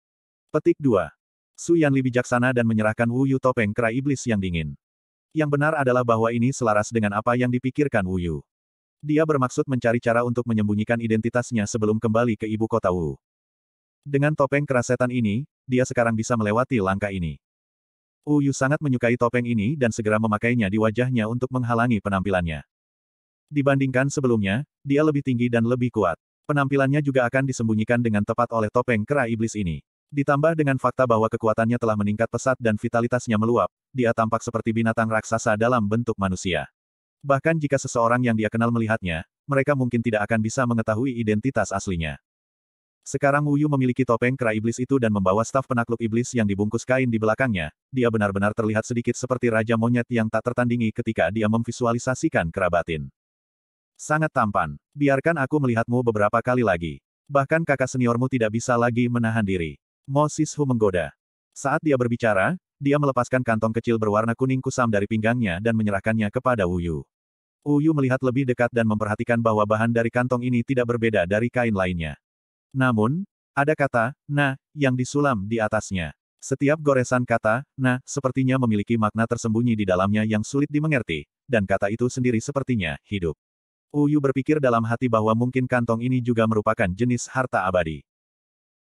S1: Petik 2. Su Yanli bijaksana dan menyerahkan Wu Yu topeng kera iblis yang dingin. Yang benar adalah bahwa ini selaras dengan apa yang dipikirkan Wu Yu. Dia bermaksud mencari cara untuk menyembunyikan identitasnya sebelum kembali ke ibu kota Wu. Dengan topeng kerasetan ini, dia sekarang bisa melewati langkah ini. Wu Yu sangat menyukai topeng ini dan segera memakainya di wajahnya untuk menghalangi penampilannya. Dibandingkan sebelumnya, dia lebih tinggi dan lebih kuat. Penampilannya juga akan disembunyikan dengan tepat oleh topeng kera iblis ini. Ditambah dengan fakta bahwa kekuatannya telah meningkat pesat dan vitalitasnya meluap, dia tampak seperti binatang raksasa dalam bentuk manusia. Bahkan jika seseorang yang dia kenal melihatnya, mereka mungkin tidak akan bisa mengetahui identitas aslinya. Sekarang Yu memiliki topeng kera iblis itu dan membawa staf penakluk iblis yang dibungkus kain di belakangnya, dia benar-benar terlihat sedikit seperti Raja Monyet yang tak tertandingi ketika dia memvisualisasikan kerabatin. Sangat tampan. Biarkan aku melihatmu beberapa kali lagi. Bahkan kakak seniormu tidak bisa lagi menahan diri. Mo Sishu menggoda. Saat dia berbicara, dia melepaskan kantong kecil berwarna kuning kusam dari pinggangnya dan menyerahkannya kepada Uyu. Uyu melihat lebih dekat dan memperhatikan bahwa bahan dari kantong ini tidak berbeda dari kain lainnya. Namun, ada kata, "na" yang disulam di atasnya. Setiap goresan kata, "na" sepertinya memiliki makna tersembunyi di dalamnya yang sulit dimengerti, dan kata itu sendiri sepertinya hidup. Uyu berpikir dalam hati bahwa mungkin kantong ini juga merupakan jenis harta abadi.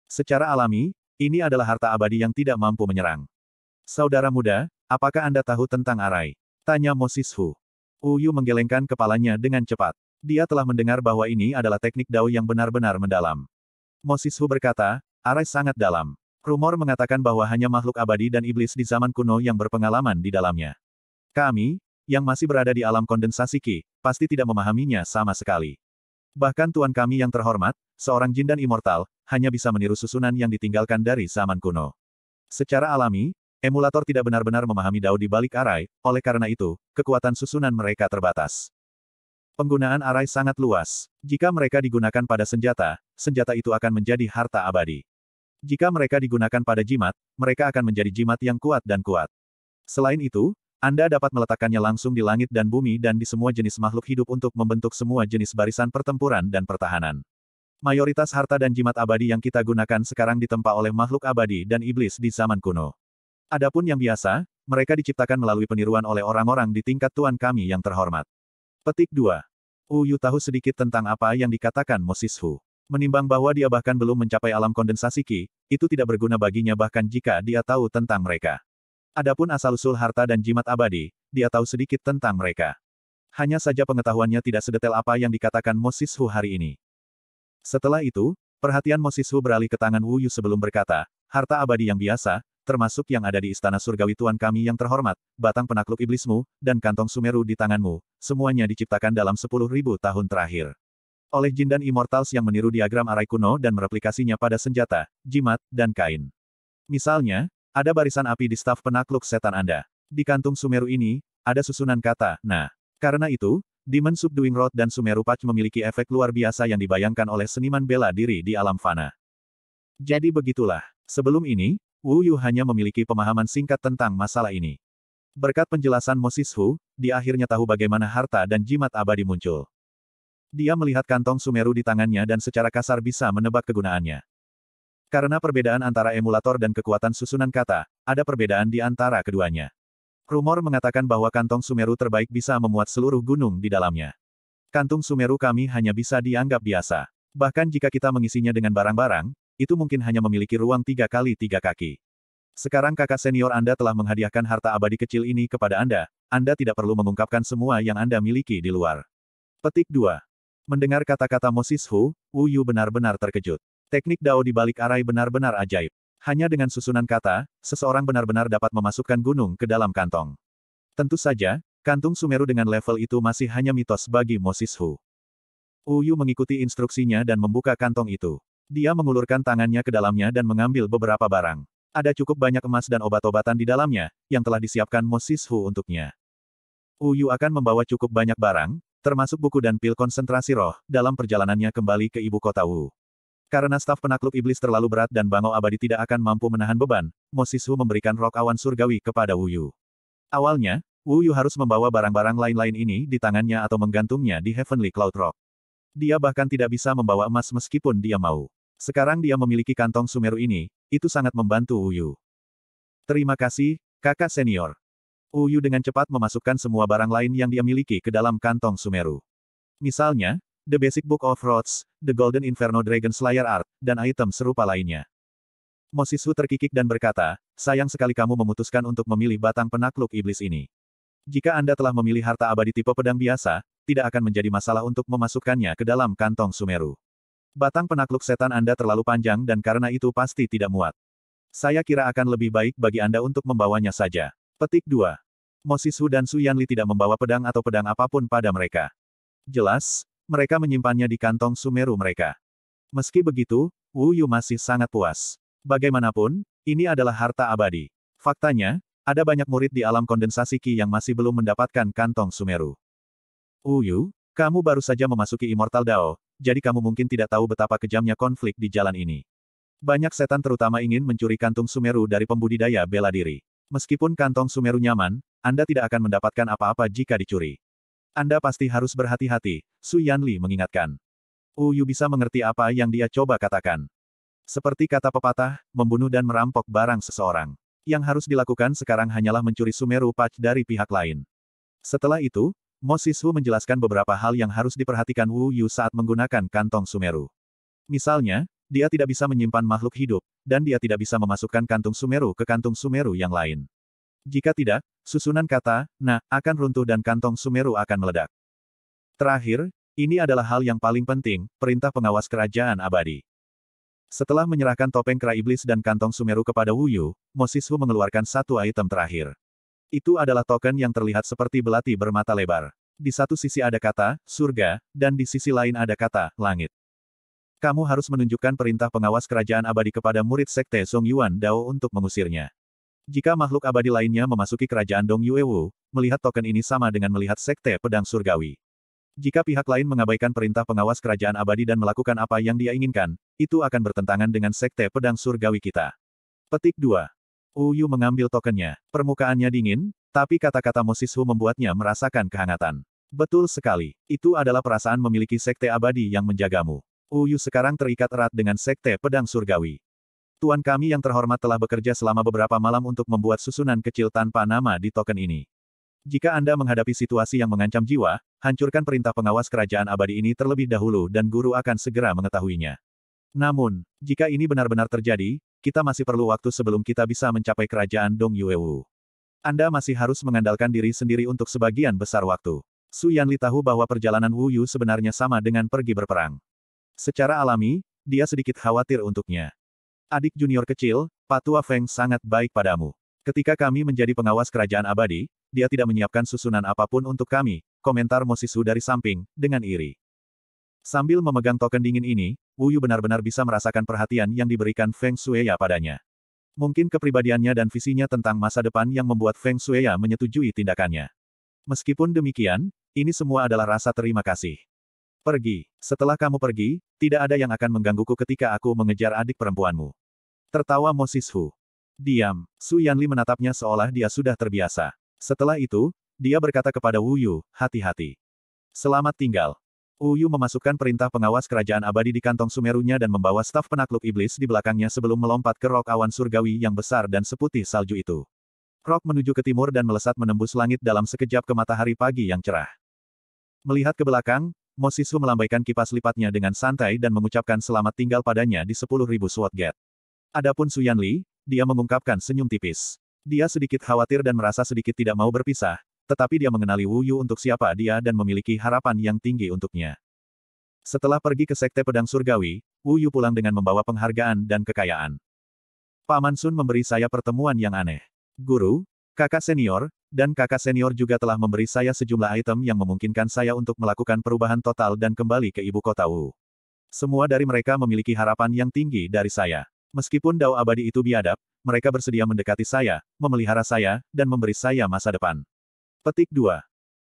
S1: Secara alami, ini adalah harta abadi yang tidak mampu menyerang. Saudara muda, apakah Anda tahu tentang Arai? Tanya Moses Hu. Uyu menggelengkan kepalanya dengan cepat. Dia telah mendengar bahwa ini adalah teknik Dao yang benar-benar mendalam. Moses Hu berkata, Arai sangat dalam. Rumor mengatakan bahwa hanya makhluk abadi dan iblis di zaman kuno yang berpengalaman di dalamnya. Kami, yang masih berada di alam kondensasi Ki, pasti tidak memahaminya sama sekali. Bahkan tuan kami yang terhormat, seorang jin dan immortal, hanya bisa meniru susunan yang ditinggalkan dari zaman kuno. Secara alami, Emulator tidak benar-benar memahami DAO di balik arai, oleh karena itu, kekuatan susunan mereka terbatas. Penggunaan arai sangat luas. Jika mereka digunakan pada senjata, senjata itu akan menjadi harta abadi. Jika mereka digunakan pada jimat, mereka akan menjadi jimat yang kuat dan kuat. Selain itu, Anda dapat meletakkannya langsung di langit dan bumi dan di semua jenis makhluk hidup untuk membentuk semua jenis barisan pertempuran dan pertahanan. Mayoritas harta dan jimat abadi yang kita gunakan sekarang ditempa oleh makhluk abadi dan iblis di zaman kuno. Adapun yang biasa, mereka diciptakan melalui peniruan oleh orang-orang di tingkat tuan kami yang terhormat. Petik 2. Uyu tahu sedikit tentang apa yang dikatakan Hu. Menimbang bahwa dia bahkan belum mencapai alam kondensasi Ki, itu tidak berguna baginya bahkan jika dia tahu tentang mereka. Adapun asal-usul harta dan jimat abadi, dia tahu sedikit tentang mereka. Hanya saja pengetahuannya tidak sedetail apa yang dikatakan Hu hari ini. Setelah itu, perhatian Hu beralih ke tangan Yu sebelum berkata, harta abadi yang biasa, termasuk yang ada di istana surgawi Tuan kami yang terhormat, batang penakluk iblismu, dan kantong sumeru di tanganmu, semuanya diciptakan dalam sepuluh ribu tahun terakhir. Oleh jin dan immortals yang meniru diagram arai kuno dan mereplikasinya pada senjata, jimat, dan kain. Misalnya, ada barisan api di staf penakluk setan Anda. Di kantung sumeru ini, ada susunan kata, nah. Karena itu, Demon Subduing Rod dan Sumeru Patch memiliki efek luar biasa yang dibayangkan oleh seniman bela diri di alam fana. Jadi begitulah. Sebelum ini, Wu Yu hanya memiliki pemahaman singkat tentang masalah ini. Berkat penjelasan Moses Hu, dia akhirnya tahu bagaimana harta dan jimat abadi muncul. Dia melihat kantong Sumeru di tangannya dan secara kasar bisa menebak kegunaannya. Karena perbedaan antara emulator dan kekuatan susunan kata, ada perbedaan di antara keduanya. Rumor mengatakan bahwa kantong Sumeru terbaik bisa memuat seluruh gunung di dalamnya. Kantung Sumeru kami hanya bisa dianggap biasa. Bahkan jika kita mengisinya dengan barang-barang, itu mungkin hanya memiliki ruang tiga kali tiga kaki. Sekarang kakak senior Anda telah menghadiahkan harta abadi kecil ini kepada Anda, Anda tidak perlu mengungkapkan semua yang Anda miliki di luar. Petik 2. Mendengar kata-kata Moses Hu, Wu Yu benar-benar terkejut. Teknik Dao di balik arai benar-benar ajaib. Hanya dengan susunan kata, seseorang benar-benar dapat memasukkan gunung ke dalam kantong. Tentu saja, kantung Sumeru dengan level itu masih hanya mitos bagi Moses Hu. Uyu mengikuti instruksinya dan membuka kantong itu. Dia mengulurkan tangannya ke dalamnya dan mengambil beberapa barang. Ada cukup banyak emas dan obat-obatan di dalamnya, yang telah disiapkan Moses Hu untuknya. Uyu akan membawa cukup banyak barang, termasuk buku dan pil konsentrasi roh, dalam perjalanannya kembali ke ibu kota Wu. Karena staf penakluk iblis terlalu berat dan Bangau Abadi tidak akan mampu menahan beban, Moses Hu memberikan rok awan surgawi kepada Yu. Awalnya, Yu harus membawa barang-barang lain-lain ini di tangannya atau menggantungnya di Heavenly Cloud Rock. Dia bahkan tidak bisa membawa emas meskipun dia mau. Sekarang dia memiliki kantong Sumeru ini, itu sangat membantu Uyu. Terima kasih, kakak senior. Uyu dengan cepat memasukkan semua barang lain yang dia miliki ke dalam kantong Sumeru. Misalnya, The Basic Book of Roads, The Golden Inferno Dragon Slayer Art, dan item serupa lainnya. Mosisu terkikik dan berkata, sayang sekali kamu memutuskan untuk memilih batang penakluk iblis ini. Jika Anda telah memilih harta abadi tipe pedang biasa, tidak akan menjadi masalah untuk memasukkannya ke dalam kantong Sumeru. Batang penakluk setan Anda terlalu panjang dan karena itu pasti tidak muat. Saya kira akan lebih baik bagi Anda untuk membawanya saja. Petik 2. Mosisu dan Su Yanli tidak membawa pedang atau pedang apapun pada mereka. Jelas, mereka menyimpannya di kantong Sumeru mereka. Meski begitu, Wu Yu masih sangat puas. Bagaimanapun, ini adalah harta abadi. Faktanya, ada banyak murid di alam kondensasi Ki yang masih belum mendapatkan kantong Sumeru. Wu Yu, kamu baru saja memasuki Immortal Dao, jadi kamu mungkin tidak tahu betapa kejamnya konflik di jalan ini. Banyak setan terutama ingin mencuri kantung Sumeru dari pembudidaya bela diri. Meskipun kantong Sumeru nyaman, Anda tidak akan mendapatkan apa-apa jika dicuri. Anda pasti harus berhati-hati, Su Yanli mengingatkan. Uyu bisa mengerti apa yang dia coba katakan. Seperti kata pepatah, membunuh dan merampok barang seseorang. Yang harus dilakukan sekarang hanyalah mencuri Sumeru Patch dari pihak lain. Setelah itu, Mo Sishu menjelaskan beberapa hal yang harus diperhatikan Wu Yu saat menggunakan kantong Sumeru. Misalnya, dia tidak bisa menyimpan makhluk hidup, dan dia tidak bisa memasukkan kantung Sumeru ke kantung Sumeru yang lain. Jika tidak, susunan kata, nah, akan runtuh dan kantong Sumeru akan meledak. Terakhir, ini adalah hal yang paling penting, perintah pengawas kerajaan abadi. Setelah menyerahkan topeng kera iblis dan kantong Sumeru kepada Wu Yu, Wuyu, Mosishu mengeluarkan satu item terakhir. Itu adalah token yang terlihat seperti belati bermata lebar. Di satu sisi ada kata, surga, dan di sisi lain ada kata, langit. Kamu harus menunjukkan perintah pengawas kerajaan abadi kepada murid sekte Song Yuan Dao untuk mengusirnya. Jika makhluk abadi lainnya memasuki kerajaan Dong Yuewu, melihat token ini sama dengan melihat sekte pedang surgawi. Jika pihak lain mengabaikan perintah pengawas kerajaan abadi dan melakukan apa yang dia inginkan, itu akan bertentangan dengan sekte pedang surgawi kita. Petik 2. Uyu mengambil tokennya. Permukaannya dingin, tapi kata-kata Mosishu membuatnya merasakan kehangatan. Betul sekali. Itu adalah perasaan memiliki sekte abadi yang menjagamu. Uyu sekarang terikat erat dengan sekte pedang surgawi. Tuan kami yang terhormat telah bekerja selama beberapa malam untuk membuat susunan kecil tanpa nama di token ini. Jika Anda menghadapi situasi yang mengancam jiwa, hancurkan perintah pengawas kerajaan abadi ini terlebih dahulu dan guru akan segera mengetahuinya. Namun, jika ini benar-benar terjadi, kita masih perlu waktu sebelum kita bisa mencapai kerajaan Dong Yuewu. Anda masih harus mengandalkan diri sendiri untuk sebagian besar waktu. Su Yanli tahu bahwa perjalanan Wu Yu sebenarnya sama dengan pergi berperang. Secara alami, dia sedikit khawatir untuknya. Adik junior kecil, Patua Feng sangat baik padamu. Ketika kami menjadi pengawas kerajaan abadi, dia tidak menyiapkan susunan apapun untuk kami, komentar Mosisu dari samping, dengan iri. Sambil memegang token dingin ini, Wu Yu benar-benar bisa merasakan perhatian yang diberikan Feng Shueya padanya. Mungkin kepribadiannya dan visinya tentang masa depan yang membuat Feng Shueya menyetujui tindakannya. Meskipun demikian, ini semua adalah rasa terima kasih. Pergi. Setelah kamu pergi, tidak ada yang akan menggangguku ketika aku mengejar adik perempuanmu. Tertawa Mo Sishu. Diam. Su Yanli menatapnya seolah dia sudah terbiasa. Setelah itu, dia berkata kepada Wu Yu, hati-hati. Selamat tinggal. Uyu memasukkan perintah pengawas kerajaan abadi di kantong sumerunya dan membawa staf penakluk iblis di belakangnya sebelum melompat ke rok awan surgawi yang besar dan seputih salju itu. Rok menuju ke timur dan melesat menembus langit dalam sekejap ke matahari pagi yang cerah. Melihat ke belakang, Mosisu melambaikan kipas lipatnya dengan santai dan mengucapkan selamat tinggal padanya di sepuluh ribu SWAT Gate. Adapun Suyanli, dia mengungkapkan senyum tipis. Dia sedikit khawatir dan merasa sedikit tidak mau berpisah, tetapi dia mengenali Wu Yu untuk siapa dia dan memiliki harapan yang tinggi untuknya. Setelah pergi ke Sekte Pedang Surgawi, Wu Yu pulang dengan membawa penghargaan dan kekayaan. Paman Sun memberi saya pertemuan yang aneh. Guru, kakak senior, dan kakak senior juga telah memberi saya sejumlah item yang memungkinkan saya untuk melakukan perubahan total dan kembali ke ibu kota Wu. Semua dari mereka memiliki harapan yang tinggi dari saya. Meskipun Dao Abadi itu biadab, mereka bersedia mendekati saya, memelihara saya, dan memberi saya masa depan. Petik 2.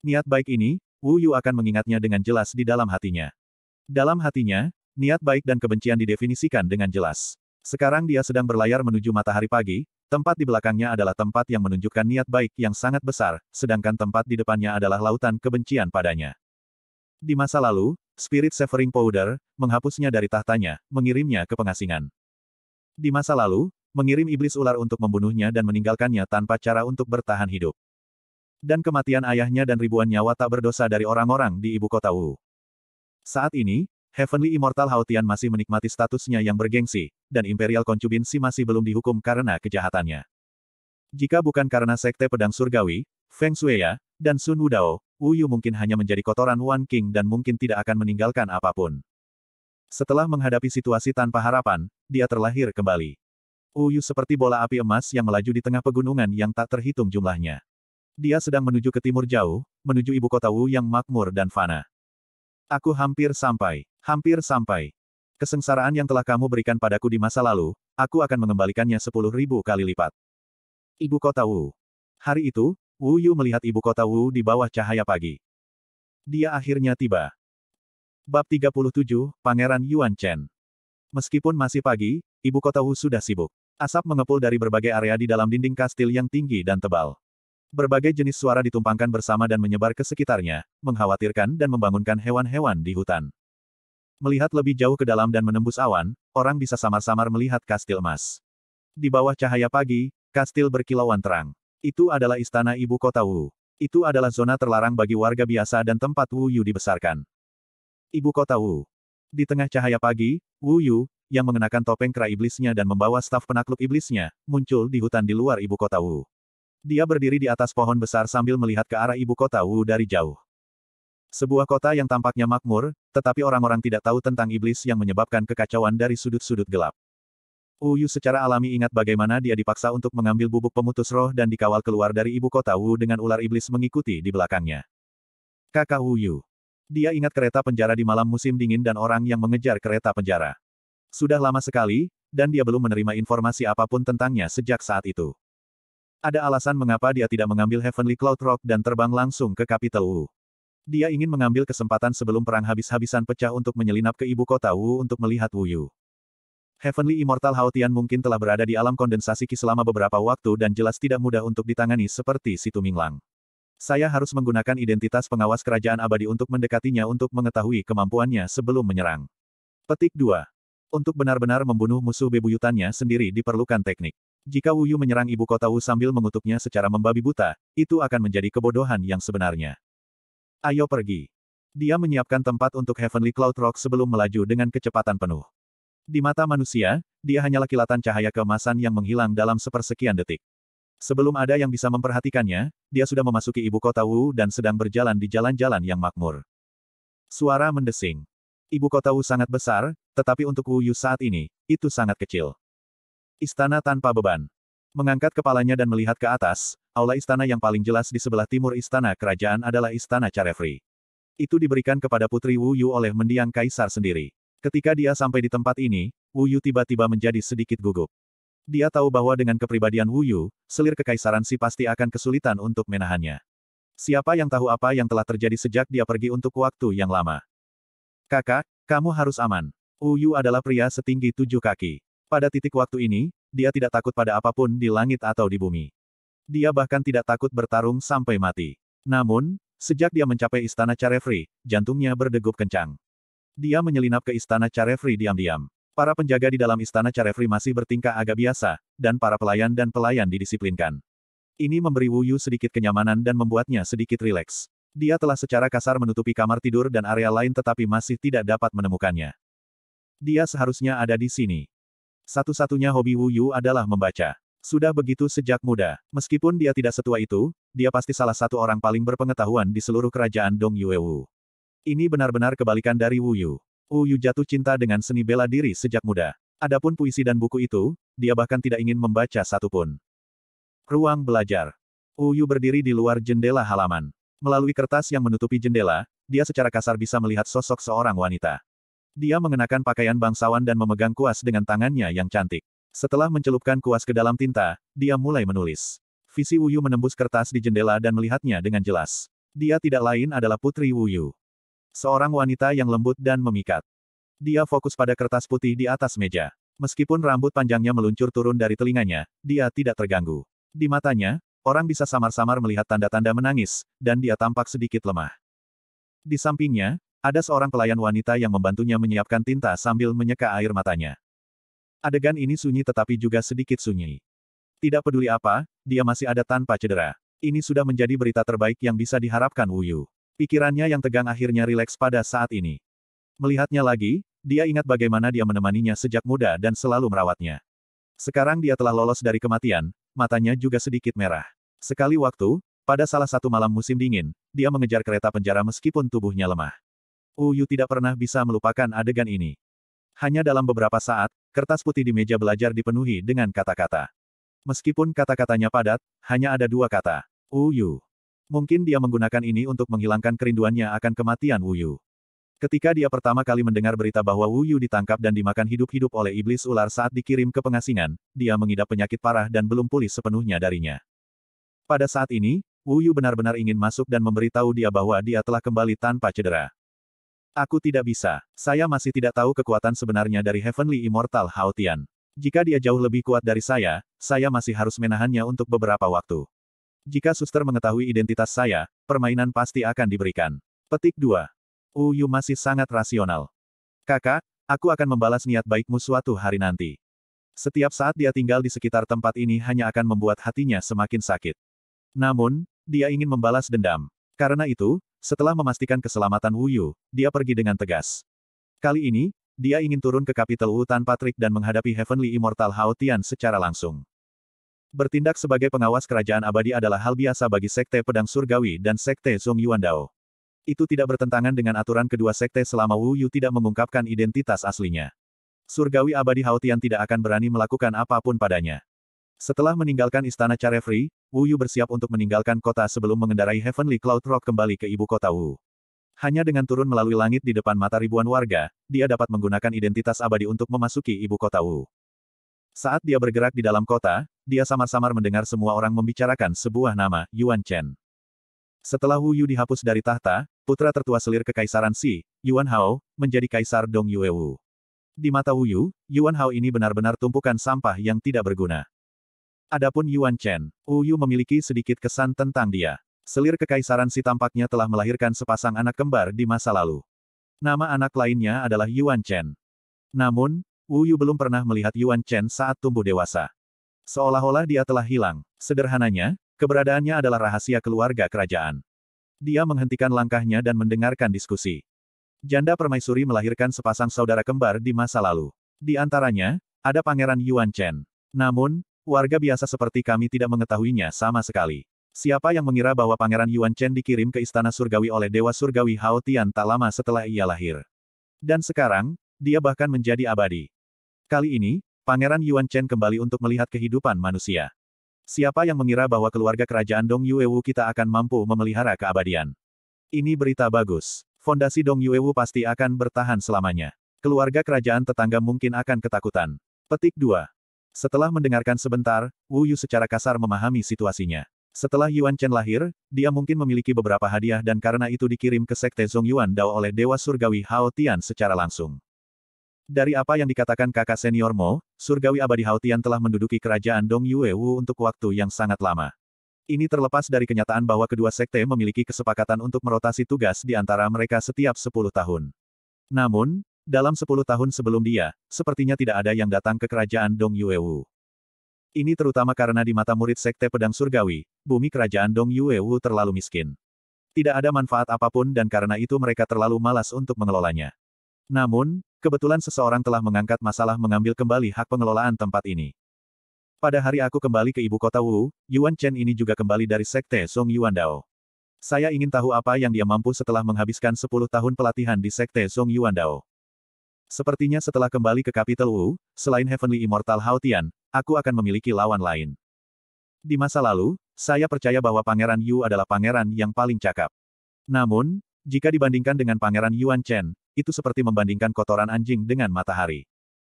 S1: Niat baik ini, Wu Yu akan mengingatnya dengan jelas di dalam hatinya. Dalam hatinya, niat baik dan kebencian didefinisikan dengan jelas. Sekarang dia sedang berlayar menuju matahari pagi, tempat di belakangnya adalah tempat yang menunjukkan niat baik yang sangat besar, sedangkan tempat di depannya adalah lautan kebencian padanya. Di masa lalu, Spirit Severing Powder, menghapusnya dari tahtanya, mengirimnya ke pengasingan. Di masa lalu, mengirim iblis ular untuk membunuhnya dan meninggalkannya tanpa cara untuk bertahan hidup dan kematian ayahnya dan ribuan nyawa tak berdosa dari orang-orang di ibu kota Wu. Saat ini, Heavenly Immortal Haotian masih menikmati statusnya yang bergengsi, dan Imperial Concubinsi masih belum dihukum karena kejahatannya. Jika bukan karena Sekte Pedang Surgawi, Feng Shui dan Sun Wudao, Yu mungkin hanya menjadi kotoran Wan King dan mungkin tidak akan meninggalkan apapun. Setelah menghadapi situasi tanpa harapan, dia terlahir kembali. Yu seperti bola api emas yang melaju di tengah pegunungan yang tak terhitung jumlahnya dia sedang menuju ke timur jauh, menuju ibu kota Wu yang makmur dan fana. Aku hampir sampai, hampir sampai. Kesengsaraan yang telah kamu berikan padaku di masa lalu, aku akan mengembalikannya sepuluh ribu kali lipat. Ibu kota Wu. Hari itu, Wu Yu melihat ibu kota Wu di bawah cahaya pagi. Dia akhirnya tiba. Bab 37, Pangeran Yuan Chen. Meskipun masih pagi, ibu kota Wu sudah sibuk. Asap mengepul dari berbagai area di dalam dinding kastil yang tinggi dan tebal. Berbagai jenis suara ditumpangkan bersama dan menyebar ke sekitarnya, mengkhawatirkan dan membangunkan hewan-hewan di hutan. Melihat lebih jauh ke dalam dan menembus awan, orang bisa samar-samar melihat kastil emas. Di bawah cahaya pagi, kastil berkilauan terang. Itu adalah istana ibu kota Wu. Itu adalah zona terlarang bagi warga biasa dan tempat Wu Yu dibesarkan. Ibu kota Wu. Di tengah cahaya pagi, Wu Yu, yang mengenakan topeng kera iblisnya dan membawa staf penakluk iblisnya, muncul di hutan di luar ibu kota Wu. Dia berdiri di atas pohon besar sambil melihat ke arah ibu kota Wu dari jauh. Sebuah kota yang tampaknya makmur, tetapi orang-orang tidak tahu tentang iblis yang menyebabkan kekacauan dari sudut-sudut gelap. Wu Yu secara alami ingat bagaimana dia dipaksa untuk mengambil bubuk pemutus roh dan dikawal keluar dari ibu kota Wu dengan ular iblis mengikuti di belakangnya. Kakak Wu Yu. Dia ingat kereta penjara di malam musim dingin dan orang yang mengejar kereta penjara. Sudah lama sekali, dan dia belum menerima informasi apapun tentangnya sejak saat itu. Ada alasan mengapa dia tidak mengambil Heavenly Cloud Rock dan terbang langsung ke Capital Wu. Dia ingin mengambil kesempatan sebelum perang habis-habisan pecah untuk menyelinap ke ibu kota Wu untuk melihat Wu Yu. Heavenly Immortal Haotian mungkin telah berada di alam kondensasi Qi selama beberapa waktu dan jelas tidak mudah untuk ditangani seperti Situ Minglang. Saya harus menggunakan identitas pengawas kerajaan abadi untuk mendekatinya untuk mengetahui kemampuannya sebelum menyerang. Petik 2. Untuk benar-benar membunuh musuh bebuyutannya sendiri diperlukan teknik. Jika Wuyu menyerang ibu kota Wu sambil mengutuknya secara membabi buta, itu akan menjadi kebodohan yang sebenarnya. Ayo pergi. Dia menyiapkan tempat untuk Heavenly Cloud Rock sebelum melaju dengan kecepatan penuh. Di mata manusia, dia hanyalah kilatan cahaya keemasan yang menghilang dalam sepersekian detik. Sebelum ada yang bisa memperhatikannya, dia sudah memasuki ibu kota Wu dan sedang berjalan di jalan-jalan yang makmur. Suara mendesing. Ibu kota Wu sangat besar, tetapi untuk Wu Yu saat ini, itu sangat kecil. Istana tanpa beban. Mengangkat kepalanya dan melihat ke atas, aula istana yang paling jelas di sebelah timur istana kerajaan adalah istana Carefree. Itu diberikan kepada Putri Wu Yu oleh mendiang kaisar sendiri. Ketika dia sampai di tempat ini, Wu Yu tiba-tiba menjadi sedikit gugup. Dia tahu bahwa dengan kepribadian Wu Yu, selir kekaisaran Si pasti akan kesulitan untuk menahannya. Siapa yang tahu apa yang telah terjadi sejak dia pergi untuk waktu yang lama? Kakak, kamu harus aman. Wu Yu adalah pria setinggi tujuh kaki. Pada titik waktu ini, dia tidak takut pada apapun di langit atau di bumi. Dia bahkan tidak takut bertarung sampai mati. Namun, sejak dia mencapai istana Carefree, jantungnya berdegup kencang. Dia menyelinap ke istana Carefree diam-diam. Para penjaga di dalam istana Carefree masih bertingkah agak biasa, dan para pelayan dan pelayan didisiplinkan. Ini memberi Wu Yu sedikit kenyamanan dan membuatnya sedikit rileks. Dia telah secara kasar menutupi kamar tidur dan area lain tetapi masih tidak dapat menemukannya. Dia seharusnya ada di sini. Satu-satunya hobi Wu Yu adalah membaca. Sudah begitu sejak muda. Meskipun dia tidak setua itu, dia pasti salah satu orang paling berpengetahuan di seluruh kerajaan Dong Yue Wu. Ini benar-benar kebalikan dari Wu Yu. Wu Yu jatuh cinta dengan seni bela diri sejak muda. Adapun puisi dan buku itu, dia bahkan tidak ingin membaca satupun. Ruang belajar. Wu Yu berdiri di luar jendela halaman. Melalui kertas yang menutupi jendela, dia secara kasar bisa melihat sosok seorang wanita. Dia mengenakan pakaian bangsawan dan memegang kuas dengan tangannya yang cantik. Setelah mencelupkan kuas ke dalam tinta, dia mulai menulis. Visi Wuyu menembus kertas di jendela dan melihatnya dengan jelas. Dia tidak lain adalah Putri Wuyu. Seorang wanita yang lembut dan memikat. Dia fokus pada kertas putih di atas meja. Meskipun rambut panjangnya meluncur turun dari telinganya, dia tidak terganggu. Di matanya, orang bisa samar-samar melihat tanda-tanda menangis, dan dia tampak sedikit lemah. Di sampingnya, ada seorang pelayan wanita yang membantunya menyiapkan tinta sambil menyeka air matanya. Adegan ini sunyi tetapi juga sedikit sunyi. Tidak peduli apa, dia masih ada tanpa cedera. Ini sudah menjadi berita terbaik yang bisa diharapkan Yu. Pikirannya yang tegang akhirnya rileks pada saat ini. Melihatnya lagi, dia ingat bagaimana dia menemaninya sejak muda dan selalu merawatnya. Sekarang dia telah lolos dari kematian, matanya juga sedikit merah. Sekali waktu, pada salah satu malam musim dingin, dia mengejar kereta penjara meskipun tubuhnya lemah. Uyu tidak pernah bisa melupakan adegan ini. Hanya dalam beberapa saat, kertas putih di meja belajar dipenuhi dengan kata-kata. Meskipun kata-katanya padat, hanya ada dua kata. Uyu. Mungkin dia menggunakan ini untuk menghilangkan kerinduannya akan kematian Uyu. Ketika dia pertama kali mendengar berita bahwa Uyu ditangkap dan dimakan hidup-hidup oleh iblis ular saat dikirim ke pengasingan, dia mengidap penyakit parah dan belum pulih sepenuhnya darinya. Pada saat ini, Uyu benar-benar ingin masuk dan memberitahu dia bahwa dia telah kembali tanpa cedera. Aku tidak bisa. Saya masih tidak tahu kekuatan sebenarnya dari Heavenly Immortal Haotian. Jika dia jauh lebih kuat dari saya, saya masih harus menahannya untuk beberapa waktu. Jika suster mengetahui identitas saya, permainan pasti akan diberikan. Petik 2. Uyu masih sangat rasional. Kakak, aku akan membalas niat baikmu suatu hari nanti. Setiap saat dia tinggal di sekitar tempat ini hanya akan membuat hatinya semakin sakit. Namun, dia ingin membalas dendam. Karena itu, setelah memastikan keselamatan Wu Yu, dia pergi dengan tegas. Kali ini, dia ingin turun ke Kapitel Wu tanpa trik dan menghadapi Heavenly Immortal Hao Tian secara langsung. Bertindak sebagai pengawas kerajaan abadi adalah hal biasa bagi Sekte Pedang Surgawi dan Sekte Song Yuan Dao. Itu tidak bertentangan dengan aturan kedua sekte selama Wu Yu tidak mengungkapkan identitas aslinya. Surgawi abadi Hao Tian tidak akan berani melakukan apapun padanya. Setelah meninggalkan istana Carefree, Wu Yu bersiap untuk meninggalkan kota sebelum mengendarai Heavenly Cloud Rock kembali ke ibu kota Wu. Hanya dengan turun melalui langit di depan mata ribuan warga, dia dapat menggunakan identitas abadi untuk memasuki ibu kota Wu. Saat dia bergerak di dalam kota, dia samar-samar mendengar semua orang membicarakan sebuah nama, Yuan Chen. Setelah Wu Yu dihapus dari tahta, putra tertua selir kekaisaran Si, Yuan Hao, menjadi kaisar Dong Yue Wu. Di mata Wu Yu, Yuan Hao ini benar-benar tumpukan sampah yang tidak berguna. Adapun Yuan Chen, Wu Yu memiliki sedikit kesan tentang dia. Selir kekaisaran si tampaknya telah melahirkan sepasang anak kembar di masa lalu. Nama anak lainnya adalah Yuan Chen. Namun, Wu Yu belum pernah melihat Yuan Chen saat tumbuh dewasa. Seolah-olah dia telah hilang. Sederhananya, keberadaannya adalah rahasia keluarga kerajaan. Dia menghentikan langkahnya dan mendengarkan diskusi. Janda permaisuri melahirkan sepasang saudara kembar di masa lalu. Di antaranya, ada Pangeran Yuan Chen. Namun, Warga biasa seperti kami tidak mengetahuinya sama sekali. Siapa yang mengira bahwa Pangeran Yuan Chen dikirim ke Istana Surgawi oleh Dewa Surgawi Hao Tian tak lama setelah ia lahir. Dan sekarang, dia bahkan menjadi abadi. Kali ini, Pangeran Yuan Chen kembali untuk melihat kehidupan manusia. Siapa yang mengira bahwa keluarga kerajaan Dong Yuewu kita akan mampu memelihara keabadian. Ini berita bagus. Fondasi Dong Yuewu pasti akan bertahan selamanya. Keluarga kerajaan tetangga mungkin akan ketakutan. Petik 2. Setelah mendengarkan sebentar, Wu Yu secara kasar memahami situasinya. Setelah Yuan Chen lahir, dia mungkin memiliki beberapa hadiah dan karena itu dikirim ke Sekte Zong Yuan Dao oleh Dewa Surgawi Hao Tian secara langsung. Dari apa yang dikatakan kakak senior Mo, Surgawi Abadi Hao Tian telah menduduki kerajaan Dong Yue Wu untuk waktu yang sangat lama. Ini terlepas dari kenyataan bahwa kedua sekte memiliki kesepakatan untuk merotasi tugas di antara mereka setiap 10 tahun. Namun, dalam sepuluh tahun sebelum dia, sepertinya tidak ada yang datang ke kerajaan Dong Yuewu. Ini terutama karena di mata murid Sekte Pedang Surgawi, bumi kerajaan Dong Yuewu terlalu miskin. Tidak ada manfaat apapun dan karena itu mereka terlalu malas untuk mengelolanya. Namun, kebetulan seseorang telah mengangkat masalah mengambil kembali hak pengelolaan tempat ini. Pada hari aku kembali ke ibu kota Wu, Yuan Chen ini juga kembali dari Sekte Song Yuan Dao. Saya ingin tahu apa yang dia mampu setelah menghabiskan 10 tahun pelatihan di Sekte Song Yuan Dao. Sepertinya setelah kembali ke Capital Wu, selain Heavenly Immortal Haotian, aku akan memiliki lawan lain. Di masa lalu, saya percaya bahwa Pangeran Yu adalah pangeran yang paling cakap. Namun, jika dibandingkan dengan Pangeran Yuan Chen, itu seperti membandingkan kotoran anjing dengan matahari.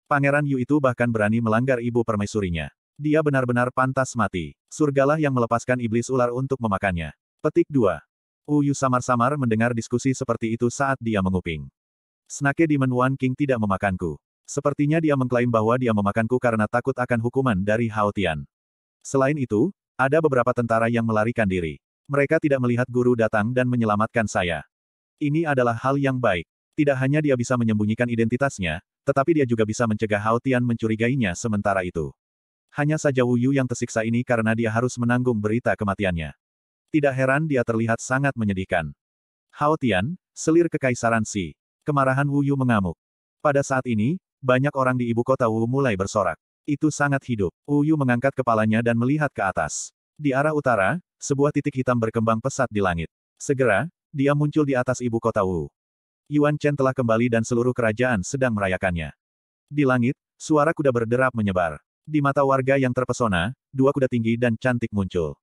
S1: Pangeran Yu itu bahkan berani melanggar ibu permaisurinya. Dia benar-benar pantas mati. Surgalah yang melepaskan iblis ular untuk memakannya. Petik 2. Uyu samar-samar mendengar diskusi seperti itu saat dia menguping. Snake Demon One King tidak memakanku. Sepertinya dia mengklaim bahwa dia memakanku karena takut akan hukuman dari Hao Tian. Selain itu, ada beberapa tentara yang melarikan diri. Mereka tidak melihat guru datang dan menyelamatkan saya. Ini adalah hal yang baik. Tidak hanya dia bisa menyembunyikan identitasnya, tetapi dia juga bisa mencegah Hao Tian mencurigainya sementara itu. Hanya saja Wu Yu yang tersiksa ini karena dia harus menanggung berita kematiannya. Tidak heran dia terlihat sangat menyedihkan. Hao Tian, selir kekaisaran Si. Kemarahan Wu Yu mengamuk. Pada saat ini, banyak orang di ibu kota Wu mulai bersorak. Itu sangat hidup. Wu Yu mengangkat kepalanya dan melihat ke atas. Di arah utara, sebuah titik hitam berkembang pesat di langit. Segera, dia muncul di atas ibu kota Wu. Yuan Chen telah kembali dan seluruh kerajaan sedang merayakannya. Di langit, suara kuda berderap menyebar. Di mata warga yang terpesona, dua kuda tinggi dan cantik muncul.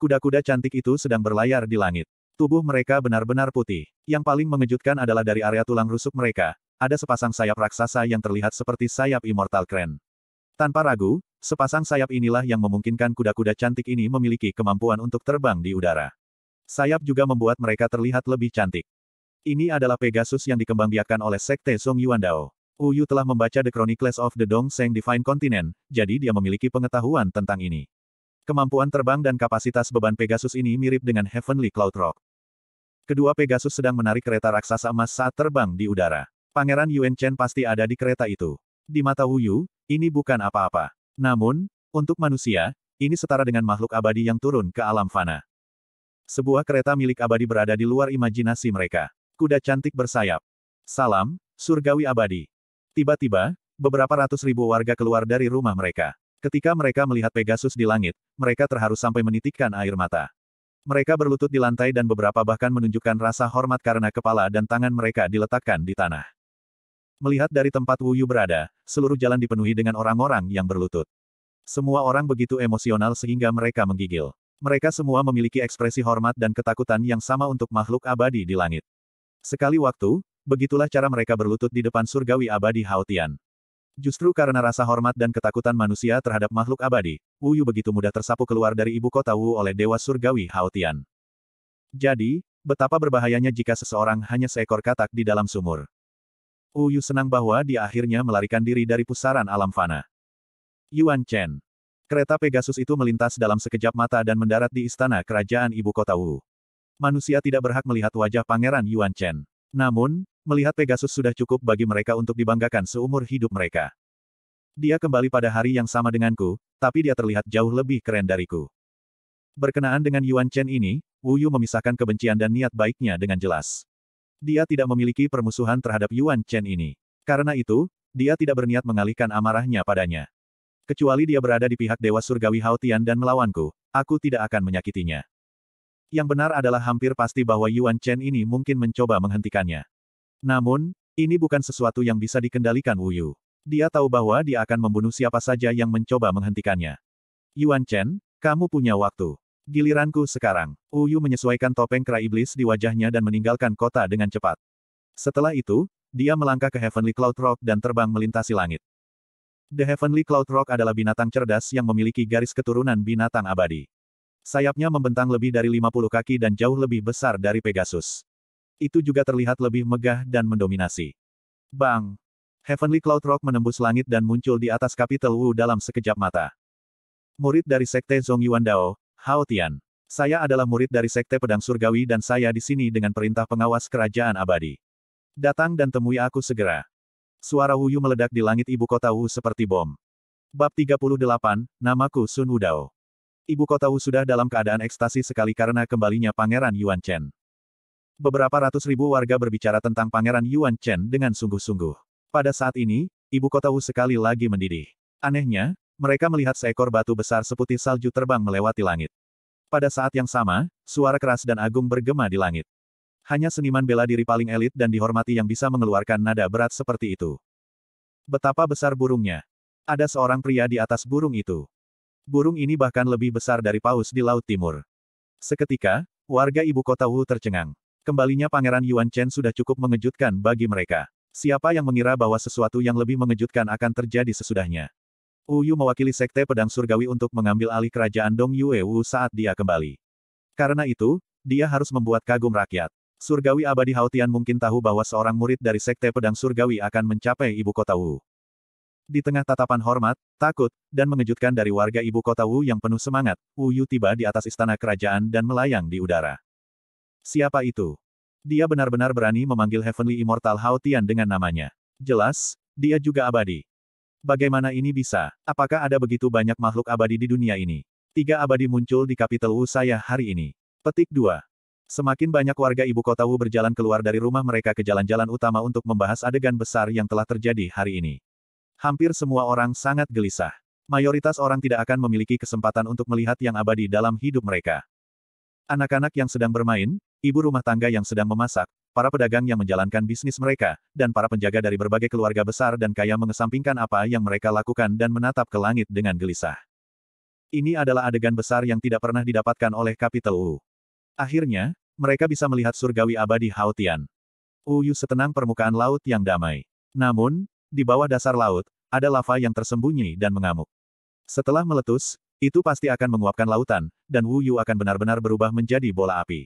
S1: Kuda-kuda cantik itu sedang berlayar di langit. Tubuh mereka benar-benar putih. Yang paling mengejutkan adalah dari area tulang rusuk mereka, ada sepasang sayap raksasa yang terlihat seperti sayap Immortal Crane. Tanpa ragu, sepasang sayap inilah yang memungkinkan kuda-kuda cantik ini memiliki kemampuan untuk terbang di udara. Sayap juga membuat mereka terlihat lebih cantik. Ini adalah Pegasus yang dikembangbiakkan oleh Sekte Song Yuandao. Uyu telah membaca The Chronicles of the Dongsheng Divine Continent, jadi dia memiliki pengetahuan tentang ini. Kemampuan terbang dan kapasitas beban Pegasus ini mirip dengan Heavenly Cloud Rock. Kedua Pegasus sedang menarik kereta raksasa emas saat terbang di udara. Pangeran Yuan Chen pasti ada di kereta itu. Di mata Wu Yu, ini bukan apa-apa. Namun, untuk manusia, ini setara dengan makhluk abadi yang turun ke alam fana. Sebuah kereta milik abadi berada di luar imajinasi mereka. Kuda cantik bersayap. Salam, surgawi abadi. Tiba-tiba, beberapa ratus ribu warga keluar dari rumah mereka. Ketika mereka melihat Pegasus di langit, mereka terharu sampai menitikkan air mata. Mereka berlutut di lantai dan beberapa bahkan menunjukkan rasa hormat karena kepala dan tangan mereka diletakkan di tanah. Melihat dari tempat Wuyu berada, seluruh jalan dipenuhi dengan orang-orang yang berlutut. Semua orang begitu emosional sehingga mereka menggigil. Mereka semua memiliki ekspresi hormat dan ketakutan yang sama untuk makhluk abadi di langit. Sekali waktu, begitulah cara mereka berlutut di depan surgawi abadi Haotian. Justru karena rasa hormat dan ketakutan manusia terhadap makhluk abadi, Yu begitu mudah tersapu keluar dari ibu kota Wu oleh Dewa Surgawi Haotian. Jadi, betapa berbahayanya jika seseorang hanya seekor katak di dalam sumur. Yu senang bahwa dia akhirnya melarikan diri dari pusaran alam fana. Yuan Chen. Kereta Pegasus itu melintas dalam sekejap mata dan mendarat di istana kerajaan ibu kota Wu. Manusia tidak berhak melihat wajah Pangeran Yuan Chen. Namun, melihat Pegasus sudah cukup bagi mereka untuk dibanggakan seumur hidup mereka. Dia kembali pada hari yang sama denganku, tapi dia terlihat jauh lebih keren dariku. Berkenaan dengan Yuan Chen ini, Wu Yu memisahkan kebencian dan niat baiknya dengan jelas. Dia tidak memiliki permusuhan terhadap Yuan Chen ini. Karena itu, dia tidak berniat mengalihkan amarahnya padanya. Kecuali dia berada di pihak Dewa Surgawi Hao dan melawanku, aku tidak akan menyakitinya. Yang benar adalah hampir pasti bahwa Yuan Chen ini mungkin mencoba menghentikannya. Namun, ini bukan sesuatu yang bisa dikendalikan Wu Yu. Dia tahu bahwa dia akan membunuh siapa saja yang mencoba menghentikannya. Yuan Chen, kamu punya waktu. Giliranku sekarang. Wu Yu menyesuaikan topeng kera iblis di wajahnya dan meninggalkan kota dengan cepat. Setelah itu, dia melangkah ke Heavenly Cloud Rock dan terbang melintasi langit. The Heavenly Cloud Rock adalah binatang cerdas yang memiliki garis keturunan binatang abadi. Sayapnya membentang lebih dari 50 kaki dan jauh lebih besar dari Pegasus. Itu juga terlihat lebih megah dan mendominasi. Bang! Heavenly Cloud Rock menembus langit dan muncul di atas Capital Wu dalam sekejap mata. Murid dari Sekte Zong Yuan Dao, Hao Tian. Saya adalah murid dari Sekte Pedang Surgawi dan saya di sini dengan perintah pengawas kerajaan abadi. Datang dan temui aku segera. Suara Yu meledak di langit ibu kota Wu seperti bom. Bab 38, namaku Sun Wudao. Ibu kota Wu sudah dalam keadaan ekstasi sekali karena kembalinya Pangeran Yuan Chen. Beberapa ratus ribu warga berbicara tentang Pangeran Yuan Chen dengan sungguh-sungguh. Pada saat ini, ibu kota Wu sekali lagi mendidih. Anehnya, mereka melihat seekor batu besar seputih salju terbang melewati langit. Pada saat yang sama, suara keras dan agung bergema di langit. Hanya seniman bela diri paling elit dan dihormati yang bisa mengeluarkan nada berat seperti itu. Betapa besar burungnya. Ada seorang pria di atas burung itu. Burung ini bahkan lebih besar dari paus di Laut Timur. Seketika, warga ibu kota Wu tercengang. Kembalinya Pangeran Yuan Chen sudah cukup mengejutkan bagi mereka. Siapa yang mengira bahwa sesuatu yang lebih mengejutkan akan terjadi sesudahnya? Wu Yu mewakili Sekte Pedang Surgawi untuk mengambil alih kerajaan Dong Yue Wu saat dia kembali. Karena itu, dia harus membuat kagum rakyat. Surgawi abadi Hautian mungkin tahu bahwa seorang murid dari Sekte Pedang Surgawi akan mencapai ibu kota Wu. Di tengah tatapan hormat, takut, dan mengejutkan dari warga ibu kota Wu yang penuh semangat, Wu Yu tiba di atas istana kerajaan dan melayang di udara. Siapa itu? Dia benar-benar berani memanggil Heavenly Immortal Hao Tian dengan namanya. Jelas, dia juga abadi. Bagaimana ini bisa? Apakah ada begitu banyak makhluk abadi di dunia ini? Tiga abadi muncul di kapital Wu saya hari ini. Petik 2. Semakin banyak warga ibu kota Wu berjalan keluar dari rumah mereka ke jalan-jalan utama untuk membahas adegan besar yang telah terjadi hari ini hampir semua orang sangat gelisah. Mayoritas orang tidak akan memiliki kesempatan untuk melihat yang abadi dalam hidup mereka. Anak-anak yang sedang bermain, ibu rumah tangga yang sedang memasak, para pedagang yang menjalankan bisnis mereka, dan para penjaga dari berbagai keluarga besar dan kaya mengesampingkan apa yang mereka lakukan dan menatap ke langit dengan gelisah. Ini adalah adegan besar yang tidak pernah didapatkan oleh Kapital U. Akhirnya, mereka bisa melihat surgawi abadi Haotian. Uyu setenang permukaan laut yang damai. Namun, di bawah dasar laut, ada lava yang tersembunyi dan mengamuk. Setelah meletus, itu pasti akan menguapkan lautan, dan Wu Yu akan benar-benar berubah menjadi bola api.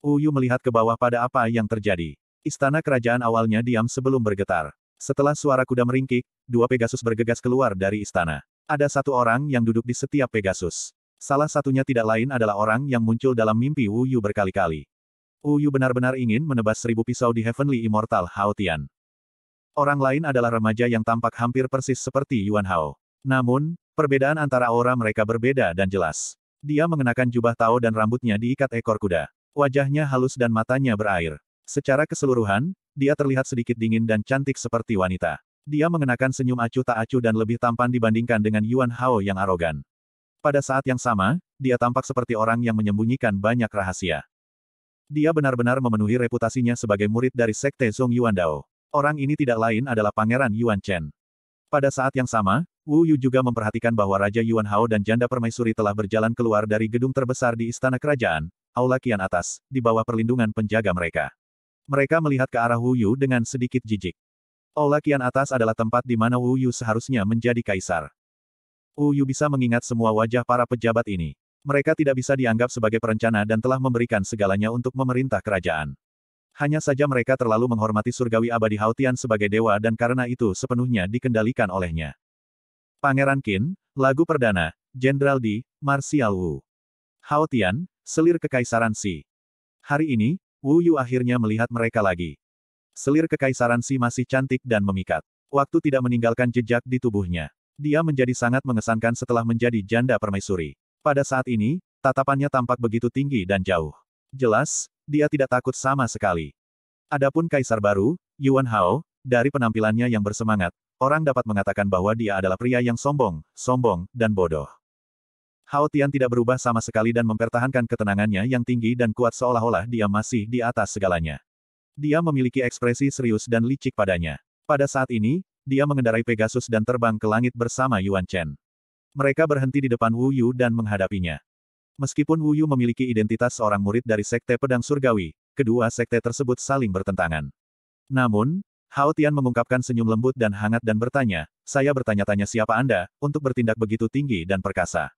S1: Wu Yu melihat ke bawah pada apa yang terjadi. Istana kerajaan awalnya diam sebelum bergetar. Setelah suara kuda meringkik, dua Pegasus bergegas keluar dari istana. Ada satu orang yang duduk di setiap Pegasus. Salah satunya tidak lain adalah orang yang muncul dalam mimpi Wu Yu berkali-kali. Wu Yu benar-benar ingin menebas seribu pisau di Heavenly Immortal Haotian. Orang lain adalah remaja yang tampak hampir persis seperti Yuan Hao. Namun, perbedaan antara aura mereka berbeda dan jelas. Dia mengenakan jubah tao dan rambutnya diikat ekor kuda. Wajahnya halus dan matanya berair. Secara keseluruhan, dia terlihat sedikit dingin dan cantik seperti wanita. Dia mengenakan senyum acuh tak acuh dan lebih tampan dibandingkan dengan Yuan Hao yang arogan. Pada saat yang sama, dia tampak seperti orang yang menyembunyikan banyak rahasia. Dia benar-benar memenuhi reputasinya sebagai murid dari Sekte Zong Yuan Dao. Orang ini tidak lain adalah Pangeran Yuan Chen. Pada saat yang sama, Wu Yu juga memperhatikan bahwa Raja Yuan Hao dan Janda Permaisuri telah berjalan keluar dari gedung terbesar di Istana Kerajaan, Aula Kian Atas, di bawah perlindungan penjaga mereka. Mereka melihat ke arah Wu Yu dengan sedikit jijik. Aula Kian Atas adalah tempat di mana Wu Yu seharusnya menjadi kaisar. Wu Yu bisa mengingat semua wajah para pejabat ini. Mereka tidak bisa dianggap sebagai perencana dan telah memberikan segalanya untuk memerintah kerajaan. Hanya saja mereka terlalu menghormati surgawi abadi Haotian sebagai dewa dan karena itu sepenuhnya dikendalikan olehnya. Pangeran Qin, lagu perdana, Jenderal Di, Martial Wu. Haotian, selir kekaisaran Si. Hari ini, Wu Yu akhirnya melihat mereka lagi. Selir kekaisaran Si masih cantik dan memikat. Waktu tidak meninggalkan jejak di tubuhnya. Dia menjadi sangat mengesankan setelah menjadi janda permaisuri. Pada saat ini, tatapannya tampak begitu tinggi dan jauh. Jelas, dia tidak takut sama sekali. Adapun kaisar baru, Yuan Hao, dari penampilannya yang bersemangat, orang dapat mengatakan bahwa dia adalah pria yang sombong, sombong, dan bodoh. Hao Tian tidak berubah sama sekali dan mempertahankan ketenangannya yang tinggi dan kuat seolah-olah dia masih di atas segalanya. Dia memiliki ekspresi serius dan licik padanya. Pada saat ini, dia mengendarai Pegasus dan terbang ke langit bersama Yuan Chen. Mereka berhenti di depan Wu Yu dan menghadapinya. Meskipun Wu Yu memiliki identitas seorang murid dari Sekte Pedang Surgawi, kedua sekte tersebut saling bertentangan. Namun, Hao Tian mengungkapkan senyum lembut dan hangat dan bertanya, saya bertanya-tanya siapa Anda, untuk bertindak begitu tinggi dan perkasa.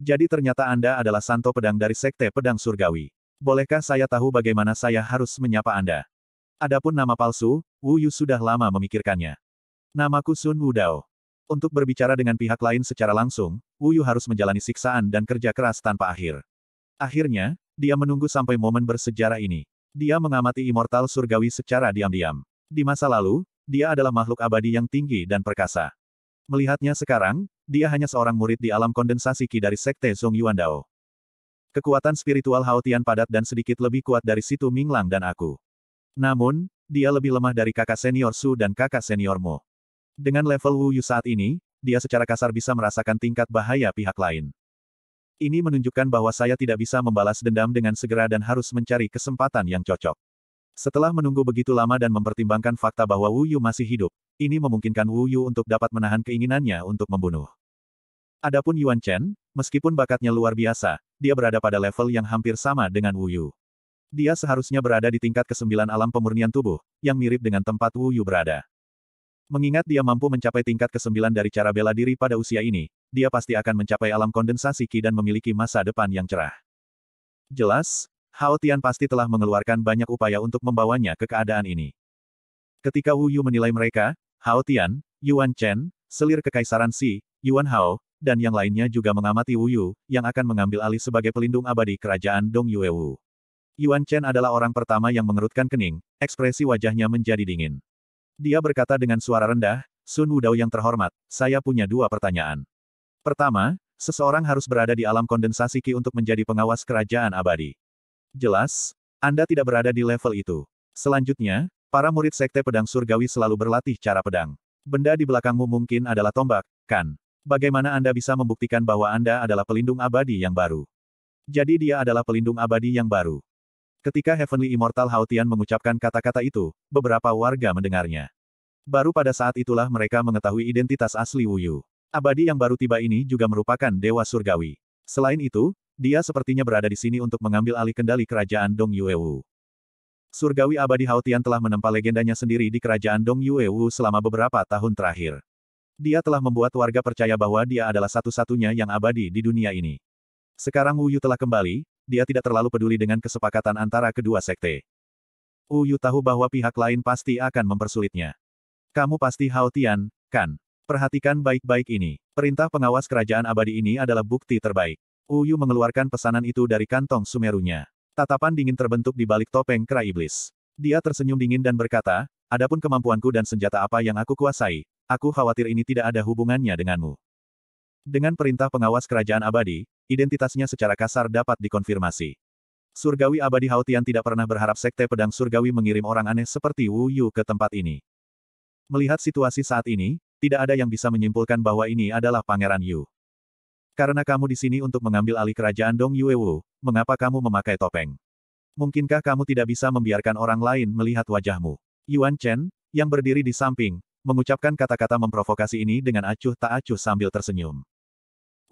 S1: Jadi ternyata Anda adalah Santo Pedang dari Sekte Pedang Surgawi. Bolehkah saya tahu bagaimana saya harus menyapa Anda? Adapun nama palsu, Wu Yu sudah lama memikirkannya. Namaku Sun Wudao. Untuk berbicara dengan pihak lain secara langsung, Wu Yu harus menjalani siksaan dan kerja keras tanpa akhir. Akhirnya, dia menunggu sampai momen bersejarah ini. Dia mengamati immortal surgawi secara diam-diam. Di masa lalu, dia adalah makhluk abadi yang tinggi dan perkasa. Melihatnya sekarang, dia hanya seorang murid di alam kondensasi ki dari Sekte Zong Dao. Kekuatan spiritual Haotian padat dan sedikit lebih kuat dari situ Minglang dan aku. Namun, dia lebih lemah dari kakak senior Su dan kakak senior Mo. Dengan level Wu Yu saat ini, dia secara kasar bisa merasakan tingkat bahaya pihak lain. Ini menunjukkan bahwa saya tidak bisa membalas dendam dengan segera dan harus mencari kesempatan yang cocok. Setelah menunggu begitu lama dan mempertimbangkan fakta bahwa Wu Yu masih hidup, ini memungkinkan Wu Yu untuk dapat menahan keinginannya untuk membunuh. Adapun Yuan Chen, meskipun bakatnya luar biasa, dia berada pada level yang hampir sama dengan Wu Yu. Dia seharusnya berada di tingkat kesembilan alam pemurnian tubuh, yang mirip dengan tempat Wu Yu berada. Mengingat dia mampu mencapai tingkat ke-9 dari cara bela diri pada usia ini, dia pasti akan mencapai alam kondensasi Qi dan memiliki masa depan yang cerah. Jelas, Hao Tian pasti telah mengeluarkan banyak upaya untuk membawanya ke keadaan ini. Ketika Wu Yu menilai mereka, Hao Tian, Yuan Chen, selir kekaisaran Si, Yuan Hao, dan yang lainnya juga mengamati Wu Yu, yang akan mengambil alih sebagai pelindung abadi kerajaan Dong Yue Wu. Yuan Chen adalah orang pertama yang mengerutkan kening, ekspresi wajahnya menjadi dingin. Dia berkata dengan suara rendah, Sun Wudao yang terhormat, saya punya dua pertanyaan. Pertama, seseorang harus berada di alam kondensasi Qi untuk menjadi pengawas kerajaan abadi. Jelas, Anda tidak berada di level itu. Selanjutnya, para murid Sekte Pedang Surgawi selalu berlatih cara pedang. Benda di belakangmu mungkin adalah tombak, kan? Bagaimana Anda bisa membuktikan bahwa Anda adalah pelindung abadi yang baru? Jadi dia adalah pelindung abadi yang baru. Ketika Heavenly Immortal Haotian mengucapkan kata-kata itu, beberapa warga mendengarnya. Baru pada saat itulah mereka mengetahui identitas asli Wuyu. Abadi yang baru tiba ini juga merupakan Dewa Surgawi. Selain itu, dia sepertinya berada di sini untuk mengambil alih kendali kerajaan Dong Yuewu. Surgawi Abadi Haotian telah menempa legendanya sendiri di kerajaan Dong Yuewu selama beberapa tahun terakhir. Dia telah membuat warga percaya bahwa dia adalah satu-satunya yang abadi di dunia ini. Sekarang Wuyu telah kembali, dia tidak terlalu peduli dengan kesepakatan antara kedua sekte. Uyu tahu bahwa pihak lain pasti akan mempersulitnya. Kamu pasti Hao kan? Perhatikan baik-baik ini. Perintah pengawas kerajaan abadi ini adalah bukti terbaik. Uyu mengeluarkan pesanan itu dari kantong sumerunya. Tatapan dingin terbentuk di balik topeng kera iblis. Dia tersenyum dingin dan berkata, Adapun kemampuanku dan senjata apa yang aku kuasai, aku khawatir ini tidak ada hubungannya denganmu. Dengan perintah pengawas kerajaan abadi, identitasnya secara kasar dapat dikonfirmasi. Surgawi abadi Haotian tidak pernah berharap Sekte Pedang Surgawi mengirim orang aneh seperti Wu Yu ke tempat ini. Melihat situasi saat ini, tidak ada yang bisa menyimpulkan bahwa ini adalah Pangeran Yu. Karena kamu di sini untuk mengambil alih kerajaan Dong Yue Wu, mengapa kamu memakai topeng? Mungkinkah kamu tidak bisa membiarkan orang lain melihat wajahmu? Yuan Chen, yang berdiri di samping, mengucapkan kata-kata memprovokasi ini dengan acuh tak acuh sambil tersenyum.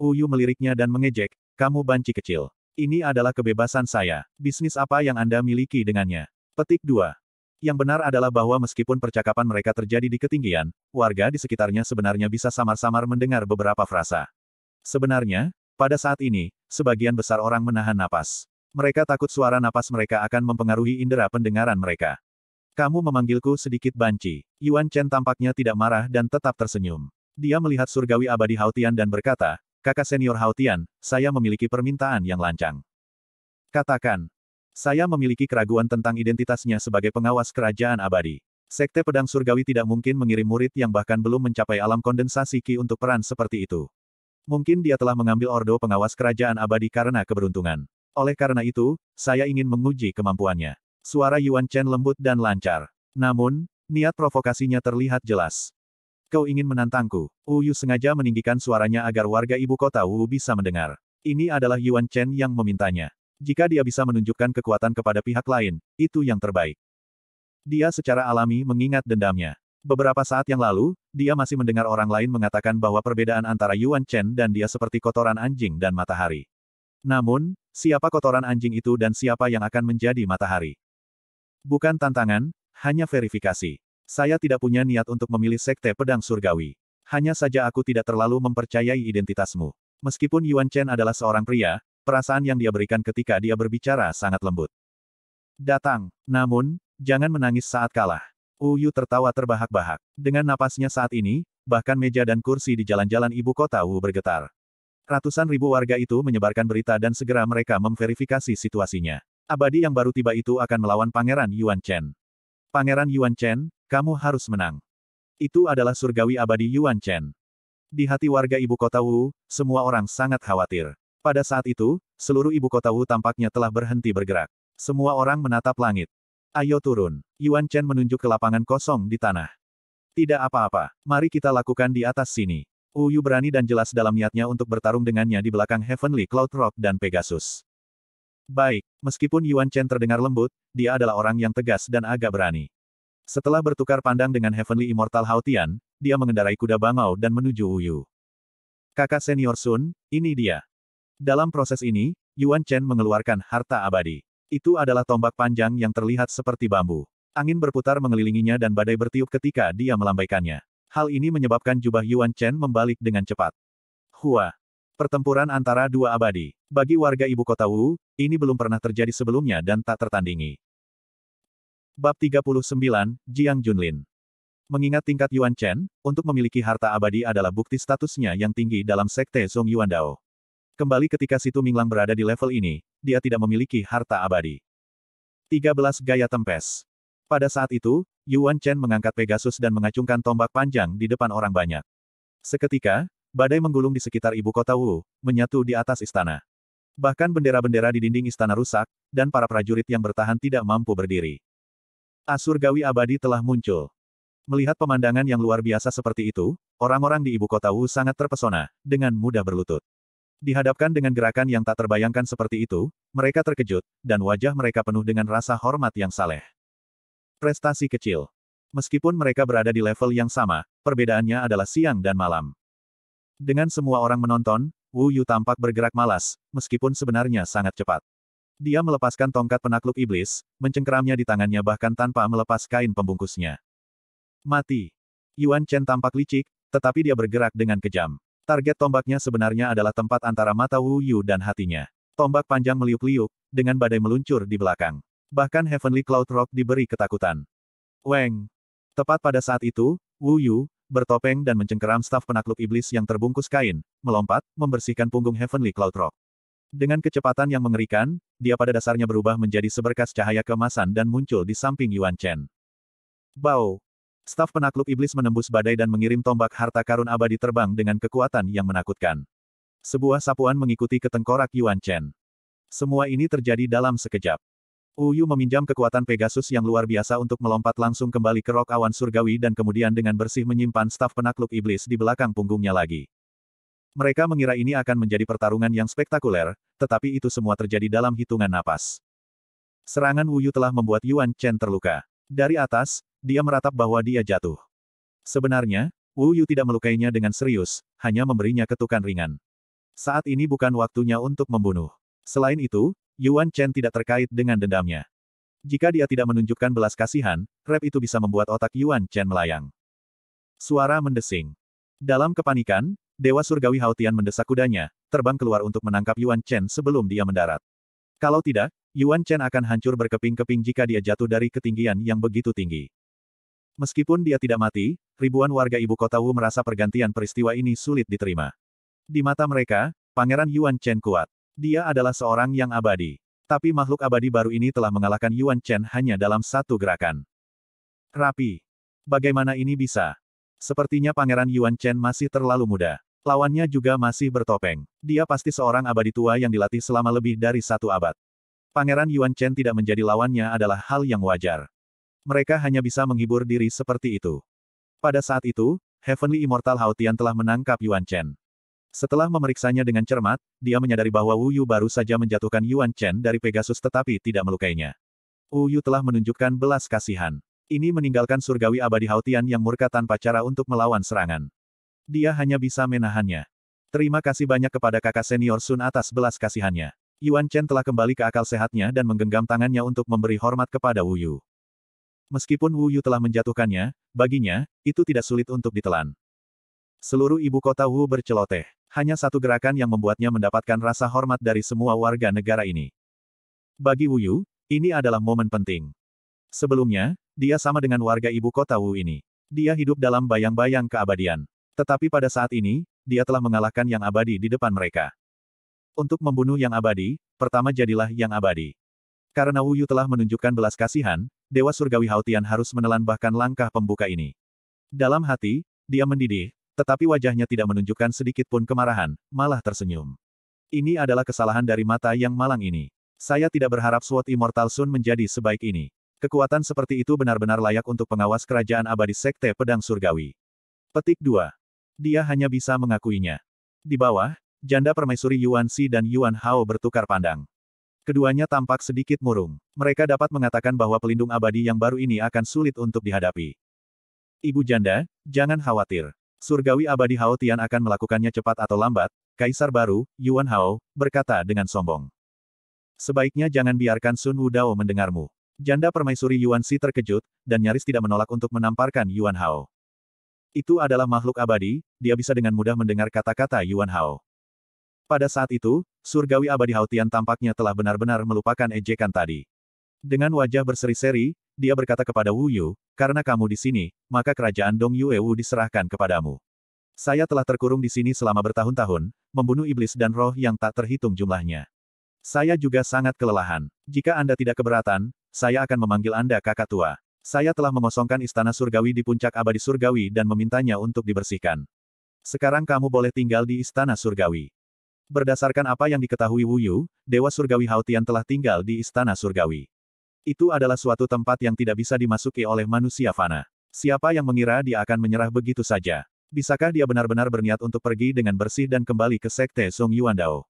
S1: Uyu meliriknya dan mengejek, kamu banci kecil. Ini adalah kebebasan saya. Bisnis apa yang Anda miliki dengannya? Petik 2. Yang benar adalah bahwa meskipun percakapan mereka terjadi di ketinggian, warga di sekitarnya sebenarnya bisa samar-samar mendengar beberapa frasa. Sebenarnya, pada saat ini, sebagian besar orang menahan napas. Mereka takut suara napas mereka akan mempengaruhi indera pendengaran mereka. Kamu memanggilku sedikit banci. Yuan Chen tampaknya tidak marah dan tetap tersenyum. Dia melihat surgawi abadi Hautian dan berkata, Kakak senior Haotian, saya memiliki permintaan yang lancang. Katakan. Saya memiliki keraguan tentang identitasnya sebagai pengawas kerajaan abadi. Sekte Pedang Surgawi tidak mungkin mengirim murid yang bahkan belum mencapai alam kondensasi Ki untuk peran seperti itu. Mungkin dia telah mengambil ordo pengawas kerajaan abadi karena keberuntungan. Oleh karena itu, saya ingin menguji kemampuannya. Suara Yuan Chen lembut dan lancar. Namun, niat provokasinya terlihat jelas. Kau ingin menantangku? Uyu sengaja meninggikan suaranya agar warga ibu kota Wu bisa mendengar. Ini adalah Yuan Chen yang memintanya. Jika dia bisa menunjukkan kekuatan kepada pihak lain, itu yang terbaik. Dia secara alami mengingat dendamnya. Beberapa saat yang lalu, dia masih mendengar orang lain mengatakan bahwa perbedaan antara Yuan Chen dan dia seperti kotoran anjing dan matahari. Namun, siapa kotoran anjing itu dan siapa yang akan menjadi matahari? Bukan tantangan, hanya verifikasi. Saya tidak punya niat untuk memilih sekte pedang surgawi. Hanya saja aku tidak terlalu mempercayai identitasmu. Meskipun Yuan Chen adalah seorang pria, perasaan yang dia berikan ketika dia berbicara sangat lembut. Datang. Namun, jangan menangis saat kalah. Uyu tertawa terbahak-bahak. Dengan napasnya saat ini, bahkan meja dan kursi di jalan-jalan ibu kota Wu bergetar. Ratusan ribu warga itu menyebarkan berita dan segera mereka memverifikasi situasinya. Abadi yang baru tiba itu akan melawan Pangeran Yuan Chen. Pangeran Yuan Chen, kamu harus menang. Itu adalah surgawi abadi Yuan Chen. Di hati warga ibu kota Wu, semua orang sangat khawatir. Pada saat itu, seluruh ibu kota Wu tampaknya telah berhenti bergerak. Semua orang menatap langit. Ayo turun. Yuan Chen menunjuk ke lapangan kosong di tanah. Tidak apa-apa. Mari kita lakukan di atas sini. Wu Yu berani dan jelas dalam niatnya untuk bertarung dengannya di belakang Heavenly Cloud Rock dan Pegasus. Baik, meskipun Yuan Chen terdengar lembut, dia adalah orang yang tegas dan agak berani. Setelah bertukar pandang dengan Heavenly Immortal Haotian, dia mengendarai kuda bangau dan menuju Uyu. Kakak senior Sun, ini dia. Dalam proses ini, Yuan Chen mengeluarkan harta abadi. Itu adalah tombak panjang yang terlihat seperti bambu. Angin berputar mengelilinginya dan badai bertiup ketika dia melambaikannya. Hal ini menyebabkan jubah Yuan Chen membalik dengan cepat. Hua. Pertempuran antara dua abadi. Bagi warga ibu kota Wu, ini belum pernah terjadi sebelumnya dan tak tertandingi. Bab 39, Jiang Junlin. Mengingat tingkat Yuan Chen, untuk memiliki harta abadi adalah bukti statusnya yang tinggi dalam sekte song Yuan Dao. Kembali ketika Situ Minglang berada di level ini, dia tidak memiliki harta abadi. 13 Gaya Tempes Pada saat itu, Yuan Chen mengangkat Pegasus dan mengacungkan tombak panjang di depan orang banyak. Seketika, badai menggulung di sekitar ibu kota Wu, menyatu di atas istana. Bahkan bendera-bendera di dinding istana rusak, dan para prajurit yang bertahan tidak mampu berdiri. Asurgawi ah, abadi telah muncul. Melihat pemandangan yang luar biasa seperti itu, orang-orang di ibu kota Wu sangat terpesona, dengan mudah berlutut. Dihadapkan dengan gerakan yang tak terbayangkan seperti itu, mereka terkejut, dan wajah mereka penuh dengan rasa hormat yang saleh. Prestasi kecil. Meskipun mereka berada di level yang sama, perbedaannya adalah siang dan malam. Dengan semua orang menonton, Wu Yu tampak bergerak malas, meskipun sebenarnya sangat cepat. Dia melepaskan tongkat penakluk iblis, mencengkeramnya di tangannya bahkan tanpa melepas kain pembungkusnya. Mati. Yuan Chen tampak licik, tetapi dia bergerak dengan kejam. Target tombaknya sebenarnya adalah tempat antara mata Wu Yu dan hatinya. Tombak panjang meliuk-liuk, dengan badai meluncur di belakang. Bahkan Heavenly Cloud Rock diberi ketakutan. Weng. Tepat pada saat itu, Wu Yu, bertopeng dan mencengkeram staf penakluk iblis yang terbungkus kain, melompat, membersihkan punggung Heavenly Cloud Rock. Dengan kecepatan yang mengerikan, dia pada dasarnya berubah menjadi seberkas cahaya kemasan dan muncul di samping Yuan Chen. Bau. Staf penakluk iblis menembus badai dan mengirim tombak harta karun abadi terbang dengan kekuatan yang menakutkan. Sebuah sapuan mengikuti ketengkorak Yuan Chen. Semua ini terjadi dalam sekejap. Uyu meminjam kekuatan Pegasus yang luar biasa untuk melompat langsung kembali ke rok awan surgawi dan kemudian dengan bersih menyimpan staf penakluk iblis di belakang punggungnya lagi. Mereka mengira ini akan menjadi pertarungan yang spektakuler, tetapi itu semua terjadi dalam hitungan napas. Serangan Wuyu telah membuat Yuan Chen terluka. Dari atas, dia meratap bahwa dia jatuh. Sebenarnya, Wuyu tidak melukainya dengan serius, hanya memberinya ketukan ringan. Saat ini bukan waktunya untuk membunuh. Selain itu, Yuan Chen tidak terkait dengan dendamnya. Jika dia tidak menunjukkan belas kasihan, rap itu bisa membuat otak Yuan Chen melayang. Suara mendesing. Dalam kepanikan, Dewa Surgawi Haotian mendesak kudanya, terbang keluar untuk menangkap Yuan Chen sebelum dia mendarat. Kalau tidak, Yuan Chen akan hancur berkeping-keping jika dia jatuh dari ketinggian yang begitu tinggi. Meskipun dia tidak mati, ribuan warga ibu kota Wu merasa pergantian peristiwa ini sulit diterima. Di mata mereka, Pangeran Yuan Chen kuat. Dia adalah seorang yang abadi. Tapi makhluk abadi baru ini telah mengalahkan Yuan Chen hanya dalam satu gerakan. Rapi. Bagaimana ini bisa? Sepertinya Pangeran Yuan Chen masih terlalu muda. Lawannya juga masih bertopeng. Dia pasti seorang abadi tua yang dilatih selama lebih dari satu abad. Pangeran Yuan Chen tidak menjadi lawannya adalah hal yang wajar. Mereka hanya bisa menghibur diri seperti itu. Pada saat itu, Heavenly Immortal Haotian telah menangkap Yuan Chen. Setelah memeriksanya dengan cermat, dia menyadari bahwa Wu Yu baru saja menjatuhkan Yuan Chen dari Pegasus tetapi tidak melukainya. Wu Yu telah menunjukkan belas kasihan. Ini meninggalkan surgawi abadi Haotian yang murka tanpa cara untuk melawan serangan dia hanya bisa menahannya. Terima kasih banyak kepada kakak senior Sun atas belas kasihannya. Yuan Chen telah kembali ke akal sehatnya dan menggenggam tangannya untuk memberi hormat kepada Wu Yu. Meskipun Wu Yu telah menjatuhkannya, baginya, itu tidak sulit untuk ditelan. Seluruh ibu kota Wu berceloteh. Hanya satu gerakan yang membuatnya mendapatkan rasa hormat dari semua warga negara ini. Bagi Wu Yu, ini adalah momen penting. Sebelumnya, dia sama dengan warga ibu kota Wu ini. Dia hidup dalam bayang-bayang keabadian. Tetapi pada saat ini, dia telah mengalahkan yang abadi di depan mereka. Untuk membunuh yang abadi, pertama jadilah yang abadi. Karena Wuyu telah menunjukkan belas kasihan, Dewa Surgawi Hautian harus menelan bahkan langkah pembuka ini. Dalam hati, dia mendidih, tetapi wajahnya tidak menunjukkan sedikit pun kemarahan, malah tersenyum. Ini adalah kesalahan dari mata yang malang ini. Saya tidak berharap Sword Immortal Sun menjadi sebaik ini. Kekuatan seperti itu benar-benar layak untuk pengawas kerajaan abadi Sekte Pedang Surgawi. Petik 2 dia hanya bisa mengakuinya. Di bawah, janda permaisuri Yuan Xi dan Yuan Hao bertukar pandang. Keduanya tampak sedikit murung. Mereka dapat mengatakan bahwa pelindung abadi yang baru ini akan sulit untuk dihadapi. Ibu janda, jangan khawatir. Surgawi abadi Hao Tian akan melakukannya cepat atau lambat, Kaisar baru, Yuan Hao, berkata dengan sombong. Sebaiknya jangan biarkan Sun Wudao mendengarmu. Janda permaisuri Yuan Xi terkejut, dan nyaris tidak menolak untuk menamparkan Yuan Hao. Itu adalah makhluk abadi, dia bisa dengan mudah mendengar kata-kata Yuan Hao. Pada saat itu, surgawi abadi Hao tampaknya telah benar-benar melupakan ejekan tadi. Dengan wajah berseri-seri, dia berkata kepada Wu Yu, karena kamu di sini, maka kerajaan Dong Yue Wu diserahkan kepadamu. Saya telah terkurung di sini selama bertahun-tahun, membunuh iblis dan roh yang tak terhitung jumlahnya. Saya juga sangat kelelahan. Jika Anda tidak keberatan, saya akan memanggil Anda kakak tua. Saya telah mengosongkan istana surgawi di puncak abadi surgawi dan memintanya untuk dibersihkan. Sekarang kamu boleh tinggal di istana surgawi. Berdasarkan apa yang diketahui Wu Yu, Dewa Surgawi Haotian telah tinggal di istana surgawi. Itu adalah suatu tempat yang tidak bisa dimasuki oleh manusia fana. Siapa yang mengira dia akan menyerah begitu saja? Bisakah dia benar-benar berniat untuk pergi dengan bersih dan kembali ke sekte Song Yuan Dao?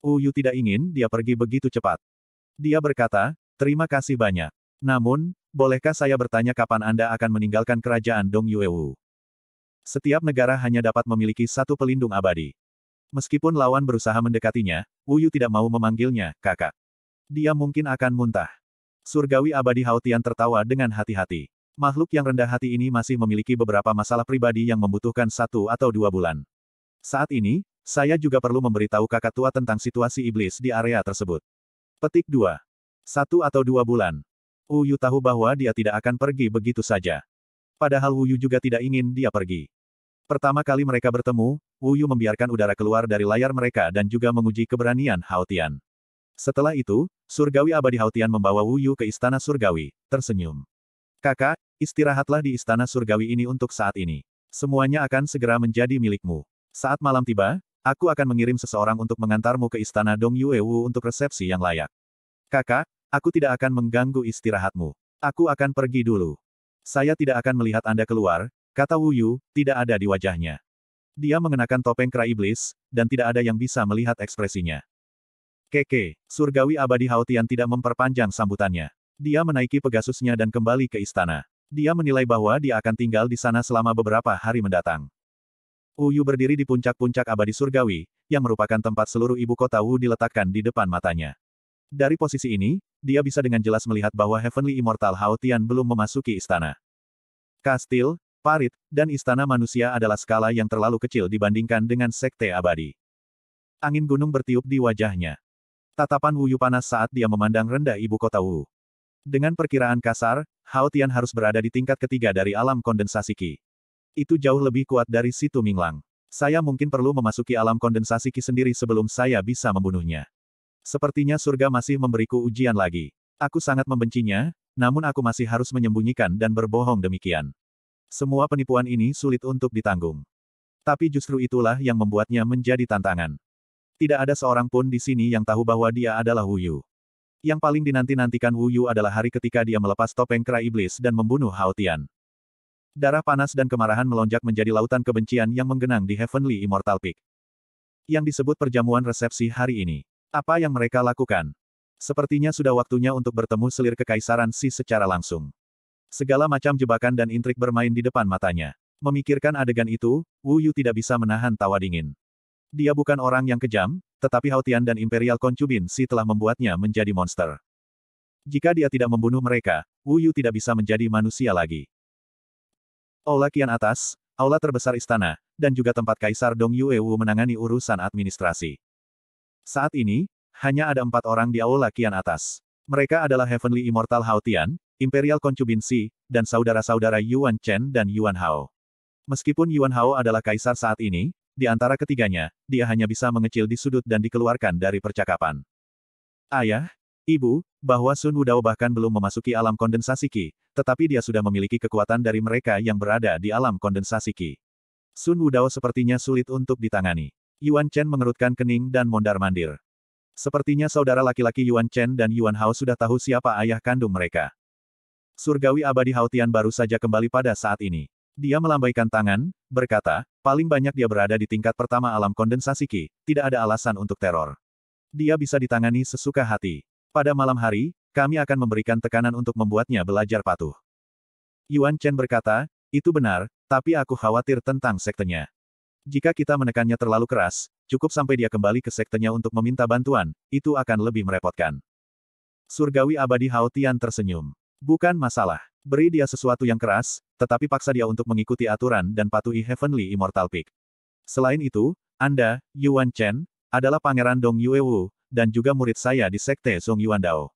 S1: Wu Yu tidak ingin dia pergi begitu cepat. Dia berkata, terima kasih banyak. Namun, bolehkah saya bertanya kapan Anda akan meninggalkan kerajaan Dong Dongyuewu? Setiap negara hanya dapat memiliki satu pelindung abadi. Meskipun lawan berusaha mendekatinya, Wuyu tidak mau memanggilnya, kakak. Dia mungkin akan muntah. Surgawi abadi Haotian tertawa dengan hati-hati. Makhluk yang rendah hati ini masih memiliki beberapa masalah pribadi yang membutuhkan satu atau dua bulan. Saat ini, saya juga perlu memberitahu kakak tua tentang situasi iblis di area tersebut. Petik 2. Satu atau dua bulan. Uyu tahu bahwa dia tidak akan pergi begitu saja. Padahal Yu juga tidak ingin dia pergi. Pertama kali mereka bertemu, Yu membiarkan udara keluar dari layar mereka dan juga menguji keberanian Haotian. Setelah itu, Surgawi Abadi Haotian membawa Yu ke Istana Surgawi, tersenyum. Kakak, istirahatlah di Istana Surgawi ini untuk saat ini. Semuanya akan segera menjadi milikmu. Saat malam tiba, aku akan mengirim seseorang untuk mengantarmu ke Istana Dong Yuewu untuk resepsi yang layak. Kakak, Aku tidak akan mengganggu istirahatmu. Aku akan pergi dulu. Saya tidak akan melihat Anda keluar, kata Wu Yu, tidak ada di wajahnya. Dia mengenakan topeng kera iblis, dan tidak ada yang bisa melihat ekspresinya. Keke, surgawi abadi Haotian tidak memperpanjang sambutannya. Dia menaiki Pegasusnya dan kembali ke istana. Dia menilai bahwa dia akan tinggal di sana selama beberapa hari mendatang. Yu berdiri di puncak-puncak abadi surgawi, yang merupakan tempat seluruh ibu kota Wu diletakkan di depan matanya. Dari posisi ini, dia bisa dengan jelas melihat bahwa Heavenly Immortal Hao Tian belum memasuki istana. Kastil, parit, dan istana manusia adalah skala yang terlalu kecil dibandingkan dengan sekte abadi. Angin gunung bertiup di wajahnya. Tatapan Wuyu panas saat dia memandang rendah ibu kota Wu. Dengan perkiraan kasar, Hao Tian harus berada di tingkat ketiga dari alam kondensasi Qi. Itu jauh lebih kuat dari situ Minglang. Saya mungkin perlu memasuki alam kondensasi Qi sendiri sebelum saya bisa membunuhnya. Sepertinya surga masih memberiku ujian lagi. Aku sangat membencinya, namun aku masih harus menyembunyikan dan berbohong demikian. Semua penipuan ini sulit untuk ditanggung. Tapi justru itulah yang membuatnya menjadi tantangan. Tidak ada seorang pun di sini yang tahu bahwa dia adalah Wuyu. Yang paling dinanti-nantikan Wuyu adalah hari ketika dia melepas topeng kera iblis dan membunuh Hao Tian. Darah panas dan kemarahan melonjak menjadi lautan kebencian yang menggenang di Heavenly Immortal Peak. Yang disebut perjamuan resepsi hari ini. Apa yang mereka lakukan? Sepertinya sudah waktunya untuk bertemu selir kekaisaran Si secara langsung. Segala macam jebakan dan intrik bermain di depan matanya. Memikirkan adegan itu, Wu Yu tidak bisa menahan tawa dingin. Dia bukan orang yang kejam, tetapi Houtian dan Imperial Concubin Si telah membuatnya menjadi monster. Jika dia tidak membunuh mereka, Wu Yu tidak bisa menjadi manusia lagi. Aula Kian atas, aula terbesar istana, dan juga tempat Kaisar Dong Yue Wu menangani urusan administrasi. Saat ini, hanya ada empat orang di aula kian atas. Mereka adalah Heavenly Immortal Haotian, Imperial Concubincy, dan saudara-saudara Yuan Chen dan Yuan Hao. Meskipun Yuan Hao adalah kaisar saat ini, di antara ketiganya, dia hanya bisa mengecil di sudut dan dikeluarkan dari percakapan. Ayah, ibu, bahwa Sun Wudao bahkan belum memasuki alam kondensasi Qi, tetapi dia sudah memiliki kekuatan dari mereka yang berada di alam kondensasi Qi. Sun Wudao sepertinya sulit untuk ditangani. Yuan Chen mengerutkan kening dan mondar-mandir. Sepertinya saudara laki-laki Yuan Chen dan Yuan Hao sudah tahu siapa ayah kandung mereka. Surgawi abadi Haotian baru saja kembali pada saat ini. Dia melambaikan tangan, berkata, paling banyak dia berada di tingkat pertama alam kondensasi Qi, tidak ada alasan untuk teror. Dia bisa ditangani sesuka hati. Pada malam hari, kami akan memberikan tekanan untuk membuatnya belajar patuh. Yuan Chen berkata, itu benar, tapi aku khawatir tentang sektenya. Jika kita menekannya terlalu keras, cukup sampai dia kembali ke sektenya untuk meminta bantuan, itu akan lebih merepotkan. Surgawi abadi Hao Tian tersenyum. Bukan masalah. Beri dia sesuatu yang keras, tetapi paksa dia untuk mengikuti aturan dan patuhi Heavenly Immortal Peak. Selain itu, Anda, Yuan Chen, adalah pangeran Dong Yuewu, dan juga murid saya di Sekte Song Yuan Dao.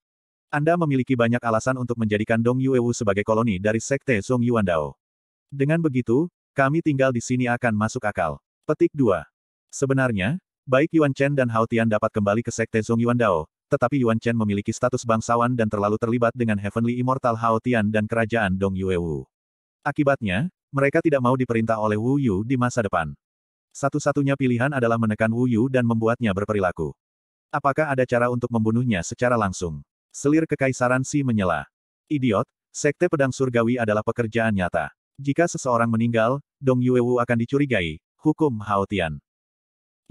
S1: Anda memiliki banyak alasan untuk menjadikan Dong Yuewu sebagai koloni dari Sekte Song Yuan Dao. Dengan begitu, kami tinggal di sini akan masuk akal. Petik 2. Sebenarnya, baik Yuan Chen dan Hao Tian dapat kembali ke Sekte Zong Yuan Dao, tetapi Yuan Chen memiliki status bangsawan dan terlalu terlibat dengan Heavenly Immortal Hao Tian dan kerajaan Dong Yue Wu. Akibatnya, mereka tidak mau diperintah oleh Wu Yu di masa depan. Satu-satunya pilihan adalah menekan Wu Yu dan membuatnya berperilaku. Apakah ada cara untuk membunuhnya secara langsung? Selir kekaisaran Si menyela. Idiot, Sekte Pedang Surgawi adalah pekerjaan nyata. Jika seseorang meninggal, Dong Yuewu akan dicurigai, hukum Haotian.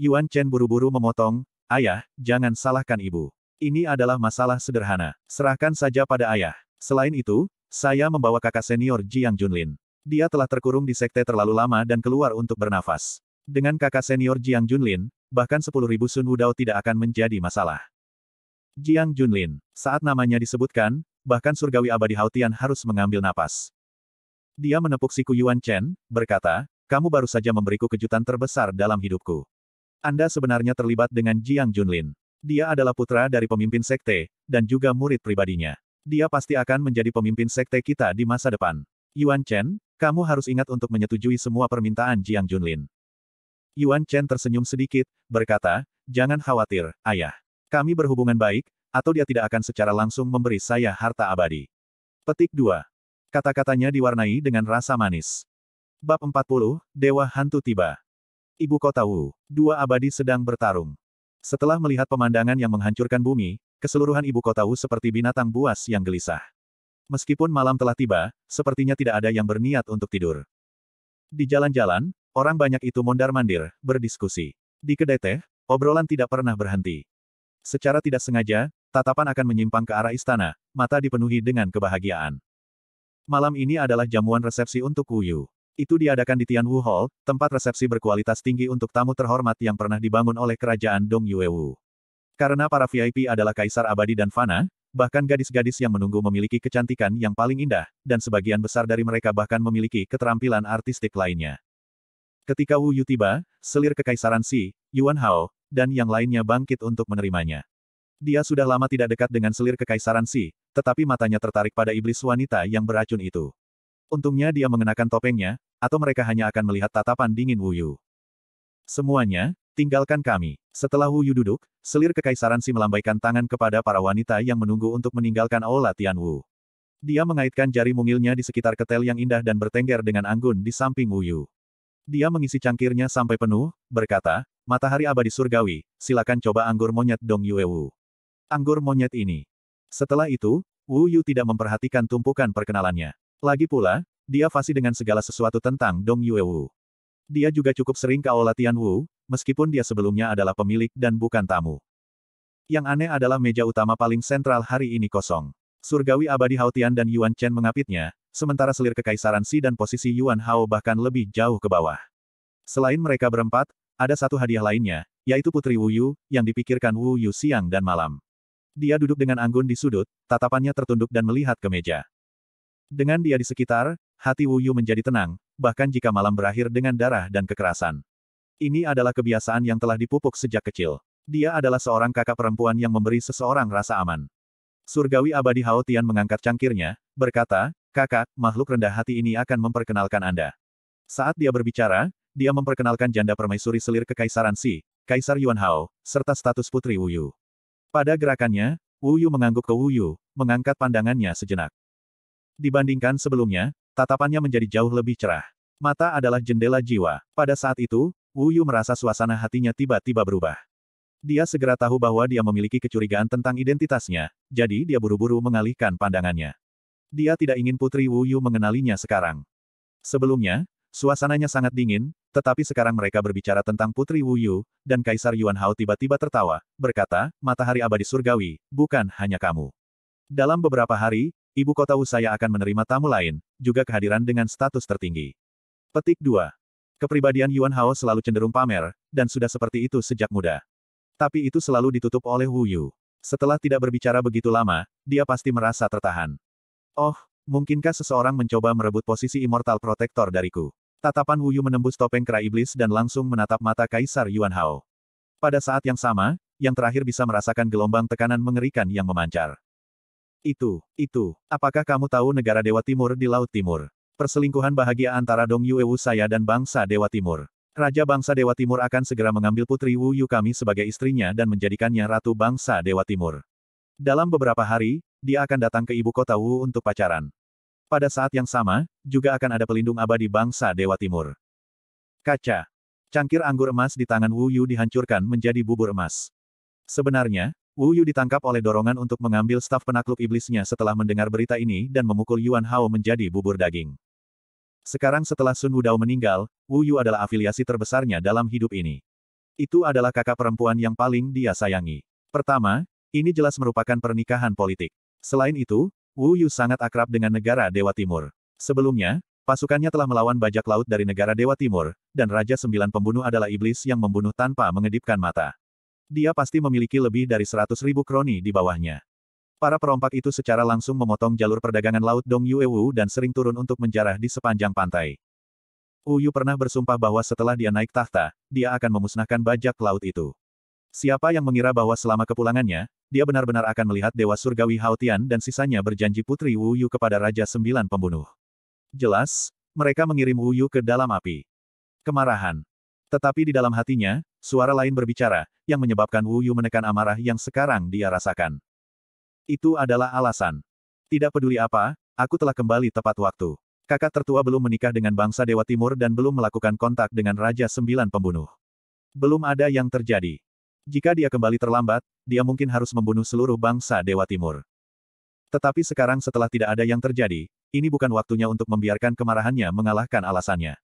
S1: Yuan Chen buru-buru memotong, Ayah, jangan salahkan ibu. Ini adalah masalah sederhana. Serahkan saja pada ayah. Selain itu, saya membawa kakak senior Jiang Junlin. Dia telah terkurung di sekte terlalu lama dan keluar untuk bernafas. Dengan kakak senior Jiang Junlin, bahkan 10.000 Sun Wudao tidak akan menjadi masalah. Jiang Junlin, saat namanya disebutkan, bahkan surgawi abadi Haotian harus mengambil napas. Dia menepuk siku Yuan Chen, berkata, kamu baru saja memberiku kejutan terbesar dalam hidupku. Anda sebenarnya terlibat dengan Jiang Junlin. Dia adalah putra dari pemimpin sekte, dan juga murid pribadinya. Dia pasti akan menjadi pemimpin sekte kita di masa depan. Yuan Chen, kamu harus ingat untuk menyetujui semua permintaan Jiang Junlin. Yuan Chen tersenyum sedikit, berkata, jangan khawatir, ayah. Kami berhubungan baik, atau dia tidak akan secara langsung memberi saya harta abadi. Petik 2. Kata-katanya diwarnai dengan rasa manis. Bab 40, Dewa Hantu tiba. Ibu kota Wu, dua abadi sedang bertarung. Setelah melihat pemandangan yang menghancurkan bumi, keseluruhan ibu kota Wu seperti binatang buas yang gelisah. Meskipun malam telah tiba, sepertinya tidak ada yang berniat untuk tidur. Di jalan-jalan, orang banyak itu mondar-mandir, berdiskusi. Di kedai teh, obrolan tidak pernah berhenti. Secara tidak sengaja, tatapan akan menyimpang ke arah istana, mata dipenuhi dengan kebahagiaan. Malam ini adalah jamuan resepsi untuk Wuyu. Itu diadakan di Tianwu Hall, tempat resepsi berkualitas tinggi untuk tamu terhormat yang pernah dibangun oleh kerajaan Dong Yuewu. Karena para VIP adalah kaisar abadi dan fana, bahkan gadis-gadis yang menunggu memiliki kecantikan yang paling indah, dan sebagian besar dari mereka bahkan memiliki keterampilan artistik lainnya. Ketika Wu Yu tiba, selir kekaisaran Si, Yuan Hao, dan yang lainnya bangkit untuk menerimanya. Dia sudah lama tidak dekat dengan selir kekaisaran Si, tetapi matanya tertarik pada iblis wanita yang beracun itu. Untungnya dia mengenakan topengnya, atau mereka hanya akan melihat tatapan dingin Wuyu. Semuanya, tinggalkan kami. Setelah Wuyu duduk, selir kekaisaran Si melambaikan tangan kepada para wanita yang menunggu untuk meninggalkan Aula Tianwu. Dia mengaitkan jari mungilnya di sekitar ketel yang indah dan bertengger dengan anggun di samping Wuyu. Dia mengisi cangkirnya sampai penuh, berkata, Matahari abadi surgawi, silakan coba anggur monyet Dong Yuewu anggur monyet ini. Setelah itu, Wu Yu tidak memperhatikan tumpukan perkenalannya. Lagi pula, dia fasih dengan segala sesuatu tentang Dong Yue Wu. Dia juga cukup sering ke aula Wu, meskipun dia sebelumnya adalah pemilik dan bukan tamu. Yang aneh adalah meja utama paling sentral hari ini kosong. Surgawi abadi Hao Tian dan Yuan Chen mengapitnya, sementara selir kekaisaran Si dan posisi Yuan Hao bahkan lebih jauh ke bawah. Selain mereka berempat, ada satu hadiah lainnya, yaitu Putri Wu Yu, yang dipikirkan Wu Yu siang dan malam. Dia duduk dengan anggun di sudut, tatapannya tertunduk dan melihat ke meja. Dengan dia di sekitar, hati Wu Yu menjadi tenang, bahkan jika malam berakhir dengan darah dan kekerasan. Ini adalah kebiasaan yang telah dipupuk sejak kecil. Dia adalah seorang kakak perempuan yang memberi seseorang rasa aman. Surgawi abadi Hao Tian mengangkat cangkirnya, berkata, kakak, makhluk rendah hati ini akan memperkenalkan Anda. Saat dia berbicara, dia memperkenalkan janda permaisuri selir kekaisaran Si, Kaisar Yuan Hao, serta status putri Wuyu. Pada gerakannya, Wu Yu mengangguk ke Wu Yu, mengangkat pandangannya sejenak. Dibandingkan sebelumnya, tatapannya menjadi jauh lebih cerah. Mata adalah jendela jiwa. Pada saat itu, Wu Yu merasa suasana hatinya tiba-tiba berubah. Dia segera tahu bahwa dia memiliki kecurigaan tentang identitasnya, jadi dia buru-buru mengalihkan pandangannya. Dia tidak ingin Putri Wu Yu mengenalinya sekarang. Sebelumnya, Suasananya sangat dingin, tetapi sekarang mereka berbicara tentang Putri Wu Yu, dan Kaisar Yuan Hao tiba-tiba tertawa, berkata, matahari abadi surgawi, bukan hanya kamu. Dalam beberapa hari, ibu kota Wu saya akan menerima tamu lain, juga kehadiran dengan status tertinggi. Petik 2. Kepribadian Yuan Hao selalu cenderung pamer, dan sudah seperti itu sejak muda. Tapi itu selalu ditutup oleh Wu Yu. Setelah tidak berbicara begitu lama, dia pasti merasa tertahan. Oh, mungkinkah seseorang mencoba merebut posisi Immortal Protector dariku? Tatapan Wuyu menembus topeng kera iblis dan langsung menatap mata Kaisar Yuan Hao. Pada saat yang sama, yang terakhir bisa merasakan gelombang tekanan mengerikan yang memancar. Itu, itu, apakah kamu tahu negara Dewa Timur di Laut Timur? Perselingkuhan bahagia antara Dong Yue Wu saya dan bangsa Dewa Timur. Raja bangsa Dewa Timur akan segera mengambil putri Wuyu kami sebagai istrinya dan menjadikannya ratu bangsa Dewa Timur. Dalam beberapa hari, dia akan datang ke ibu kota Wu untuk pacaran. Pada saat yang sama, juga akan ada pelindung abadi bangsa Dewa Timur. Kaca. Cangkir anggur emas di tangan Wu Yu dihancurkan menjadi bubur emas. Sebenarnya, Wu Yu ditangkap oleh dorongan untuk mengambil staf penakluk iblisnya setelah mendengar berita ini dan memukul Yuan Hao menjadi bubur daging. Sekarang setelah Sun Wudao meninggal, Wu Yu adalah afiliasi terbesarnya dalam hidup ini. Itu adalah kakak perempuan yang paling dia sayangi. Pertama, ini jelas merupakan pernikahan politik. Selain itu, Wu Yu sangat akrab dengan negara Dewa Timur. Sebelumnya, pasukannya telah melawan bajak laut dari negara Dewa Timur, dan Raja Sembilan Pembunuh adalah iblis yang membunuh tanpa mengedipkan mata. Dia pasti memiliki lebih dari seratus ribu kroni di bawahnya. Para perompak itu secara langsung memotong jalur perdagangan laut Dong Yue Wu dan sering turun untuk menjarah di sepanjang pantai. Wu Yu pernah bersumpah bahwa setelah dia naik tahta, dia akan memusnahkan bajak laut itu. Siapa yang mengira bahwa selama kepulangannya, dia benar-benar akan melihat Dewa Surgawi Haotian dan sisanya berjanji Putri Wu Yu kepada Raja Sembilan Pembunuh. Jelas, mereka mengirim Wu Yu ke dalam api. Kemarahan. Tetapi di dalam hatinya, suara lain berbicara, yang menyebabkan Wu Yu menekan amarah yang sekarang dia rasakan. Itu adalah alasan. Tidak peduli apa, aku telah kembali tepat waktu. Kakak tertua belum menikah dengan bangsa Dewa Timur dan belum melakukan kontak dengan Raja Sembilan Pembunuh. Belum ada yang terjadi. Jika dia kembali terlambat, dia mungkin harus membunuh seluruh bangsa Dewa Timur. Tetapi sekarang setelah tidak ada yang terjadi, ini bukan waktunya untuk membiarkan kemarahannya mengalahkan alasannya.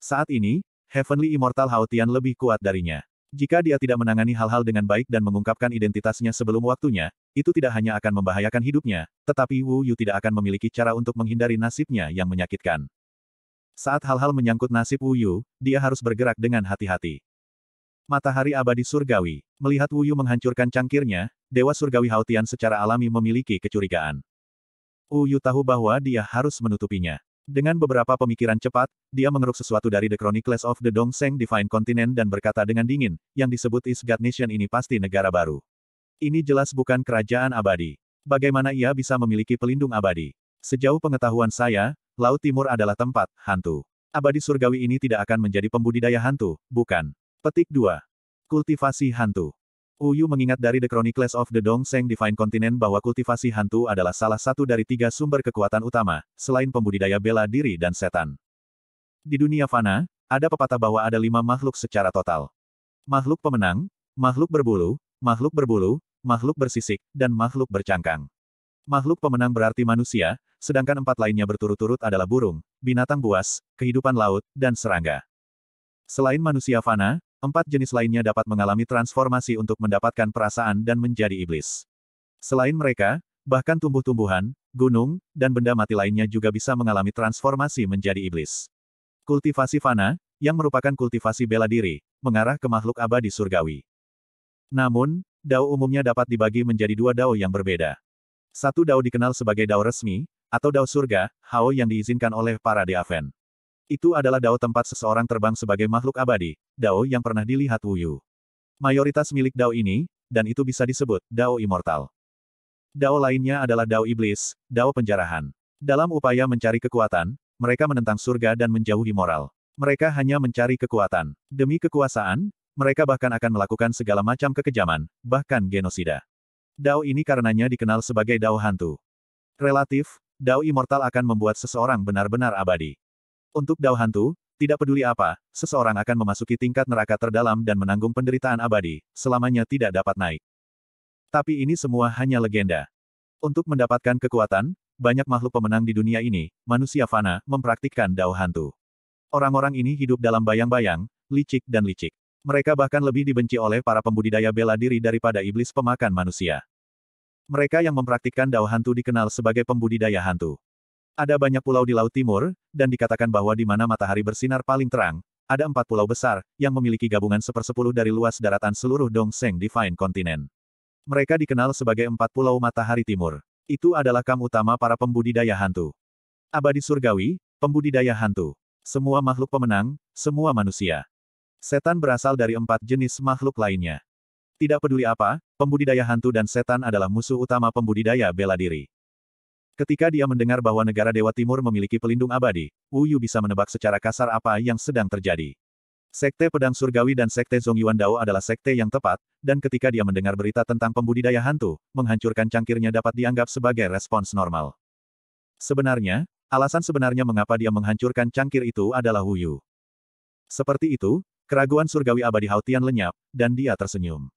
S1: Saat ini, Heavenly Immortal Haotian lebih kuat darinya. Jika dia tidak menangani hal-hal dengan baik dan mengungkapkan identitasnya sebelum waktunya, itu tidak hanya akan membahayakan hidupnya, tetapi Wu Yu tidak akan memiliki cara untuk menghindari nasibnya yang menyakitkan. Saat hal-hal menyangkut nasib Wu Yu, dia harus bergerak dengan hati-hati. Matahari abadi surgawi. Melihat Wuyu menghancurkan cangkirnya, Dewa Surgawi Haotian secara alami memiliki kecurigaan. Wuyu tahu bahwa dia harus menutupinya. Dengan beberapa pemikiran cepat, dia mengeruk sesuatu dari The Chronicles of the Dongseng Divine Continent dan berkata dengan dingin, yang disebut Isgard Nation ini pasti negara baru. Ini jelas bukan kerajaan abadi. Bagaimana ia bisa memiliki pelindung abadi? Sejauh pengetahuan saya, Laut Timur adalah tempat hantu. Abadi surgawi ini tidak akan menjadi pembudidaya hantu, bukan? Petik 2. Kultivasi hantu. Uyu mengingat dari The Chronicles of the Dongseng Divine Continent bahwa kultivasi hantu adalah salah satu dari tiga sumber kekuatan utama, selain pembudidaya bela diri dan setan. Di dunia fana, ada pepatah bahwa ada lima makhluk secara total. Makhluk pemenang, makhluk berbulu, makhluk berbulu, makhluk bersisik, dan makhluk bercangkang. Makhluk pemenang berarti manusia, sedangkan empat lainnya berturut-turut adalah burung, binatang buas, kehidupan laut, dan serangga. Selain manusia fana, empat jenis lainnya dapat mengalami transformasi untuk mendapatkan perasaan dan menjadi iblis. Selain mereka, bahkan tumbuh-tumbuhan, gunung, dan benda mati lainnya juga bisa mengalami transformasi menjadi iblis. Kultivasi fana, yang merupakan kultivasi bela diri, mengarah ke makhluk abadi surgawi. Namun, dao umumnya dapat dibagi menjadi dua dao yang berbeda. Satu dao dikenal sebagai dao resmi, atau dao surga, hao yang diizinkan oleh para deaven. Itu adalah dao tempat seseorang terbang sebagai makhluk abadi, dao yang pernah dilihat Wuyu. Mayoritas milik dao ini, dan itu bisa disebut dao immortal. Dao lainnya adalah dao iblis, dao penjarahan. Dalam upaya mencari kekuatan, mereka menentang surga dan menjauhi moral. Mereka hanya mencari kekuatan. Demi kekuasaan, mereka bahkan akan melakukan segala macam kekejaman, bahkan genosida. Dao ini karenanya dikenal sebagai Dao hantu. Relatif, Dao immortal akan membuat seseorang benar-benar abadi. Untuk Dao Hantu, tidak peduli apa, seseorang akan memasuki tingkat neraka terdalam dan menanggung penderitaan abadi, selamanya tidak dapat naik. Tapi ini semua hanya legenda. Untuk mendapatkan kekuatan, banyak makhluk pemenang di dunia ini, manusia fana, mempraktikkan Dao Hantu. Orang-orang ini hidup dalam bayang-bayang, licik dan licik. Mereka bahkan lebih dibenci oleh para pembudidaya bela diri daripada iblis pemakan manusia. Mereka yang mempraktikkan Dao Hantu dikenal sebagai pembudidaya hantu. Ada banyak pulau di Laut Timur, dan dikatakan bahwa di mana matahari bersinar paling terang, ada empat pulau besar, yang memiliki gabungan sepersepuluh dari luas daratan seluruh Dongseng Divine Continent. Mereka dikenal sebagai empat pulau matahari timur. Itu adalah kam utama para pembudidaya hantu. Abadi surgawi, pembudidaya hantu. Semua makhluk pemenang, semua manusia. Setan berasal dari empat jenis makhluk lainnya. Tidak peduli apa, pembudidaya hantu dan setan adalah musuh utama pembudidaya bela diri. Ketika dia mendengar bahwa negara Dewa Timur memiliki pelindung abadi, Wu Yu bisa menebak secara kasar apa yang sedang terjadi. Sekte Pedang Surgawi dan Sekte Yuan Dao adalah sekte yang tepat, dan ketika dia mendengar berita tentang pembudidaya hantu, menghancurkan cangkirnya dapat dianggap sebagai respons normal. Sebenarnya, alasan sebenarnya mengapa dia menghancurkan cangkir itu adalah Wu Yu. Seperti itu, keraguan surgawi abadi Hautian lenyap, dan dia tersenyum.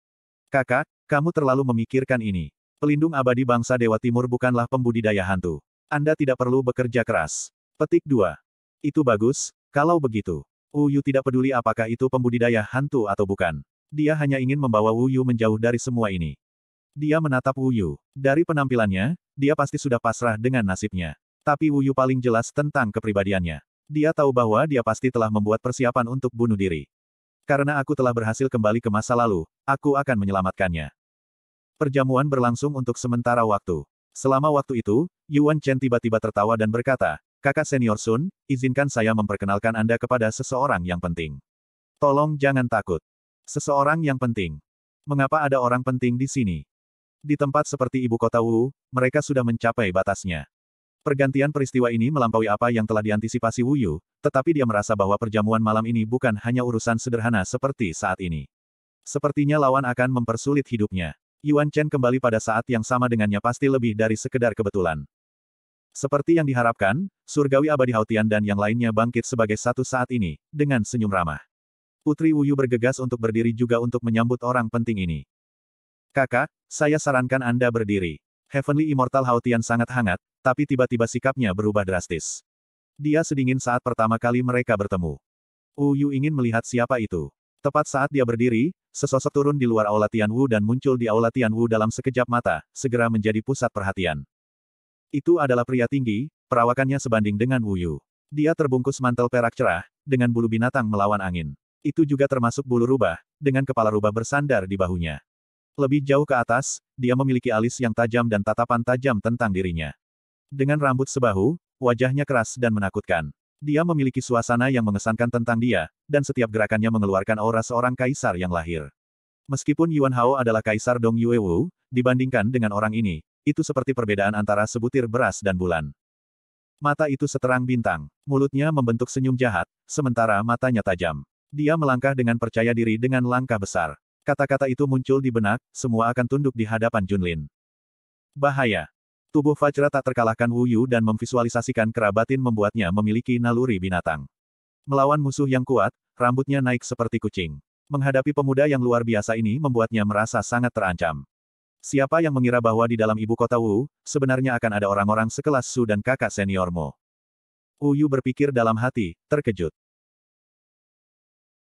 S1: Kakak, kamu terlalu memikirkan ini. Pelindung abadi bangsa Dewa Timur bukanlah pembudidaya hantu. Anda tidak perlu bekerja keras. Petik 2. Itu bagus, kalau begitu. Uyu tidak peduli apakah itu pembudidaya hantu atau bukan. Dia hanya ingin membawa Uyu menjauh dari semua ini. Dia menatap Uyu. Dari penampilannya, dia pasti sudah pasrah dengan nasibnya. Tapi Uyu paling jelas tentang kepribadiannya. Dia tahu bahwa dia pasti telah membuat persiapan untuk bunuh diri. Karena aku telah berhasil kembali ke masa lalu, aku akan menyelamatkannya. Perjamuan berlangsung untuk sementara waktu. Selama waktu itu, Yuan Chen tiba-tiba tertawa dan berkata, Kakak senior Sun, izinkan saya memperkenalkan Anda kepada seseorang yang penting. Tolong jangan takut. Seseorang yang penting. Mengapa ada orang penting di sini? Di tempat seperti ibu kota Wu, mereka sudah mencapai batasnya. Pergantian peristiwa ini melampaui apa yang telah diantisipasi Wu Yu, tetapi dia merasa bahwa perjamuan malam ini bukan hanya urusan sederhana seperti saat ini. Sepertinya lawan akan mempersulit hidupnya. Yuan Chen kembali pada saat yang sama dengannya pasti lebih dari sekedar kebetulan. Seperti yang diharapkan, surgawi abadi Hautian dan yang lainnya bangkit sebagai satu saat ini, dengan senyum ramah. Putri Wuyu bergegas untuk berdiri juga untuk menyambut orang penting ini. Kakak, saya sarankan Anda berdiri. Heavenly Immortal Hautian sangat hangat, tapi tiba-tiba sikapnya berubah drastis. Dia sedingin saat pertama kali mereka bertemu. Wuyu ingin melihat siapa itu. Tepat saat dia berdiri, sesosok turun di luar aula Tianwu dan muncul di aula Tianwu dalam sekejap mata, segera menjadi pusat perhatian. Itu adalah pria tinggi, perawakannya sebanding dengan Wu Yu. Dia terbungkus mantel perak cerah, dengan bulu binatang melawan angin. Itu juga termasuk bulu rubah, dengan kepala rubah bersandar di bahunya. Lebih jauh ke atas, dia memiliki alis yang tajam dan tatapan tajam tentang dirinya. Dengan rambut sebahu, wajahnya keras dan menakutkan. Dia memiliki suasana yang mengesankan tentang dia, dan setiap gerakannya mengeluarkan aura seorang kaisar yang lahir. Meskipun Yuan Hao adalah kaisar Dong Yue Wu, dibandingkan dengan orang ini, itu seperti perbedaan antara sebutir beras dan bulan. Mata itu seterang bintang, mulutnya membentuk senyum jahat, sementara matanya tajam. Dia melangkah dengan percaya diri dengan langkah besar. Kata-kata itu muncul di benak, semua akan tunduk di hadapan Junlin. Bahaya. Tubuh Fajra tak terkalahkan Wu Yu dan memvisualisasikan kerabatin membuatnya memiliki naluri binatang. Melawan musuh yang kuat, rambutnya naik seperti kucing. Menghadapi pemuda yang luar biasa ini membuatnya merasa sangat terancam. Siapa yang mengira bahwa di dalam ibu kota Wu, sebenarnya akan ada orang-orang sekelas Su dan kakak seniormu? Wu Yu berpikir dalam hati, terkejut.